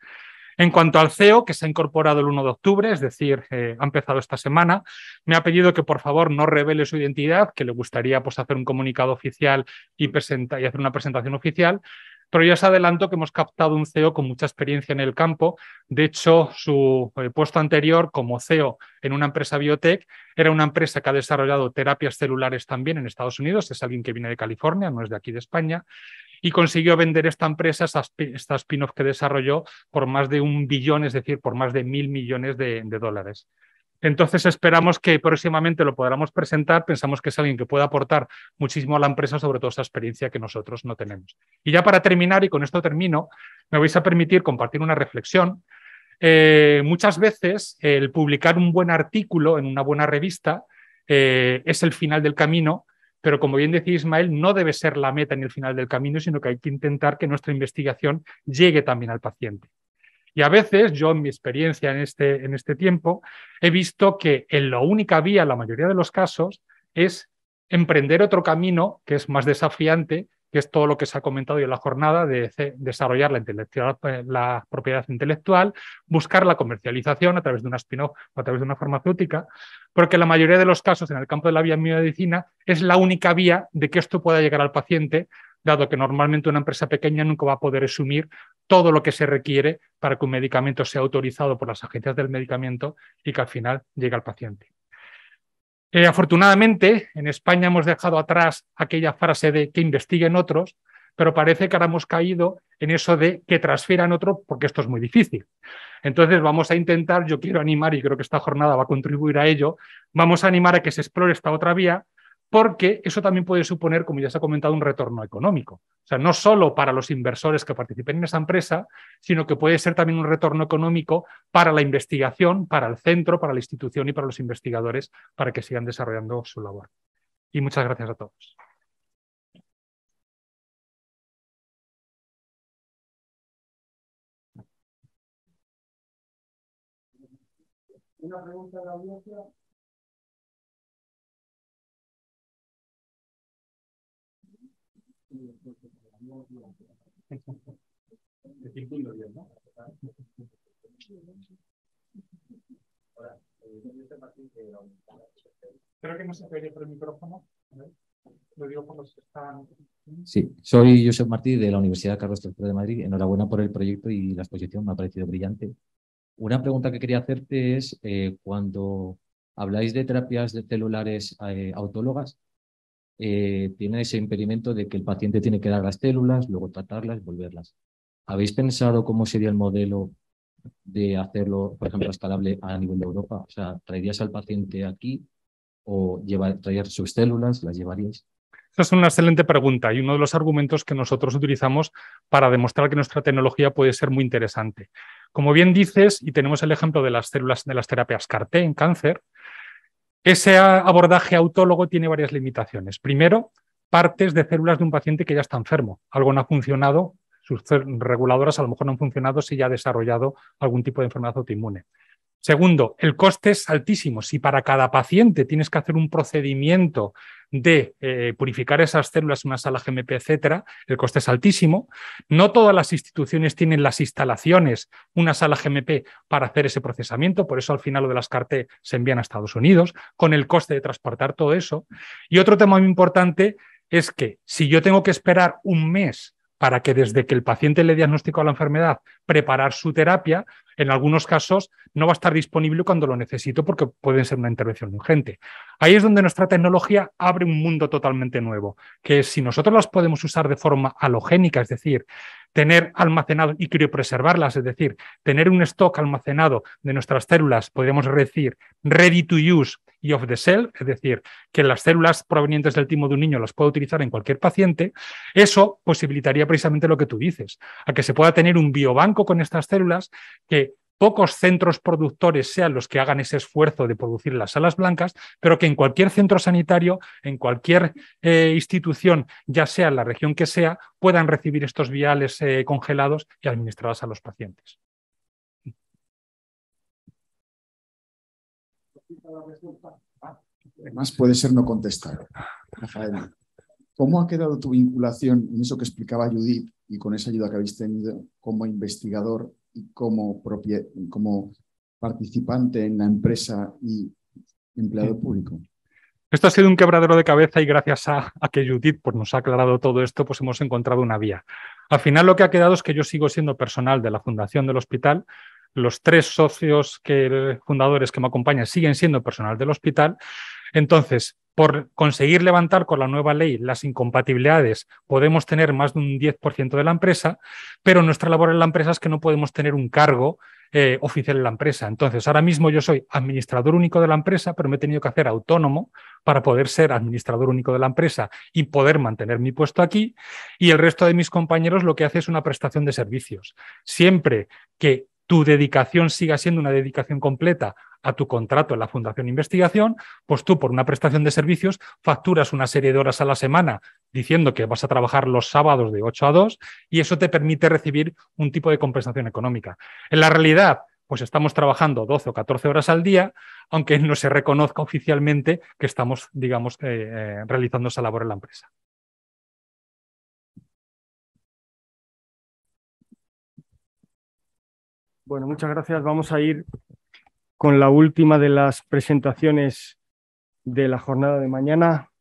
En cuanto al CEO, que se ha incorporado el 1 de octubre, es decir, eh, ha empezado esta semana, me ha pedido que por favor no revele su identidad, que le gustaría pues, hacer un comunicado oficial y, y hacer una presentación oficial. Pero ya os adelanto que hemos captado un CEO con mucha experiencia en el campo. De hecho, su eh, puesto anterior como CEO en una empresa biotech era una empresa que ha desarrollado terapias celulares también en Estados Unidos. Es alguien que viene de California, no es de aquí de España. Y consiguió vender esta empresa, esta spin-off que desarrolló, por más de un billón, es decir, por más de mil millones de, de dólares. Entonces esperamos que próximamente lo podamos presentar. Pensamos que es alguien que pueda aportar muchísimo a la empresa, sobre todo esa experiencia que nosotros no tenemos. Y ya para terminar, y con esto termino, me vais a permitir compartir una reflexión. Eh, muchas veces el publicar un buen artículo en una buena revista eh, es el final del camino, pero como bien decía Ismael, no debe ser la meta ni el final del camino, sino que hay que intentar que nuestra investigación llegue también al paciente. Y a veces yo en mi experiencia en este, en este tiempo he visto que en la única vía, la mayoría de los casos, es emprender otro camino que es más desafiante, que es todo lo que se ha comentado hoy en la jornada de desarrollar la, eh, la propiedad intelectual, buscar la comercialización a través de una spin-off o a través de una farmacéutica, porque la mayoría de los casos en el campo de la biomedicina es la única vía de que esto pueda llegar al paciente dado que normalmente una empresa pequeña nunca va a poder asumir todo lo que se requiere para que un medicamento sea autorizado por las agencias del medicamento y que al final llegue al paciente. Eh, afortunadamente, en España hemos dejado atrás aquella frase de que investiguen otros, pero parece que ahora hemos caído en eso de que transfieran otro porque esto es muy difícil. Entonces vamos a intentar, yo quiero animar y creo que esta jornada va a contribuir a ello, vamos a animar a que se explore esta otra vía porque eso también puede suponer, como ya se ha comentado, un retorno económico. O sea, no solo para los inversores que participen en esa empresa, sino que puede ser también un retorno económico para la investigación, para el centro, para la institución y para los investigadores, para que sigan desarrollando su labor. Y muchas gracias a todos. Una pregunta no se por el micrófono. Sí, soy Josep Martí de la Universidad Carlos III de Madrid. Enhorabuena por el proyecto y la exposición, me ha parecido brillante. Una pregunta que quería hacerte es, eh, cuando habláis de terapias de celulares eh, autólogas, eh, tiene ese impedimento de que el paciente tiene que dar las células, luego tratarlas, y volverlas. ¿Habéis pensado cómo sería el modelo de hacerlo, por ejemplo, escalable a nivel de Europa? O sea, ¿traerías al paciente aquí o traer sus células? ¿Las llevarías? Esa es una excelente pregunta y uno de los argumentos que nosotros utilizamos para demostrar que nuestra tecnología puede ser muy interesante. Como bien dices, y tenemos el ejemplo de las células de las terapias CAR-T en cáncer, ese abordaje autólogo tiene varias limitaciones. Primero, partes de células de un paciente que ya está enfermo. Algo no ha funcionado, sus reguladoras a lo mejor no han funcionado si ya ha desarrollado algún tipo de enfermedad autoinmune. Segundo, el coste es altísimo. Si para cada paciente tienes que hacer un procedimiento de eh, purificar esas células en una sala GMP, etcétera, el coste es altísimo. No todas las instituciones tienen las instalaciones, una sala GMP para hacer ese procesamiento, por eso al final lo de las CARTE se envían a Estados Unidos, con el coste de transportar todo eso. Y otro tema muy importante es que si yo tengo que esperar un mes para que desde que el paciente le diagnosticó la enfermedad, preparar su terapia, en algunos casos no va a estar disponible cuando lo necesito porque puede ser una intervención urgente. Ahí es donde nuestra tecnología abre un mundo totalmente nuevo, que si nosotros las podemos usar de forma halogénica, es decir, tener almacenado y criopreservarlas, es decir, tener un stock almacenado de nuestras células, podríamos decir, ready to use y of the cell, es decir, que las células provenientes del timo de un niño las pueda utilizar en cualquier paciente, eso posibilitaría precisamente lo que tú dices, a que se pueda tener un biobanco con estas células que pocos centros productores sean los que hagan ese esfuerzo de producir las alas blancas, pero que en cualquier centro sanitario, en cualquier eh, institución, ya sea en la región que sea, puedan recibir estos viales eh, congelados y administrados a los pacientes. Además, puede ser no contestar, Rafael. ¿Cómo ha quedado tu vinculación en eso que explicaba Judith y con esa ayuda que habéis tenido como investigador y como, como participante en la empresa y empleado público. Esto ha sido un quebradero de cabeza y gracias a, que Judith pues, nos ha aclarado todo esto, pues hemos encontrado una vía. Al final lo que ha quedado es que yo sigo siendo personal de la fundación del hospital, los tres socios que, fundadores que me acompañan siguen siendo personal del hospital. Entonces, por conseguir levantar con la nueva ley las incompatibilidades, podemos tener más de un 10% de la empresa, pero nuestra labor en la empresa es que no podemos tener un cargo eh, oficial en la empresa. Entonces, ahora mismo yo soy administrador único de la empresa, pero me he tenido que hacer autónomo para poder ser administrador único de la empresa y poder mantener mi puesto aquí. Y el resto de mis compañeros lo que hace es una prestación de servicios. Siempre que tu dedicación siga siendo una dedicación completa a tu contrato en la Fundación Investigación, pues tú por una prestación de servicios facturas una serie de horas a la semana diciendo que vas a trabajar los sábados de 8 a 2 y eso te permite recibir un tipo de compensación económica. En la realidad, pues estamos trabajando 12 o 14 horas al día, aunque no se reconozca oficialmente que estamos, digamos, eh, eh, realizando esa labor en la empresa. Bueno, muchas gracias. Vamos a ir con la última de las presentaciones de la jornada de mañana.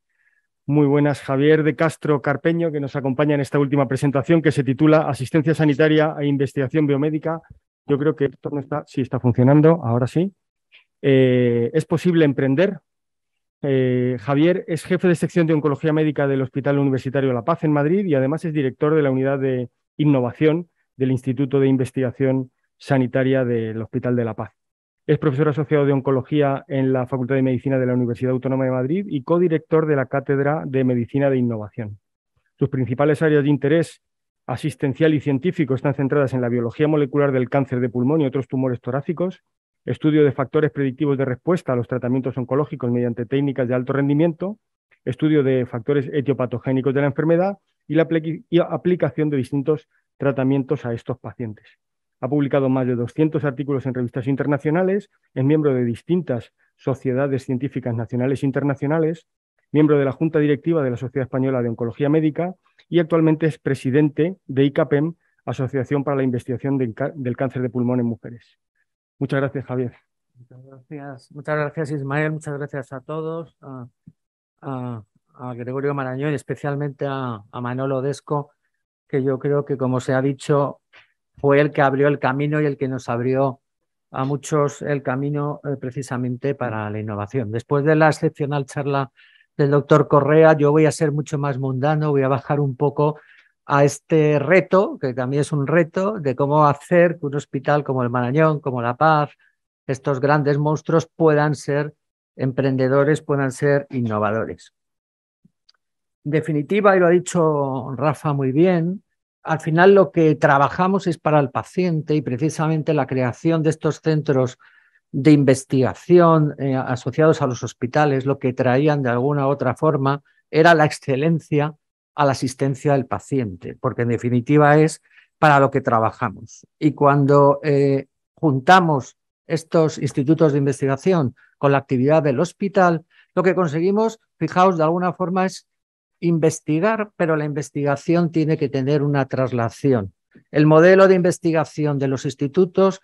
Muy buenas, Javier de Castro Carpeño, que nos acompaña en esta última presentación que se titula Asistencia Sanitaria e Investigación Biomédica. Yo creo que esto no está, sí está funcionando, ahora sí. Eh, ¿Es posible emprender? Eh, Javier es jefe de sección de Oncología Médica del Hospital Universitario La Paz en Madrid y además es director de la unidad de innovación del Instituto de Investigación Sanitaria del Hospital de La Paz. Es profesor asociado de oncología en la Facultad de Medicina de la Universidad Autónoma de Madrid y codirector de la Cátedra de Medicina de Innovación. Sus principales áreas de interés asistencial y científico están centradas en la biología molecular del cáncer de pulmón y otros tumores torácicos, estudio de factores predictivos de respuesta a los tratamientos oncológicos mediante técnicas de alto rendimiento, estudio de factores etiopatogénicos de la enfermedad y la aplicación de distintos tratamientos a estos pacientes. Ha publicado más de 200 artículos en revistas internacionales, es miembro de distintas sociedades científicas nacionales e internacionales, miembro de la Junta Directiva de la Sociedad Española de Oncología Médica y actualmente es presidente de ICAPEM, Asociación para la Investigación del Cáncer de Pulmón en Mujeres. Muchas gracias, Javier. Muchas gracias, muchas gracias Ismael, muchas gracias a todos, a, Gregorio Marañón y especialmente a, a Manolo Desco, que yo creo que, como se ha dicho, fue el que abrió el camino y el que nos abrió a muchos el camino eh, precisamente para la innovación. Después de la excepcional charla del doctor Correa, yo voy a ser mucho más mundano, voy a bajar un poco a este reto, que también es un reto, de cómo hacer que un hospital como el Marañón, como La Paz, estos grandes monstruos puedan ser emprendedores, puedan ser innovadores. En definitiva, y lo ha dicho Rafa muy bien, al final lo que trabajamos es para el paciente y precisamente la creación de estos centros de investigación eh, asociados a los hospitales, lo que traían de alguna u otra forma era la excelencia a la asistencia del paciente, porque en definitiva es para lo que trabajamos. Y cuando eh, juntamos estos institutos de investigación con la actividad del hospital, lo que conseguimos, fijaos, de alguna forma es investigar, pero la investigación tiene que tener una traslación. El modelo de investigación de los institutos,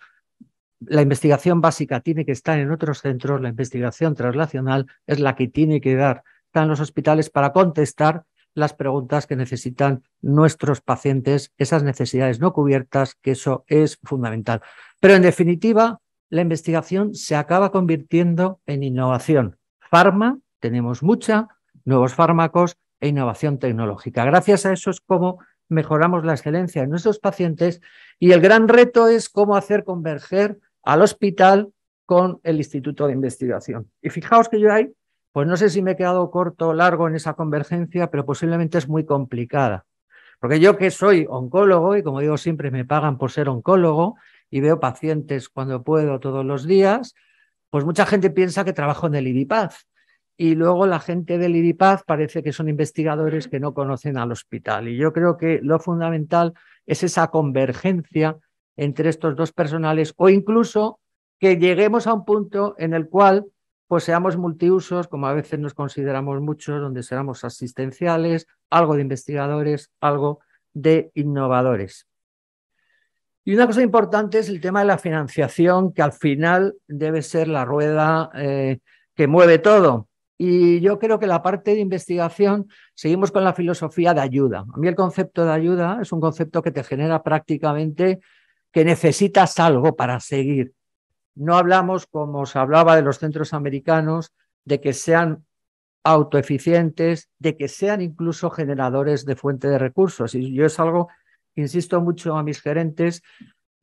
la investigación básica tiene que estar en otros centros, la investigación traslacional es la que tiene que dar, están los hospitales para contestar las preguntas que necesitan nuestros pacientes, esas necesidades no cubiertas, que eso es fundamental. Pero en definitiva, la investigación se acaba convirtiendo en innovación. Farma, tenemos mucha, nuevos fármacos, e innovación tecnológica. Gracias a eso es como mejoramos la excelencia en nuestros pacientes y el gran reto es cómo hacer converger al hospital con el Instituto de Investigación. Y fijaos que yo ahí, pues no sé si me he quedado corto o largo en esa convergencia, pero posiblemente es muy complicada. Porque yo que soy oncólogo y como digo siempre me pagan por ser oncólogo y veo pacientes cuando puedo todos los días, pues mucha gente piensa que trabajo en el IDIPAZ y luego la gente del IDIPAZ parece que son investigadores que no conocen al hospital. Y yo creo que lo fundamental es esa convergencia entre estos dos personales o incluso que lleguemos a un punto en el cual pues seamos multiusos, como a veces nos consideramos muchos, donde seamos asistenciales, algo de investigadores, algo de innovadores. Y una cosa importante es el tema de la financiación, que al final debe ser la rueda eh, que mueve todo. Y yo creo que la parte de investigación seguimos con la filosofía de ayuda. A mí el concepto de ayuda es un concepto que te genera prácticamente que necesitas algo para seguir. No hablamos, como se hablaba de los centros americanos, de que sean autoeficientes, de que sean incluso generadores de fuente de recursos. Y yo es algo insisto mucho a mis gerentes,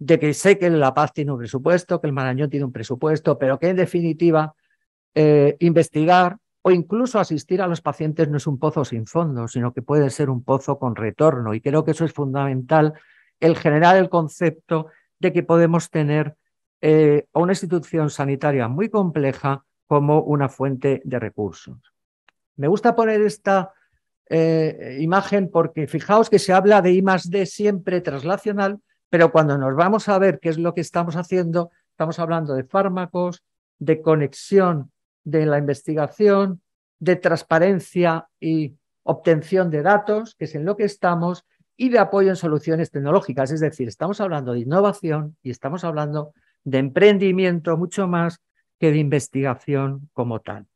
de que sé que La Paz tiene un presupuesto, que el Marañón tiene un presupuesto, pero que en definitiva eh, investigar o incluso asistir a los pacientes no es un pozo sin fondo, sino que puede ser un pozo con retorno. Y creo que eso es fundamental, el generar el concepto de que podemos tener eh, una institución sanitaria muy compleja como una fuente de recursos. Me gusta poner esta eh, imagen porque fijaos que se habla de I más D siempre traslacional, pero cuando nos vamos a ver qué es lo que estamos haciendo, estamos hablando de fármacos, de conexión de la investigación, de transparencia y obtención de datos, que es en lo que estamos, y de apoyo en soluciones tecnológicas. Es decir, estamos hablando de innovación y estamos hablando de emprendimiento mucho más que de investigación como tal.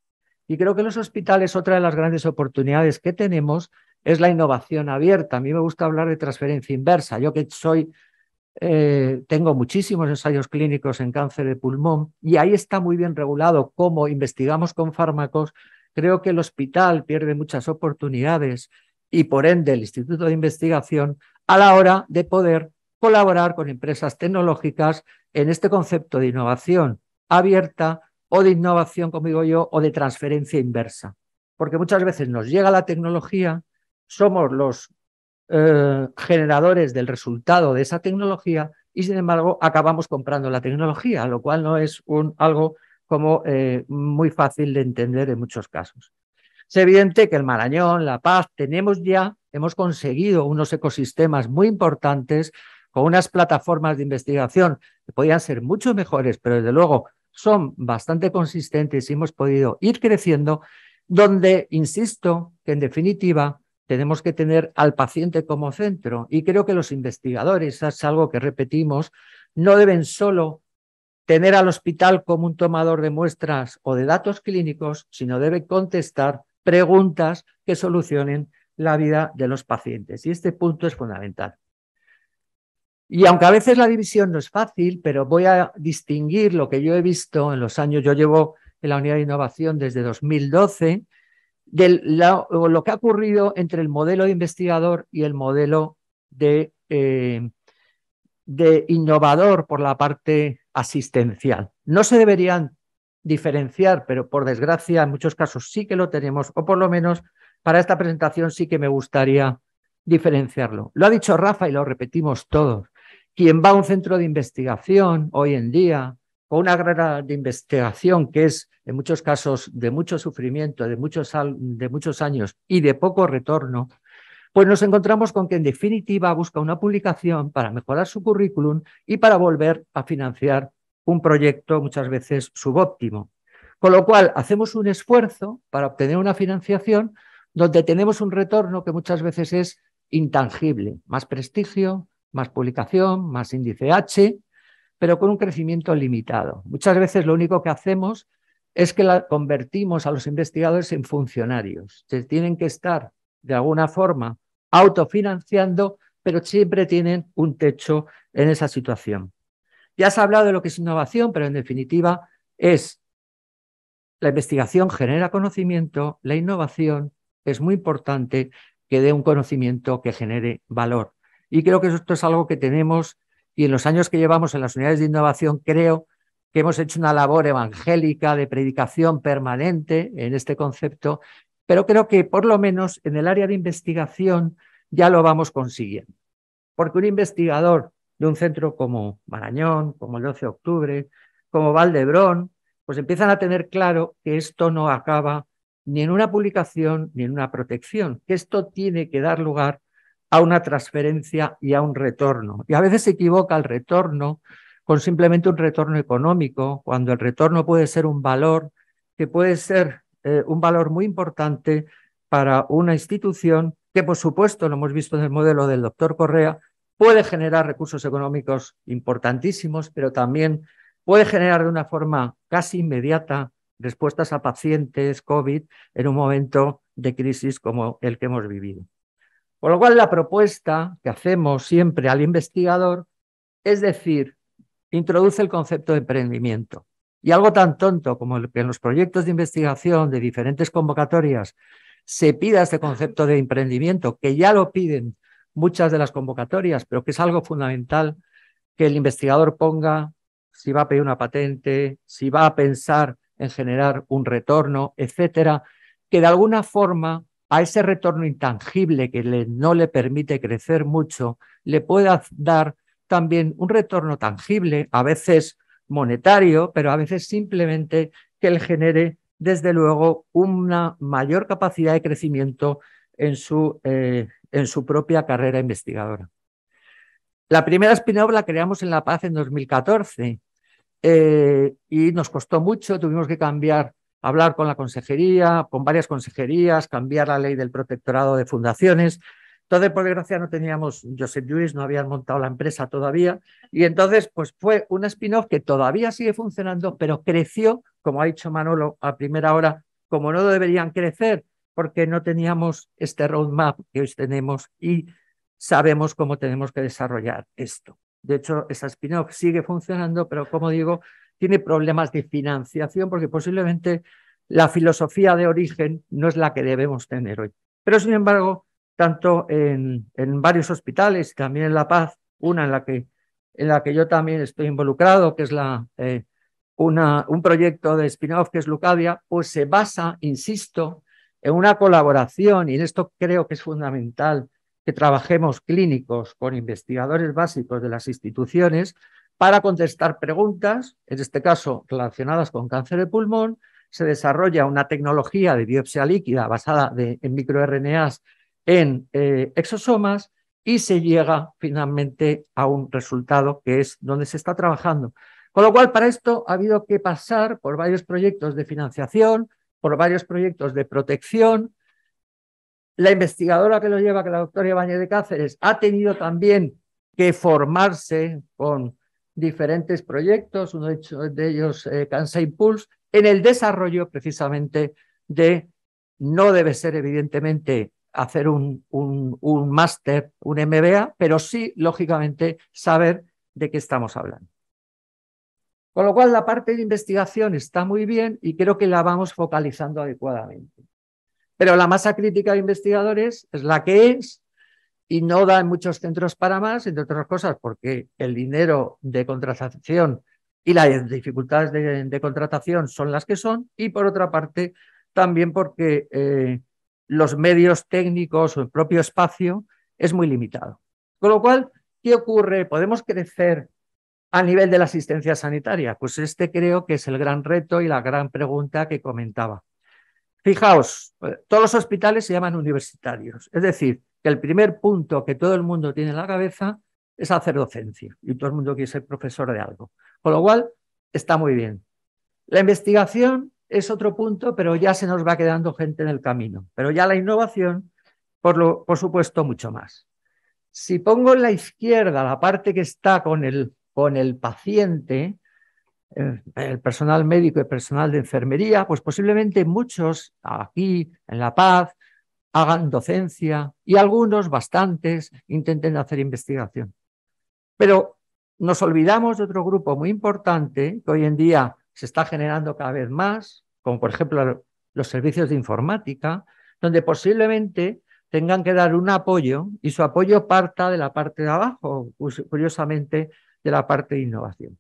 Y creo que los hospitales, otra de las grandes oportunidades que tenemos es la innovación abierta. A mí me gusta hablar de transferencia inversa. Yo que soy eh, tengo muchísimos ensayos clínicos en cáncer de pulmón y ahí está muy bien regulado cómo investigamos con fármacos. Creo que el hospital pierde muchas oportunidades y por ende el Instituto de Investigación a la hora de poder colaborar con empresas tecnológicas en este concepto de innovación abierta o de innovación, como digo yo, o de transferencia inversa. Porque muchas veces nos llega la tecnología, somos los eh, generadores del resultado de esa tecnología y sin embargo acabamos comprando la tecnología, lo cual no es algo como eh, muy fácil de entender en muchos casos. Es evidente que el Marañón, La Paz, tenemos ya, hemos conseguido unos ecosistemas muy importantes con unas plataformas de investigación que podían ser mucho mejores, pero desde luego son bastante consistentes y hemos podido ir creciendo, donde, insisto, que en definitiva tenemos que tener al paciente como centro. Y creo que los investigadores, es algo que repetimos, no deben solo tener al hospital como un tomador de muestras o de datos clínicos, sino deben contestar preguntas que solucionen la vida de los pacientes. Y este punto es fundamental. Y aunque a veces la división no es fácil, pero voy a distinguir lo que yo he visto en los años, yo llevo en la unidad de innovación desde 2012 de lo, que ha ocurrido entre el modelo de investigador y el modelo de, eh, de innovador por la parte asistencial. No se deberían diferenciar, pero por desgracia en muchos casos sí que lo tenemos, o por lo menos para esta presentación sí que me gustaría diferenciarlo. Lo ha dicho Rafa y lo repetimos todos. Quien va a un centro de investigación hoy en día con una gran de investigación que es en muchos casos de mucho sufrimiento, de muchos, de muchos años y de poco retorno, pues nos encontramos con que en definitiva busca una publicación para mejorar su currículum y para volver a financiar un proyecto muchas veces subóptimo. Con lo cual, hacemos un esfuerzo para obtener una financiación donde tenemos un retorno que muchas veces es intangible, más prestigio, más publicación, más índice H, pero con un crecimiento limitado. Muchas veces lo único que hacemos es que la convertimos a los investigadores en funcionarios. Se tienen que estar, de alguna forma, autofinanciando, pero siempre tienen un techo en esa situación. Ya se ha hablado de lo que es innovación, pero en definitiva es la investigación genera conocimiento, la innovación es muy importante que dé un conocimiento que genere valor. Y creo que esto es algo que tenemos y en los años que llevamos en las unidades de innovación creo que hemos hecho una labor evangélica de predicación permanente en este concepto, pero creo que por lo menos en el área de investigación ya lo vamos consiguiendo. Porque un investigador de un centro como Marañón, como el 12 de octubre, como Valdebrón, pues empiezan a tener claro que esto no acaba ni en una publicación ni en una protección, que esto tiene que dar lugar a una transferencia y a un retorno. Y a veces se equivoca el retorno con simplemente un retorno económico, cuando el retorno puede ser un valor que puede ser eh, un valor muy importante para una institución que, por supuesto, lo hemos visto en el modelo del doctor Correa, puede generar recursos económicos importantísimos, pero también puede generar de una forma casi inmediata respuestas a pacientes COVID en un momento de crisis como el que hemos vivido. Por lo cual la propuesta que hacemos siempre al investigador es decir, introduce el concepto de emprendimiento. Y algo tan tonto como el que en los proyectos de investigación de diferentes convocatorias se pida este concepto de emprendimiento, que ya lo piden muchas de las convocatorias, pero que es algo fundamental que el investigador ponga si va a pedir una patente, si va a pensar en generar un retorno, etcétera, que de alguna forma a ese retorno intangible que no le permite crecer mucho, le pueda dar también un retorno tangible, a veces monetario, pero a veces simplemente que le genere, desde luego, una mayor capacidad de crecimiento en su, eh, en su propia carrera investigadora. La primera spin-off la creamos en La Paz en 2014 eh, y nos costó mucho, tuvimos que cambiar hablar con la consejería, con varias consejerías, cambiar la ley del protectorado de fundaciones. Entonces, por desgracia, no teníamos Joseph Lluís, no habían montado la empresa todavía. Y entonces, pues fue un spin-off que todavía sigue funcionando, pero creció, como ha dicho Manolo a primera hora, como no deberían crecer, porque no teníamos este roadmap que hoy tenemos y sabemos cómo tenemos que desarrollar esto. De hecho, esa spin-off sigue funcionando, pero como digo, tiene problemas de financiación porque posiblemente la filosofía de origen no es la que debemos tener hoy. Pero sin embargo, tanto en, varios hospitales, también en La Paz, una en la que, en la que yo también estoy involucrado, que es la, eh, una, un proyecto de spin-off que es Lucadia, pues se basa, insisto, en una colaboración, y en esto creo que es fundamental que trabajemos clínicos con investigadores básicos de las instituciones, para contestar preguntas, en este caso relacionadas con cáncer de pulmón. Se desarrolla una tecnología de biopsia líquida basada en microRNAs en eh, exosomas y se llega finalmente a un resultado que es donde se está trabajando. Con lo cual, para esto ha habido que pasar por varios proyectos de financiación, por varios proyectos de protección. La investigadora que lo lleva, que es la doctora Ibañez de Cáceres, ha tenido también que formarse con diferentes proyectos, uno de ellos eh, Kansai Pulse, en el desarrollo precisamente de, no debe ser evidentemente hacer un, un, un máster, un MBA, pero sí, lógicamente, saber de qué estamos hablando. Con lo cual, la parte de investigación está muy bien y creo que la vamos focalizando adecuadamente. Pero la masa crítica de investigadores es la que es y no da en muchos centros para más, entre otras cosas, porque el dinero de contratación y las dificultades de, contratación son las que son, y por otra parte, también porque eh, los medios técnicos o el propio espacio es muy limitado. Con lo cual, ¿qué ocurre? ¿Podemos crecer a nivel de la asistencia sanitaria? Pues este creo que es el gran reto y la gran pregunta que comentaba. Fijaos, eh, todos los hospitales se llaman universitarios, es decir, que el primer punto que todo el mundo tiene en la cabeza es hacer docencia y todo el mundo quiere ser profesor de algo. Con lo cual, está muy bien. La investigación es otro punto, pero ya se nos va quedando gente en el camino. Pero ya la innovación, por, por supuesto, mucho más. Si pongo en la izquierda la parte que está con el, con el paciente, eh, el personal médico y personal de enfermería, pues posiblemente muchos aquí en La Paz, hagan docencia y algunos, bastantes, intenten hacer investigación. Pero nos olvidamos de otro grupo muy importante que hoy en día se está generando cada vez más, como por ejemplo los servicios de informática, donde posiblemente tengan que dar un apoyo y su apoyo parta de la parte de abajo, curiosamente de la parte de innovación.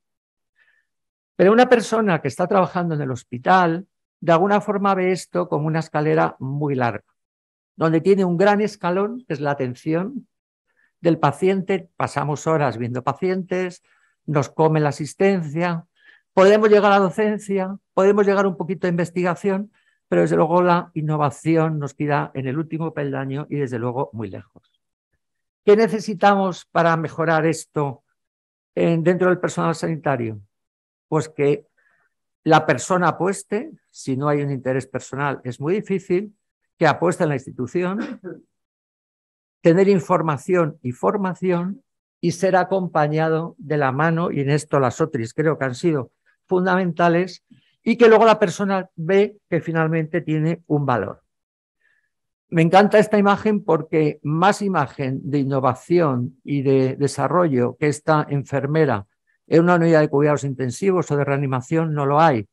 Pero una persona que está trabajando en el hospital, de alguna forma ve esto como una escalera muy larga donde tiene un gran escalón, que es la atención del paciente. Pasamos horas viendo pacientes, nos come la asistencia, podemos llegar a la docencia, podemos llegar un poquito a investigación, pero desde luego la innovación nos queda en el último peldaño y desde luego muy lejos. ¿Qué necesitamos para mejorar esto eh, dentro del personal sanitario? Pues que la persona apueste, si no hay un interés personal es muy difícil, que apuesta en la institución, tener información y formación y ser acompañado de la mano, y en esto las otras creo que han sido fundamentales, y que luego la persona ve que finalmente tiene un valor. Me encanta esta imagen porque más imagen de innovación y de desarrollo que esta enfermera en una unidad de cuidados intensivos o de reanimación no lo hay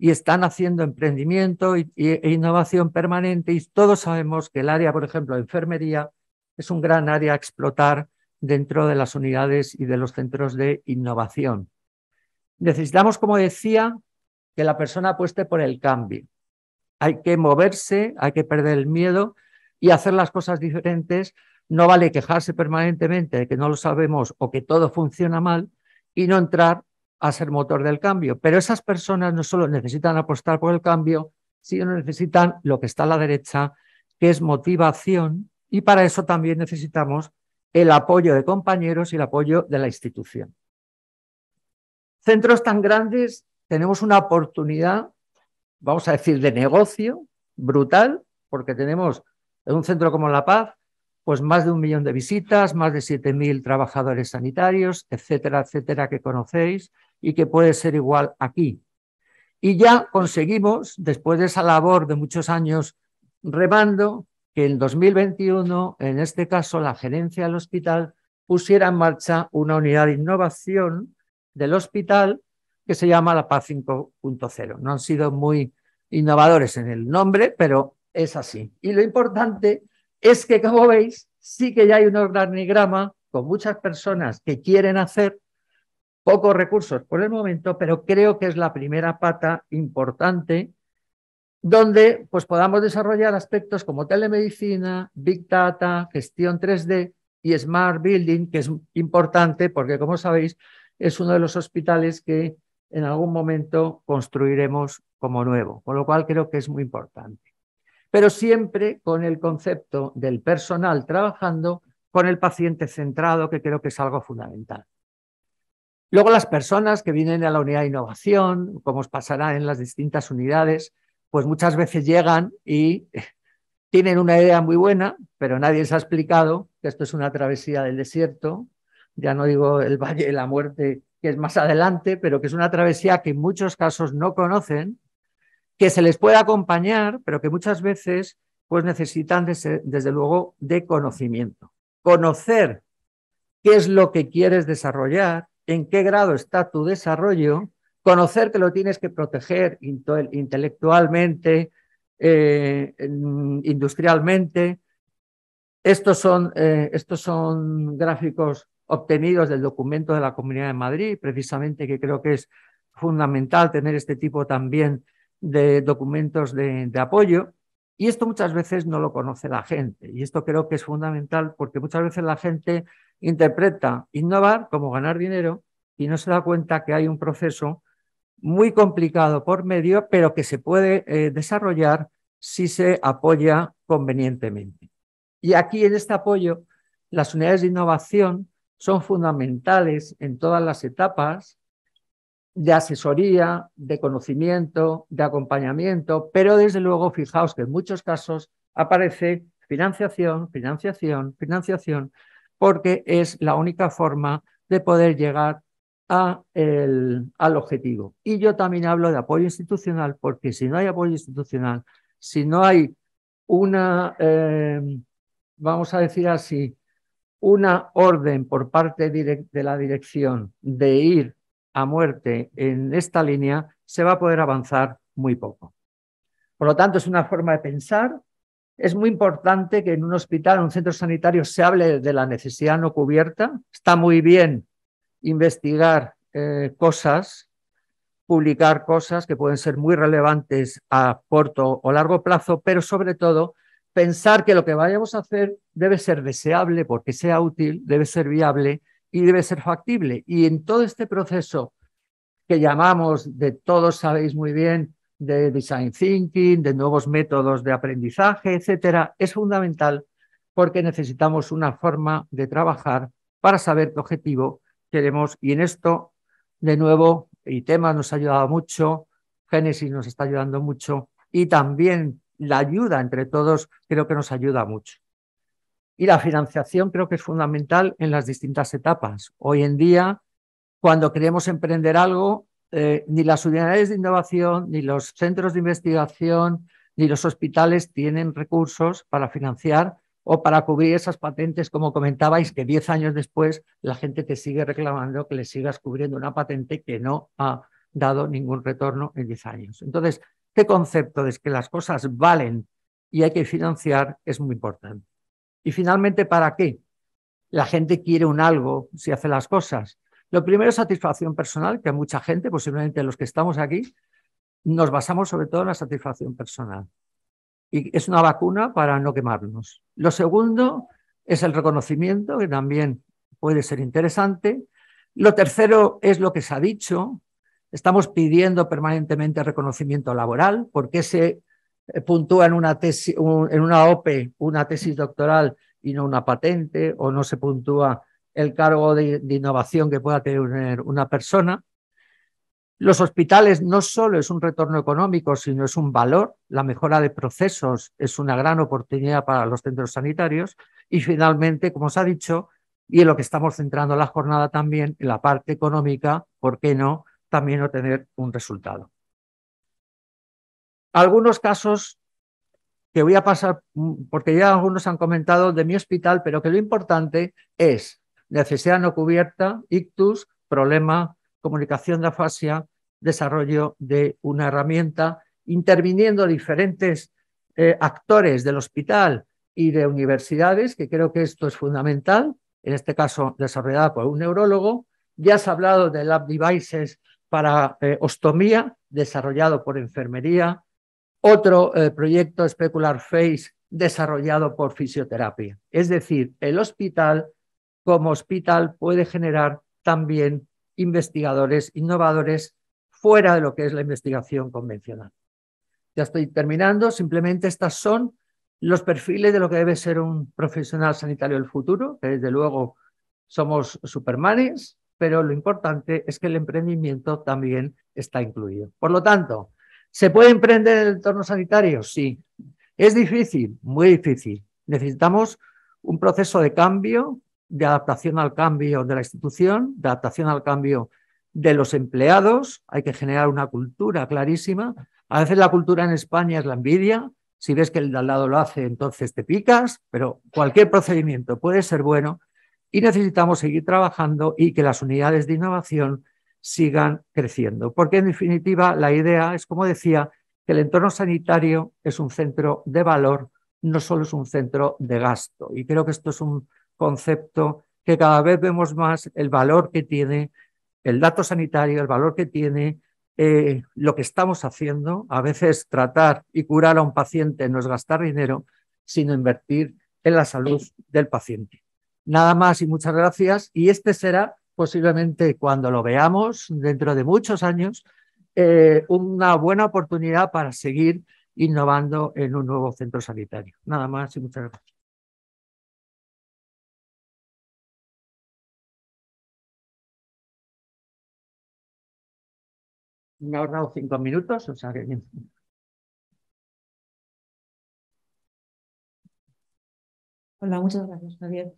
y están haciendo emprendimiento e, innovación permanente y todos sabemos que el área, por ejemplo, de enfermería es un gran área a explotar dentro de las unidades y de los centros de innovación. Necesitamos, como decía, que la persona apueste por el cambio. Hay que moverse, hay que perder el miedo y hacer las cosas diferentes. No vale quejarse permanentemente de que no lo sabemos o que todo funciona mal y no entrar a ser motor del cambio. Pero esas personas no solo necesitan apostar por el cambio, sino necesitan lo que está a la derecha, que es motivación, y para eso también necesitamos el apoyo de compañeros y el apoyo de la institución. Centros tan grandes, tenemos una oportunidad, vamos a decir, de negocio brutal, porque tenemos en un centro como La Paz, pues más de un millón de visitas, más de 7.000 trabajadores sanitarios, etcétera, etcétera, que conocéis, y que puede ser igual aquí. Y ya conseguimos, después de esa labor de muchos años remando, que en 2021, en este caso la gerencia del hospital, pusiera en marcha una unidad de innovación del hospital que se llama la PAZ 5.0. No han sido muy innovadores en el nombre, pero es así. Y lo importante es que, como veis, sí que ya hay un organigrama con muchas personas que quieren hacer Pocos recursos por el momento, pero creo que es la primera pata importante donde pues, podamos desarrollar aspectos como telemedicina, Big Data, gestión 3D y Smart Building, que es importante porque, como sabéis, es uno de los hospitales que en algún momento construiremos como nuevo, con lo cual creo que es muy importante. Pero siempre con el concepto del personal trabajando con el paciente centrado, que creo que es algo fundamental. Luego las personas que vienen a la unidad de innovación, como os pasará en las distintas unidades, pues muchas veces llegan y *laughs* tienen una idea muy buena, pero nadie les ha explicado que esto es una travesía del desierto, ya no digo el Valle de la Muerte, que es más adelante, pero que es una travesía que en muchos casos no conocen, que se les puede acompañar, pero que muchas veces pues necesitan desde luego de conocimiento. Conocer qué es lo que quieres desarrollar, en qué grado está tu desarrollo, conocer que lo tienes que proteger intelectualmente, eh, industrialmente. Estos son, eh, estos son gráficos obtenidos del documento de la Comunidad de Madrid, precisamente que creo que es fundamental tener este tipo también de documentos de apoyo. Y esto muchas veces no lo conoce la gente. Y esto creo que es fundamental porque muchas veces la gente interpreta innovar como ganar dinero y no se da cuenta que hay un proceso muy complicado por medio, pero que se puede eh, desarrollar si se apoya convenientemente. Y aquí en este apoyo, las unidades de innovación son fundamentales en todas las etapas de asesoría, de conocimiento, de acompañamiento, pero desde luego fijaos que en muchos casos aparece financiación, financiación, financiación, porque es la única forma de poder llegar al objetivo. Y yo también hablo de apoyo institucional, porque si no hay apoyo institucional, si no hay una, eh, vamos a decir así, una orden por parte de la dirección de ir a muerte en esta línea, se va a poder avanzar muy poco. Por lo tanto, es una forma de pensar es muy importante que en un hospital, en un centro sanitario, se hable de la necesidad no cubierta. Está muy bien investigar eh, cosas, publicar cosas que pueden ser muy relevantes a corto o largo plazo, pero sobre todo pensar que lo que vayamos a hacer debe ser deseable porque sea útil, debe ser viable y debe ser factible. Y en todo este proceso que llamamos de todos sabéis muy bien de design thinking, de nuevos métodos de aprendizaje, etcétera, es fundamental porque necesitamos una forma de trabajar para saber qué objetivo queremos. Y en esto, de nuevo, y tema nos ha ayudado mucho, Génesis nos está ayudando mucho y también la ayuda entre todos creo que nos ayuda mucho. Y la financiación creo que es fundamental en las distintas etapas. Hoy en día, cuando queremos emprender algo, eh, ni las unidades de innovación, ni los centros de investigación, ni los hospitales tienen recursos para financiar o para cubrir esas patentes, como comentabais, que 10 años después la gente te sigue reclamando que le sigas cubriendo una patente que no ha dado ningún retorno en 10 años. Entonces, este concepto de que las cosas valen y hay que financiar es muy importante. Y finalmente, ¿para qué? La gente quiere un algo si hace las cosas. Lo primero es satisfacción personal, que mucha gente, posiblemente los que estamos aquí, nos basamos sobre todo en la satisfacción personal. Y es una vacuna para no quemarnos. Lo segundo es el reconocimiento, que también puede ser interesante. Lo tercero es lo que se ha dicho. Estamos pidiendo permanentemente reconocimiento laboral, porque se eh, puntúa en una, tesis, en una OPE una tesis doctoral y no una patente, o no se puntúa el cargo de, innovación que pueda tener una persona. Los hospitales no solo es un retorno económico, sino es un valor. La mejora de procesos es una gran oportunidad para los centros sanitarios. Y finalmente, como os ha dicho, y en lo que estamos centrando la jornada también, en la parte económica, ¿por qué no? También obtener un resultado. Algunos casos que voy a pasar, mm, porque ya algunos han comentado de mi hospital, pero que lo importante es necesidad no cubierta, ictus, problema, comunicación de afasia, desarrollo de una herramienta, interviniendo diferentes eh, actores del hospital y de universidades, que creo que esto es fundamental, en este caso desarrollado por un neurólogo. Ya has hablado de lab devices para eh, ostomía, desarrollado por enfermería. Otro eh, proyecto, Specular Face, desarrollado por fisioterapia. Es decir, el hospital como hospital puede generar también investigadores innovadores fuera de lo que es la investigación convencional. Ya estoy terminando, simplemente estas son los perfiles de lo que debe ser un profesional sanitario del futuro, que desde luego somos supermanes, pero lo importante es que el emprendimiento también está incluido. Por lo tanto, ¿se puede emprender en el entorno sanitario? Sí. ¿Es difícil? Muy difícil. Necesitamos un proceso de cambio de adaptación al cambio de la institución, de adaptación al cambio de los empleados, hay que generar una cultura clarísima. A veces la cultura en España es la envidia, si ves que el de al lado lo hace, entonces te picas, pero cualquier procedimiento puede ser bueno y necesitamos seguir trabajando y que las unidades de innovación sigan creciendo, porque en definitiva la idea es, como decía, que el entorno sanitario es un centro de valor, no solo es un centro de gasto. Y creo que esto es un concepto que cada vez vemos más el valor que tiene, el dato sanitario, el valor que tiene eh, lo que estamos haciendo. A veces tratar y curar a un paciente no es gastar dinero, sino invertir en la salud del paciente. Nada más y muchas gracias. Y este será posiblemente cuando lo veamos dentro de muchos años, eh, una buena oportunidad para seguir innovando en un nuevo centro sanitario. Nada más y muchas gracias. Me ha ahorrado cinco minutos, o sea Hola, muchas gracias, Javier.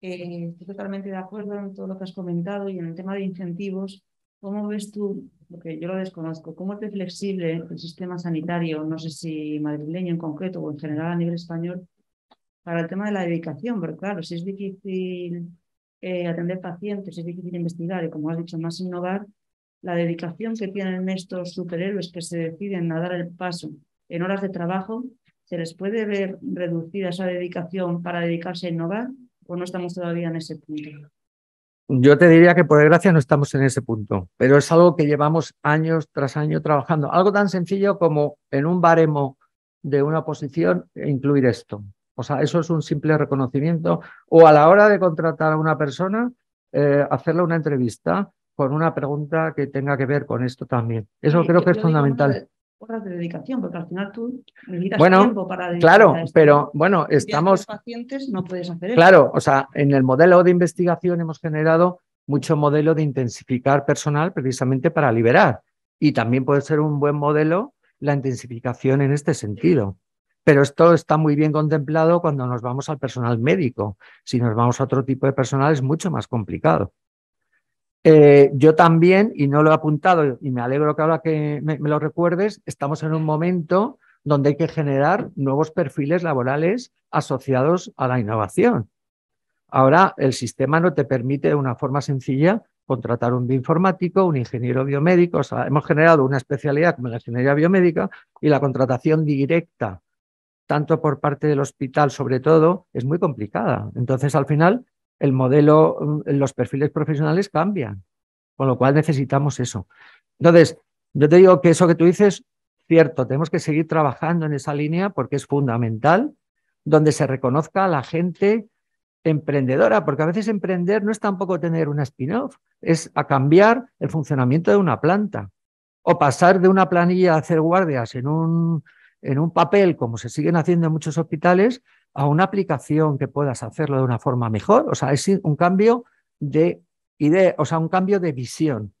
Eh, estoy totalmente de acuerdo en todo lo que has comentado y en el tema de incentivos. ¿Cómo ves tú, porque yo lo desconozco, cómo es flexible el sistema sanitario, no sé si madrileño en concreto o en general a nivel español, para el tema de la dedicación? Porque claro, si es difícil eh, atender pacientes, es difícil investigar y, como has dicho, más innovar, la dedicación que tienen estos superhéroes que se deciden a dar el paso en horas de trabajo, ¿se les puede ver reducida esa dedicación para dedicarse a innovar o no estamos todavía en ese punto? Yo te diría que por desgracia no estamos en ese punto, pero es algo que llevamos años tras año trabajando. Algo tan sencillo como en un baremo de una posición incluir esto. O sea, eso es un simple reconocimiento. O a la hora de contratar a una persona, eh, hacerle una entrevista, con una pregunta que tenga que ver con esto también. Eso creo eh, que es fundamental. Horas de dedicación, porque al final tú necesitas tiempo para Claro, pero bueno, estamos. pacientes no puedes hacer Claro, o sea, en el modelo de investigación hemos generado mucho modelo de intensificar personal precisamente para liberar. Y también puede ser un buen modelo la intensificación en este sentido. Pero esto está muy bien contemplado cuando nos vamos al personal médico. Si nos vamos a otro tipo de personal es mucho más complicado. Eh, yo también, y no lo he apuntado, y me alegro que ahora que me, me, lo recuerdes, estamos en un momento donde hay que generar nuevos perfiles laborales asociados a la innovación. Ahora el sistema no te permite de una forma sencilla contratar un bioinformático, un ingeniero biomédico, o sea, hemos generado una especialidad como la ingeniería biomédica y la contratación directa, tanto por parte del hospital sobre todo, es muy complicada. Entonces al final el modelo, mm, los perfiles profesionales cambian, con lo cual necesitamos eso. Entonces, yo te digo que eso que tú dices, cierto, tenemos que seguir trabajando en esa línea porque es fundamental, donde se reconozca a la gente emprendedora, porque a veces emprender no es tampoco tener una spin-off, es a cambiar el funcionamiento de una planta o pasar de una planilla a hacer guardias en un, en un papel, como se siguen haciendo en muchos hospitales, a una aplicación que puedas hacerlo de una forma mejor. O sea, es un cambio de idea, o sea, un cambio de visión.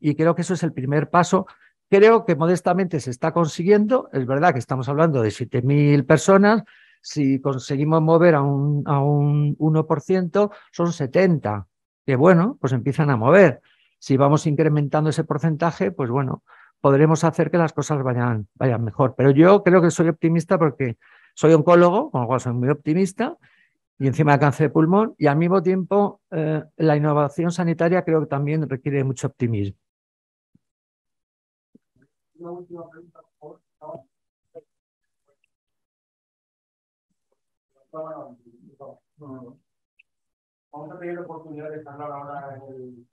Y creo que eso es el primer paso. Creo que modestamente se está consiguiendo. Es verdad que estamos hablando de 7.000 personas. Si conseguimos mover a un, a un 1%, son 70, que bueno, pues empiezan a mover. Si vamos incrementando ese porcentaje, pues bueno, podremos hacer que las cosas vayan, vayan mejor. Pero yo creo que soy optimista porque soy oncólogo, con lo cual soy muy optimista, y encima de cáncer de pulmón, y al mismo tiempo eh, la innovación sanitaria creo que también requiere mucho optimismo. Una última pregunta, por favor. oportunidad de ahora en el...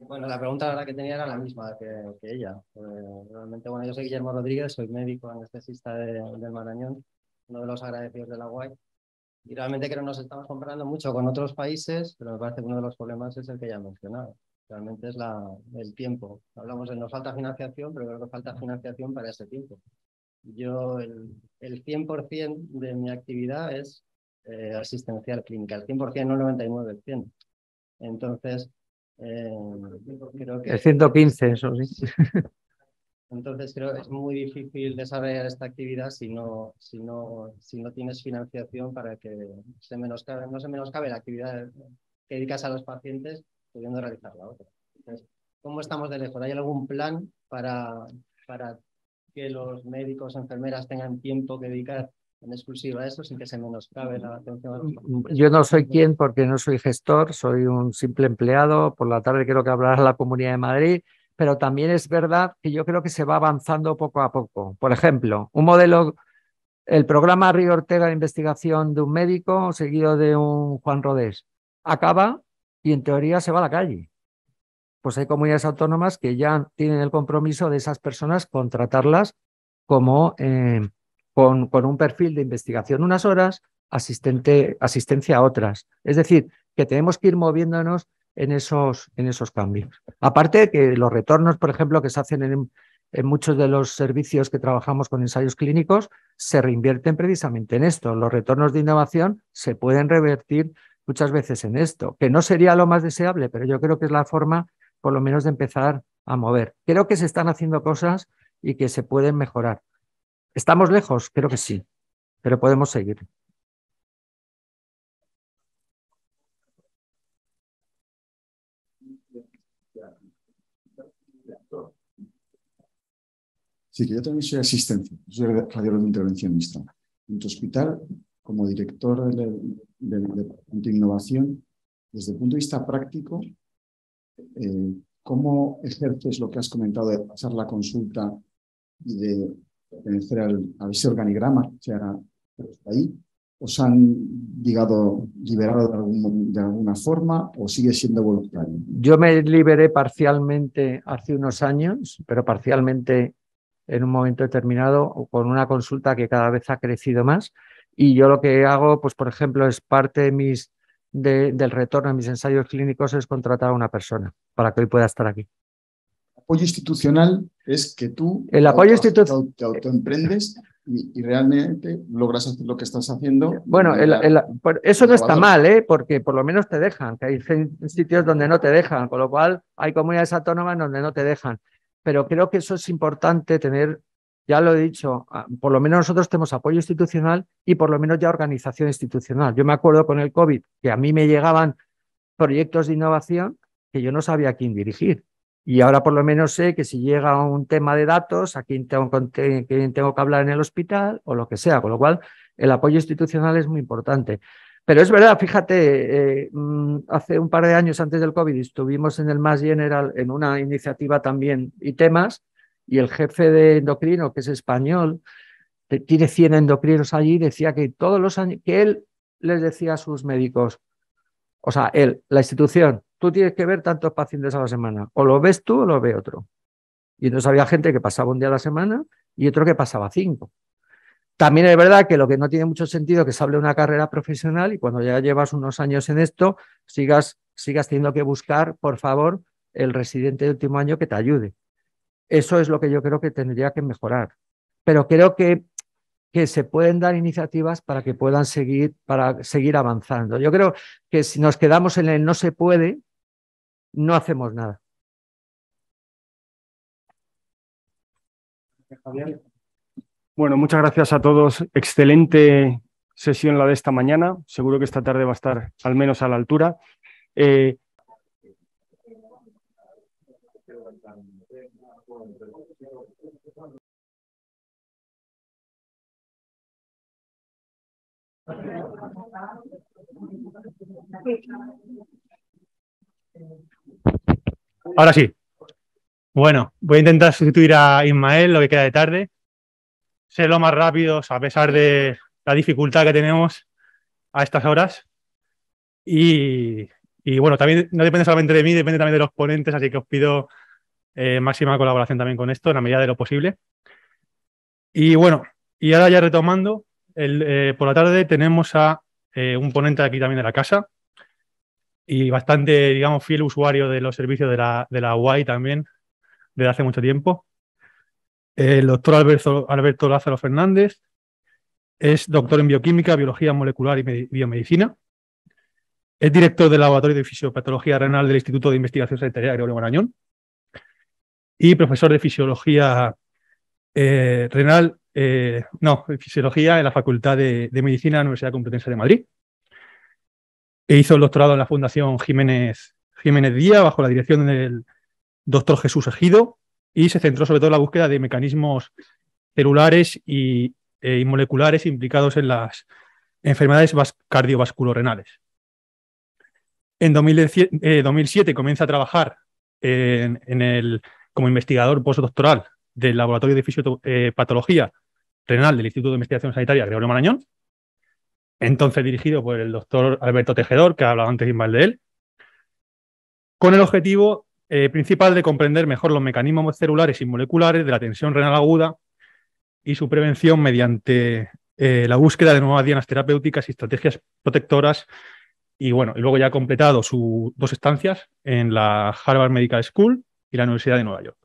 Bueno, la pregunta que tenía era la misma que, ella. Eh, realmente, bueno, yo soy Guillermo Rodríguez, soy médico anestesista de, del Marañón uno de los agradecidos de la UAI. Y realmente creo que nos estamos comparando mucho con otros países, pero me parece que uno de los problemas es el que ya he mencionado. Realmente es la, el tiempo. Hablamos de nos falta financiación, pero creo que falta financiación para ese tiempo. Yo, el, 100% de mi actividad es eh, asistencial clínica, el 100%, no el 99%. 100. Entonces, eh, creo que... El 115, eso sí. *laughs* Entonces creo que es muy difícil desarrollar esta actividad si no, si no, si no tienes financiación para que se no se menoscabe la actividad que dedicas a los pacientes pudiendo realizar la otra. ¿Cómo estamos de lejos? ¿Hay algún plan para, para que los médicos, enfermeras tengan tiempo que dedicar en exclusiva a eso sin que se menoscabe la atención Yo no soy quien porque no soy gestor, soy un simple empleado. Por la tarde creo que hablará la Comunidad de Madrid pero también es verdad que yo creo que se va avanzando poco a poco. Por ejemplo, un modelo, el programa Río Ortega de investigación de un médico seguido de un Juan Rodés, acaba y en teoría se va a la calle. Pues hay comunidades autónomas que ya tienen el compromiso de esas personas contratarlas como eh, con, un perfil de investigación unas horas, asistente, asistencia a otras. Es decir, que tenemos que ir moviéndonos en esos, en esos cambios. Aparte de que los retornos, por ejemplo, que se hacen en muchos de los servicios que trabajamos con ensayos clínicos, se reinvierten precisamente en esto. Los retornos de innovación se pueden revertir muchas veces en esto, que no sería lo más deseable, pero yo creo que es la forma, por lo menos, de empezar a mover. Creo que se están haciendo cosas y que se pueden mejorar. ¿Estamos lejos? Creo que sí, pero podemos seguir. Sí, que yo también soy asistencia, soy radiólogo intervencionista. En tu hospital, como director de, innovación, desde el punto de vista práctico, eh, ¿cómo ejerces lo que has comentado de pasar la consulta y de pertenecer a ese organigrama que se ahí? ¿Os han llegado, liberado de, alguna forma o sigue siendo voluntario? Yo me liberé parcialmente hace unos años, pero parcialmente en un momento determinado o con una consulta que cada vez ha crecido más. Y yo lo que hago, pues por ejemplo, es parte de mis, del retorno a mis ensayos clínicos es contratar a una persona para que hoy pueda estar aquí. apoyo institucional es que tú el apoyo te, autoemprendes y, realmente logras hacer lo que estás haciendo. Bueno, eso no está mal, ¿eh? porque por lo menos te dejan, que hay sitios donde no te dejan, con lo cual hay comunidades autónomas donde no te dejan pero creo que eso es importante tener, ya lo he dicho, ah, por lo menos nosotros tenemos apoyo institucional y por lo menos ya organización institucional. Yo me acuerdo con el COVID que a mí me llegaban proyectos de innovación que yo no sabía a quién dirigir. Y ahora por lo menos sé que si llega un tema de datos, a quién tengo, tengo que hablar en el hospital o lo que sea. Con lo cual, el apoyo institucional es muy importante. Pero es verdad, fíjate, eh, mm, hace un par de años antes del COVID estuvimos en el Más General en una iniciativa también y temas, y el jefe de endocrino, que es español, tiene 100 endocrinos allí, decía que todos los años, que él les decía a sus médicos, o sea, él, la institución, tú tienes que ver tantos pacientes a la semana, o lo ves tú o lo ve otro. Y entonces había gente que pasaba un día a la semana y otro que pasaba cinco. También es verdad que lo que no tiene mucho sentido es que se hable de una carrera profesional y cuando ya llevas unos años en esto, sigas, sigas teniendo que buscar, por favor, el residente de último año que te ayude. Eso es lo que yo creo que tendría que mejorar. Pero creo que, que se pueden dar iniciativas para que puedan seguir, para seguir avanzando. Yo creo que si nos quedamos en el no se puede, no hacemos nada. Javier. Bueno, muchas gracias a todos. Excelente sesión la de esta mañana. Seguro que esta tarde va a estar al menos a la altura. Eh, Ahora sí. Bueno, voy a intentar sustituir a Ismael lo que queda de tarde ser lo más rápidos a pesar de la dificultad que tenemos a estas horas. Y, bueno, también no depende solamente de mí, depende también de los ponentes, así que os pido eh, máxima colaboración también con esto, en la medida de lo posible. Y bueno, y ahora ya retomando, eh, por la tarde tenemos a eh, un ponente aquí también de la casa y bastante, digamos, fiel usuario de los servicios de la, de la UAI también desde hace mucho tiempo. El doctor Alberto, Lázaro Fernández es doctor en bioquímica, biología molecular y biomedicina. Es director del Laboratorio de Fisiopatología Renal del Instituto de Investigación Sanitaria Gregorio Marañón y profesor de fisiología eh, renal, eh, no, fisiología en la Facultad de, Medicina de la Universidad Complutense de Madrid. E hizo el doctorado en la Fundación Jiménez, Jiménez Díaz bajo la dirección del doctor Jesús Ejido y se centró sobre todo en la búsqueda de mecanismos celulares y, e moleculares implicados en las enfermedades cardiovasculorenales. En 2007 eh, comienza a trabajar como investigador postdoctoral del Laboratorio de Fisiopatología eh, Renal del Instituto de Investigación Sanitaria Gregorio Marañón, entonces dirigido por el doctor Alberto Tejedor, que ha hablado antes de él, con el objetivo eh, principal de comprender mejor los mecanismos celulares y moleculares de la tensión renal aguda y su prevención mediante eh, la búsqueda de nuevas dianas terapéuticas y estrategias protectoras. Y bueno, y luego ya ha completado sus dos estancias en la Harvard Medical School y la Universidad de Nueva York.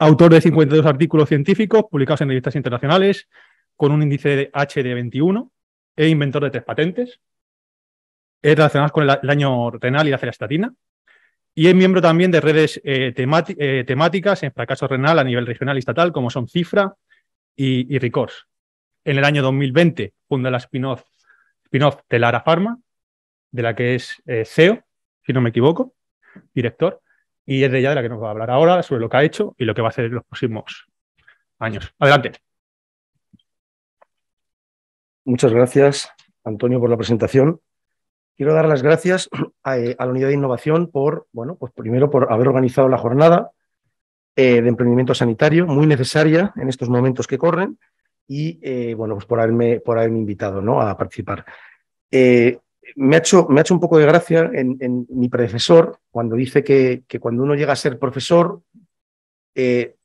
Autor de 52 artículos científicos publicados en revistas internacionales con un índice de H de 21 e inventor de tres patentes. Es con el, daño renal y la celastatina, y es miembro también de redes eh, eh, temáticas en fracaso renal a nivel regional y estatal, como son Cifra y, Ricors. En el año 2020 funda la spin-off de Lara Pharma, de la que es eh, CEO, si no me equivoco, director, y es de ella de la que nos va a hablar ahora sobre lo que ha hecho y lo que va a hacer en los próximos años. Adelante. Muchas gracias, Antonio, por la presentación. Quiero dar las gracias *clears throat* eh, a, la Unidad de Innovación por, bueno, pues primero por haber organizado la jornada eh, de emprendimiento sanitario, muy necesaria en estos momentos que corren, y eh, bueno, pues por haberme, por haberme invitado ¿no? a participar. me, ha hecho, me ha un poco de gracia en, mi predecesor cuando dice que, que, cuando uno llega a ser profesor,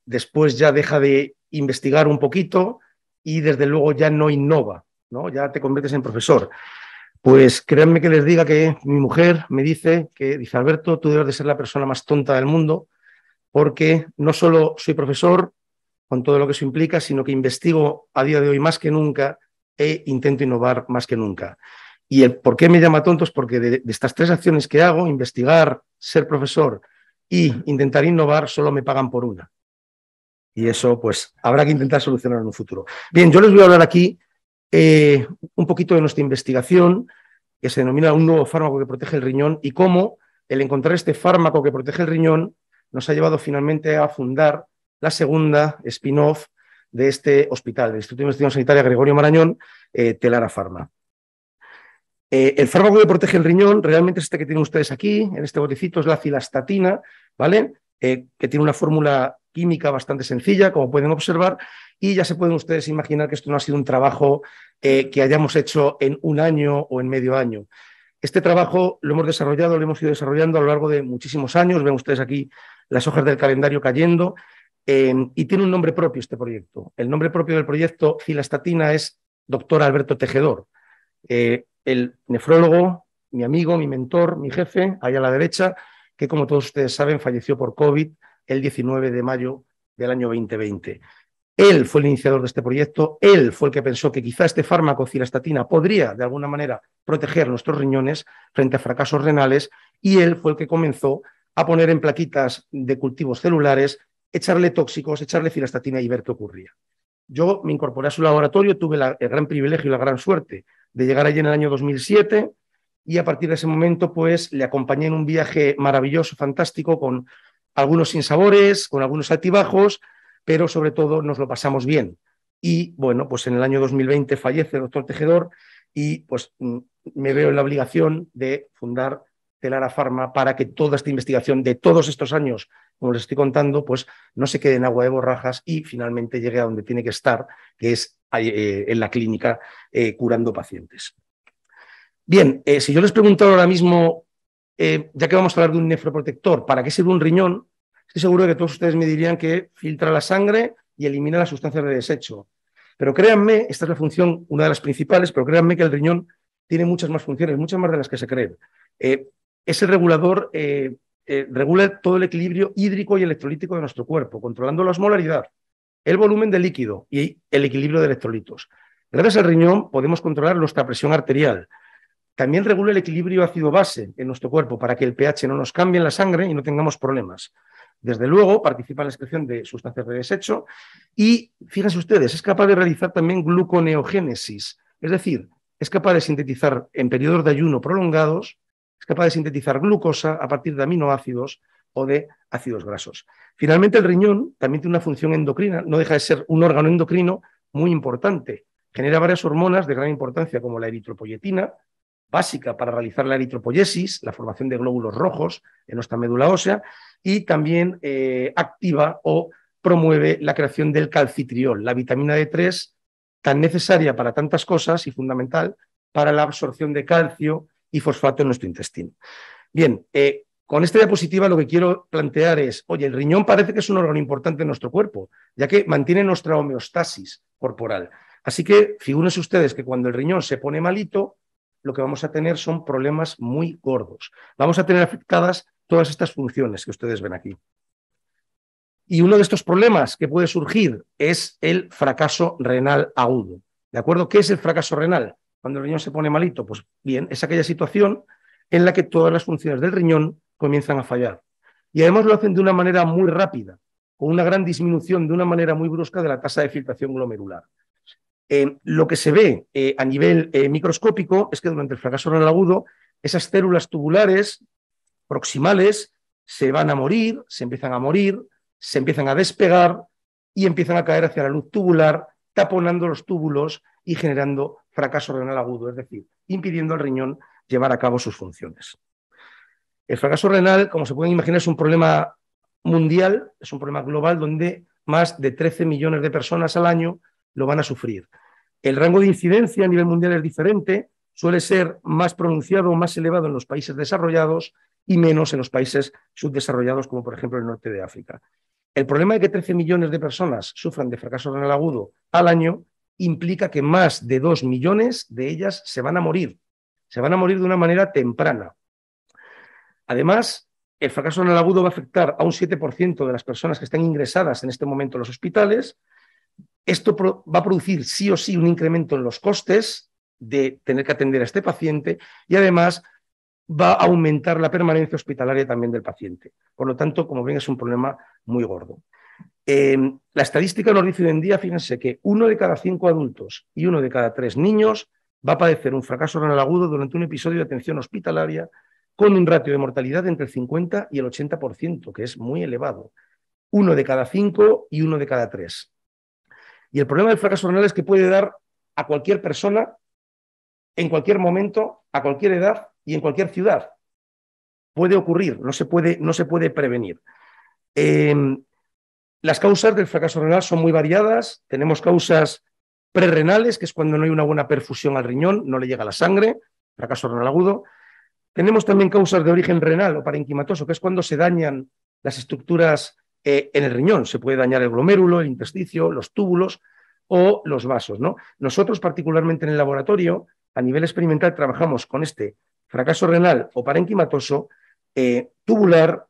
después ya deja de investigar un poquito y desde luego ya no innova, ¿no? ya te conviertes en profesor. Pues créanme que les diga que mi mujer me dice que, dice Alberto, tú debes de ser la persona más tonta del mundo, porque no solo soy profesor, con todo lo que eso implica, sino que investigo a día de hoy más que nunca e intento innovar más que nunca. Y el por qué me llama tonto es porque de, estas tres acciones que hago, investigar, ser profesor e intentar innovar, solo me pagan por una. Y eso, pues, habrá que intentar solucionar en un futuro. Bien, yo les voy a hablar aquí eh, un poquito de nuestra investigación, que se denomina un nuevo fármaco que protege el riñón y cómo el encontrar este fármaco que protege el riñón nos ha llevado finalmente a fundar la segunda spin-off de este hospital, del Instituto de Investigación Sanitaria Gregorio Marañón, eh, Telara Pharma. Eh, el fármaco que protege el riñón realmente es este que tienen ustedes aquí, en este botecito, es la filastatina, ¿vale? que tiene una fórmula química bastante sencilla, como pueden observar, y ya se pueden ustedes imaginar que esto no ha sido un trabajo eh, que hayamos hecho en un año o en medio año. Este trabajo lo hemos desarrollado, lo hemos ido desarrollando a lo largo de muchísimos años. Ven ustedes aquí las hojas del calendario cayendo. y tiene un nombre propio este proyecto. El nombre propio del proyecto filastatina es doctor Alberto Tejedor, eh, el nefrólogo, mi amigo, mi mentor, mi jefe, ahí a la derecha, que como todos ustedes saben falleció por COVID el 19 de mayo del año 2020. Él fue el iniciador de este proyecto, él fue el que pensó que quizá este fármaco, cirastatina, podría de alguna manera proteger nuestros riñones frente a fracasos renales y él fue el que comenzó a poner en plaquitas de cultivos celulares, echarle tóxicos, echarle cilastatina y ver qué ocurría. Yo me incorporé a su laboratorio, tuve el gran privilegio y la gran suerte de llegar allí en el año 2007 y a partir de ese momento pues le acompañé en un viaje maravilloso, fantástico, con algunos sabores, con algunos altibajos, pero sobre todo nos lo pasamos bien. Y bueno, pues en el año 2020 fallece el doctor Tejedor y pues mm, me veo en la obligación de fundar Telara Pharma para que toda esta investigación de todos estos años, como les estoy contando, pues no se quede en agua de borrajas y finalmente llegue a donde tiene que estar, que es eh, en la clínica eh, curando pacientes. Bien, eh, si yo les pregunto ahora mismo eh, ya que vamos a hablar de un nefroprotector, ¿para qué sirve un riñón? Estoy seguro de que todos ustedes me dirían que filtra la sangre y elimina las sustancias de desecho. Pero créanme, esta es la función, una de las principales, pero créanme que el riñón tiene muchas más funciones, muchas más de las que se creen. Eh, ese regulador eh, regula todo el equilibrio hídrico y electrolítico de nuestro cuerpo, controlando la osmolaridad, el volumen de líquido y el equilibrio de electrolitos. Gracias al riñón podemos controlar nuestra presión arterial, también regula el equilibrio ácido-base en nuestro cuerpo para que el pH no nos cambie en la sangre y no tengamos problemas. Desde luego, participa en la excreción de sustancias de desecho y, fíjense ustedes, es capaz de realizar también gluconeogénesis, es decir, es capaz de sintetizar en periodos de ayuno prolongados, es capaz de sintetizar glucosa a partir de aminoácidos o de ácidos grasos. Finalmente, el riñón también tiene una función endocrina, no deja de ser un órgano endocrino muy importante. Genera varias hormonas de gran importancia, como la eritropoyetina, básica para realizar la eritropoyesis, la formación de glóbulos rojos en nuestra médula ósea, y también eh, activa o promueve la creación del calcitriol, la vitamina D3 tan necesaria para tantas cosas y fundamental para la absorción de calcio y fosfato en nuestro intestino. Bien, eh, con esta diapositiva lo que quiero plantear es, oye, el riñón parece que es un órgano importante en nuestro cuerpo, ya que mantiene nuestra homeostasis corporal. Así que figúrense ustedes que cuando el riñón se pone malito, lo que vamos a tener son problemas muy gordos. Vamos a tener afectadas todas estas funciones que ustedes ven aquí. Y uno de estos problemas que puede surgir es el fracaso renal agudo. ¿De acuerdo? ¿Qué es el fracaso renal? Cuando el riñón se pone malito, pues bien, es aquella situación en la que todas las funciones del riñón comienzan a fallar. Y además lo hacen de una manera muy rápida, con una gran disminución de una manera muy brusca de la tasa de filtración glomerular. Eh, lo que se ve eh, a nivel eh, microscópico es que durante el fracaso renal agudo, esas células tubulares proximales se van a morir, se empiezan a morir, se empiezan a despegar y empiezan a caer hacia la luz tubular, taponando los túbulos y generando fracaso renal agudo, es decir, impidiendo al riñón llevar a cabo sus funciones. El fracaso renal, como se pueden imaginar, es un problema mundial, es un problema global donde más de 13 millones de personas al año lo van a sufrir. El rango de incidencia a nivel mundial es diferente, suele ser más pronunciado, o más elevado en los países desarrollados y menos en los países subdesarrollados, como por ejemplo el norte de África. El problema de que 13 millones de personas sufran de fracaso renal agudo al año implica que más de 2 millones de ellas se van a morir, se van a morir de una manera temprana. Además, el fracaso renal agudo va a afectar a un 7% de las personas que están ingresadas en este momento en los hospitales, esto va a producir sí o sí un incremento en los costes de tener que atender a este paciente y además va a aumentar la permanencia hospitalaria también del paciente. Por lo tanto, como ven, es un problema muy gordo. Em, la estadística nos dice hoy en día, fíjense, que uno de cada cinco adultos y uno de cada tres niños va a padecer un fracaso renal agudo durante un episodio de atención hospitalaria con un ratio de mortalidad entre el 50 y el 80%, que es muy elevado. Uno de cada cinco y uno de cada tres. Y el problema del fracaso renal es que puede dar a cualquier persona, en cualquier momento, a cualquier edad y en cualquier ciudad. Puede ocurrir, no se puede, no se puede prevenir. Em, las causas del fracaso renal son muy variadas. Tenemos causas prerrenales, que es cuando no hay una buena perfusión al riñón, no le llega la sangre, fracaso renal agudo. Tenemos también causas de origen renal o parenquimatoso, que es cuando se dañan las estructuras eh, en el riñón. Se puede dañar el glomérulo, el intersticio, los túbulos o los vasos. ¿no? Nosotros, particularmente en el laboratorio, a nivel experimental, trabajamos con este fracaso renal o parenquimatoso eh, tubular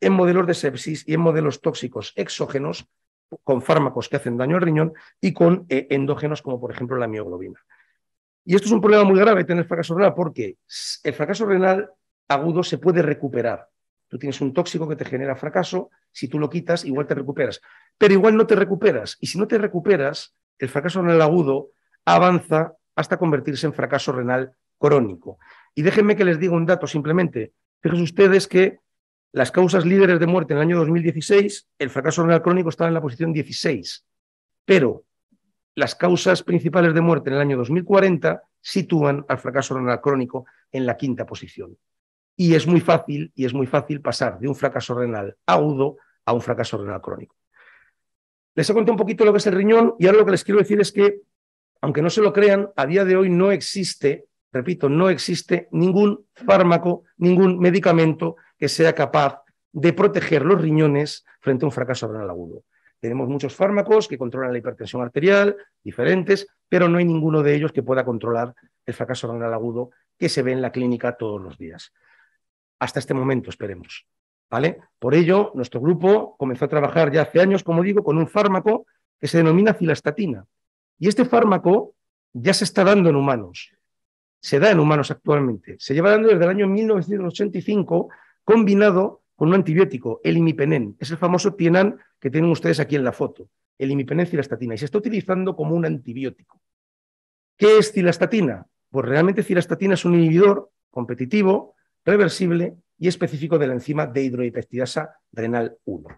en modelos de sepsis y en modelos tóxicos exógenos con fármacos que hacen daño al riñón y con eh, endógenos como por ejemplo la mioglobina. Y esto es un problema muy grave tener fracaso renal porque el fracaso renal agudo se puede recuperar. Tú tienes un tóxico que te genera fracaso, si tú lo quitas, igual te recuperas. Pero igual no te recuperas. Y si no te recuperas, el fracaso renal agudo avanza hasta convertirse en fracaso renal crónico. Y déjenme que les diga un dato simplemente. Fíjense ustedes que las causas líderes de muerte en el año 2016, el fracaso renal crónico estaba en la posición 16. Pero las causas principales de muerte en el año 2040 sitúan al fracaso renal crónico en la quinta posición. Y es muy fácil, y es muy fácil pasar de un fracaso renal agudo a un fracaso renal crónico. Les he contado un poquito lo que es el riñón y ahora lo que les quiero decir es que, aunque no se lo crean, a día de hoy no existe, repito, no existe ningún fármaco, ningún medicamento que sea capaz de proteger los riñones frente a un fracaso renal agudo. Tenemos muchos fármacos que controlan la hipertensión arterial, diferentes, pero no hay ninguno de ellos que pueda controlar el fracaso renal agudo que se ve en la clínica todos los días. Hasta este momento, esperemos. Por ello, nuestro grupo comenzó a trabajar ya hace años, como digo, con un fármaco que se denomina filastatina Y este fármaco ya se está dando en humanos. Se da en humanos actualmente. Se lleva dando desde el año 1985 combinado con un antibiótico, el imipenem, Es el famoso Tienan que tienen ustedes aquí en la foto. El imipenen filastatina, Y se está utilizando como un antibiótico. ¿Qué es filastatina? Pues realmente cilastatina es un inhibidor competitivo, reversible, y específico de la enzima de dehidrohidroepestilasa renal 1.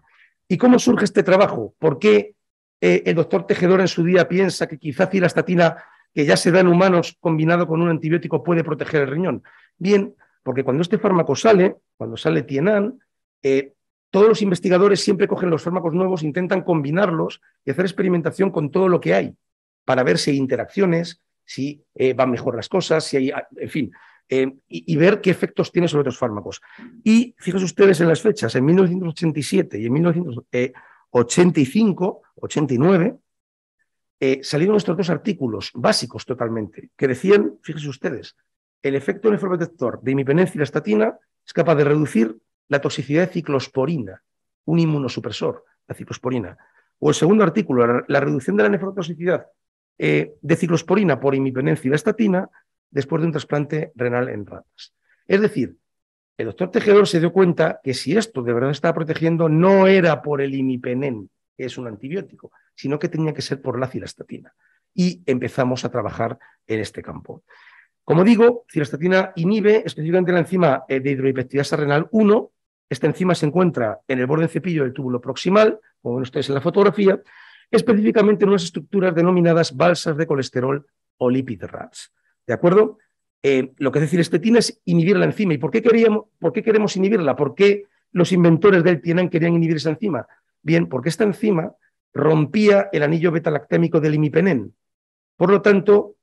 ¿Y cómo surge este trabajo? ¿Por qué eh, el doctor Tejedor en su día piensa que quizá estatina que ya se da en humanos combinado con un antibiótico, puede proteger el riñón? Bien, porque cuando este fármaco sale, cuando sale Tienan, eh, todos los investigadores siempre cogen los fármacos nuevos, intentan combinarlos y hacer experimentación con todo lo que hay para ver si hay interacciones, si eh, van mejor las cosas, si hay, en fin. Eh, y, ver qué efectos tiene sobre otros fármacos. Y fíjense ustedes en las fechas, en 1987 y en 1985, 89, eh, eh, salieron estos dos artículos básicos totalmente, que decían, fíjense ustedes, el efecto nefroprotector de estatina es capaz de reducir la toxicidad de ciclosporina, un inmunosupresor, la ciclosporina. O el segundo artículo, la, reducción de la nefrotoxicidad de ciclosporina por estatina, después de un trasplante renal en ratas. Es decir, el doctor Tejedor se dio cuenta que si esto de verdad estaba protegiendo, no era por el imipenem, que es un antibiótico, sino que tenía que ser por la cilastatina. Y empezamos a trabajar en este campo. Como digo, cilastatina inhibe específicamente la enzima eh, de hidrohipeptidasa renal 1. Esta enzima se encuentra en el borde en cepillo del túbulo proximal, como ven ustedes en la fotografía, específicamente en unas estructuras denominadas balsas de colesterol o lipid rats. ¿De acuerdo? Eh, lo que es decir estetina es inhibir la enzima. ¿Y por qué, queríamos, por qué queremos inhibirla? ¿Por qué los inventores del Tienan querían inhibir esa enzima? Bien, porque esta enzima rompía el anillo betalactémico del imipenen. Por lo tanto,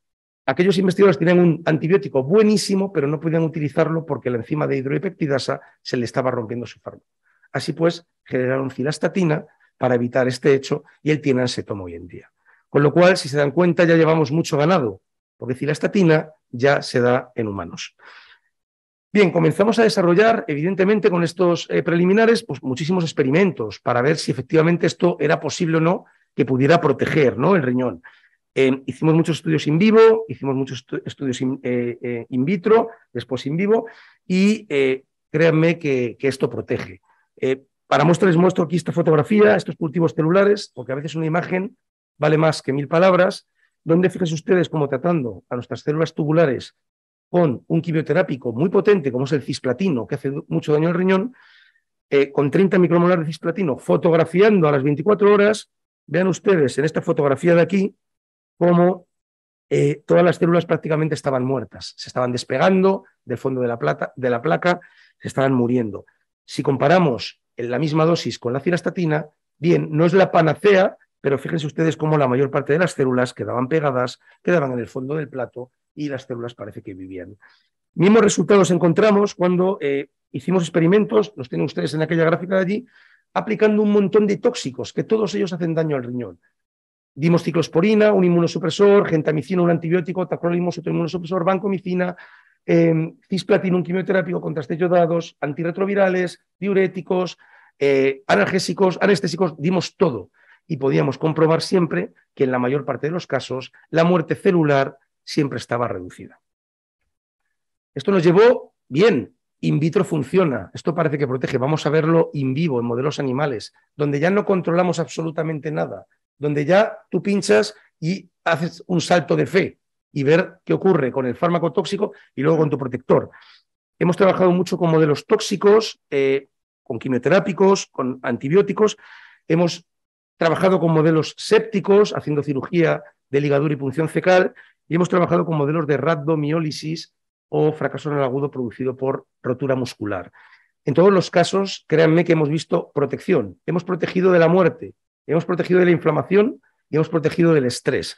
aquellos investigadores tenían un antibiótico buenísimo, pero no podían utilizarlo porque la enzima de hidroepeptidasa se le estaba rompiendo su fármaco. Así pues, generaron filastatina para evitar este hecho y el Tienan se toma hoy en día. Con lo cual, si se dan cuenta, ya llevamos mucho ganado porque la estatina ya se da en humanos. Bien, comenzamos a desarrollar, evidentemente, con estos eh, preliminares, pues muchísimos experimentos para ver si efectivamente esto era posible o no que pudiera proteger ¿no? el riñón. Em, hicimos muchos estudios in vivo, hicimos muchos estudios eh, eh, in, vitro, después in vivo, y créanme que, que, esto protege. para mostrarles muestro aquí esta fotografía, estos cultivos celulares, porque a veces una imagen vale más que mil palabras, donde fíjense ustedes cómo tratando a nuestras células tubulares con un quimioterápico muy potente, como es el cisplatino, que hace mucho daño al riñón, eh, con 30 micromolar de cisplatino, fotografiando a las 24 horas, vean ustedes en esta fotografía de aquí cómo eh, todas las células prácticamente estaban muertas, se estaban despegando del fondo de la, de la placa, se estaban muriendo. Si comparamos en la misma dosis con la cirastatina, bien, no es la panacea, pero fíjense ustedes cómo la mayor parte de las células quedaban pegadas, quedaban en el fondo del plato y las células parece que vivían. Mismos resultados encontramos cuando eh, hicimos experimentos, los tienen ustedes en aquella gráfica de allí, aplicando un montón de tóxicos, que todos ellos hacen daño al riñón. Dimos ciclosporina, un inmunosupresor, gentamicina, un antibiótico, tacrolimus, otro inmunosupresor, vancomicina, em, cisplatina, cisplatino, un quimioterápico, contrastello dados, antirretrovirales, diuréticos, eh, analgésicos, anestésicos, dimos todo y podíamos comprobar siempre que en la mayor parte de los casos la muerte celular siempre estaba reducida. Esto nos llevó bien. In vitro funciona, esto parece que protege. Vamos a verlo in vivo en modelos animales, donde ya no controlamos absolutamente nada, donde ya tú pinchas y haces un salto de fe y ver qué ocurre con el fármaco tóxico y luego con tu protector. Hemos trabajado mucho con modelos tóxicos, eh, con quimioterápicos, con antibióticos. Hemos trabajado con modelos sépticos, haciendo cirugía de ligadura y punción fecal, y hemos trabajado con modelos de rhabdomiólisis o fracaso en el agudo producido por rotura muscular. En todos los casos, créanme que hemos visto protección. Hemos protegido de la muerte, hemos protegido de la inflamación y hemos protegido del estrés.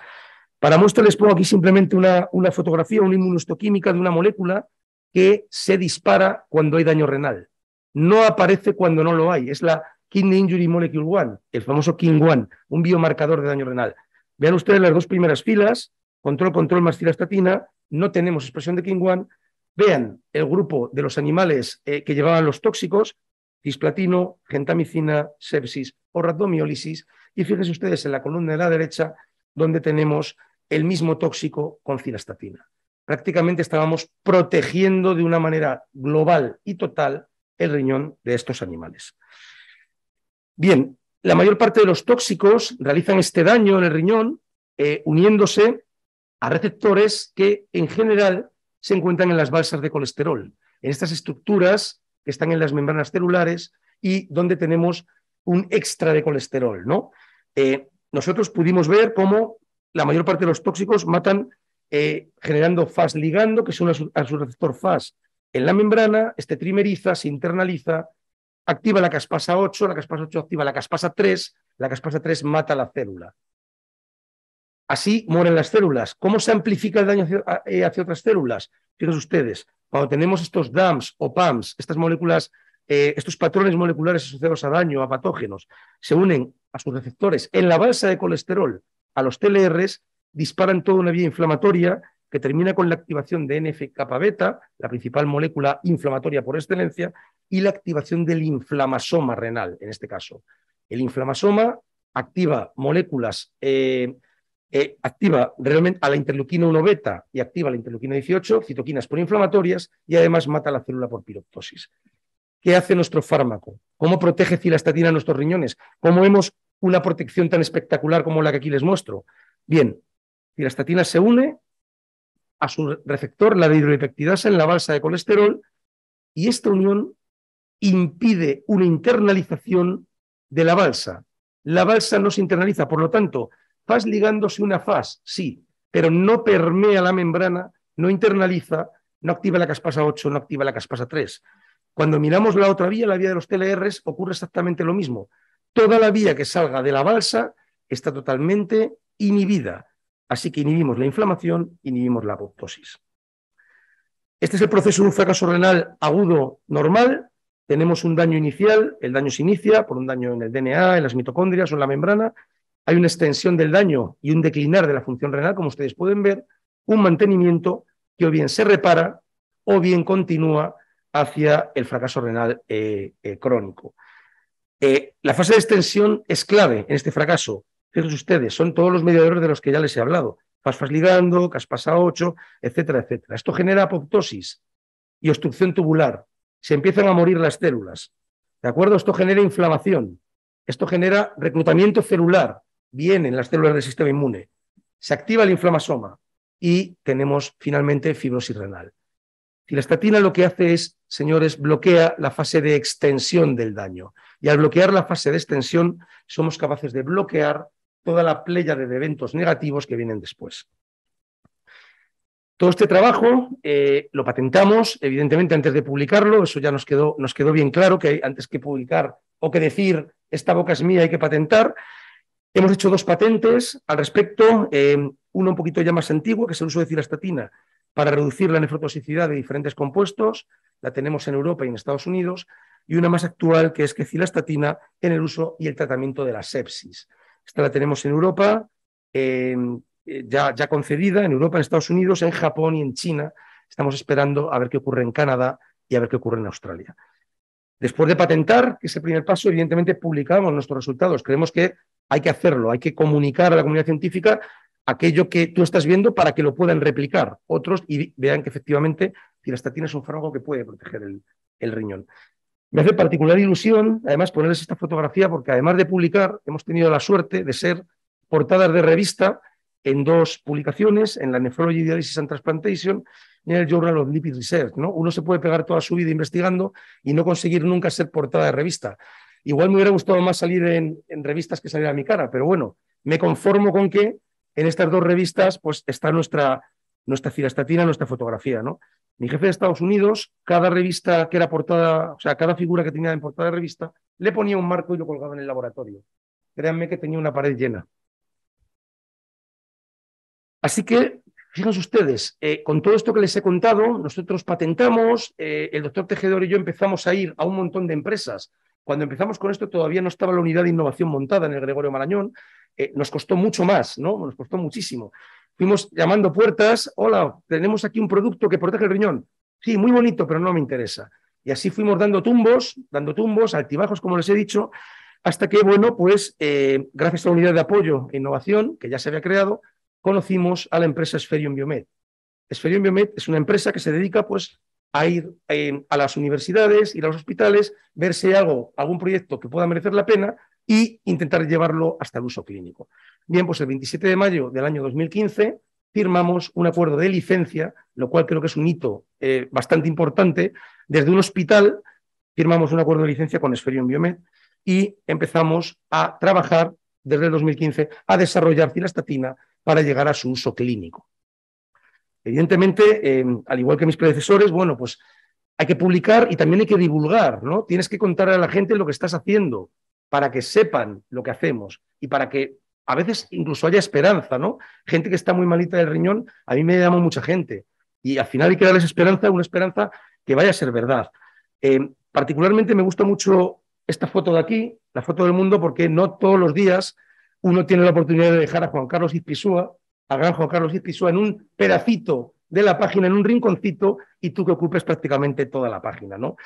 Para muestra les pongo aquí simplemente una, una fotografía, una inmunohistoquímica de una molécula que se dispara cuando hay daño renal. No aparece cuando no lo hay. Es la Kidney Injury Molecule 1, el famoso King 1 un biomarcador de daño renal. Vean ustedes las dos primeras filas, control, control más cilastatina, no tenemos expresión de King 1 Vean el grupo de los animales eh, que llevaban los tóxicos, cisplatino, gentamicina, sepsis o rhabdomiólisis. Y fíjense ustedes en la columna de la derecha, donde tenemos el mismo tóxico con cirastatina. Prácticamente estábamos protegiendo de una manera global y total el riñón de estos animales. Bien, la mayor parte de los tóxicos realizan este daño en el riñón eh, uniéndose a receptores que en general se encuentran en las balsas de colesterol, en estas estructuras que están en las membranas celulares y donde tenemos un extra de colesterol. Eh, nosotros pudimos ver cómo la mayor parte de los tóxicos matan eh, generando FAS ligando, que es un a su receptor FAS en la membrana, este trimeriza, se internaliza activa la caspasa 8, la caspasa 8 activa la caspasa 3, la caspasa 3 mata la célula. Así mueren las células. ¿Cómo se amplifica el daño hacia, eh, otras células? Fíjense ustedes, cuando tenemos estos DAMs o PAMs, estas moléculas, eh, estos patrones moleculares asociados a daño, a patógenos, se unen a sus receptores en la balsa de colesterol, a los TLRs, disparan toda una vía inflamatoria que termina con la activación de NF-kappa beta, la principal molécula inflamatoria por excelencia, y la activación del inflamasoma renal, en este caso. El inflamasoma activa moléculas, eh, eh, activa realmente a la interleuquina 1 beta y activa la interleuquina 18, citoquinas proinflamatorias, y además mata la célula por piroptosis. ¿Qué hace nuestro fármaco? ¿Cómo protege cilastatina a nuestros riñones? ¿Cómo vemos una protección tan espectacular como la que aquí les muestro? Bien, cilastatina se une a su receptor, la de en la balsa de colesterol, y esta unión impide una internalización de la balsa. La balsa no se internaliza, por lo tanto, FAS ligándose una faz, sí, pero no permea la membrana, no internaliza, no activa la caspasa 8, no activa la caspasa 3. Cuando miramos la otra vía, la vía de los TLRs, ocurre exactamente lo mismo. Toda la vía que salga de la balsa está totalmente inhibida. Así que inhibimos la inflamación, inhibimos la apoptosis. Este es el proceso de un fracaso renal agudo normal. Tenemos un daño inicial, el daño se inicia por un daño en el DNA, en las mitocondrias o en la membrana. Hay una extensión del daño y un declinar de la función renal, como ustedes pueden ver, un mantenimiento que o bien se repara o bien continúa hacia el fracaso renal eh, eh, crónico. Eh, la fase de extensión es clave en este fracaso Fíjense ustedes, son todos los mediadores de los que ya les he hablado. Fasfas ligando, caspasa 8, etcétera, etcétera. Esto genera apoptosis y obstrucción tubular. Se empiezan a morir las células. ¿De acuerdo? Esto genera inflamación. Esto genera reclutamiento celular. Vienen las células del sistema inmune. Se activa el inflamasoma y tenemos finalmente fibrosis renal. la estatina lo que hace es, señores, bloquea la fase de extensión del daño. Y al bloquear la fase de extensión, somos capaces de bloquear toda la playa de eventos negativos que vienen después. Todo este trabajo eh, lo patentamos, evidentemente, antes de publicarlo, eso ya nos quedó, nos quedó bien claro que antes que publicar o que decir esta boca es mía hay que patentar. Hemos hecho dos patentes al respecto, em, una un poquito ya más antigua, que es el uso de cilastatina para reducir la nefrotoxicidad de diferentes compuestos, la tenemos en Europa y en Estados Unidos, y una más actual, que es que cilastatina en el uso y el tratamiento de la sepsis. Esta la tenemos en Europa, em, eh, ya, ya concedida, en Europa, en Estados Unidos, en Japón y en China. Estamos esperando a ver qué ocurre en Canadá y a ver qué ocurre en Australia. Después de patentar, que es el primer paso, evidentemente publicamos nuestros resultados. Creemos que hay que hacerlo, hay que comunicar a la comunidad científica aquello que tú estás viendo para que lo puedan replicar otros y vean que efectivamente la estatina es un fármaco que puede proteger el riñón. Me hace particular ilusión, además, ponerles esta fotografía porque además de publicar, hemos tenido la suerte de ser portadas de revista en dos publicaciones, en la Nephrology Dialysis and Transplantation y en el Journal of Lipid Research. ¿no? Uno se puede pegar toda su vida investigando y no conseguir nunca ser portada de revista. Igual me hubiera gustado más salir en, revistas que salir a mi cara, pero bueno, me conformo con que en estas dos revistas pues, está nuestra, nuestra cirastatina, nuestra fotografía, ¿no? Mi jefe de Estados Unidos, cada revista que era portada, o sea, cada figura que tenía en portada de revista, le ponía un marco y lo colgaba en el laboratorio. Créanme que tenía una pared llena. Así que, fíjense ustedes, eh, con todo esto que les he contado, nosotros patentamos, eh, el doctor Tejedor y yo empezamos a ir a un montón de empresas. Cuando empezamos con esto todavía no estaba la unidad de innovación montada en el Gregorio Marañón, eh, nos costó mucho más, ¿no? Nos costó muchísimo. Fuimos llamando puertas, hola, tenemos aquí un producto que protege el riñón. Sí, muy bonito, pero no me interesa. Y así fuimos dando tumbos, dando tumbos, altibajos, como les he dicho, hasta que, bueno, pues eh, gracias a la unidad de apoyo e innovación que ya se había creado, conocimos a la empresa Esferium Biomed. Esferium Biomed es una empresa que se dedica pues, a ir eh, a las universidades, ir a los hospitales, ver si hago algún proyecto que pueda merecer la pena y intentar llevarlo hasta el uso clínico. Bien, pues el 27 de mayo del año 2015 firmamos un acuerdo de licencia, lo cual creo que es un hito eh, bastante importante. Desde un hospital firmamos un acuerdo de licencia con Esferion Biomed y empezamos a trabajar desde el 2015 a desarrollar cilastatina para llegar a su uso clínico. Evidentemente, eh, al igual que mis predecesores, bueno, pues hay que publicar y también hay que divulgar, ¿no? Tienes que contar a la gente lo que estás haciendo, para que sepan lo que hacemos y para que a veces incluso haya esperanza, ¿no? Gente que está muy malita del riñón, a mí me llama mucha gente y al final hay que darles esperanza, una esperanza que vaya a ser verdad. Eh, particularmente me gusta mucho esta foto de aquí, la foto del mundo, porque no todos los días uno tiene la oportunidad de dejar a Juan Carlos Izpisúa, a gran Juan Carlos Izpisúa, en un pedacito de la página, en un rinconcito, y tú que ocupes prácticamente toda la página, ¿no?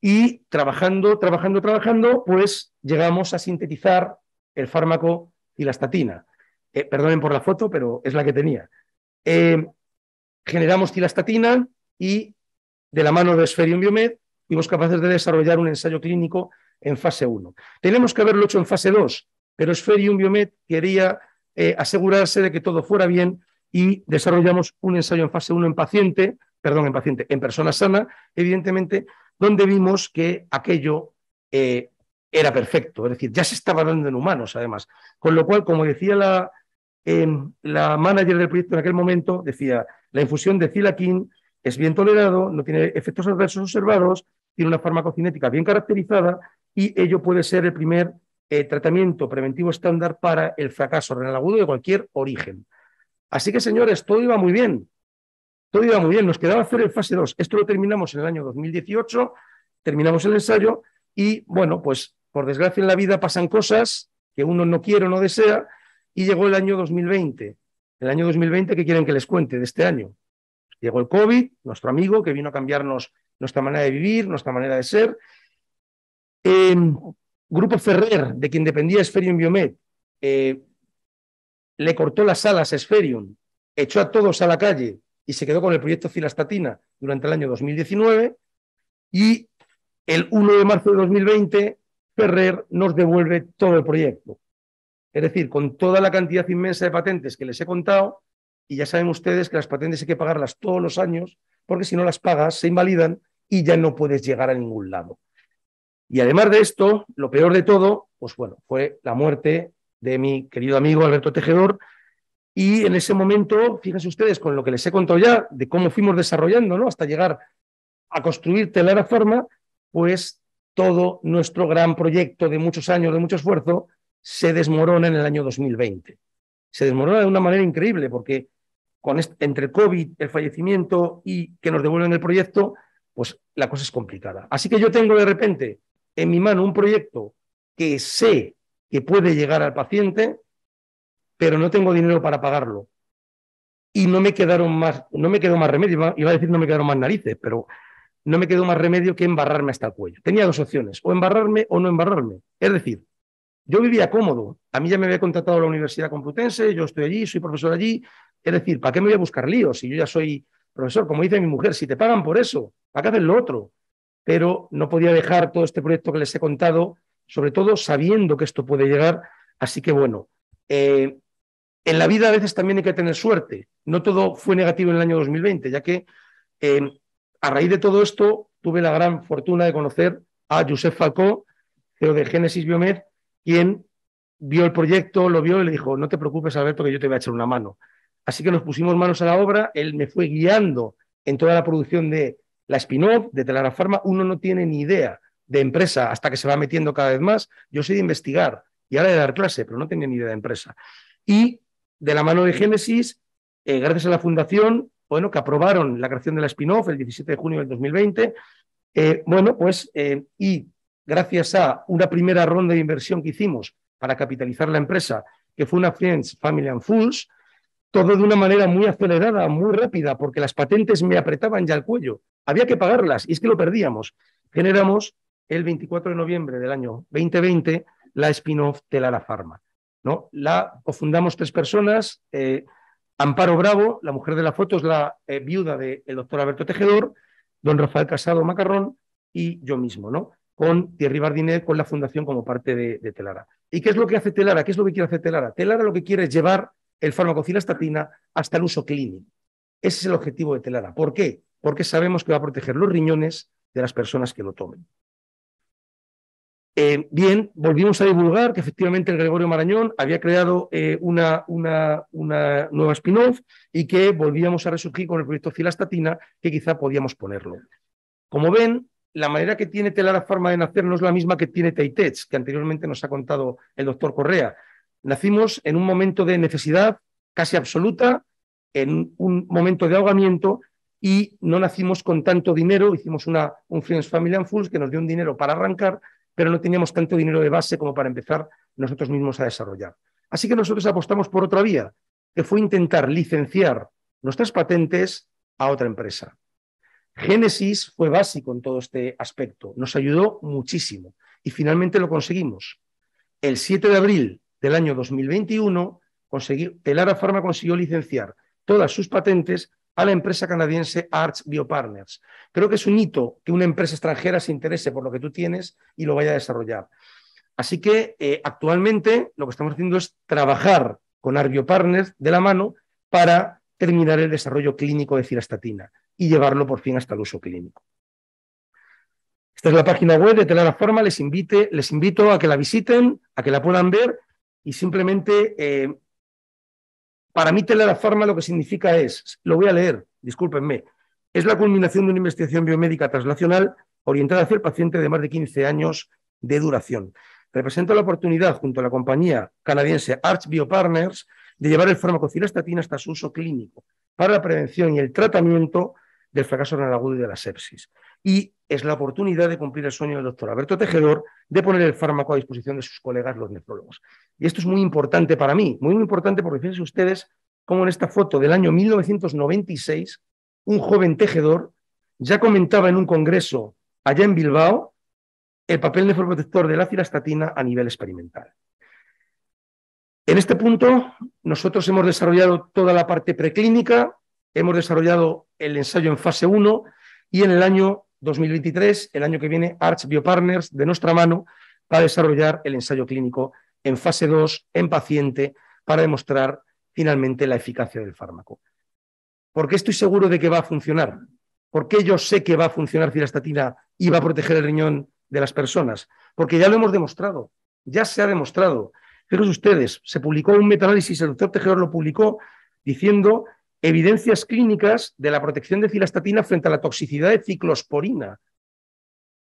Y trabajando, trabajando, trabajando, pues llegamos a sintetizar el fármaco y la estatina. Eh, perdonen por la foto, pero es la que tenía. Eh, generamos tilastatina y de la mano de Sferium Biomed fuimos capaces de desarrollar un ensayo clínico en fase 1. Tenemos que haberlo hecho en fase 2, pero Sferium Biomed quería eh, asegurarse de que todo fuera bien y desarrollamos un ensayo en fase 1 en paciente, perdón, en paciente, en persona sana, evidentemente, donde vimos que aquello eh, era perfecto, es decir, ya se estaba dando en humanos además. Con lo cual, como decía la, em, la manager del proyecto en aquel momento, decía, la infusión de Zilakin es bien tolerado, no tiene efectos adversos observados, tiene una farmacocinética bien caracterizada y ello puede ser el primer eh, tratamiento preventivo estándar para el fracaso renal agudo de cualquier origen. Así que, señores, todo iba muy bien, todo iba muy bien, nos quedaba hacer el fase 2. Esto lo terminamos en el año 2018, terminamos el ensayo y, bueno, pues por desgracia en la vida pasan cosas que uno no quiere o no desea y llegó el año 2020. El año 2020, ¿qué quieren que les cuente de este año? Llegó el COVID, nuestro amigo que vino a cambiarnos nuestra manera de vivir, nuestra manera de ser. Em, Grupo Ferrer, de quien dependía Esferium Biomed, eh, le cortó las alas a Esferium, echó a todos a la calle, y se quedó con el proyecto Filastatina durante el año 2019 y el 1 de marzo de 2020 Ferrer nos devuelve todo el proyecto. Es decir, con toda la cantidad inmensa de patentes que les he contado, y ya saben ustedes que las patentes hay que pagarlas todos los años, porque si no las pagas se invalidan y ya no puedes llegar a ningún lado. Y además de esto, lo peor de todo, pues bueno, fue la muerte de mi querido amigo Alberto Tejedor, y en ese momento, fíjense ustedes con lo que les he contado ya de cómo fuimos desarrollando, ¿no? Hasta llegar a construir Telaraforma, pues todo nuestro gran proyecto de muchos años, de mucho esfuerzo, se desmorona en el año 2020. Se desmorona de una manera increíble porque con entre el COVID, el fallecimiento y que nos devuelven el proyecto, pues la cosa es complicada. Así que yo tengo de repente en mi mano un proyecto que sé que puede llegar al paciente, pero no tengo dinero para pagarlo. Y no me quedaron más, no me quedó más remedio, iba, a decir no me quedaron más narices, pero no me quedó más remedio que embarrarme hasta el cuello. Tenía dos opciones, o embarrarme o no embarrarme. Es decir, yo vivía cómodo, a mí ya me había contratado la Universidad Complutense, yo estoy allí, soy profesor allí, es decir, ¿para qué me voy a buscar líos si yo ya soy profesor? Como dice mi mujer, si te pagan por eso, ¿para qué hacer lo otro? Pero no podía dejar todo este proyecto que les he contado, sobre todo sabiendo que esto puede llegar, así que bueno, eh, en la vida a veces también hay que tener suerte. No todo fue negativo en el año 2020, ya que eh, a raíz de todo esto tuve la gran fortuna de conocer a Josep Falcó, CEO de Génesis Biomed, quien vio el proyecto, lo vio y le dijo, no te preocupes Alberto, que yo te voy a echar una mano. Así que nos pusimos manos a la obra, él me fue guiando en toda la producción de la spin-off, de Telara Pharma, uno no tiene ni idea de empresa hasta que se va metiendo cada vez más. Yo soy de investigar y ahora de dar clase, pero no tenía ni idea de empresa. Y de la mano de Génesis, eh, gracias a la fundación, bueno, que aprobaron la creación de la spin-off el 17 de junio del 2020, eh, bueno, pues, eh, y gracias a una primera ronda de inversión que hicimos para capitalizar la empresa, que fue una Friends, Family and Fools, todo de una manera muy acelerada, muy rápida, porque las patentes me apretaban ya el cuello. Había que pagarlas y es que lo perdíamos. Generamos el 24 de noviembre del año 2020 la spin-off de Lara Pharma. ¿no? La cofundamos tres personas, eh, Amparo Bravo, la mujer de la foto es la eh, viuda del eh, doctor Alberto Tejedor, don Rafael Casado Macarrón y yo mismo, ¿no? Con Thierry Bardinet, con la fundación como parte de, de, Telara. ¿Y qué es lo que hace Telara? ¿Qué es lo que quiere hacer Telara? Telara lo que quiere es llevar el fármaco cilastatina hasta el uso clínico. Ese es el objetivo de Telara. ¿Por qué? Porque sabemos que va a proteger los riñones de las personas que lo tomen. Eh, bien, volvimos a divulgar que efectivamente el Gregorio Marañón había creado eh, una, una, nueva spin-off y que volvíamos a resurgir con el proyecto Cilastatina, que quizá podíamos ponerlo. Como ven, la manera que tiene Telara Farma de nacer no es la misma que tiene Teitech, que anteriormente nos ha contado el doctor Correa. Nacimos en un momento de necesidad casi absoluta, en un momento de ahogamiento y no nacimos con tanto dinero, hicimos una, un Friends Family and Fools que nos dio un dinero para arrancar, pero no teníamos tanto dinero de base como para empezar nosotros mismos a desarrollar. Así que nosotros apostamos por otra vía, que fue intentar licenciar nuestras patentes a otra empresa. Génesis fue básico en todo este aspecto, nos ayudó muchísimo y finalmente lo conseguimos. El 7 de abril del año 2021, Telara Pharma consiguió licenciar todas sus patentes a la empresa canadiense Arts Biopartners. Creo que es un hito que una empresa extranjera se interese por lo que tú tienes y lo vaya a desarrollar. Así que eh, actualmente lo que estamos haciendo es trabajar con Arts Biopartners de la mano para terminar el desarrollo clínico de cirastatina y llevarlo por fin hasta el uso clínico. Esta es la página web de Telara Forma. Les, invite, les invito a que la visiten, a que la puedan ver y simplemente eh, para mí, Telefarma lo que significa es, lo voy a leer, discúlpenme, es la culminación de una investigación biomédica traslacional orientada hacia el paciente de más de 15 años de duración. Representa la oportunidad, junto a la compañía canadiense Arch Biopartners, de llevar el fármaco hasta su uso clínico para la prevención y el tratamiento del fracaso renal agudo y de la sepsis y es la oportunidad de cumplir el sueño del doctor Alberto Tejedor de poner el fármaco a disposición de sus colegas los nefrólogos. Y esto es muy importante para mí, muy, muy importante porque fíjense ustedes cómo en esta foto del año 1996, un joven tejedor ya comentaba en un congreso allá en Bilbao el papel nefroprotector de la cirastatina a nivel experimental. En este punto, nosotros hemos desarrollado toda la parte preclínica, hemos desarrollado el ensayo en fase 1 y en el año 2023, el año que viene, Arch Biopartners, de nuestra mano, para desarrollar el ensayo clínico en fase 2, en paciente, para demostrar finalmente la eficacia del fármaco. ¿Por qué estoy seguro de que va a funcionar? ¿Por qué yo sé que va a funcionar cirastatina y va a proteger el riñón de las personas? Porque ya lo hemos demostrado, ya se ha demostrado. Fíjense ustedes, se publicó un metaanálisis, el doctor Tejero lo publicó diciendo evidencias clínicas de la protección de filastatina frente a la toxicidad de ciclosporina.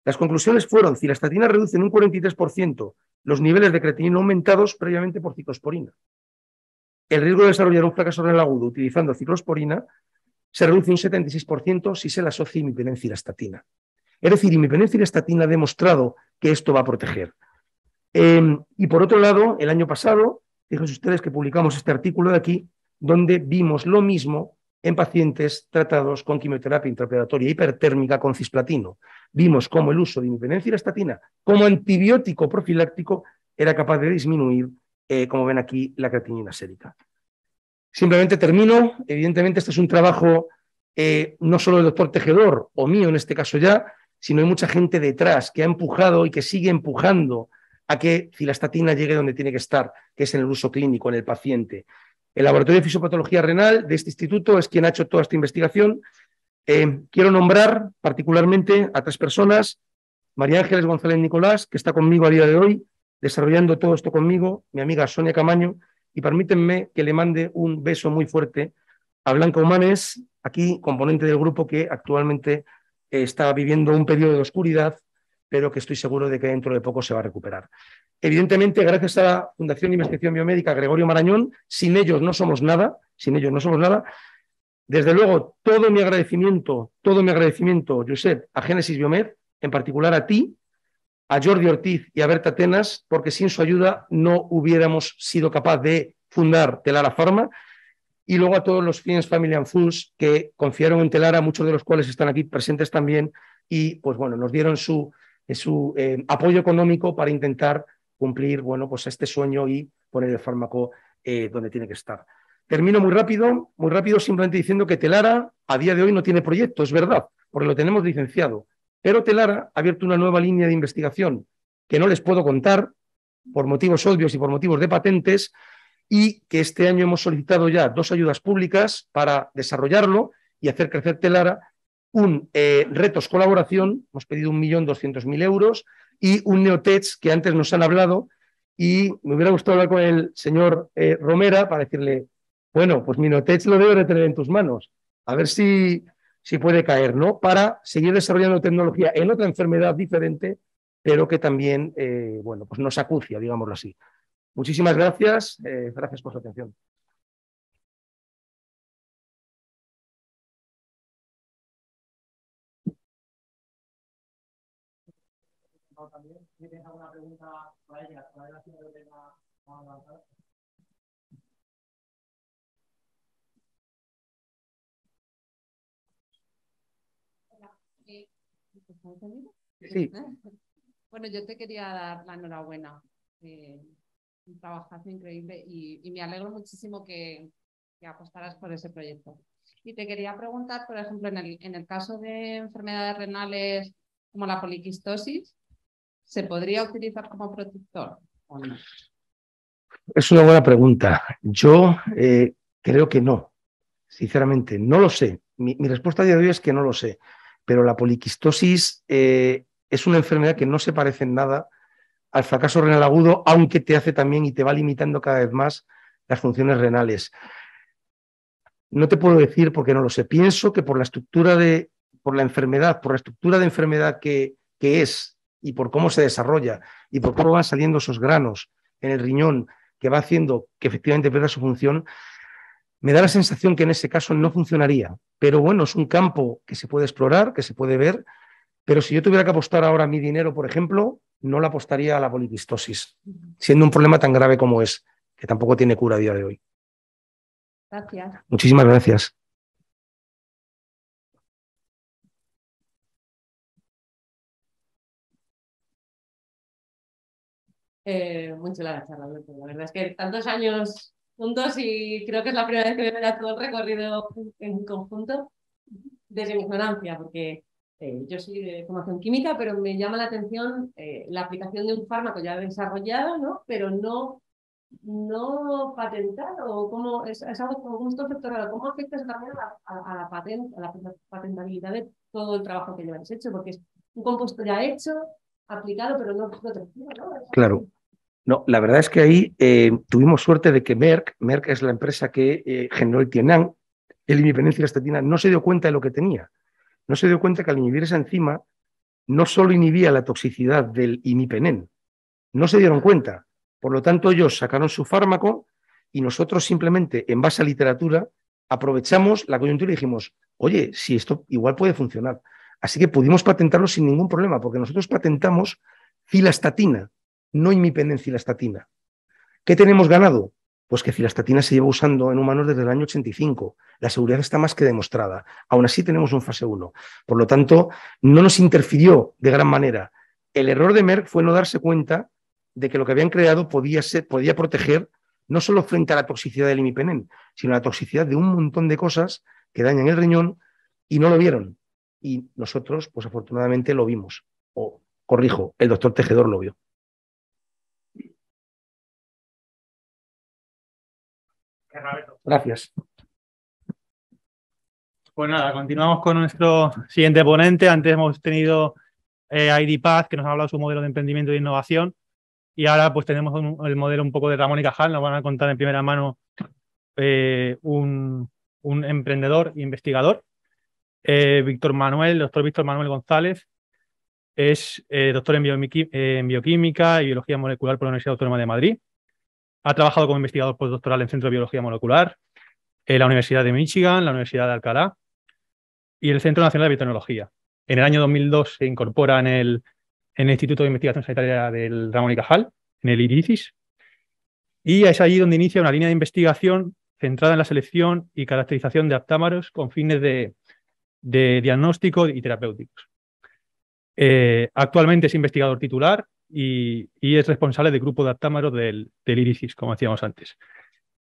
Las conclusiones fueron, cilastatina reduce en un 43% los niveles de creatinina aumentados previamente por ciclosporina. El riesgo de desarrollar un fracaso renal agudo utilizando ciclosporina se reduce un 76% si se la asocia filastatina. Es decir, filastatina ha demostrado que esto va a proteger. Eh, y por otro lado, el año pasado, fíjense ustedes que publicamos este artículo de aquí, donde vimos lo mismo en pacientes tratados con quimioterapia intraoperatoria hipertérmica con cisplatino. Vimos cómo el uso de estatina como antibiótico profiláctico era capaz de disminuir, eh, como ven aquí, la creatinina sérica. Simplemente termino. Evidentemente, este es un trabajo eh, no solo del doctor Tejedor o mío en este caso ya, sino hay mucha gente detrás que ha empujado y que sigue empujando a que cilastatina llegue donde tiene que estar, que es en el uso clínico, en el paciente. El Laboratorio de Fisiopatología Renal de este instituto es quien ha hecho toda esta investigación. Eh, quiero nombrar particularmente a tres personas. María Ángeles González Nicolás, que está conmigo a día de hoy, desarrollando todo esto conmigo, mi amiga Sonia Camaño, y permítanme que le mande un beso muy fuerte a Blanca Humanes, aquí componente del grupo que actualmente eh, está viviendo un periodo de oscuridad pero que estoy seguro de que dentro de poco se va a recuperar. Evidentemente, gracias a la Fundación de Investigación Biomédica Gregorio Marañón, sin ellos no somos nada, sin ellos no somos nada. Desde luego, todo mi agradecimiento, todo mi agradecimiento, Josep, a Génesis Biomed, en particular a ti, a Jordi Ortiz y a Berta Atenas, porque sin su ayuda no hubiéramos sido capaz de fundar Telara Pharma, y luego a todos los Friends, Family and que confiaron en Telara, muchos de los cuales están aquí presentes también, y pues bueno, nos dieron su en su eh, apoyo económico para intentar cumplir bueno, pues este sueño y poner el fármaco eh, donde tiene que estar. Termino muy rápido, muy rápido, simplemente diciendo que Telara a día de hoy no tiene proyecto, es verdad, porque lo tenemos licenciado. Pero Telara ha abierto una nueva línea de investigación que no les puedo contar por motivos obvios y por motivos de patentes, y que este año hemos solicitado ya dos ayudas públicas para desarrollarlo y hacer crecer Telara un eh, Retos Colaboración, hemos pedido 1.200.000 euros, y un Neotech que antes nos han hablado, y me hubiera gustado hablar con el señor eh, Romera para decirle, bueno, pues mi Neotech lo debo de tener en tus manos, a ver si, si puede caer, ¿no? Para seguir desarrollando tecnología en otra enfermedad diferente, pero que también, eh, bueno, pues nos acucia, digámoslo así. Muchísimas gracias, gracias por su atención. también. Si tienes alguna pregunta para ella, para si Sí. Bueno, yo te quería dar la enhorabuena. Eh, un trabajazo increíble y, me alegro muchísimo que, que, apostaras por ese proyecto. Y te quería preguntar, por ejemplo, en el, en el caso de enfermedades renales como la poliquistosis, ¿se podría utilizar como protector o no? Es una buena pregunta. Yo eh, creo que no, sinceramente, no lo sé. Mi, a respuesta de hoy es que no lo sé, pero la poliquistosis eh, es una enfermedad que no se parece en nada al fracaso renal agudo, aunque te hace también y te va limitando cada vez más las funciones renales. No te puedo decir porque no lo sé. Pienso que por la estructura de, por la enfermedad, por la estructura de enfermedad que es y por cómo se desarrolla y por cómo van saliendo esos granos en el riñón que va haciendo que efectivamente pierda su función, me da la sensación que en ese caso no funcionaría. Pero bueno, es un campo que se puede explorar, que se puede ver, pero si yo tuviera que apostar ahora mi dinero, por ejemplo, no la apostaría a la polipistosis, siendo un problema tan grave como es, que tampoco tiene cura a día de hoy. Gracias. Muchísimas gracias. Eh, muy chula la charla, la verdad es que tantos años juntos y creo que es la primera vez que me da todo el recorrido en conjunto desde mi ignorancia, porque eh, yo soy de formación química, pero me llama la atención eh, la aplicación de un fármaco ya desarrollado, pero no, no patentado. ¿cómo, es, algo como un ¿Cómo afecta eso también a, la patentabilidad de todo el trabajo que habéis hecho? Porque es un compuesto ya hecho, aplicado, pero no protegido. ¿no? Claro. No, la verdad es que ahí eh, tuvimos suerte de que Merck, Merck es la empresa que eh, generó el Tienan, el independencia y la estatina, no se dio cuenta de lo que tenía. No se dio cuenta que al inhibir esa enzima no solo inhibía la toxicidad del INIPENEN. no se dieron cuenta. Por lo tanto, ellos sacaron su fármaco y nosotros simplemente, en base a literatura, aprovechamos la coyuntura y dijimos, oye, si esto igual puede funcionar. Así que pudimos patentarlo sin ningún problema, porque nosotros patentamos filastatina, no inmipendencilastatina. y ¿Qué tenemos ganado? Pues que filastatina se lleva usando en humanos desde el año 85. La seguridad está más que demostrada. Aún así tenemos un fase 1. Por lo tanto, no nos interfirió de gran manera. El error de Merck fue no darse cuenta de que lo que habían creado podía, ser, podía proteger no solo frente a la toxicidad del imipenem, sino a la toxicidad de un montón de cosas que dañan el riñón y no lo vieron. Y nosotros, pues afortunadamente, lo vimos. O, corrijo, el doctor Tejedor lo vio. Gracias. Pues nada, continuamos con nuestro siguiente ponente. Antes hemos tenido eh, que nos ha hablado de su modelo de emprendimiento e innovación. Y ahora pues tenemos el modelo un poco de Ramón y Cajal. Nos van a contar en primera mano eh, un, emprendedor e investigador. Eh, Víctor Manuel, doctor Víctor Manuel González, es eh, doctor en, bioquímica y biología molecular por la Universidad Autónoma de Madrid. Ha trabajado como investigador postdoctoral en Centro de Biología Molecular, en la Universidad de Michigan, la Universidad de Alcalá y el Centro Nacional de Biotecnología. En el año 2002 se incorpora en el, Instituto de Investigación Sanitaria del Ramón y Cajal, en el IRICIS, y es allí donde inicia una línea de investigación centrada en la selección y caracterización de aptámaros con fines de, diagnóstico y terapéuticos. Eh, actualmente es investigador titular y, es responsable del grupo de aptámaros del, Irisis, como decíamos antes.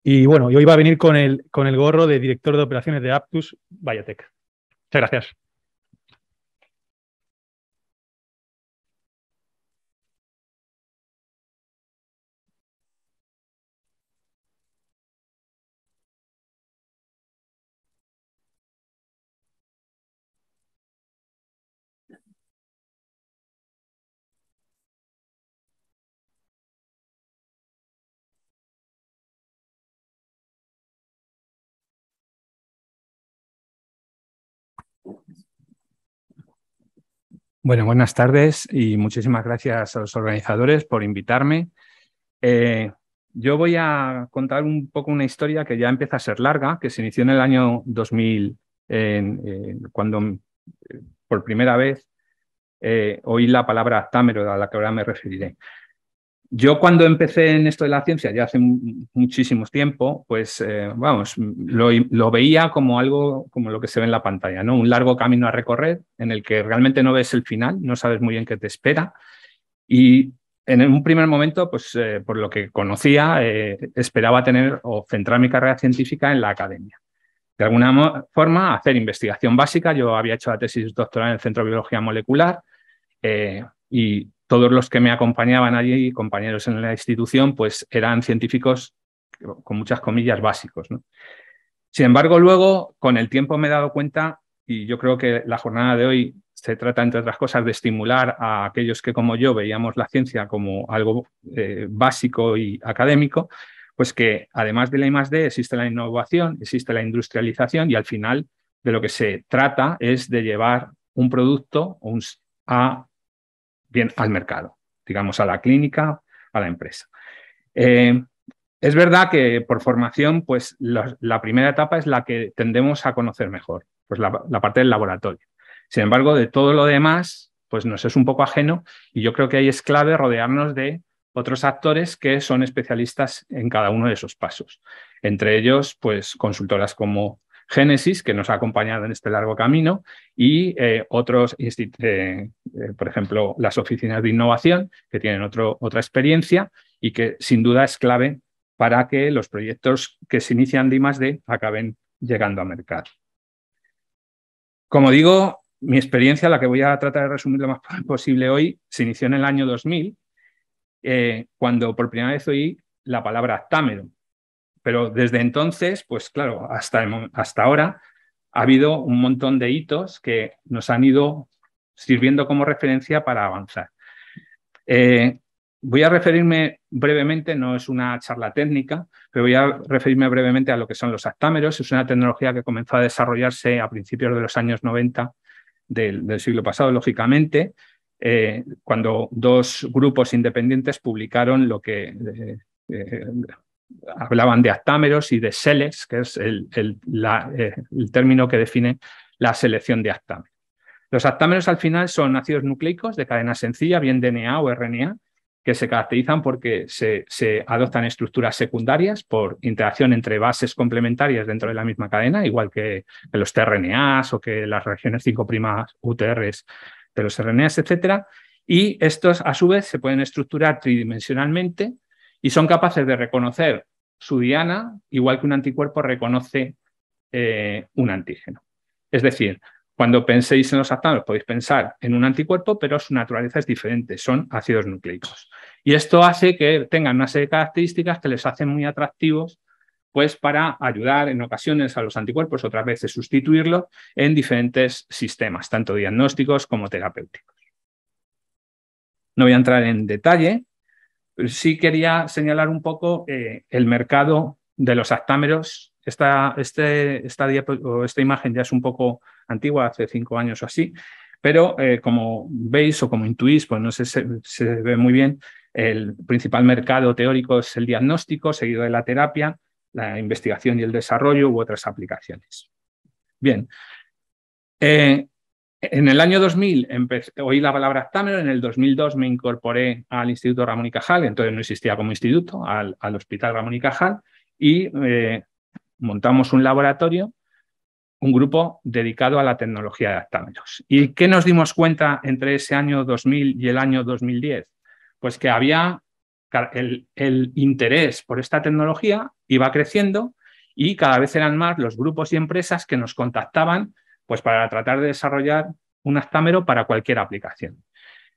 Y bueno, yo iba a venir con el, con el gorro de director de operaciones de Aptus Biotech. Muchas gracias. Bueno, buenas tardes y muchísimas gracias a los organizadores por invitarme. Eh, yo voy a contar un poco una historia que ya empieza a ser larga, que se inició en el año 2000, cuando eh, por primera vez eh, oí la palabra támero, a la que ahora me referiré. Yo cuando empecé en esto de la ciencia, ya hace muchísimo tiempo, pues eh, vamos, lo, veía como algo como lo que se ve en la pantalla, ¿no? Un largo camino a recorrer en el que realmente no ves el final, no sabes muy bien qué te espera. Y en un primer momento, pues eh, por lo que conocía, eh, esperaba tener o centrar mi carrera científica en la academia. De alguna forma, hacer investigación básica. Yo había hecho la tesis doctoral en el Centro de Biología Molecular y todos los que me acompañaban allí, compañeros en la institución, pues eran científicos con muchas comillas básicos. Sin embargo, luego, con el tiempo me he dado cuenta, y yo creo que la jornada de hoy se trata, entre otras cosas, de estimular a aquellos que, como yo, veíamos la ciencia como algo eh, básico y académico, pues que además de la I+.D. existe la innovación, existe la industrialización y al final de lo que se trata es de llevar un producto a bien al mercado, digamos a la clínica, a la empresa. Eh, es verdad que por formación, pues la, primera etapa es la que tendemos a conocer mejor, pues la, la, parte del laboratorio. Sin embargo, de todo lo demás, pues nos es un poco ajeno y yo creo que ahí es clave rodearnos de otros actores que son especialistas en cada uno de esos pasos. Entre ellos, pues consultoras como Génesis, que nos ha acompañado en este largo camino, y eh, otros, eh, eh, por ejemplo, las oficinas de innovación, que tienen otro, otra experiencia y que sin duda es clave para que los proyectos que se inician de I+.D. acaben llegando a mercado. Como digo, mi experiencia, la que voy a tratar de resumir lo más *laughs* posible hoy, se inició en el año 2000, cuando por primera vez oí la palabra támero, pero desde entonces, pues claro, hasta, hasta ahora ha habido un montón de hitos que nos han ido sirviendo como referencia para avanzar. Eh, voy a referirme brevemente, no es una charla técnica, pero voy a referirme brevemente a lo que son los actámeros. Es una tecnología que comenzó a desarrollarse a principios de los años 90 del, siglo pasado, lógicamente, eh, cuando dos grupos independientes publicaron lo que eh, hablaban de actámeros y de seles, que es eh, el, término que define la selección de actámeros. Los actámeros al final son ácidos nucleicos de cadena sencilla, bien DNA o RNA, que se caracterizan porque se, adoptan estructuras secundarias por interacción entre bases complementarias dentro de la misma cadena, igual que, que los tRNAs o que las regiones 5' UTRs de los RNAs, etc. Y estos, a su vez, se pueden estructurar tridimensionalmente y son capaces de reconocer su diana igual que un anticuerpo reconoce eh, un antígeno. Es decir, cuando penséis en los actanos podéis pensar en un anticuerpo, pero su naturaleza es diferente, son ácidos nucleicos. Y esto hace que tengan una serie de características que les hacen muy atractivos pues para ayudar en ocasiones a los anticuerpos, otras veces sustituirlos en diferentes sistemas, tanto diagnósticos como terapéuticos. No voy a entrar en detalle, sí quería señalar un poco eh, el mercado de los actámeros. Esta, este, esta, esta imagen ya es un poco antigua, hace cinco años o así, pero eh, como veis o como intuís, pues no sé, si se, ve muy bien, el principal mercado teórico es el diagnóstico, seguido de la terapia, la investigación y el desarrollo u otras aplicaciones. Bien, eh, en el año 2000 oí la palabra actámero, en el 2002 me incorporé al Instituto Ramón y Cajal, entonces no existía como instituto, al, Hospital Ramón y Cajal, y eh, montamos un laboratorio, un grupo dedicado a la tecnología de actámeros. ¿Y qué nos dimos cuenta entre ese año 2000 y el año 2010? Pues que había el, el interés por esta tecnología iba creciendo y cada vez eran más los grupos y empresas que nos contactaban pues para tratar de desarrollar un actámero para cualquier aplicación.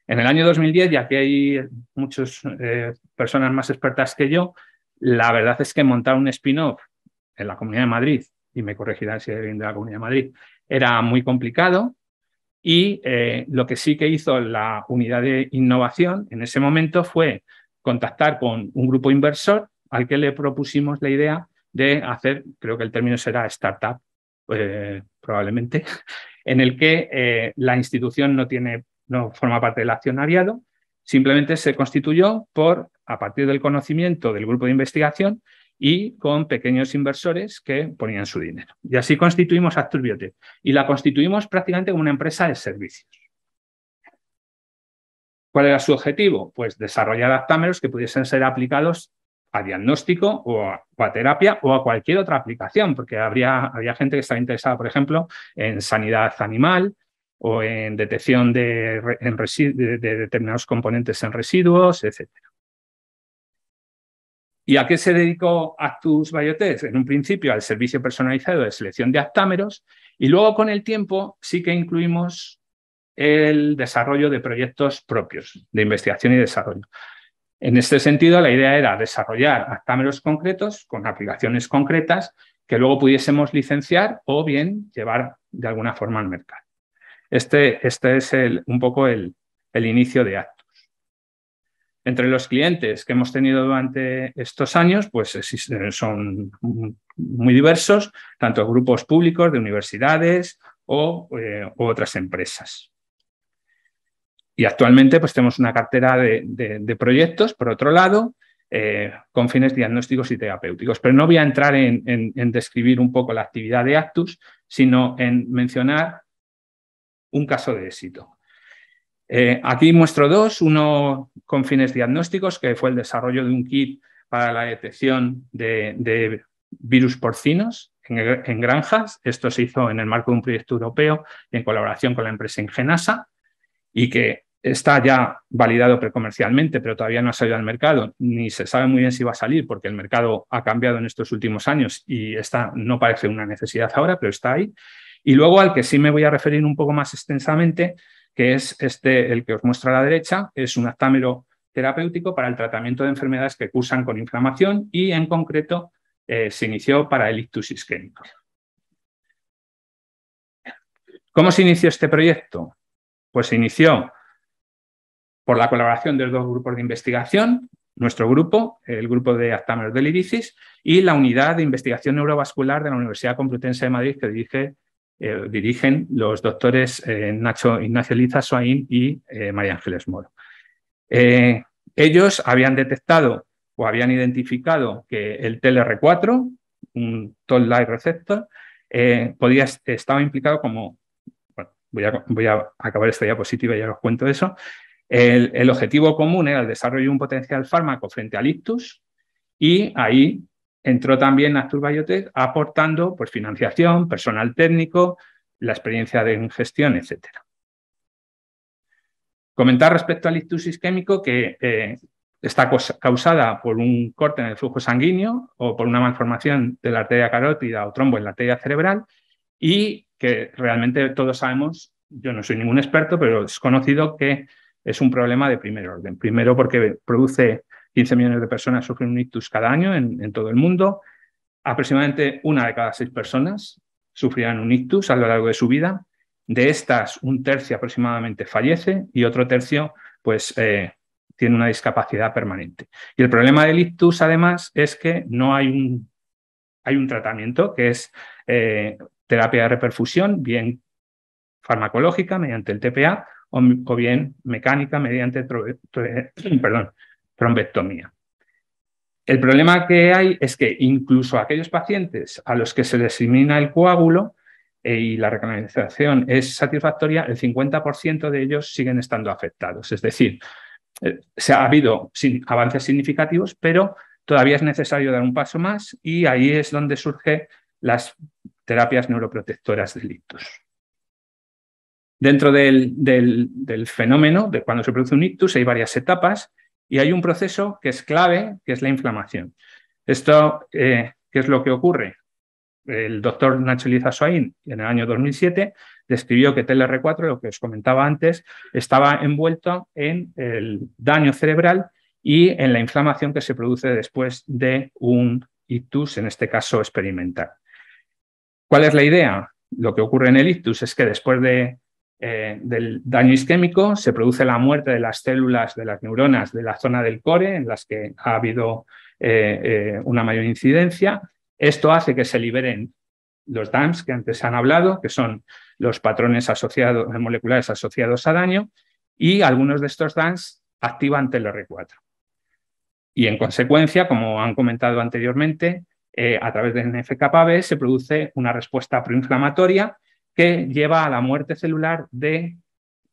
En el año 2010, ya que hay muchas eh, personas más expertas que yo, la verdad es que montar un spin-off en la Comunidad de Madrid, y me corregirán si alguien de la Comunidad de Madrid, era muy complicado. Y eh, lo que sí que hizo la unidad de innovación en ese momento fue contactar con un grupo inversor al que le propusimos la idea de hacer, creo que el término será startup, eh, probablemente, *laughs* en el que eh, la institución no, tiene, no forma parte del accionariado, simplemente se constituyó por, a partir del conocimiento del grupo de investigación y con pequeños inversores que ponían su dinero. Y así constituimos Actur Biotech y la constituimos prácticamente como una empresa de servicios. ¿Cuál era su objetivo? Pues desarrollar actámeros que pudiesen ser aplicados a diagnóstico o a, terapia o a cualquier otra aplicación, porque habría, había gente que estaba interesada, por ejemplo, en sanidad animal o en detección de, de determinados componentes en residuos, etc. ¿Y a qué se dedicó Actus Biotech? En un principio al servicio personalizado de selección de actámeros y luego con el tiempo sí que incluimos el desarrollo de proyectos propios de investigación y desarrollo. En este sentido, la idea era desarrollar actámeros concretos con aplicaciones concretas que luego pudiésemos licenciar o bien llevar de alguna forma al mercado. Este, este es un poco el, inicio de actos. entre los clientes que hemos tenido durante estos años, pues eh, son muy diversos, tanto grupos públicos de universidades o eh, u otras empresas. Y actualmente pues tenemos una cartera de, proyectos, por otro lado, eh, con fines diagnósticos y terapéuticos. Pero no voy a entrar en, describir un poco la actividad de Actus, sino en mencionar un caso de éxito. Eh, aquí muestro dos, uno con fines diagnósticos, que fue el desarrollo de un kit para la detección de, virus porcinos en, granjas. Esto se hizo en el marco de un proyecto europeo en colaboración con la empresa Ingenasa y que está ya validado precomercialmente, pero todavía no ha salido al mercado, ni se sabe muy bien si va a salir porque el mercado ha cambiado en estos últimos años y está, no parece una necesidad ahora, pero está ahí. Y luego al que sí me voy a referir un poco más extensamente, que es este, el que os muestro a la derecha, es un actámero terapéutico para el tratamiento de enfermedades que cursan con inflamación y en concreto eh, se inició para el ictus isquémico. ¿Cómo se inició este proyecto? Pues se inició por la colaboración de los dos grupos de investigación, nuestro grupo, el grupo de actámeros del IRICIS, y la unidad de investigación neurovascular de la Universidad Complutense de Madrid que eh, dirigen los doctores eh, Nacho Ignacio Liza Soaín y eh, María Ángeles Moro. ellos habían detectado o habían identificado que el TLR4, un toll light receptor, podía, estaba implicado como voy a, acabar esta diapositiva y ya os cuento eso. El, objetivo común era el desarrollo de un potencial fármaco frente al ictus y ahí entró también Actur aportando pues, financiación, personal técnico, la experiencia de ingestión, etc. Comentar respecto al ictus isquémico que eh, está causada por un corte en el flujo sanguíneo o por una malformación de la arteria carótida o trombo en la arteria cerebral y que realmente todos sabemos, yo no soy ningún experto, pero es conocido que es un problema de primer orden. Primero porque produce 15 millones de personas sufren un ictus cada año en, todo el mundo. Aproximadamente una de cada seis personas sufrirán un ictus a lo largo de su vida. De estas, un tercio aproximadamente fallece y otro tercio pues, eh, tiene una discapacidad permanente. Y el problema del ictus, además, es que no hay un, un tratamiento que es eh, terapia de reperfusión, bien farmacológica mediante el TPA o, bien mecánica mediante *clears throat* trombectomía. El problema que hay es que incluso aquellos pacientes a los que se les elimina el coágulo eh, y la recanalización es satisfactoria, el 50% de ellos siguen estando afectados. Es decir, eh, se ha habido avances significativos, pero todavía es necesario dar un paso más y ahí es donde surge las terapias neuroprotectoras del ictus. Dentro del, fenómeno de cuando se produce un ictus hay varias etapas y hay un proceso que es clave, que es la inflamación. Esto, eh, ¿qué es lo que ocurre? El doctor Nacho Lizasoain, en el año 2007, describió que TLR4, lo que os comentaba antes, estaba envuelto en el daño cerebral y en la inflamación que se produce después de un ictus, en este caso experimental. ¿Cuál es la idea? Lo que ocurre en el ictus es que después eh, del daño isquémico se produce la muerte de las células, de las neuronas de la zona del core, en las que ha habido eh, eh, una mayor incidencia. Esto hace que se liberen los DAMs que antes han hablado, que son los patrones asociados, moleculares asociados a daño, y algunos de estos DAMs activan TLR4. Y en consecuencia, como han comentado anteriormente, eh, a través del NFKB se produce una respuesta proinflamatoria que lleva a la muerte celular de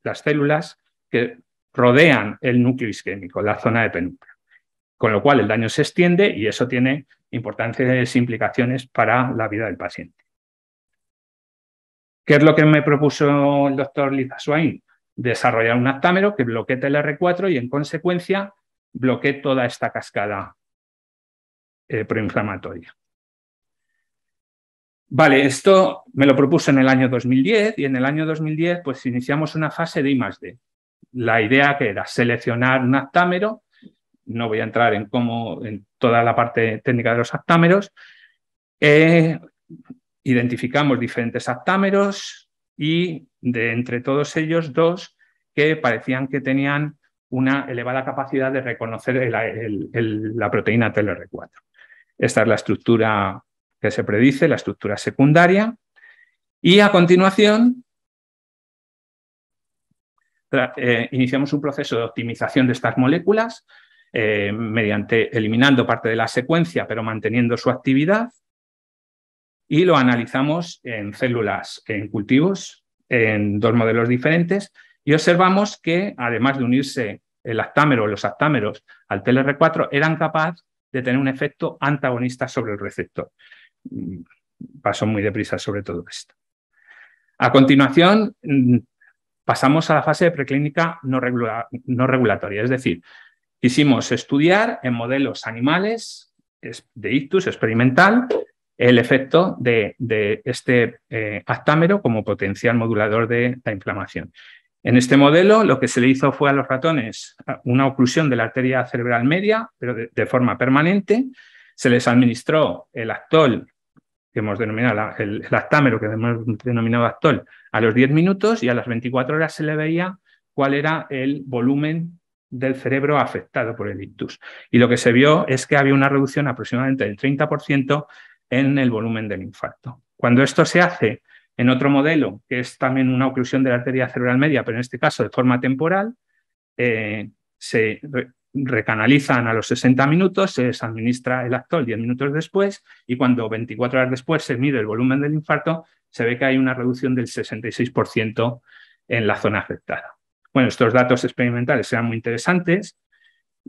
las células que rodean el núcleo isquémico, la zona de penumbra. Con lo cual el daño se extiende y eso tiene importantes implicaciones para la vida del paciente. ¿Qué es lo que me propuso el doctor Liza Swain? Desarrollar un actámero que bloquee el R4 y en consecuencia bloquee toda esta cascada eh, proinflamatoria. Vale, esto me lo propuso en el año 2010 y en el año 2010 pues iniciamos una fase de I +D. La idea que era seleccionar un actámero, no voy a entrar en cómo, en toda la parte técnica de los actámeros, eh, identificamos diferentes actámeros y de entre todos ellos dos que parecían que tenían una elevada capacidad de reconocer la proteína TLR4. Esta es la estructura que se predice, la estructura secundaria. Y a continuación, eh, iniciamos un proceso de optimización de estas moléculas eh, mediante eliminando parte de la secuencia, pero manteniendo su actividad. Y lo analizamos en células, en cultivos, en dos modelos diferentes. Y observamos que, además de unirse el actámero, los actámeros al TLR4, eran capaces de tener un efecto antagonista sobre el receptor. Mm, pasó muy deprisa sobre todo esto. A continuación, mm, pasamos a la fase de preclínica no, regulatoria, es decir, quisimos estudiar en modelos animales de ictus experimental el efecto de, este eh, actámero como potencial modulador de la inflamación. En este modelo lo que se le hizo fue a los ratones una oclusión de la arteria cerebral media, pero de, forma permanente. Se les administró el actol, que hemos denominado el, el, actámero, que hemos denominado actol, a los 10 minutos y a las 24 horas se le veía cuál era el volumen del cerebro afectado por el ictus. Y lo que se vio es que había una reducción aproximadamente del 30% en el volumen del infarto. Cuando esto se hace en otro modelo, que es también una oclusión de la arteria cerebral media, pero en este caso de forma temporal, eh, se recanalizan a los 60 minutos, se les administra el Actol 10 minutos después y cuando 24 horas después se mide el volumen del infarto, se ve que hay una reducción del 66% en la zona afectada. Bueno, estos datos experimentales eran muy interesantes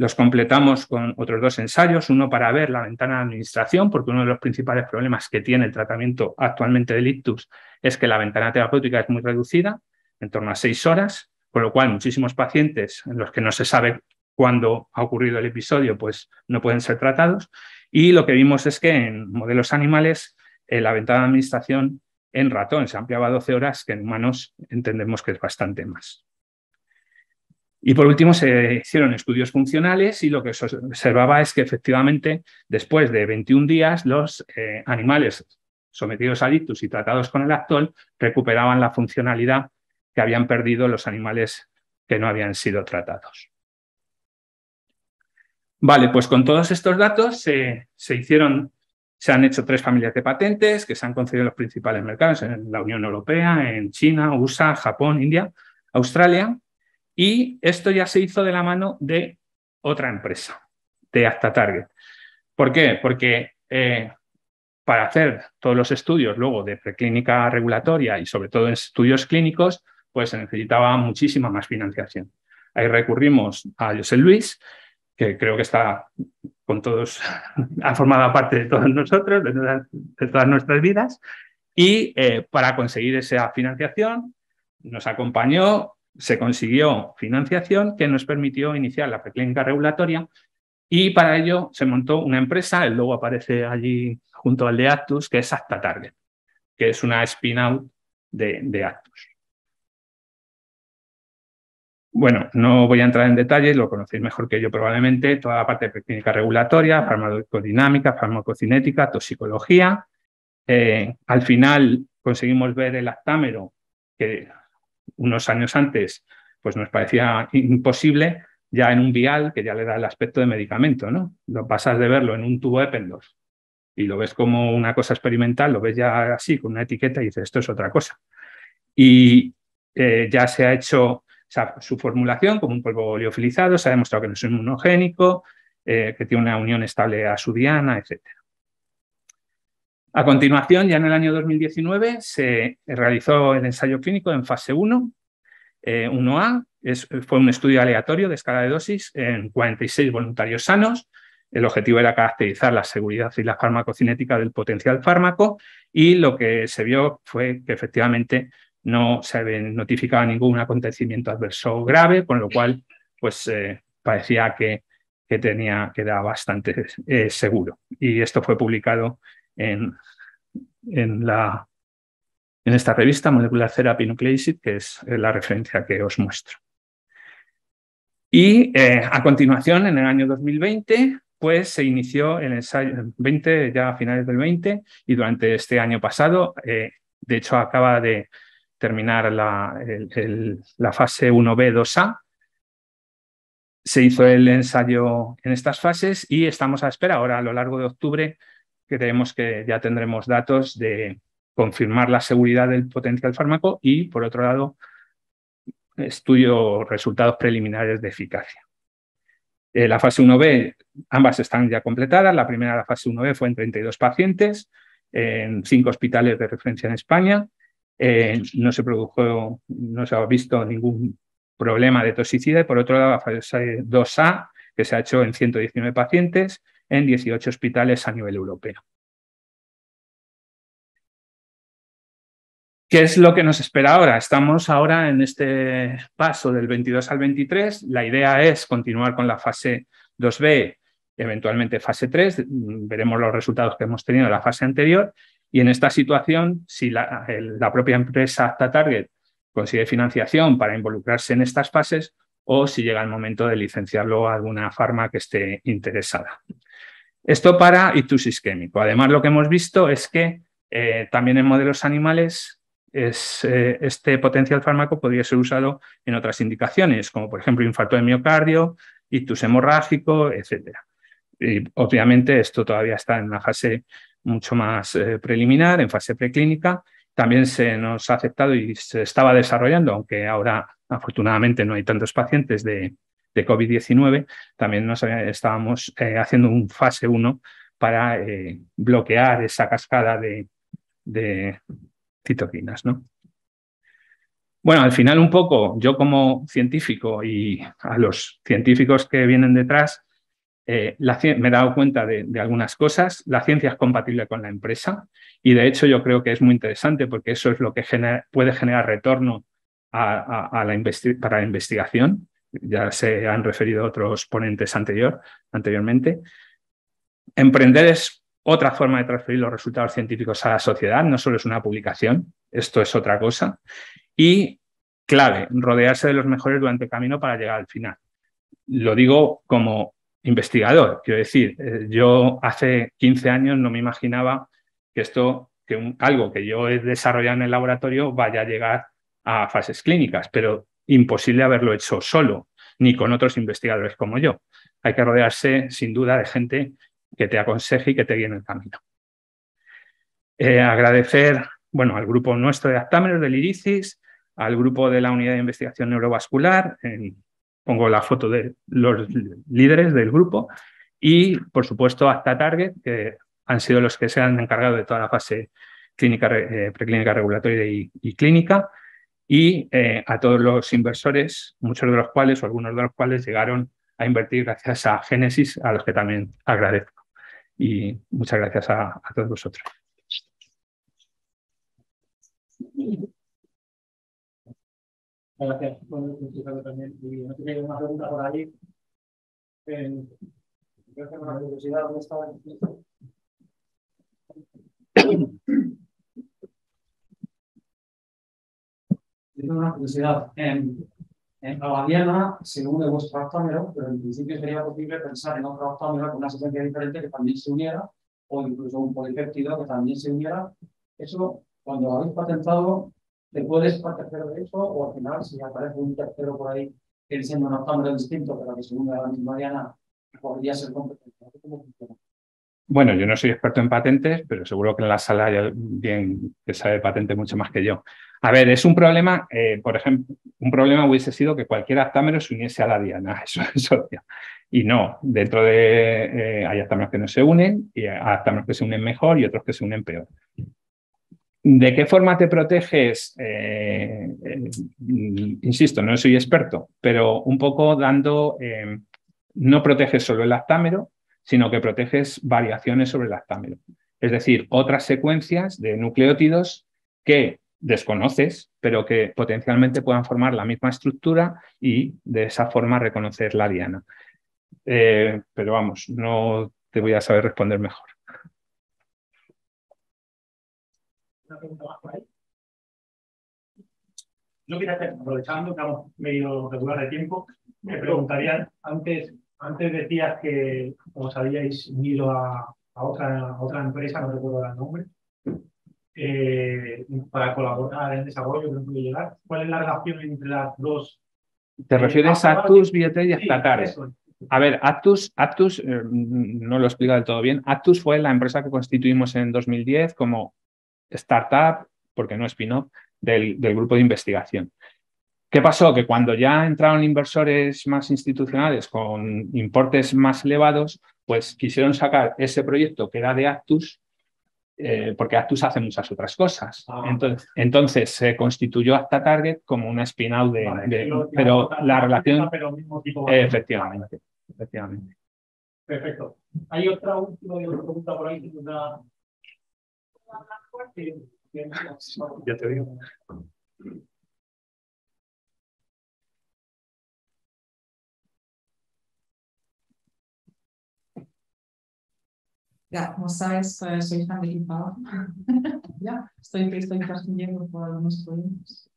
los completamos con otros dos ensayos, uno para ver la ventana de administración, porque uno de los principales problemas que tiene el tratamiento actualmente del ictus es que la ventana terapéutica es muy reducida, en torno a seis horas, con lo cual muchísimos pacientes en los que no se sabe cuándo ha ocurrido el episodio, pues no pueden ser tratados. Y lo que vimos es que en modelos animales eh, la ventana de administración en ratón se ampliaba a 12 horas, que en humanos entendemos que es bastante más. Y por último, se hicieron estudios funcionales y lo que se observaba es que efectivamente, después de 21 días, los eh, animales sometidos a ictus y tratados con el actol recuperaban la funcionalidad que habían perdido los animales que no habían sido tratados. Vale, pues con todos estos datos se hicieron, se han hecho tres familias de patentes que se han concedido en los principales mercados, en la Unión Europea, en China, USA, Japón, India, Australia, y esto ya se hizo de la mano de otra empresa, de hasta Target. ¿Por qué? Porque eh, para hacer todos los estudios luego de preclínica regulatoria y sobre todo en estudios clínicos, pues se necesitaba muchísima más financiación. Ahí recurrimos a José Luis, que creo que está con todos, *laughs* ha formado parte de todos nosotros, de todas, nuestras vidas, y eh, para conseguir esa financiación nos acompañó se consiguió financiación que nos permitió iniciar la preclínica regulatoria y para ello se montó una empresa, el logo aparece allí junto al de Actus, que es Acta Target, que es una spin-out de, Actus. Bueno, no voy a entrar en detalles, lo conocéis mejor que yo probablemente, toda la parte de preclínica regulatoria, farmacodinámica, farmacocinética, toxicología. Eh, al final conseguimos ver el actámero que unos años antes pues nos parecía imposible, ya en un vial que ya le da el aspecto de medicamento, ¿no? Lo pasas de verlo en un tubo Ependos y lo ves como una cosa experimental, lo ves ya así con una etiqueta y dices, esto es otra cosa. Y eh, ya se ha hecho su formulación como un polvo oleofilizado, se ha demostrado que no es inmunogénico, eh, que tiene una unión estable a su diana, etcétera. A continuación, ya en el año 2019, se realizó el ensayo clínico en fase 1, 1A, eh, fue un estudio aleatorio de escala de dosis en 46 voluntarios sanos. El objetivo era caracterizar la seguridad y la farmacocinética del potencial fármaco y lo que se vio fue que efectivamente no se notificaba ningún acontecimiento adverso grave, con lo cual pues, eh, parecía que, que, tenía, que era bastante eh, seguro. Y esto fue publicado en, la, en esta revista Molecular Therapy Nucleicid, que es eh, la referencia que os muestro. Y eh, a continuación, en el año 2020, pues se inició el ensayo 20, ya a finales del 20, y durante este año pasado, eh, de hecho, acaba de terminar la, la fase 1B2A. Se hizo el ensayo en estas fases y estamos a espera ahora a lo largo de octubre creemos que ya tendremos datos de confirmar la seguridad del potencial fármaco y, por otro lado, estudio resultados preliminares de eficacia. Eh, la fase 1B, ambas están ya completadas. La primera, la fase 1B, fue en 32 pacientes en cinco hospitales de referencia en España. Eh, no se produjo, no se ha visto ningún problema de toxicidad. Y por otro lado, la fase 2A, que se ha hecho en 119 pacientes, en 18 hospitales a nivel europeo. ¿Qué es lo que nos espera ahora? Estamos ahora en este paso del 22 al 23. La idea es continuar con la fase 2B, eventualmente fase 3. Veremos los resultados que hemos tenido en la fase anterior. Y en esta situación, si la, propia empresa Acta Target consigue financiación para involucrarse en estas fases, o si llega el momento de licenciarlo a alguna farma que esté interesada. Esto para ictus isquémico. Además, lo que hemos visto es que eh, también en modelos animales eh, este potencial fármaco podría ser usado en otras indicaciones, como por ejemplo infarto de miocardio, ictus hemorrágico, etc. Y obviamente esto todavía está en una fase mucho más eh, preliminar, en fase preclínica. También se nos ha aceptado y se estaba desarrollando, aunque ahora afortunadamente no hay tantos pacientes de, COVID-19, también eh, estábamos eh, haciendo un fase 1 para eh, bloquear esa cascada de, citoquinas. Bueno, al final un poco, yo como científico y a los científicos que vienen detrás, me he dado cuenta de, algunas cosas. La ciencia es compatible con la empresa y de hecho yo creo que es muy interesante porque eso es lo que puede generar retorno a, la para la investigación. Ya se han referido otros ponentes anterior, anteriormente. Emprender es otra forma de transferir los resultados científicos a la sociedad, no solo es una publicación, esto es otra cosa. Y clave, rodearse de los mejores durante el camino para llegar al final. Lo digo como investigador, quiero decir, eh, yo hace 15 años no me imaginaba que esto, que algo que yo he desarrollado en el laboratorio vaya a llegar a fases clínicas, pero imposible haberlo hecho solo, ni con otros investigadores como yo. Hay que rodearse, sin duda, de gente que te aconseje y que te guíe en el camino. Eh, agradecer bueno, al grupo nuestro de actámenos del IRICIS, al grupo de la Unidad de Investigación Neurovascular, pongo la foto de los líderes del grupo, y por supuesto a Target, que han sido los que se han encargado de toda la fase clínica, eh, preclínica regulatoria y clínica, y eh, a todos los inversores, muchos de los cuales o algunos de los cuales llegaron a invertir gracias a Génesis, a los que también agradezco. Y muchas gracias a, todos vosotros. Gracias. también. Y no pregunta por eh, ¿dónde estaba? Tengo una curiosidad. En, en Diana, según de vuestro octámero, pero en principio sería posible pensar en otro octámera con una secuencia diferente que también se uniera, o incluso un polipéptido que también se uniera. Eso, cuando lo habéis patentado, te puedes patentar de eso, o al final, si aparece un tercero por ahí que diseña un octámero distinto, pero que según la misma diana, podría ser competente. ¿Cómo funciona? Bueno, yo no soy experto en patentes, pero seguro que en la sala hay alguien que sabe patente mucho más que yo. A ver, es un problema, eh, por ejemplo, un problema hubiese sido que cualquier actámero se uniese a la diana, *laughs* eso es Y no, dentro de eh, hay actámeros que no se unen, y actámeros que se unen mejor y otros que se unen peor. ¿De qué forma te proteges? Eh, insisto, no soy experto, pero un poco dando, no proteges solo el actámero, sino que proteges variaciones sobre el lactámero. Es decir, otras secuencias de nucleótidos que desconoces, pero que potencialmente puedan formar la misma estructura y de esa forma reconocer la diana. Eh, pero vamos, no te voy a saber responder mejor. Una pregunta más por ahí. Yo quería hacer, aprovechando que estamos medio regular de tiempo, me preguntarían antes antes decías que os habíais unido a, otra, empresa, no recuerdo el nombre, eh, para colaborar en desarrollo, no pude llegar. ¿Cuál es la relación entre las dos? ¿Te eh, refieres a Atus, Biotech y a a ver, Actus, Actus eh, no lo he explicado del todo bien. Actus fue la empresa que constituimos en 2010 como startup, porque no spin-off, del grupo de investigación. ¿Qué pasó? Que cuando ya entraron inversores más institucionales con importes más elevados, pues quisieron sacar ese proyecto que era de Actus, eh, porque Actus hace muchas otras cosas. Ah. entonces, se constituyó Acta Target como una spin-out de, pero la, relación... Eh, efectivamente, efectivamente. Perfecto. Hay otra última pregunta por ahí. *laughs* Ya te digo. Ya, como sabes, soy tan equipada. *laughs* ya, estoy, estoy persiguiendo por algunos proyectos.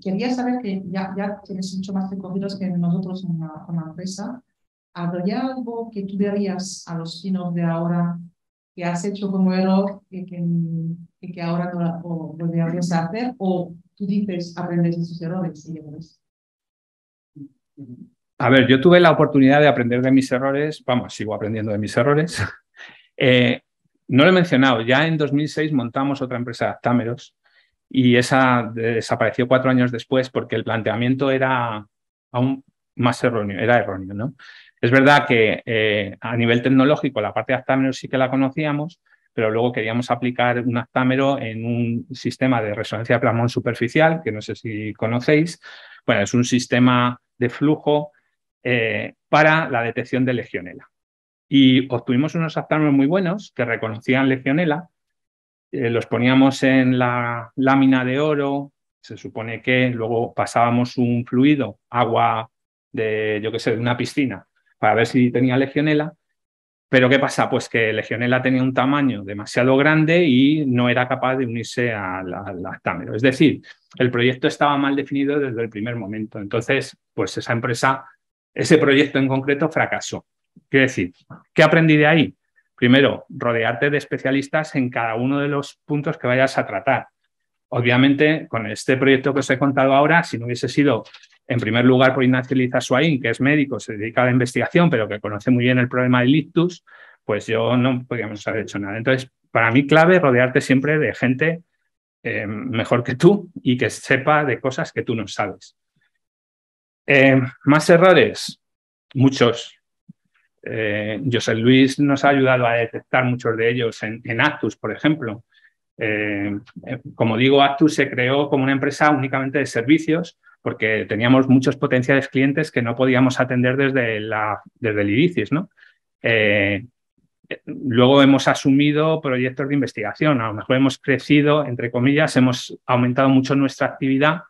quería saber que ya, ya tienes mucho más recorridos que nosotros en la, empresa. ¿Habría algo que tú dirías a los chinos de ahora que has hecho como error y que, ahora no o hacer? ¿O tú dices, aprendes de errores y a ver, yo tuve la oportunidad de aprender de mis errores, vamos, sigo aprendiendo de mis errores. *laughs* Eh, no lo he mencionado, ya en 2006 montamos otra empresa, de actámeros y esa desapareció cuatro años después porque el planteamiento era aún más erróneo, era erróneo, ¿no? Es verdad que eh, a nivel tecnológico la parte de Actámeros sí que la conocíamos, pero luego queríamos aplicar un actámero en un sistema de resonancia de plasmón superficial, que no sé si conocéis. Bueno, es un sistema de flujo eh, para la detección de legionela. Y obtuvimos unos actámenes muy buenos que reconocían legionela, eh, los poníamos en la lámina de oro, se supone que luego pasábamos un fluido, agua de, yo qué sé, de una piscina, para ver si tenía legionela. Pero ¿qué pasa? Pues que legionela tenía un tamaño demasiado grande y no era capaz de unirse al, al actámero. Es decir, el proyecto estaba mal definido desde el primer momento. Entonces, pues esa empresa ese proyecto en concreto fracasó. Quiero decir, ¿qué aprendí de ahí? Primero, rodearte de especialistas en cada uno de los puntos que vayas a tratar. Obviamente, con este proyecto que os he contado ahora, si no hubiese sido en primer lugar por Ignacio Suaín, que es médico, se dedica a la investigación, pero que conoce muy bien el problema del ictus, pues yo no podríamos haber hecho nada. Entonces, para mí clave rodearte siempre de gente eh, mejor que tú y que sepa de cosas que tú no sabes. Eh, más errores, muchos. Eh, José Luis nos ha ayudado a detectar muchos de ellos en, Actus, por ejemplo. Eh, como digo, Actus se creó como una empresa únicamente de servicios porque teníamos muchos potenciales clientes que no podíamos atender desde, la, desde el IDICIS. ¿no? luego hemos asumido proyectos de investigación, a lo mejor hemos crecido, entre comillas, hemos aumentado mucho nuestra actividad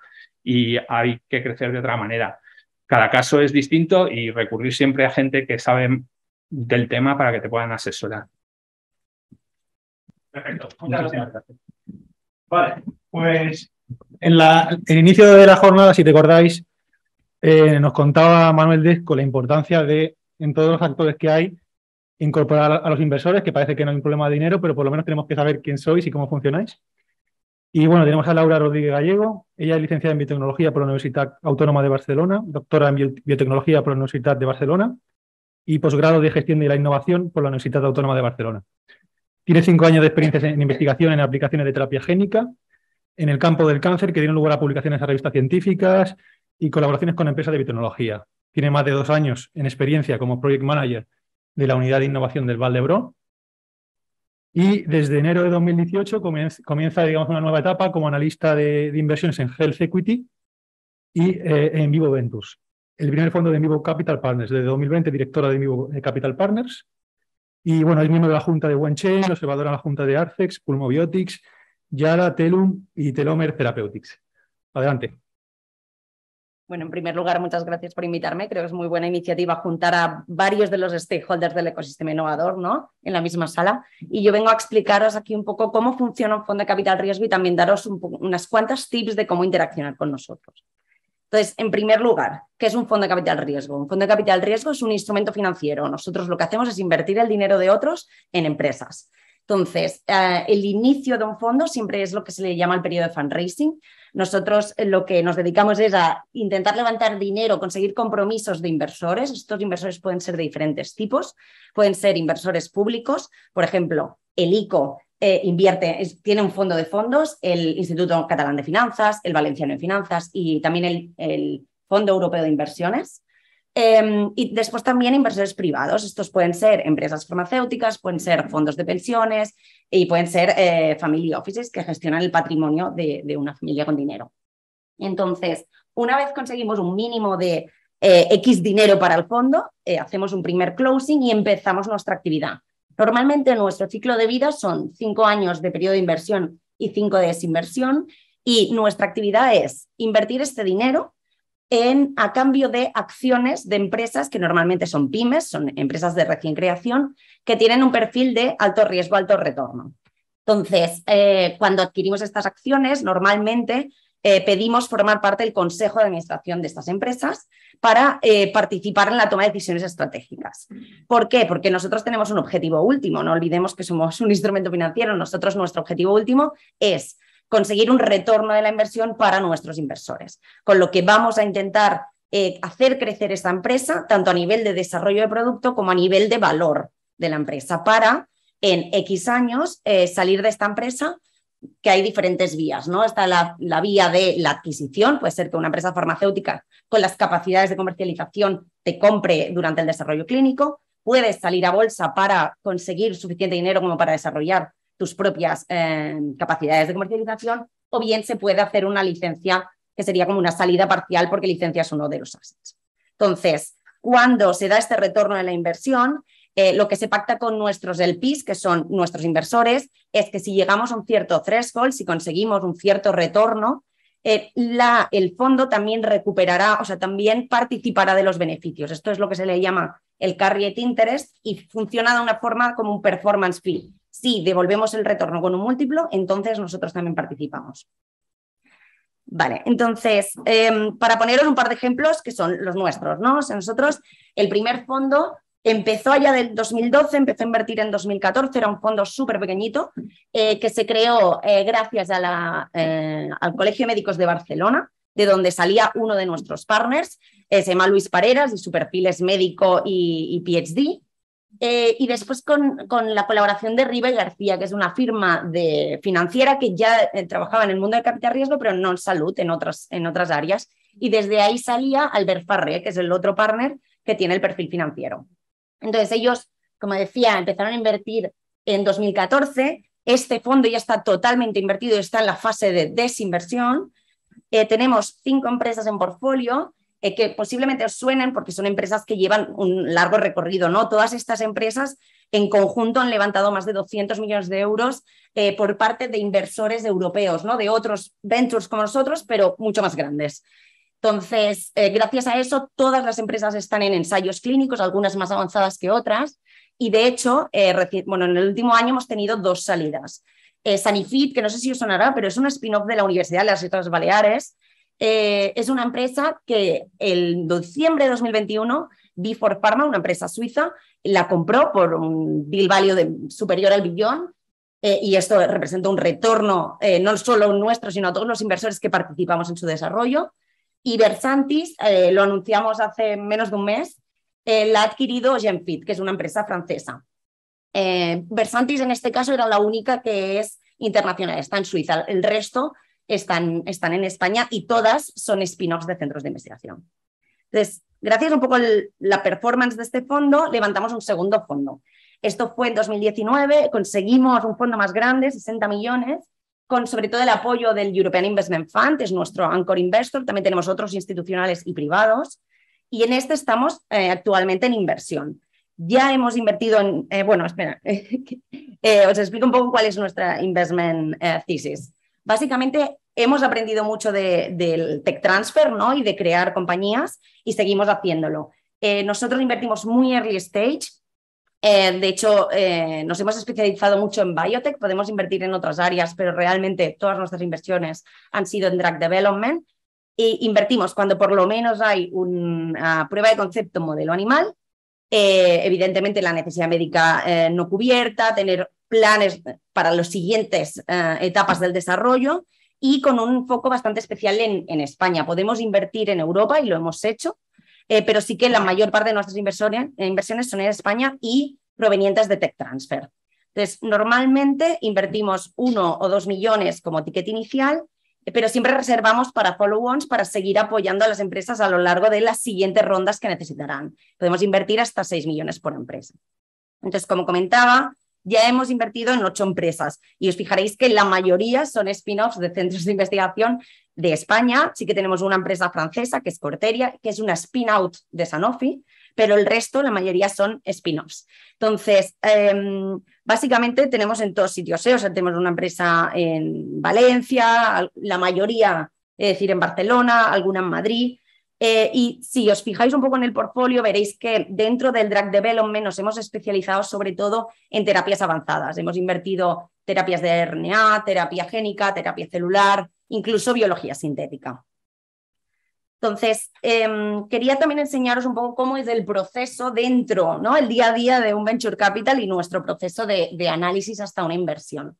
y hay que crecer de otra manera cada caso es distinto y recurrir siempre a gente que sabe del tema para que te puedan asesorar. Perfecto, muchas gracias. Vale, pues en el inicio de la jornada, si te acordáis, eh, nos contaba Manuel Desco la importancia de, en todos los actores que hay, incorporar a los inversores, que parece que no hay un problema de dinero, pero por lo menos tenemos que saber quién sois y cómo funcionáis. Y bueno, tenemos a Laura Rodríguez Gallego. Ella es licenciada en biotecnología por la Universidad Autónoma de Barcelona, doctora en biotecnología por la Universidad de Barcelona y posgrado de gestión de la innovación por la Universidad Autónoma de Barcelona. Tiene cinco años de experiencia en investigación en aplicaciones de terapia génica en el campo del cáncer que dieron lugar a publicaciones en revistas científicas y colaboraciones con empresas de biotecnología. Tiene más de dos años en experiencia como Project Manager de la Unidad de Innovación del Valdebrón y desde enero de 2018 comienza, comienza digamos, una nueva etapa como analista de, inversiones en Health Equity y eh, en Vivo Ventures. El primer fondo de Vivo Capital Partners, desde 2020 directora de Vivo eh, Capital Partners. Y bueno, es miembro de la Junta de OneChain, observadora de la Junta de Arcex, Pulmobiotics, Yara, Telum y Telomer Therapeutics. Adelante. Bueno, en primer lugar, muchas gracias por invitarme. Creo que es muy buena iniciativa juntar a varios de los stakeholders del ecosistema innovador ¿no? en la misma sala. Y yo vengo a explicaros aquí un poco cómo funciona un fondo de capital riesgo y también daros unas cuantas tips de cómo interaccionar con nosotros. Entonces, en primer lugar, ¿qué es un fondo de capital riesgo? Un fondo de capital riesgo es un instrumento financiero. Nosotros lo que hacemos es invertir el dinero de otros en empresas. Entonces, eh, el inicio de un fondo siempre es lo que se le llama el periodo de fundraising. Nosotros eh, lo que nos dedicamos es a intentar levantar dinero, conseguir compromisos de inversores. Estos inversores pueden ser de diferentes tipos, pueden ser inversores públicos, por ejemplo, el ICO eh, invierte, tiene un fondo de fondos, el Instituto Catalán de Finanzas, el Valenciano de Finanzas y también el, Fondo Europeo de Inversiones. Em, y después también inversores privados. Estos pueden ser empresas farmacéuticas, pueden ser fondos de pensiones, y pueden ser eh, family offices que gestionan el patrimonio de, una familia con dinero. Entonces, una vez conseguimos un mínimo de eh, X dinero para el fondo, eh, hacemos un primer closing y empezamos nuestra actividad. Normalmente nuestro ciclo de vida son cinco años de periodo de inversión y cinco de desinversión y nuestra actividad es invertir este dinero a cambio de acciones de empresas que normalmente son pymes, son empresas de recién creación, que tienen un perfil de alto riesgo, alto retorno. Entonces, eh, cuando adquirimos estas acciones, normalmente eh, pedimos formar parte del consejo de administración de estas empresas para eh, participar en la toma de decisiones estratégicas. ¿Por qué? Porque nosotros tenemos un objetivo último, no olvidemos que somos un instrumento financiero, nosotros nuestro objetivo último es conseguir un retorno de la inversión para nuestros inversores. Con lo que vamos a intentar eh, hacer crecer esta empresa, tanto a nivel de desarrollo de producto como a nivel de valor de la empresa, para en X años eh, salir de esta empresa que hay diferentes vías, ¿no? Está la, la, vía de la adquisición, puede ser que una empresa farmacéutica con las capacidades de comercialización te compre durante el desarrollo clínico, puedes salir a bolsa para conseguir suficiente dinero como para desarrollar sus propias eh, capacidades de comercialización, o bien se puede hacer una licencia que sería como una salida parcial porque licencia es uno de los assets. Entonces, cuando se da este retorno de la inversión, eh, lo que se pacta con nuestros LPs, que son nuestros inversores, es que si llegamos a un cierto threshold, si conseguimos un cierto retorno, eh, la, el fondo también recuperará, o sea, también participará de los beneficios. Esto es lo que se le llama el carried interest y funciona de una forma como un performance fee. Si devolvemos el retorno con un múltiplo, entonces nosotros también participamos. Vale, entonces, em, para poneros un par de ejemplos que son los nuestros, ¿no? nosotros, el primer fondo empezó allá del 2012, empezó a invertir en 2014, era un fondo súper pequeñito eh, que se creó eh, gracias eh, al Colegio Médicos de Barcelona, de donde salía uno de nuestros partners, se llama Luis Pareras y su perfil es médico y PhD. Eh, y después con, la colaboración de Riva García, que es una firma de, financiera que ya eh, trabajaba en el mundo del capital riesgo, pero no en salud, en otras, en otras áreas. Y desde ahí salía Albert Farre que es el otro partner que tiene el perfil financiero. Entonces ellos, como decía, empezaron a invertir en 2014. Este fondo ya está totalmente invertido, está en la fase de desinversión. Eh, tenemos cinco empresas en portfolio eh, que posiblemente os suenen porque son empresas que llevan un largo recorrido, ¿no? Todas estas empresas en conjunto han levantado más de 200 millones de euros eh, por parte de inversores europeos, ¿no? De otros ventures como nosotros, pero mucho más grandes. Entonces, eh, gracias a eso, todas las empresas están en ensayos clínicos, algunas más avanzadas que otras, y de hecho, bueno, en el último año hemos tenido dos salidas. Sanifit, que no sé si os sonará, pero es un spin-off de la Universidad de las Islas Baleares, eh, es una empresa que en diciembre de 2021, Before Pharma, una empresa suiza, la compró por un bill value de, superior al billón. Eh, y esto representa un retorno eh, no solo nuestro, sino a todos los inversores que participamos en su desarrollo. Y Versantis, lo anunciamos hace menos de un mes, la ha adquirido Genfit, que es una empresa francesa. Versantis en este caso era la única que es internacional, está en Suiza. El resto están, están en España y todas son spin-offs de centros de investigación. Entonces, gracias un poco a la performance de este fondo, levantamos un segundo fondo. Esto fue en 2019, conseguimos un fondo más grande, 60 millones, con sobre todo el apoyo del European Investment Fund, es nuestro anchor investor, también tenemos otros institucionales y privados, y en este estamos eh, actualmente en inversión. Ya hemos invertido en, eh, bueno, espera, *laughs* eh, os explico un poco cuál es nuestra investment thesis básicamente hemos aprendido mucho de, del tech transfer ¿no? y de crear compañías y seguimos haciéndolo. Eh, nosotros invertimos muy early stage. Eh, de hecho, eh, nos hemos especializado mucho en biotech, podemos invertir en otras áreas, pero realmente todas nuestras inversiones han sido en drug development. E invertimos cuando por lo menos hay una prueba de concepto modelo animal, evidentemente la necesidad médica no cubierta, tener planes para las siguientes eh, etapas del desarrollo y con un foco bastante especial en, España. Podemos invertir en Europa y lo hemos hecho, eh, pero sí que la mayor parte de nuestras inversiones, inversiones son en España y provenientes de tech transfer. Entonces, normalmente invertimos uno o dos millones como ticket inicial, pero siempre reservamos para follow-ons para seguir apoyando a las empresas a lo largo de las siguientes rondas que necesitarán. Podemos invertir hasta seis millones por empresa. Entonces, como comentaba, ya hemos invertido en ocho empresas y os fijaréis que la mayoría son spin-offs de centros de investigación de España. Sí que tenemos una empresa francesa que es Corteria, que es una spin-out de Sanofi, pero el resto, la mayoría son spin-offs. Entonces, em, básicamente tenemos en todos sitios, ¿eh? o sea, tenemos una empresa en Valencia, la mayoría, es decir, en Barcelona, alguna en Madrid, eh, y si os fijáis un poco en el portfolio, veréis que dentro del drug development nos hemos especializado sobre todo en terapias avanzadas. Hemos invertido terapias de RNA, terapia génica, terapia celular, incluso biología sintética. Entonces, em, quería también enseñaros un poco cómo es el proceso dentro, ¿no? El día a día de un venture capital y nuestro proceso de análisis hasta una inversión.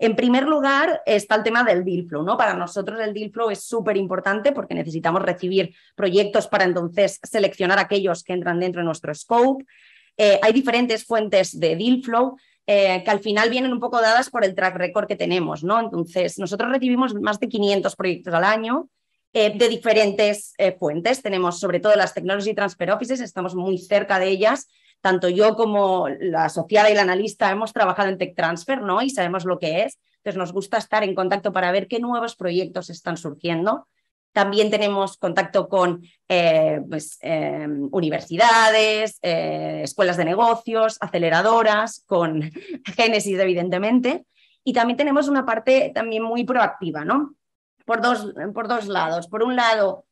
En primer lugar, está el tema del deal flow. ¿no? Para nosotros el deal flow es súper importante porque necesitamos recibir proyectos para entonces seleccionar aquellos que entran dentro de nuestro scope. Eh, hay diferentes fuentes de deal flow. Eh, que al final vienen un poco dadas por el track record que tenemos, ¿no? Entonces, nosotros recibimos más de 500 proyectos al año, eh, de diferentes fuentes. Tenemos sobre todo las Technology Transfer Offices, estamos muy cerca de ellas tanto yo como la asociada y la analista hemos trabajado en Tech Transfer, ¿no? Y sabemos lo que es. Entonces nos gusta estar en contacto para ver qué nuevos proyectos están surgiendo. También tenemos contacto con eh, pues, em, universidades, eh, escuelas de negocios, aceleradoras, con *laughs* Génesis, evidentemente. Y también tenemos una parte también muy proactiva, ¿no? Por dos, por dos lados. Por un lado,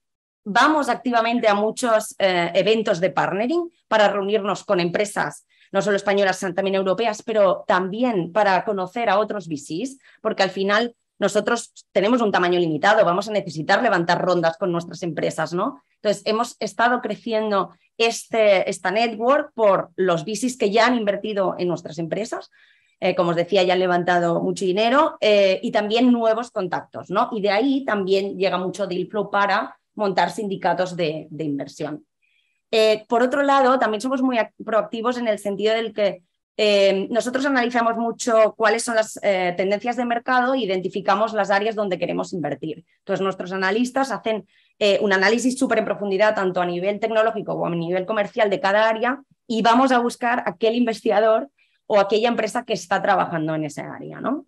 vamos activamente a muchos eh, eventos de partnering para reunirnos con empresas, no solo españolas, sino también europeas, pero también para conocer a otros VCs, porque al final nosotros tenemos un tamaño limitado, vamos a necesitar levantar rondas con nuestras empresas, ¿no? Entonces, hemos estado creciendo este, esta network por los VCs que ya han invertido en nuestras empresas, eh, como os decía, ya han levantado mucho dinero, eh, y también nuevos contactos, ¿no? Y de ahí también llega mucho deal flow para montar sindicatos de, inversión. Eh, por otro lado, también somos muy proactivos en el sentido del que eh, nosotros analizamos mucho cuáles son las eh, tendencias de mercado e identificamos las áreas donde queremos invertir. Entonces, nuestros analistas hacen un análisis súper en profundidad, tanto a nivel tecnológico como a nivel comercial de cada área, y vamos a buscar aquel investigador o aquella empresa que está trabajando en esa área. ¿no?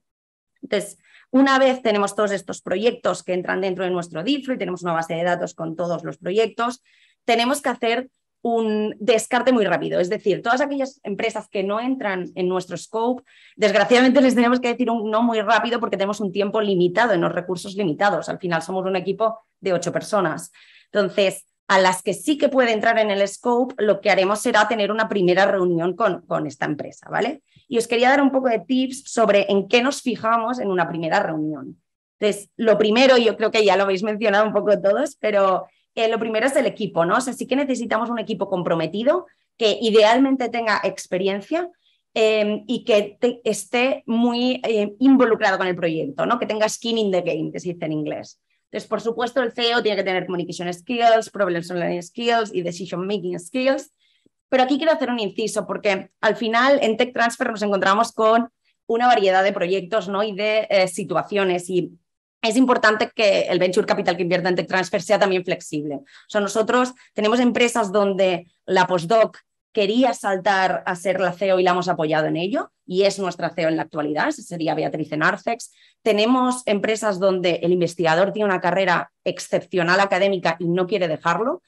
Entonces, una vez tenemos todos estos proyectos que entran dentro de nuestro DIFRO y tenemos una base de datos con todos los proyectos, tenemos que hacer un descarte muy rápido. Es decir, todas aquellas empresas que no entran en nuestro scope, desgraciadamente les tenemos que decir un no muy rápido porque tenemos un tiempo limitado, y los recursos limitados. Al final somos un equipo de ocho personas. Entonces, a las que sí que puede entrar en el scope, lo que haremos será tener una primera reunión con, esta empresa, ¿vale? Y os quería dar un poco de tips sobre en qué nos fijamos en una primera reunión. Entonces, lo primero, yo creo que ya lo habéis mencionado un poco todos, pero eh, lo primero es el equipo, ¿no? O sea, sí que necesitamos un equipo comprometido que idealmente tenga experiencia em, y que esté muy eh, involucrado con el proyecto, ¿no? Que tenga skin in the game, que se dice en inglés. Entonces, por supuesto, el CEO tiene que tener communication skills, problem solving skills y decision making skills. Pero aquí quiero hacer un inciso porque al final en Tech Transfer nos encontramos con una variedad de proyectos ¿no? y de eh, situaciones y es importante que el venture capital que invierta en Tech Transfer sea también flexible. O sea, nosotros tenemos empresas donde la postdoc quería saltar a ser la CEO y la hemos apoyado en ello, y es nuestra CEO en la actualidad, sería Beatriz Enarcex. Tenemos empresas donde el investigador tiene una carrera excepcional académica y no quiere dejarlo,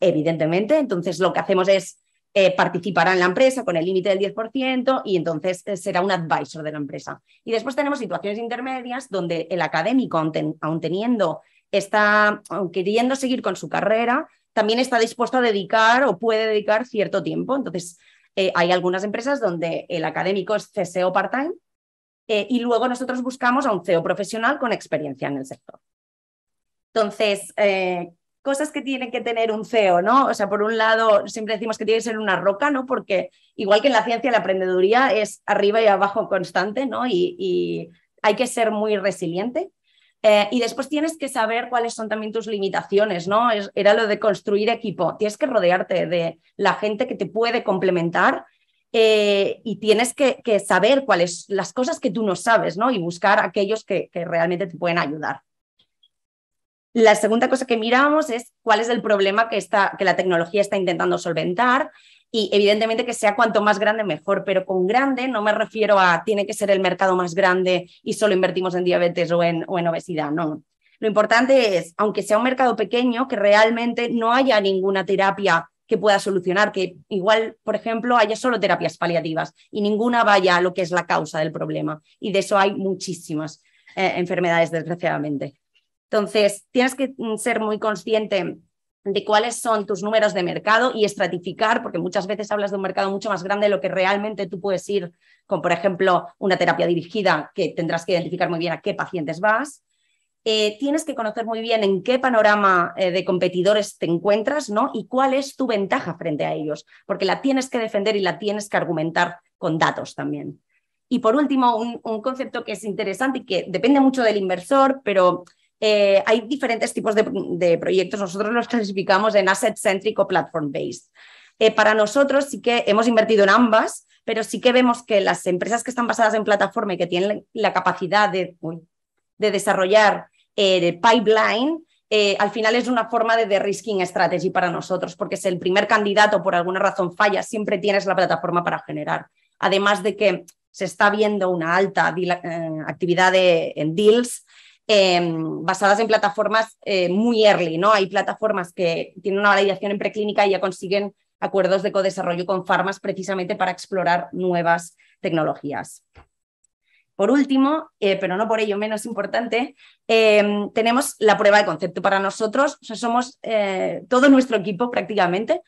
evidentemente, entonces lo que hacemos es eh, participar en la empresa con el límite del 10% y entonces eh, será un advisor de la empresa. Y después tenemos situaciones intermedias donde el académico, aun, teniendo, está queriendo seguir con su carrera, también está dispuesto a dedicar o puede dedicar cierto tiempo. Entonces, eh, hay algunas empresas donde el académico es CSEO part-time eh, y luego nosotros buscamos a un CEO profesional con experiencia en el sector. Entonces, eh, cosas que tiene que tener un CEO, ¿no? O sea, por un lado, siempre decimos que tiene que ser una roca, ¿no? Porque igual que en la ciencia, la aprendeduría es arriba y abajo constante, ¿no? y hay que ser muy resiliente. Eh, y después tienes que saber cuáles son también tus limitaciones, ¿no? era lo de construir equipo. Tienes que rodearte de la gente que te puede complementar eh, y tienes que, saber cuáles las cosas que tú no sabes, ¿no? Y buscar aquellos que, realmente te pueden ayudar. La segunda cosa que miramos es cuál es el problema que, está, que la tecnología está intentando solventar y evidentemente que sea cuanto más grande mejor, pero con grande no me refiero a tiene que ser el mercado más grande y solo invertimos en diabetes o en, obesidad, no. Lo importante es, aunque sea un mercado pequeño, que realmente no haya ninguna terapia que pueda solucionar, que igual, por ejemplo, haya solo terapias paliativas y ninguna vaya a lo que es la causa del problema. Y de eso hay muchísimas eh, enfermedades, desgraciadamente. Entonces, tienes que mm, ser muy consciente de cuáles son tus números de mercado y estratificar, porque muchas veces hablas de un mercado mucho más grande de lo que realmente tú puedes ir con, por ejemplo, una terapia dirigida que tendrás que identificar muy bien a qué pacientes vas. Eh, tienes que conocer muy bien en qué panorama eh, de competidores te encuentras ¿no? y cuál es tu ventaja frente a ellos, porque la tienes que defender y la tienes que argumentar con datos también. Y por último, un, un concepto que es interesante y que depende mucho del inversor, pero eh, hay diferentes tipos de, proyectos. Nosotros los clasificamos en asset-centric o platform-based. Eh, para nosotros sí que hemos invertido en ambas, pero sí que vemos que las empresas que están basadas en plataforma y que tienen la, capacidad de, de desarrollar el eh, pipeline, al final es una forma de de-risking strategy para nosotros, porque si el primer candidato por alguna razón falla, siempre tienes la plataforma para generar. Además de que se está viendo una alta actividad de, en deals Em, basadas en plataformas eh, muy early, ¿no? Hay plataformas que tienen una validación en preclínica y ya consiguen acuerdos de codesarrollo con farmas precisamente para explorar nuevas tecnologías. Por último, eh, pero no por ello menos importante, em, tenemos la prueba de concepto para nosotros. somos eh, todo nuestro equipo prácticamente.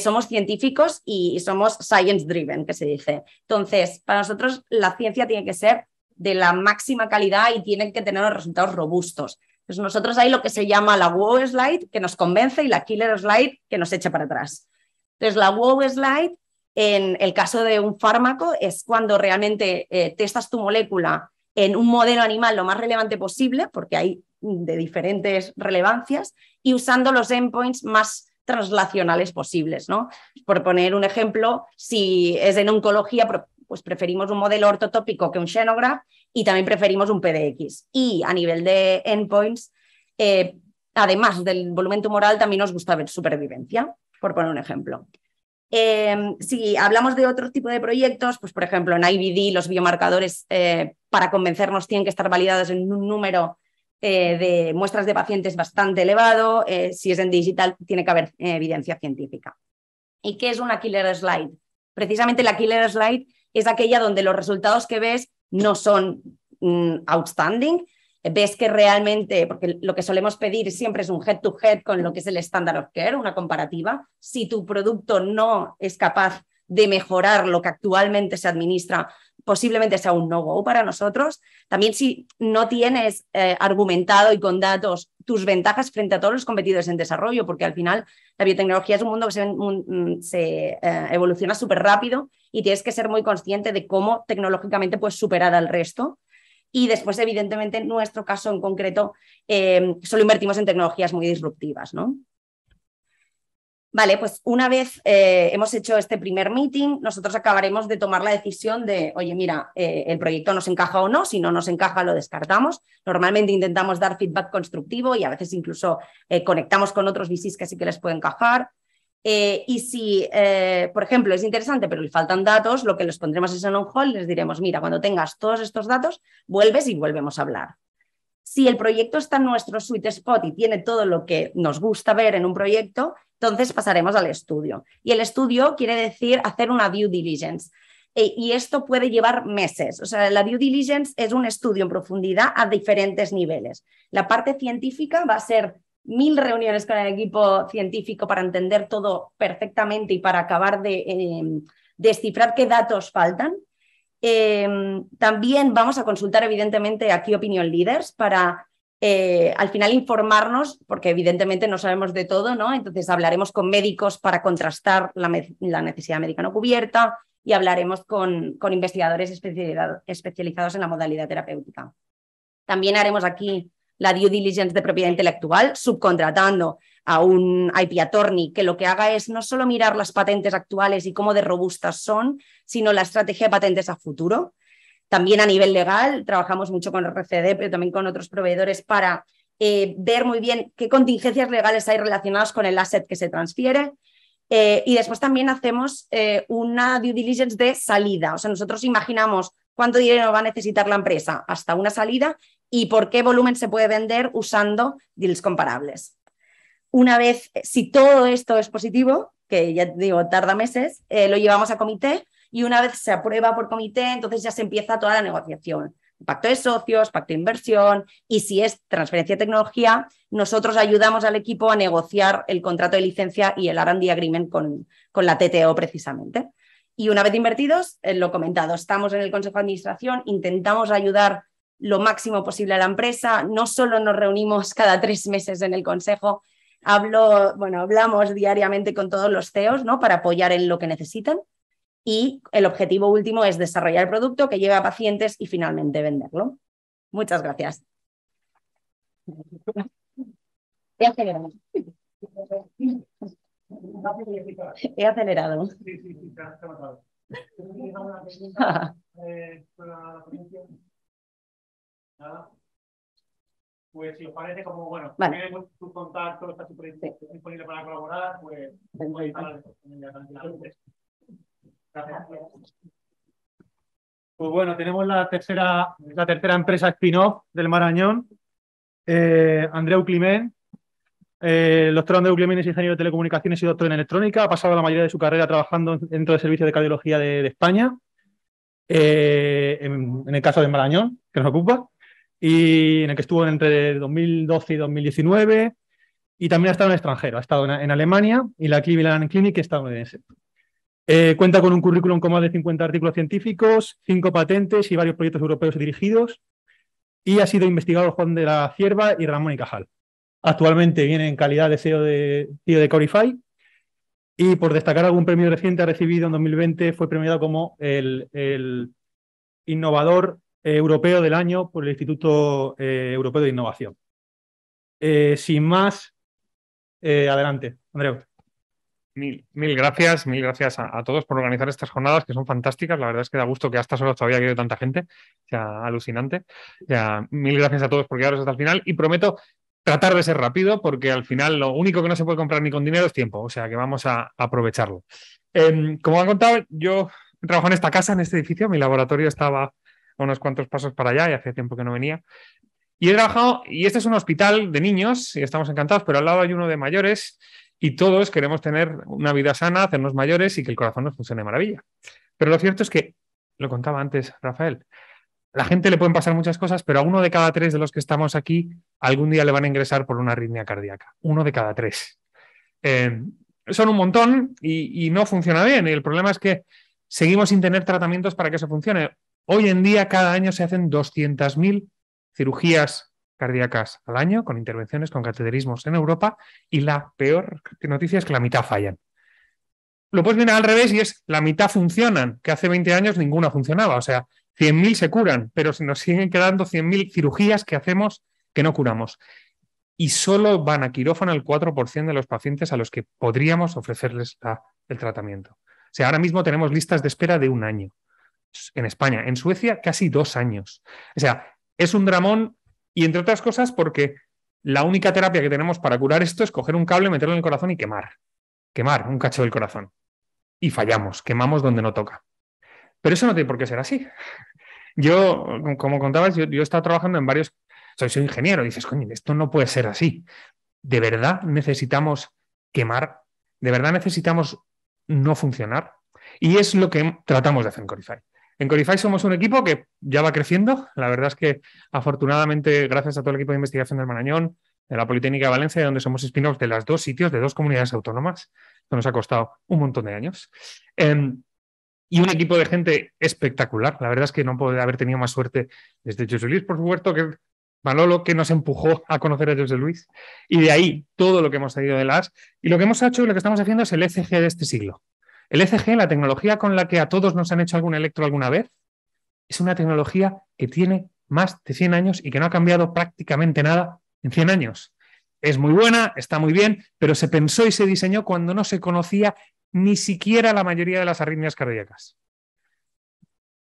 somos científicos y somos science driven, que se dice. Entonces, para nosotros la ciencia tiene que ser de la máxima calidad y tienen que tener los resultados robustos. Entonces nosotros hay lo que se llama la wow slide que nos convence y la killer slide que nos echa para atrás. Entonces la wow slide en el caso de un fármaco es cuando realmente eh, testas tu molécula en un modelo animal lo más relevante posible, porque hay mm, de diferentes relevancias, y usando los endpoints más translacionales posibles. ¿no? Por poner un ejemplo, si es en oncología, pues preferimos un modelo ortotópico que un Xenograph y también preferimos un PDX. Y a nivel de endpoints, eh, además del volumen tumoral, también nos gusta ver supervivencia, por poner un ejemplo. Em, si hablamos de otro tipo de proyectos, pues por ejemplo en IBD los biomarcadores eh, para convencernos tienen que estar validados en un número eh, de muestras de pacientes bastante elevado. si es en digital tiene que haber evidencia científica. ¿Y qué es una killer slide? Precisamente la killer slide es aquella donde los resultados que ves no son mm, outstanding, ves que realmente, porque lo que solemos pedir siempre es un head-to-head -head con lo que es el standard of care, una comparativa, si tu producto no es capaz de mejorar lo que actualmente se administra posiblemente sea un no-go para nosotros. También si no tienes eh, argumentado y con datos tus ventajas frente a todos los competidores en desarrollo, porque al final la biotecnología es un mundo que se, mm, eh, evoluciona súper rápido y tienes que ser muy consciente de cómo tecnológicamente puedes superar al resto. Y después, evidentemente, en nuestro caso en concreto, eh, solo invertimos en tecnologías muy disruptivas, ¿no? Vale, pues una vez eh, hemos hecho este primer meeting, nosotros acabaremos de tomar la decisión de, oye, mira, eh, el proyecto nos encaja o no, si no nos encaja lo descartamos. Normalmente intentamos dar feedback constructivo y a veces incluso eh, conectamos con otros VCs que sí que les puede encajar. y si, por ejemplo, es interesante, pero le faltan datos, lo que les pondremos es en un hall, les diremos, mira, cuando tengas todos estos datos, vuelves y volvemos a hablar. Si el proyecto está en nuestro sweet spot y tiene todo lo que nos gusta ver en un proyecto, entonces pasaremos al estudio. Y el estudio quiere decir hacer una due diligence. E, y esto puede llevar meses. O sea, la due diligence es un estudio en profundidad a diferentes niveles. La parte científica va a ser mil reuniones con el equipo científico para entender todo perfectamente y para acabar de em, descifrar qué datos faltan. Em, también vamos a consultar, evidentemente, aquí Opinion Leaders para eh, al final informarnos, porque evidentemente no sabemos de todo, ¿no? Entonces hablaremos con médicos para contrastar la, necesidad médica no cubierta y hablaremos con, investigadores especializados, especializados en la modalidad terapéutica. También haremos aquí la due diligence de propiedad intelectual, subcontratando a un IP attorney que lo que haga es no solo mirar las patentes actuales y cómo de robustas son, sino la estrategia de patentes a futuro, también a nivel legal, trabajamos mucho con RCD, pero también con otros proveedores para eh, ver muy bien qué contingencias legales hay relacionadas con el asset que se transfiere. Eh, y después también hacemos eh, una due diligence de salida. O sea, nosotros imaginamos cuánto dinero va a necesitar la empresa hasta una salida y por qué volumen se puede vender usando deals comparables. Una vez, si todo esto es positivo, que ya digo, tarda meses, lo llevamos a comité y una vez se aprueba por comité, entonces ya se empieza toda la negociación. Pacto de socios, pacto de inversión y si es transferencia de tecnología, nosotros ayudamos al equipo a negociar el contrato de licencia y el R&D agreement con, con la TTO precisamente. Y una vez invertidos, eh, lo comentado, estamos en el Consejo de Administración, intentamos ayudar lo máximo posible a la empresa, no solo nos reunimos cada tres meses en el Consejo, hablo, bueno, hablamos diariamente con todos los CEOs ¿no? para apoyar en lo que necesitan y el objetivo último es desarrollar el producto que lleve a pacientes y finalmente venderlo. Muchas gracias. He acelerado. He acelerado. Sí, sí, Pues si os parece, como bueno, vale. tenemos pues, tu contacto, está disponible para colaborar, pues, pues pues bueno, tenemos la tercera, la tercera empresa spin-off del Marañón, eh, Andreu Climent. el eh, doctor Andreu Climent es ingeniero de telecomunicaciones y doctor en electrónica. Ha pasado la mayoría de su carrera trabajando dentro del Servicio de Cardiología de, España, eh, en, el caso de Marañón, que nos ocupa, y en el que estuvo entre 2012 y 2019. Y también ha estado en el extranjero, ha estado en, Alemania y la Cleveland Clinic estadounidense. Eh, cuenta con un currículum con más de 50 artículos científicos, 5 patentes y varios proyectos europeos dirigidos. Y ha sido investigado Juan de la Cierva y Ramón y Cajal. Actualmente viene en calidad de CEO de, e de Corify. Y por destacar algún premio reciente ha recibido en 2020, fue premiado como el, innovador eh, europeo del año por el Instituto eh, Europeo de Innovación. sin más, adelante, Andreu. Mil, mil, gracias, mil gracias a, todos por organizar estas jornadas que son fantásticas. La verdad es que da gusto que hasta solo todavía haya tanta gente. O sea, alucinante. Ya, mil gracias a todos por quedaros hasta el final y prometo tratar de ser rápido porque al final lo único que no se puede comprar ni con dinero es tiempo. O sea que vamos a aprovecharlo. Em, como han contado, yo trabajo en esta casa, en este edificio. Mi laboratorio estaba a unos cuantos pasos para allá y hace tiempo que no venía. Y he trabajado, y este es un hospital de niños, y estamos encantados, pero al lado hay uno de mayores, y todos queremos tener una vida sana, hacernos mayores y que el corazón nos funcione de maravilla. Pero lo cierto es que, lo contaba antes Rafael, la gente le pueden pasar muchas cosas, pero a uno de cada tres de los que estamos aquí algún día le van a ingresar por una arritmia cardíaca. Uno de cada tres. Eh, son un montón y, y, no funciona bien. Y el problema es que seguimos sin tener tratamientos para que eso funcione. Hoy en día, cada año se hacen 200.000 cirugías cardíacas al año con intervenciones con cateterismos en Europa y la peor noticia es que la mitad fallan. Lo puedes viene al revés y es la mitad funcionan, que hace 20 años ninguna funcionaba. O sea, 100.000 se curan, pero se nos siguen quedando 100.000 cirugías que hacemos que no curamos. Y solo van a quirófano el 4% de los pacientes a los que podríamos ofrecerles el tratamiento. O sea, ahora mismo tenemos listas de espera de un año. En España, en Suecia, casi dos años. O sea, es un dramón y entre otras cosas porque la única terapia que tenemos para curar esto es coger un cable, meterlo en el corazón y quemar. Quemar un cacho del corazón. Y fallamos, quemamos donde no toca. Pero eso no tiene por qué ser así. *laughs* Yo, como contabas, yo, he estado trabajando en varios... Soy, soy ingeniero, dices, coño, esto no puede ser así. ¿De verdad necesitamos quemar? ¿De verdad necesitamos no funcionar? Y es lo que tratamos de hacer en Corify. En Corify somos un equipo que ya va creciendo. La verdad es que afortunadamente, gracias a todo el equipo de investigación del Marañón, de la Politécnica de Valencia, donde somos spin-offs de las dos sitios, de dos comunidades autónomas, que nos ha costado un montón de años. Em, y un equipo de gente espectacular. La verdad es que no puede haber tenido más suerte desde José Luis, por supuesto, que Manolo, que nos empujó a conocer a José Luis. Y de ahí todo lo que hemos salido de las. Y lo que hemos hecho y lo que estamos haciendo es el ECG de este siglo. El ECG, la tecnología con la que a todos nos han hecho algún electro alguna vez, es una tecnología que tiene más de 100 años y que no ha cambiado prácticamente nada en 100 años. Es muy buena, está muy bien, pero se pensó y se diseñó cuando no se conocía ni siquiera la mayoría de las arritmias cardíacas.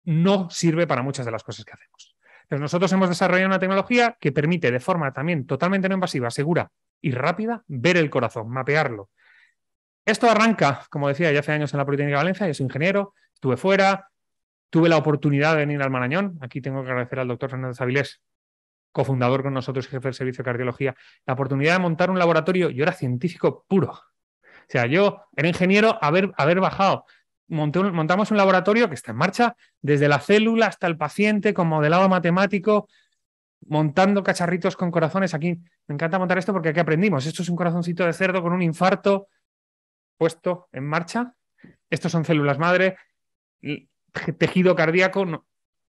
No sirve para muchas de las cosas que hacemos. Entonces nosotros hemos desarrollado una tecnología que permite de forma también totalmente no invasiva, segura y rápida ver el corazón, mapearlo, esto arranca, como decía, ya hace años en la Politécnica de Valencia, yo soy ingeniero, estuve fuera, tuve la oportunidad de venir al Marañón. Aquí tengo que agradecer al doctor Fernando Avilés, cofundador con nosotros jefe del servicio de cardiología, la oportunidad de montar un laboratorio. Yo era científico puro. O sea, yo era ingeniero haber, haber bajado. montamos un laboratorio que está en marcha, desde la célula hasta el paciente, con modelado matemático, montando cacharritos con corazones. Aquí me encanta montar esto porque aquí aprendimos. Esto es un corazoncito de cerdo con un infarto puesto en marcha. Estos son células madre, tejido cardíaco.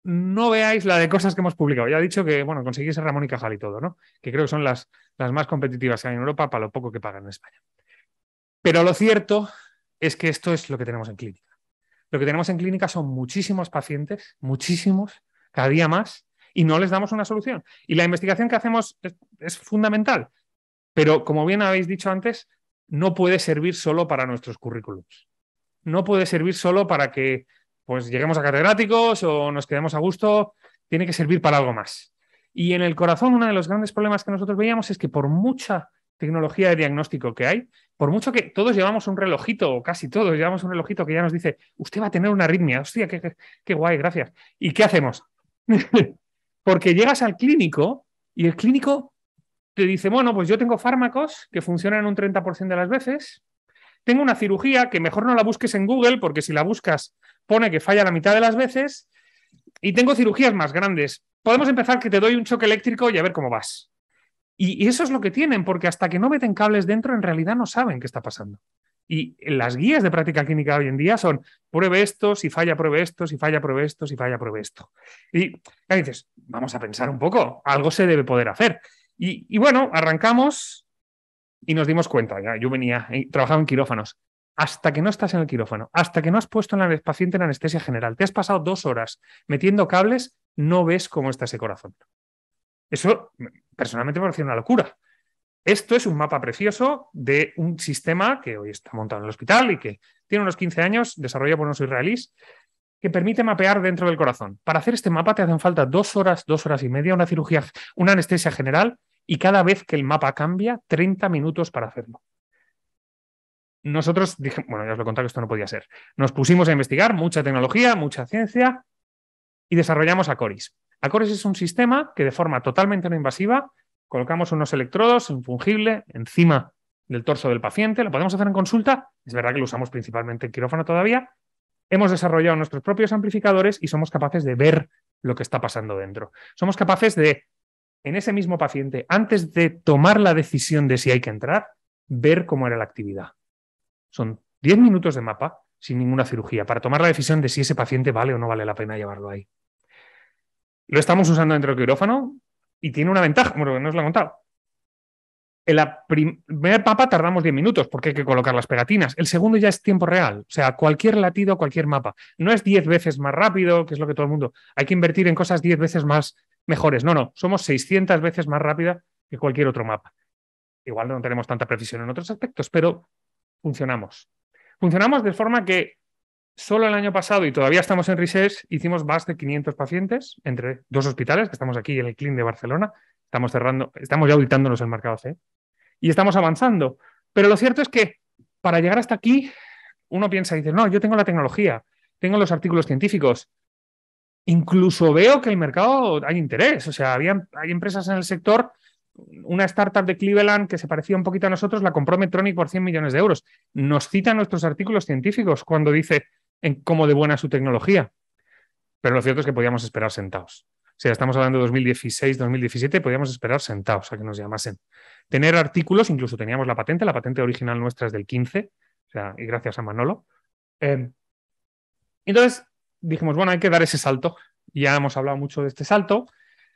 No, veáis la de cosas que hemos publicado. Ya he dicho que, bueno, conseguís Ramón y Cajal y todo, ¿no? Que creo que son las, más competitivas que hay en Europa para lo poco que pagan en España. Pero lo cierto es que esto es lo que tenemos en clínica. Lo que tenemos en clínica son muchísimos pacientes, muchísimos, cada día más, y no les damos una solución. Y la investigación que hacemos es fundamental. Pero como bien habéis dicho antes, no puede servir solo para nuestros currículums. No puede servir solo para que pues lleguemos a catedráticos o nos quedemos a gusto, tiene que servir para algo más. Y en el corazón, uno de los grandes problemas que nosotros veíamos es que por mucha tecnología de diagnóstico que hay, por mucho que todos llevamos un relojito, o casi todos llevamos un relojito que ya nos dice, usted va a tener una arritmia, hostia, qué guay, gracias. ¿Y qué hacemos? *laughs* Porque llegas al clínico y el clínico te dice, bueno, pues yo tengo fármacos que funcionan un 30% de las veces, tengo una cirugía que mejor no la busques en Google porque si la buscas pone que falla la mitad de las veces y tengo cirugías más grandes. Podemos empezar que te doy un choque eléctrico y a ver cómo vas. Y, eso es lo que tienen, porque hasta que no meten cables dentro, en realidad no saben qué está pasando. Y las guías de práctica clínica hoy en día son pruebe esto, si falla, pruebe esto, si falla, pruebe esto, si falla, pruebe esto. Y dices, vamos a pensar un poco, algo se debe poder hacer. Y, bueno, arrancamos y nos dimos cuenta, yo venía, eh, trabajaba en quirófanos. Hasta que no estás en el quirófano, hasta que no has puesto al paciente en anestesia general, te has pasado dos horas metiendo cables, no ves cómo está ese corazón. Eso personalmente me pareció una locura. Esto es un mapa precioso de un sistema que hoy está montado en el hospital y que tiene unos 15 años, desarrollado por unos israelíes, que permite mapear dentro del corazón. Para hacer este mapa te hacen falta dos horas, dos horas y media, una cirugía, una anestesia general y cada vez que el mapa cambia, 30 minutos para hacerlo. Nosotros dijimos, bueno, ya os lo conté que esto no podía ser. Nos pusimos a investigar mucha tecnología, mucha ciencia y desarrollamos Acoris. Acoris es un sistema que de forma totalmente no invasiva colocamos unos electrodos, fungible encima del torso del paciente, lo podemos hacer en consulta, es verdad que lo usamos principalmente en quirófano todavía, hemos desarrollado nuestros propios amplificadores y somos capaces de ver lo que está pasando dentro. Somos capaces de, en ese mismo paciente, antes de tomar la decisión de si hay que entrar, ver cómo era la actividad. Son 10 minutos de mapa sin ninguna cirugía para tomar la decisión de si ese paciente vale o no vale la pena llevarlo ahí. Lo estamos usando dentro del quirófano y tiene una ventaja, bueno, no os lo he contado, en la primera mapa tardamos 10 minutos porque hay que colocar las pegatinas. El segundo ya es tiempo real. O sea, cualquier latido, cualquier mapa. No es 10 veces más rápido, que es lo que todo el mundo. Hay que invertir en cosas 10 veces más mejores. No, no. Somos 600 veces más rápida que cualquier otro mapa. Igual no tenemos tanta precisión en otros aspectos, pero funcionamos. Funcionamos de forma que solo el año pasado, y todavía estamos en Research, hicimos más de 500 pacientes entre dos hospitales, que estamos aquí en el CLIN de Barcelona. Estamos cerrando, estamos ya auditándonos el mercado C y estamos avanzando. Pero lo cierto es que para llegar hasta aquí, uno piensa y dice, no, yo tengo la tecnología, tengo los artículos científicos. Incluso veo que el mercado hay interés. O sea, hay empresas en el sector, una startup de Cleveland que se parecía un poquito a nosotros, la compró Metronic por 100 millones de euros. Nos cita nuestros artículos científicos cuando dice en cómo de buena es su tecnología. Pero lo cierto es que podíamos esperar sentados sea, estamos hablando de 2016, 2017, podíamos esperar sentados a que nos llamasen. Tener artículos, incluso teníamos la patente, la patente original nuestra es del 15, o sea, y gracias a Manolo. Em, entonces dijimos, bueno, hay que dar ese salto. Ya hemos hablado mucho de este salto.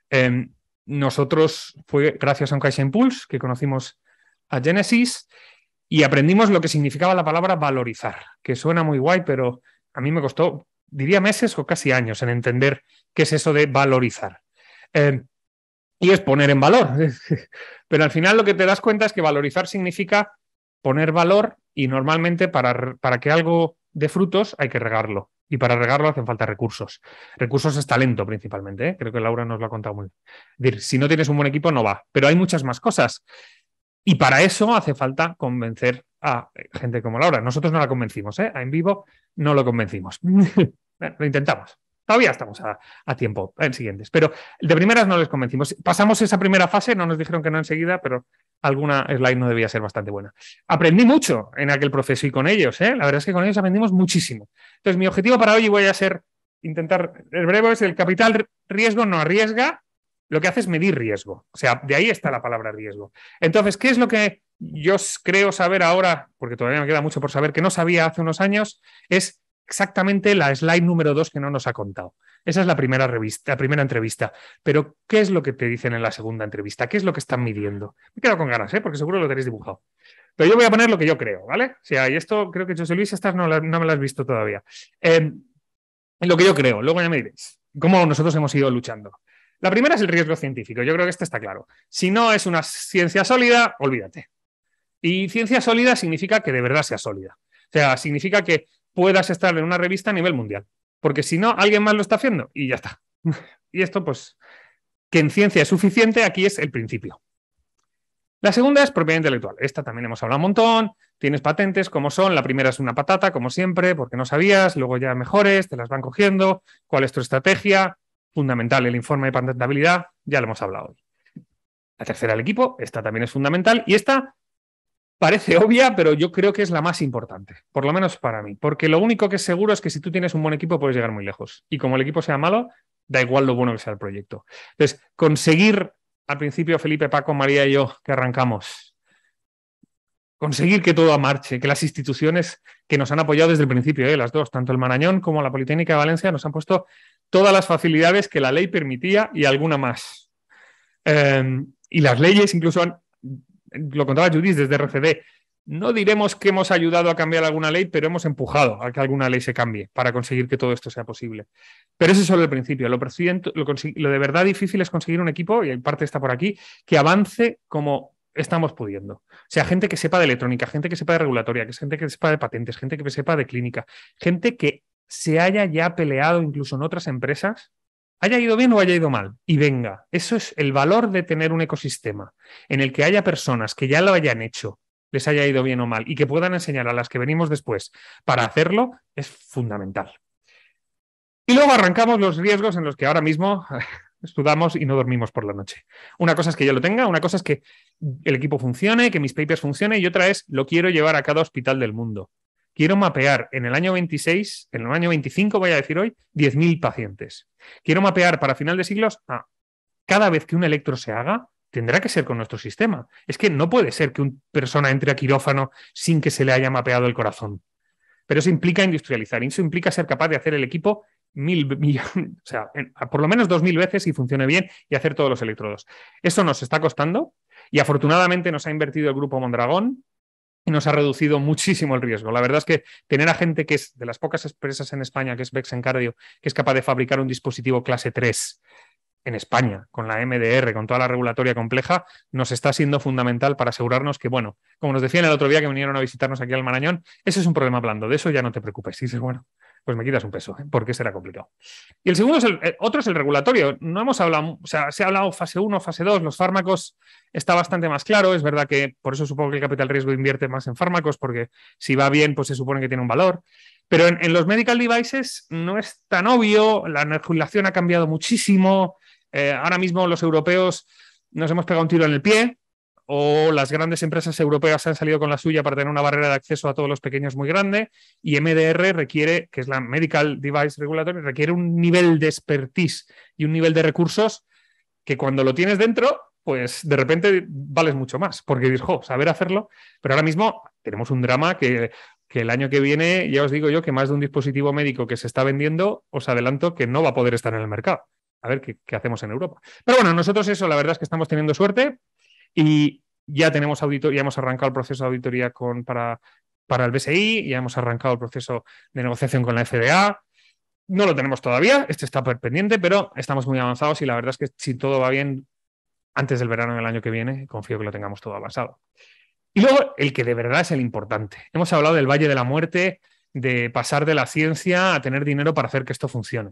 Em, nosotros fue gracias a un Pulse que conocimos a Genesis y aprendimos lo que significaba la palabra valorizar, que suena muy guay, pero a mí me costó, diría meses o casi años en entender qué es eso de valorizar. Eh, y es poner en valor. *laughs* Pero al final lo que te das cuenta es que valorizar significa poner valor y normalmente para, para que algo dé frutos hay que regarlo. Y para regarlo hacen falta recursos. Recursos es talento principalmente. ¿eh? Creo que Laura nos lo ha contado muy bien. decir, si no tienes un buen equipo, no va. Pero hay muchas más cosas. Y para eso hace falta convencer a gente como Laura. Nosotros no la convencimos. ¿eh? En vivo no lo convencimos. *laughs* lo intentamos. Todavía estamos a, tiempo en siguientes, pero de primeras no les convencimos. Pasamos esa primera fase, no nos dijeron que no enseguida, pero alguna slide no debía ser bastante buena. Aprendí mucho en aquel proceso y con ellos, ¿eh? la verdad es que con ellos aprendimos muchísimo. Entonces, mi objetivo para hoy voy a ser intentar, el breve es el capital riesgo no arriesga, lo que hace es medir riesgo. O sea, de ahí está la palabra riesgo. Entonces, ¿qué es lo que yo creo saber ahora, porque todavía me queda mucho por saber, que no sabía hace unos años? Es exactamente la slide número 2 que no nos ha contado. Esa es la primera revista, la primera entrevista. Pero, ¿qué es lo que te dicen en la segunda entrevista? ¿Qué es lo que están midiendo? Me quedo con ganas, ¿eh? porque seguro lo tenéis dibujado. Pero yo voy a poner lo que yo creo, ¿vale? O sea, y esto creo que José Luis, estas no, me las has visto todavía. Em, lo que yo creo, luego ya me diréis cómo nosotros hemos ido luchando. La primera es el riesgo científico. Yo creo que este está claro. Si no es una ciencia sólida, olvídate. Y ciencia sólida significa que de verdad sea sólida. O sea, significa que puedas estar en una revista a nivel mundial. Porque si no, alguien más lo está haciendo y ya está. *laughs* y esto, pues, que en ciencia es suficiente, aquí es el principio. La segunda es propiedad intelectual. Esta también hemos hablado un montón. Tienes patentes como son. La primera es una patata, como siempre, porque no sabías. Luego ya mejores, te las van cogiendo. ¿Cuál es tu estrategia? Fundamental el informe de patentabilidad. Ya lo hemos hablado hoy. La tercera, el equipo. Esta también es fundamental. Y esta parece obvia, pero yo creo que es la más importante, por lo menos para mí, porque lo único que es seguro es que si tú tienes un buen equipo puedes llegar muy lejos. Y como el equipo sea malo, da igual lo bueno que sea el proyecto. Entonces, conseguir al principio, Felipe, Paco, María y yo, que arrancamos, conseguir que todo marche, que las instituciones que nos han apoyado desde el principio, eh, las dos, tanto el Marañón como la Politécnica de Valencia, nos han puesto todas las facilidades que la ley permitía y alguna más. Em, y las leyes incluso han lo contaba Judith desde RCD, no diremos que hemos ayudado a cambiar alguna ley, pero hemos empujado a que alguna ley se cambie para conseguir que todo esto sea posible. Pero ese es solo el principio. Lo, de verdad difícil es conseguir un equipo, y en parte está por aquí, que avance como estamos pudiendo. O sea, gente que sepa de electrónica, gente que sepa de regulatoria, gente que sepa de patentes, gente que sepa de clínica, gente que se haya ya peleado incluso en otras empresas haya ido bien o haya ido mal, y venga. Eso es el valor de tener un ecosistema en el que haya personas que ya lo hayan hecho, les haya ido bien o mal, y que puedan enseñar a las que venimos después para hacerlo, es fundamental. Y luego arrancamos los riesgos en los que ahora mismo estudiamos *laughs* y no dormimos por la noche. Una cosa es que yo lo tenga, una cosa es que el equipo funcione, que mis papers funcionen, y otra es lo quiero llevar a cada hospital del mundo. Quiero mapear en el año 26, en el año 25 voy a decir hoy, 10.000 pacientes. Quiero mapear para final de siglos a cada vez que un electro se haga, tendrá que ser con nuestro sistema. Es que no puede ser que una persona entre a quirófano sin que se le haya mapeado el corazón. Pero eso implica industrializar, eso implica ser capaz de hacer el equipo mil *laughs* o sea, por lo menos dos mil veces y funcione bien y hacer todos los electrodos. Eso nos está costando y afortunadamente nos ha invertido el grupo Mondragón y nos ha reducido muchísimo el riesgo. La verdad es que tener a gente que es de las pocas empresas en España, que es Bexen Cardio, que es capaz de fabricar un dispositivo clase 3 en España, con la MDR, con toda la regulatoria compleja, nos está siendo fundamental para asegurarnos que, bueno, como nos decían el otro día que vinieron a visitarnos aquí al Marañón, ese es un problema blando, de eso ya no te preocupes. Y dices, bueno, pues me quitas un peso, ¿eh? porque será complicado. Y el segundo es el, otro es el regulatorio. No hemos hablado, o sea, se ha hablado fase 1, fase 2, los fármacos está bastante más claro. Es verdad que por eso supongo que el capital riesgo invierte más en fármacos, porque si va bien, pues se supone que tiene un valor. Pero en, los medical devices no es tan obvio, la legislación ha cambiado muchísimo. Eh, ahora mismo los europeos nos hemos pegado un tiro en el pie o las grandes empresas europeas han salido con la suya para tener una barrera de acceso a todos los pequeños muy grande y MDR requiere, que es la Medical Device Regulatory, requiere un nivel de expertise y un nivel de recursos que cuando lo tienes dentro, pues de repente vales mucho más, porque dices, jo, saber hacerlo, pero ahora mismo tenemos un drama que, que el año que viene, ya os digo yo, que más de un dispositivo médico que se está vendiendo, os adelanto que no va a poder estar en el mercado. A ver qué hacemos en Europa. Pero bueno, nosotros eso, la verdad es que estamos teniendo suerte y ya tenemos ya hemos arrancado el proceso de auditoría con, para, para el BSI, ya hemos arrancado el proceso de negociación con la FDA. No lo tenemos todavía, este está pendiente, pero estamos muy avanzados y la verdad es que si todo va bien, antes del verano del año que viene, confío que lo tengamos todo avanzado. Y luego, el que de verdad es el importante. Hemos hablado del Valle de la Muerte, de pasar de la ciencia a tener dinero para hacer que esto funcione.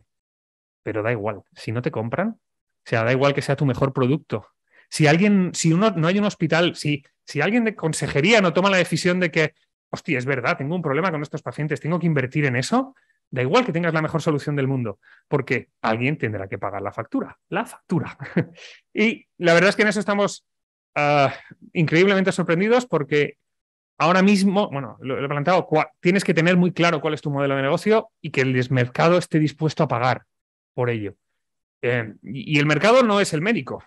Pero da igual, si no te compran, o sea, da igual que sea tu mejor producto, si alguien, si uno, no hay un hospital, si, si alguien de consejería no toma la decisión de que, hostia, es verdad, tengo un problema con estos pacientes, tengo que invertir en eso, da igual que tengas la mejor solución del mundo, porque alguien tendrá que pagar la factura, la factura. *laughs* y la verdad es que en eso estamos ah, increíblemente sorprendidos porque ahora mismo, bueno, lo, he planteado, tienes que tener muy claro cuál es tu modelo de negocio y que el mercado esté dispuesto a pagar por ello. Eh, y el mercado no es el médico,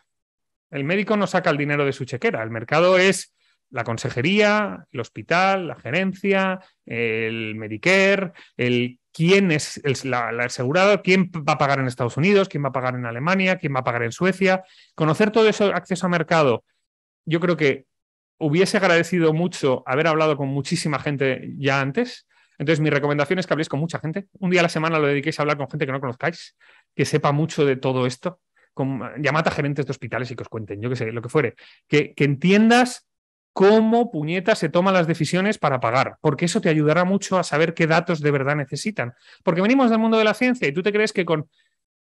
el médico no saca el dinero de su chequera. El mercado es la consejería, el hospital, la gerencia, el Medicare, el quién es el, la, asegurado, quién va a pagar en Estados Unidos, quién va a pagar en Alemania, quién va a pagar en Suecia. Conocer todo eso, acceso a mercado, yo creo que hubiese agradecido mucho haber hablado con muchísima gente ya antes. Entonces, mi recomendación es que habléis con mucha gente. Un día a la semana lo dediquéis a hablar con gente que no conozcáis, que sepa mucho de todo esto, con, llamad a gerentes de hospitales y que os cuenten, yo que sé, lo que fuere, que, que entiendas cómo puñetas se toman las decisiones para pagar, porque eso te ayudará mucho a saber qué datos de verdad necesitan. Porque venimos del mundo de la ciencia y tú te crees que con,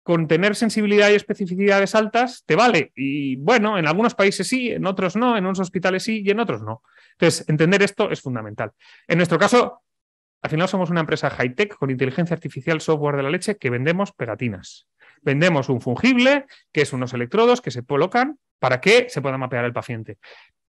con tener sensibilidad y especificidades altas te vale. Y bueno, en algunos países sí, en otros no, en unos hospitales sí y en otros no. Entonces, entender esto es fundamental. En nuestro caso, al final somos una empresa high-tech con inteligencia artificial, software de la leche, que vendemos pegatinas vendemos un fungible, que es unos electrodos que se colocan para que se pueda mapear el paciente.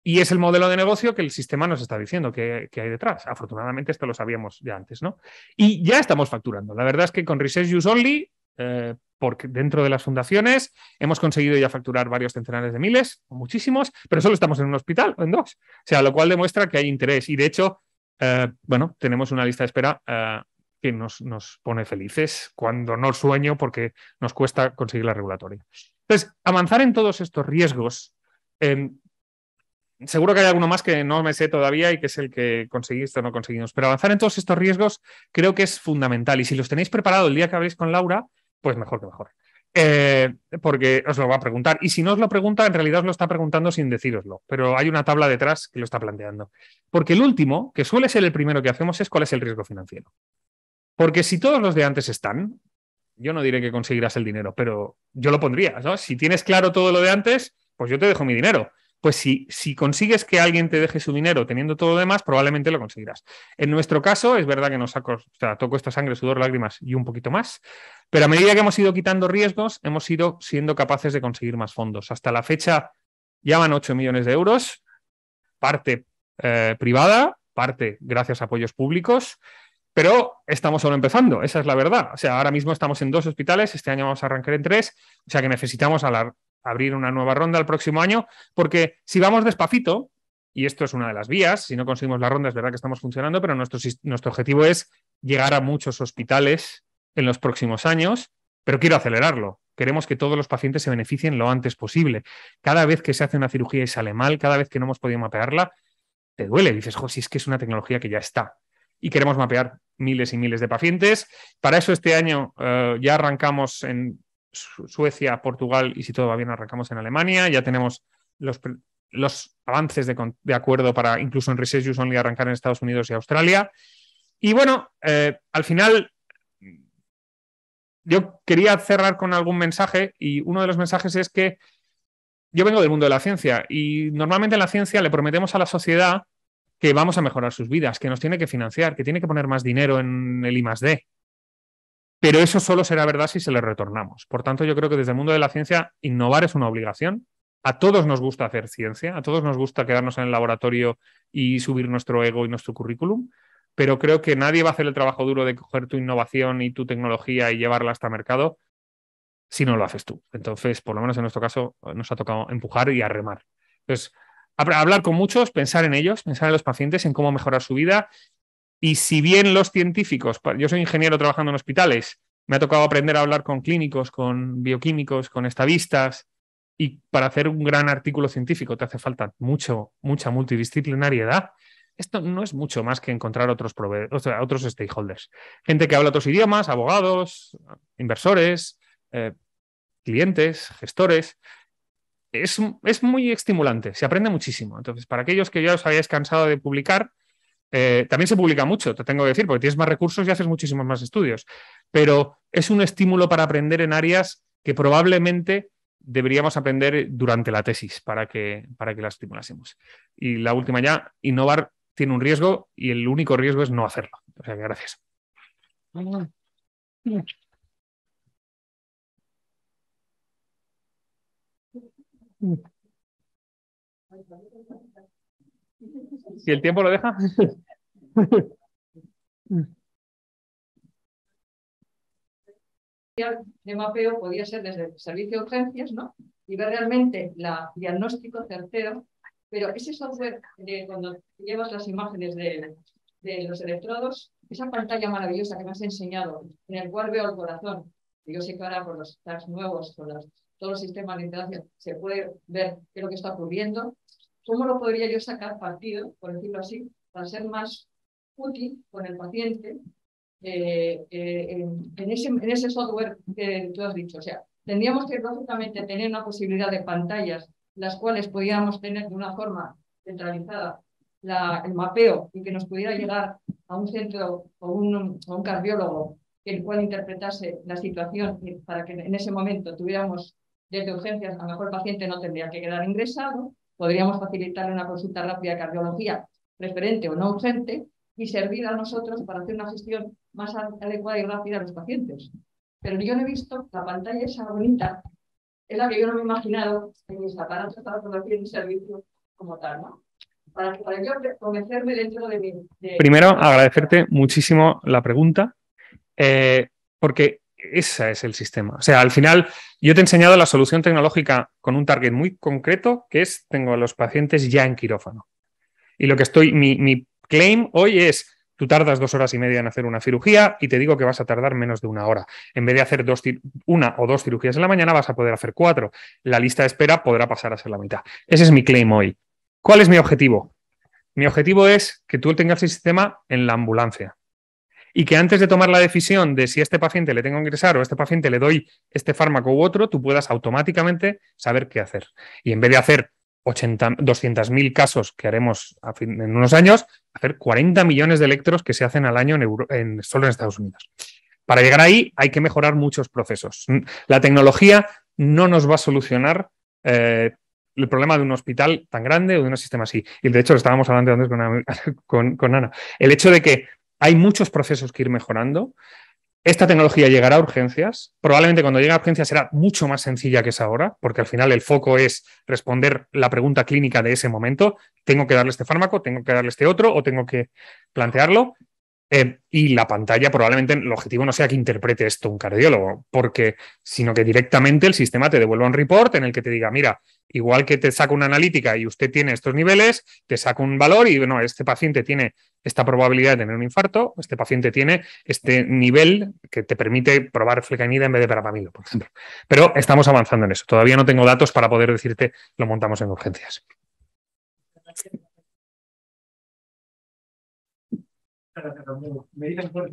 Y es el modelo de negocio que el sistema nos está diciendo que, hay detrás. Afortunadamente, esto lo sabíamos ya antes, ¿no? Y ya estamos facturando. La verdad es que con Research Use Only, eh, porque dentro de las fundaciones hemos conseguido ya facturar varios centenares de miles, muchísimos, pero solo estamos en un hospital o en dos. O sea, lo cual demuestra que hay interés. Y de hecho, eh, bueno, tenemos una lista de espera eh, que nos, nos pone felices cuando no sueño porque nos cuesta conseguir la regulatoria. Entonces, avanzar en todos estos riesgos, em, seguro que hay alguno más que no me sé todavía y que es el que conseguiste o no conseguimos, pero avanzar en todos estos riesgos creo que es fundamental y si los tenéis preparado el día que habléis con Laura, pues mejor que mejor. Eh, porque os lo va a preguntar. Y si no os lo pregunta, en realidad os lo está preguntando sin deciroslo, pero hay una tabla detrás que lo está planteando. Porque el último, que suele ser el primero que hacemos, es cuál es el riesgo financiero. Porque si todos los de antes están, yo no diré que conseguirás el dinero, pero yo lo pondría, Si tienes claro todo lo de antes, pues yo te dejo mi dinero. Pues si, si consigues que alguien te deje su dinero teniendo todo lo demás, probablemente lo conseguirás. En nuestro caso, es verdad que nos sacó, o sea, toco esta sangre, sudor, lágrimas y un poquito más, pero a medida que hemos ido quitando riesgos, hemos ido siendo capaces de conseguir más fondos. Hasta la fecha ya van 8 millones de euros, parte eh, privada, parte gracias a apoyos públicos. Pero estamos solo empezando, esa es la verdad. O sea, ahora mismo estamos en dos hospitales, este año vamos a arrancar en tres, o sea que necesitamos abrir una nueva ronda el próximo año, porque si vamos despacito, y esto es una de las vías, si no conseguimos la ronda es verdad que estamos funcionando, pero nuestro, objetivo es llegar a muchos hospitales en los próximos años, pero quiero acelerarlo. Queremos que todos los pacientes se beneficien lo antes posible. Cada vez que se hace una cirugía y sale mal, cada vez que no hemos podido mapearla, te duele. Dices, jo, si es que es una tecnología que ya está y queremos mapear miles y miles de pacientes. Para eso este año eh, ya arrancamos en Suecia, Portugal y si todo va bien arrancamos en Alemania. Ya tenemos los, los avances de, acuerdo para incluso en Research Use Only arrancar en Estados Unidos y Australia. Y bueno, eh, al final yo quería cerrar con algún mensaje y uno de los mensajes es que yo vengo del mundo de la ciencia y normalmente en la ciencia le prometemos a la sociedad que vamos a mejorar sus vidas, que nos tiene que financiar, que tiene que poner más dinero en el I Pero eso solo será verdad si se le retornamos. Por tanto, yo creo que desde el mundo de la ciencia innovar es una obligación. A todos nos gusta hacer ciencia, a todos nos gusta quedarnos en el laboratorio y subir nuestro ego y nuestro currículum, pero creo que nadie va a hacer el trabajo duro de coger tu innovación y tu tecnología y llevarla hasta mercado si no lo haces tú. Entonces, por lo menos en nuestro caso, nos ha tocado empujar y arremar. Entonces, hablar con muchos, pensar en ellos, pensar en los pacientes, en cómo mejorar su vida. Y si bien los científicos, yo soy ingeniero trabajando en hospitales, me ha tocado aprender a hablar con clínicos, con bioquímicos, con estadistas, y para hacer un gran artículo científico te hace falta mucho, mucha multidisciplinariedad. Esto no es mucho más que encontrar otros, otros stakeholders. Gente que habla otros idiomas, abogados, inversores, eh, clientes, gestores es, muy estimulante, se aprende muchísimo. Entonces, para aquellos que ya os habéis cansado de publicar, eh, también se publica mucho, te tengo que decir, porque tienes más recursos y haces muchísimos más estudios, pero es un estímulo para aprender en áreas que probablemente deberíamos aprender durante la tesis para que, para que la estimulásemos. Y la última ya, innovar tiene un riesgo y el único riesgo es no hacerlo. O sea que gracias. Si el tiempo lo deja. de *laughs* mapeo podía ser desde el servicio de urgencias, ¿no? Y ver realmente la diagnóstico certero, pero ese software, cuando llevas las imágenes de, los electrodos, esa pantalla maravillosa que me has enseñado, en el cual veo el corazón, yo sé que ahora por los tags nuevos, con las todos los sistemas de integración, se puede ver qué es lo que está ocurriendo, cómo lo podría yo sacar partido, por decirlo así, para ser más útil con el paciente eh, eh, en, ese, en, ese, software que tú has dicho. O sea, tendríamos que lógicamente tener una posibilidad de pantallas, las cuales podíamos tener de una forma centralizada el mapeo y que nos pudiera llegar a un centro o un, un cardiólogo el cual interpretase la situación para que en ese momento tuviéramos desde urgencias, a lo mejor el paciente no tendría que quedar ingresado, podríamos facilitarle una consulta rápida de cardiología, preferente o no urgente, y servir a nosotros para hacer una gestión más adecuada y rápida a los pacientes. Pero yo no he visto, la pantalla esa bonita, es la que yo no me he imaginado en mis aparatos para producir un servicio como tal, ¿no? Para, para yo convencerme dentro de mi... Primero, agradecerte muchísimo la pregunta, eh, porque ese es el sistema. O sea, al final yo te he enseñado la solución tecnológica con un target muy concreto, que es tengo a los pacientes ya en quirófano. Y lo que estoy, mi, claim hoy es, tú tardas dos horas y media en hacer una cirugía y te digo que vas a tardar menos de una hora. En vez de hacer dos, una o dos cirugías en la mañana, vas a poder hacer cuatro. La lista de espera podrá pasar a ser la mitad. Ese es mi claim hoy. ¿Cuál es mi objetivo? Mi objetivo es que tú tengas el sistema en la ambulancia y que antes de tomar la decisión de si a este paciente le tengo que ingresar o a este paciente le doy este fármaco u otro, tú puedas automáticamente saber qué hacer. Y en vez de hacer 200.000 casos que haremos en unos años, hacer 40 millones de electros que se hacen al año solo en Estados Unidos. Para llegar ahí hay que mejorar muchos procesos. La tecnología no nos va a solucionar eh, el problema de un hospital tan grande o de un sistema así. Y de hecho, lo estábamos hablando antes con *laughs* Ana. El hecho de que hay muchos procesos que ir mejorando. Esta tecnología llegará a urgencias. Probablemente cuando llegue a urgencias será mucho más sencilla que es ahora, porque al final el foco es responder la pregunta clínica de ese momento. Tengo que darle este fármaco, tengo que darle este otro o tengo que plantearlo. Eh, y la pantalla probablemente el objetivo no sea que interprete esto un cardiólogo, porque, sino que directamente el sistema te devuelva un report en el que te diga, mira, igual que te saco una analítica y usted tiene estos niveles, te saco un valor y, bueno, este paciente tiene esta probabilidad de tener un infarto, este paciente tiene este nivel que te permite probar flecainida en vez de parapamilo, por ejemplo. Pero estamos avanzando en eso. Todavía no tengo datos para poder decirte lo montamos en urgencias. Me dicen por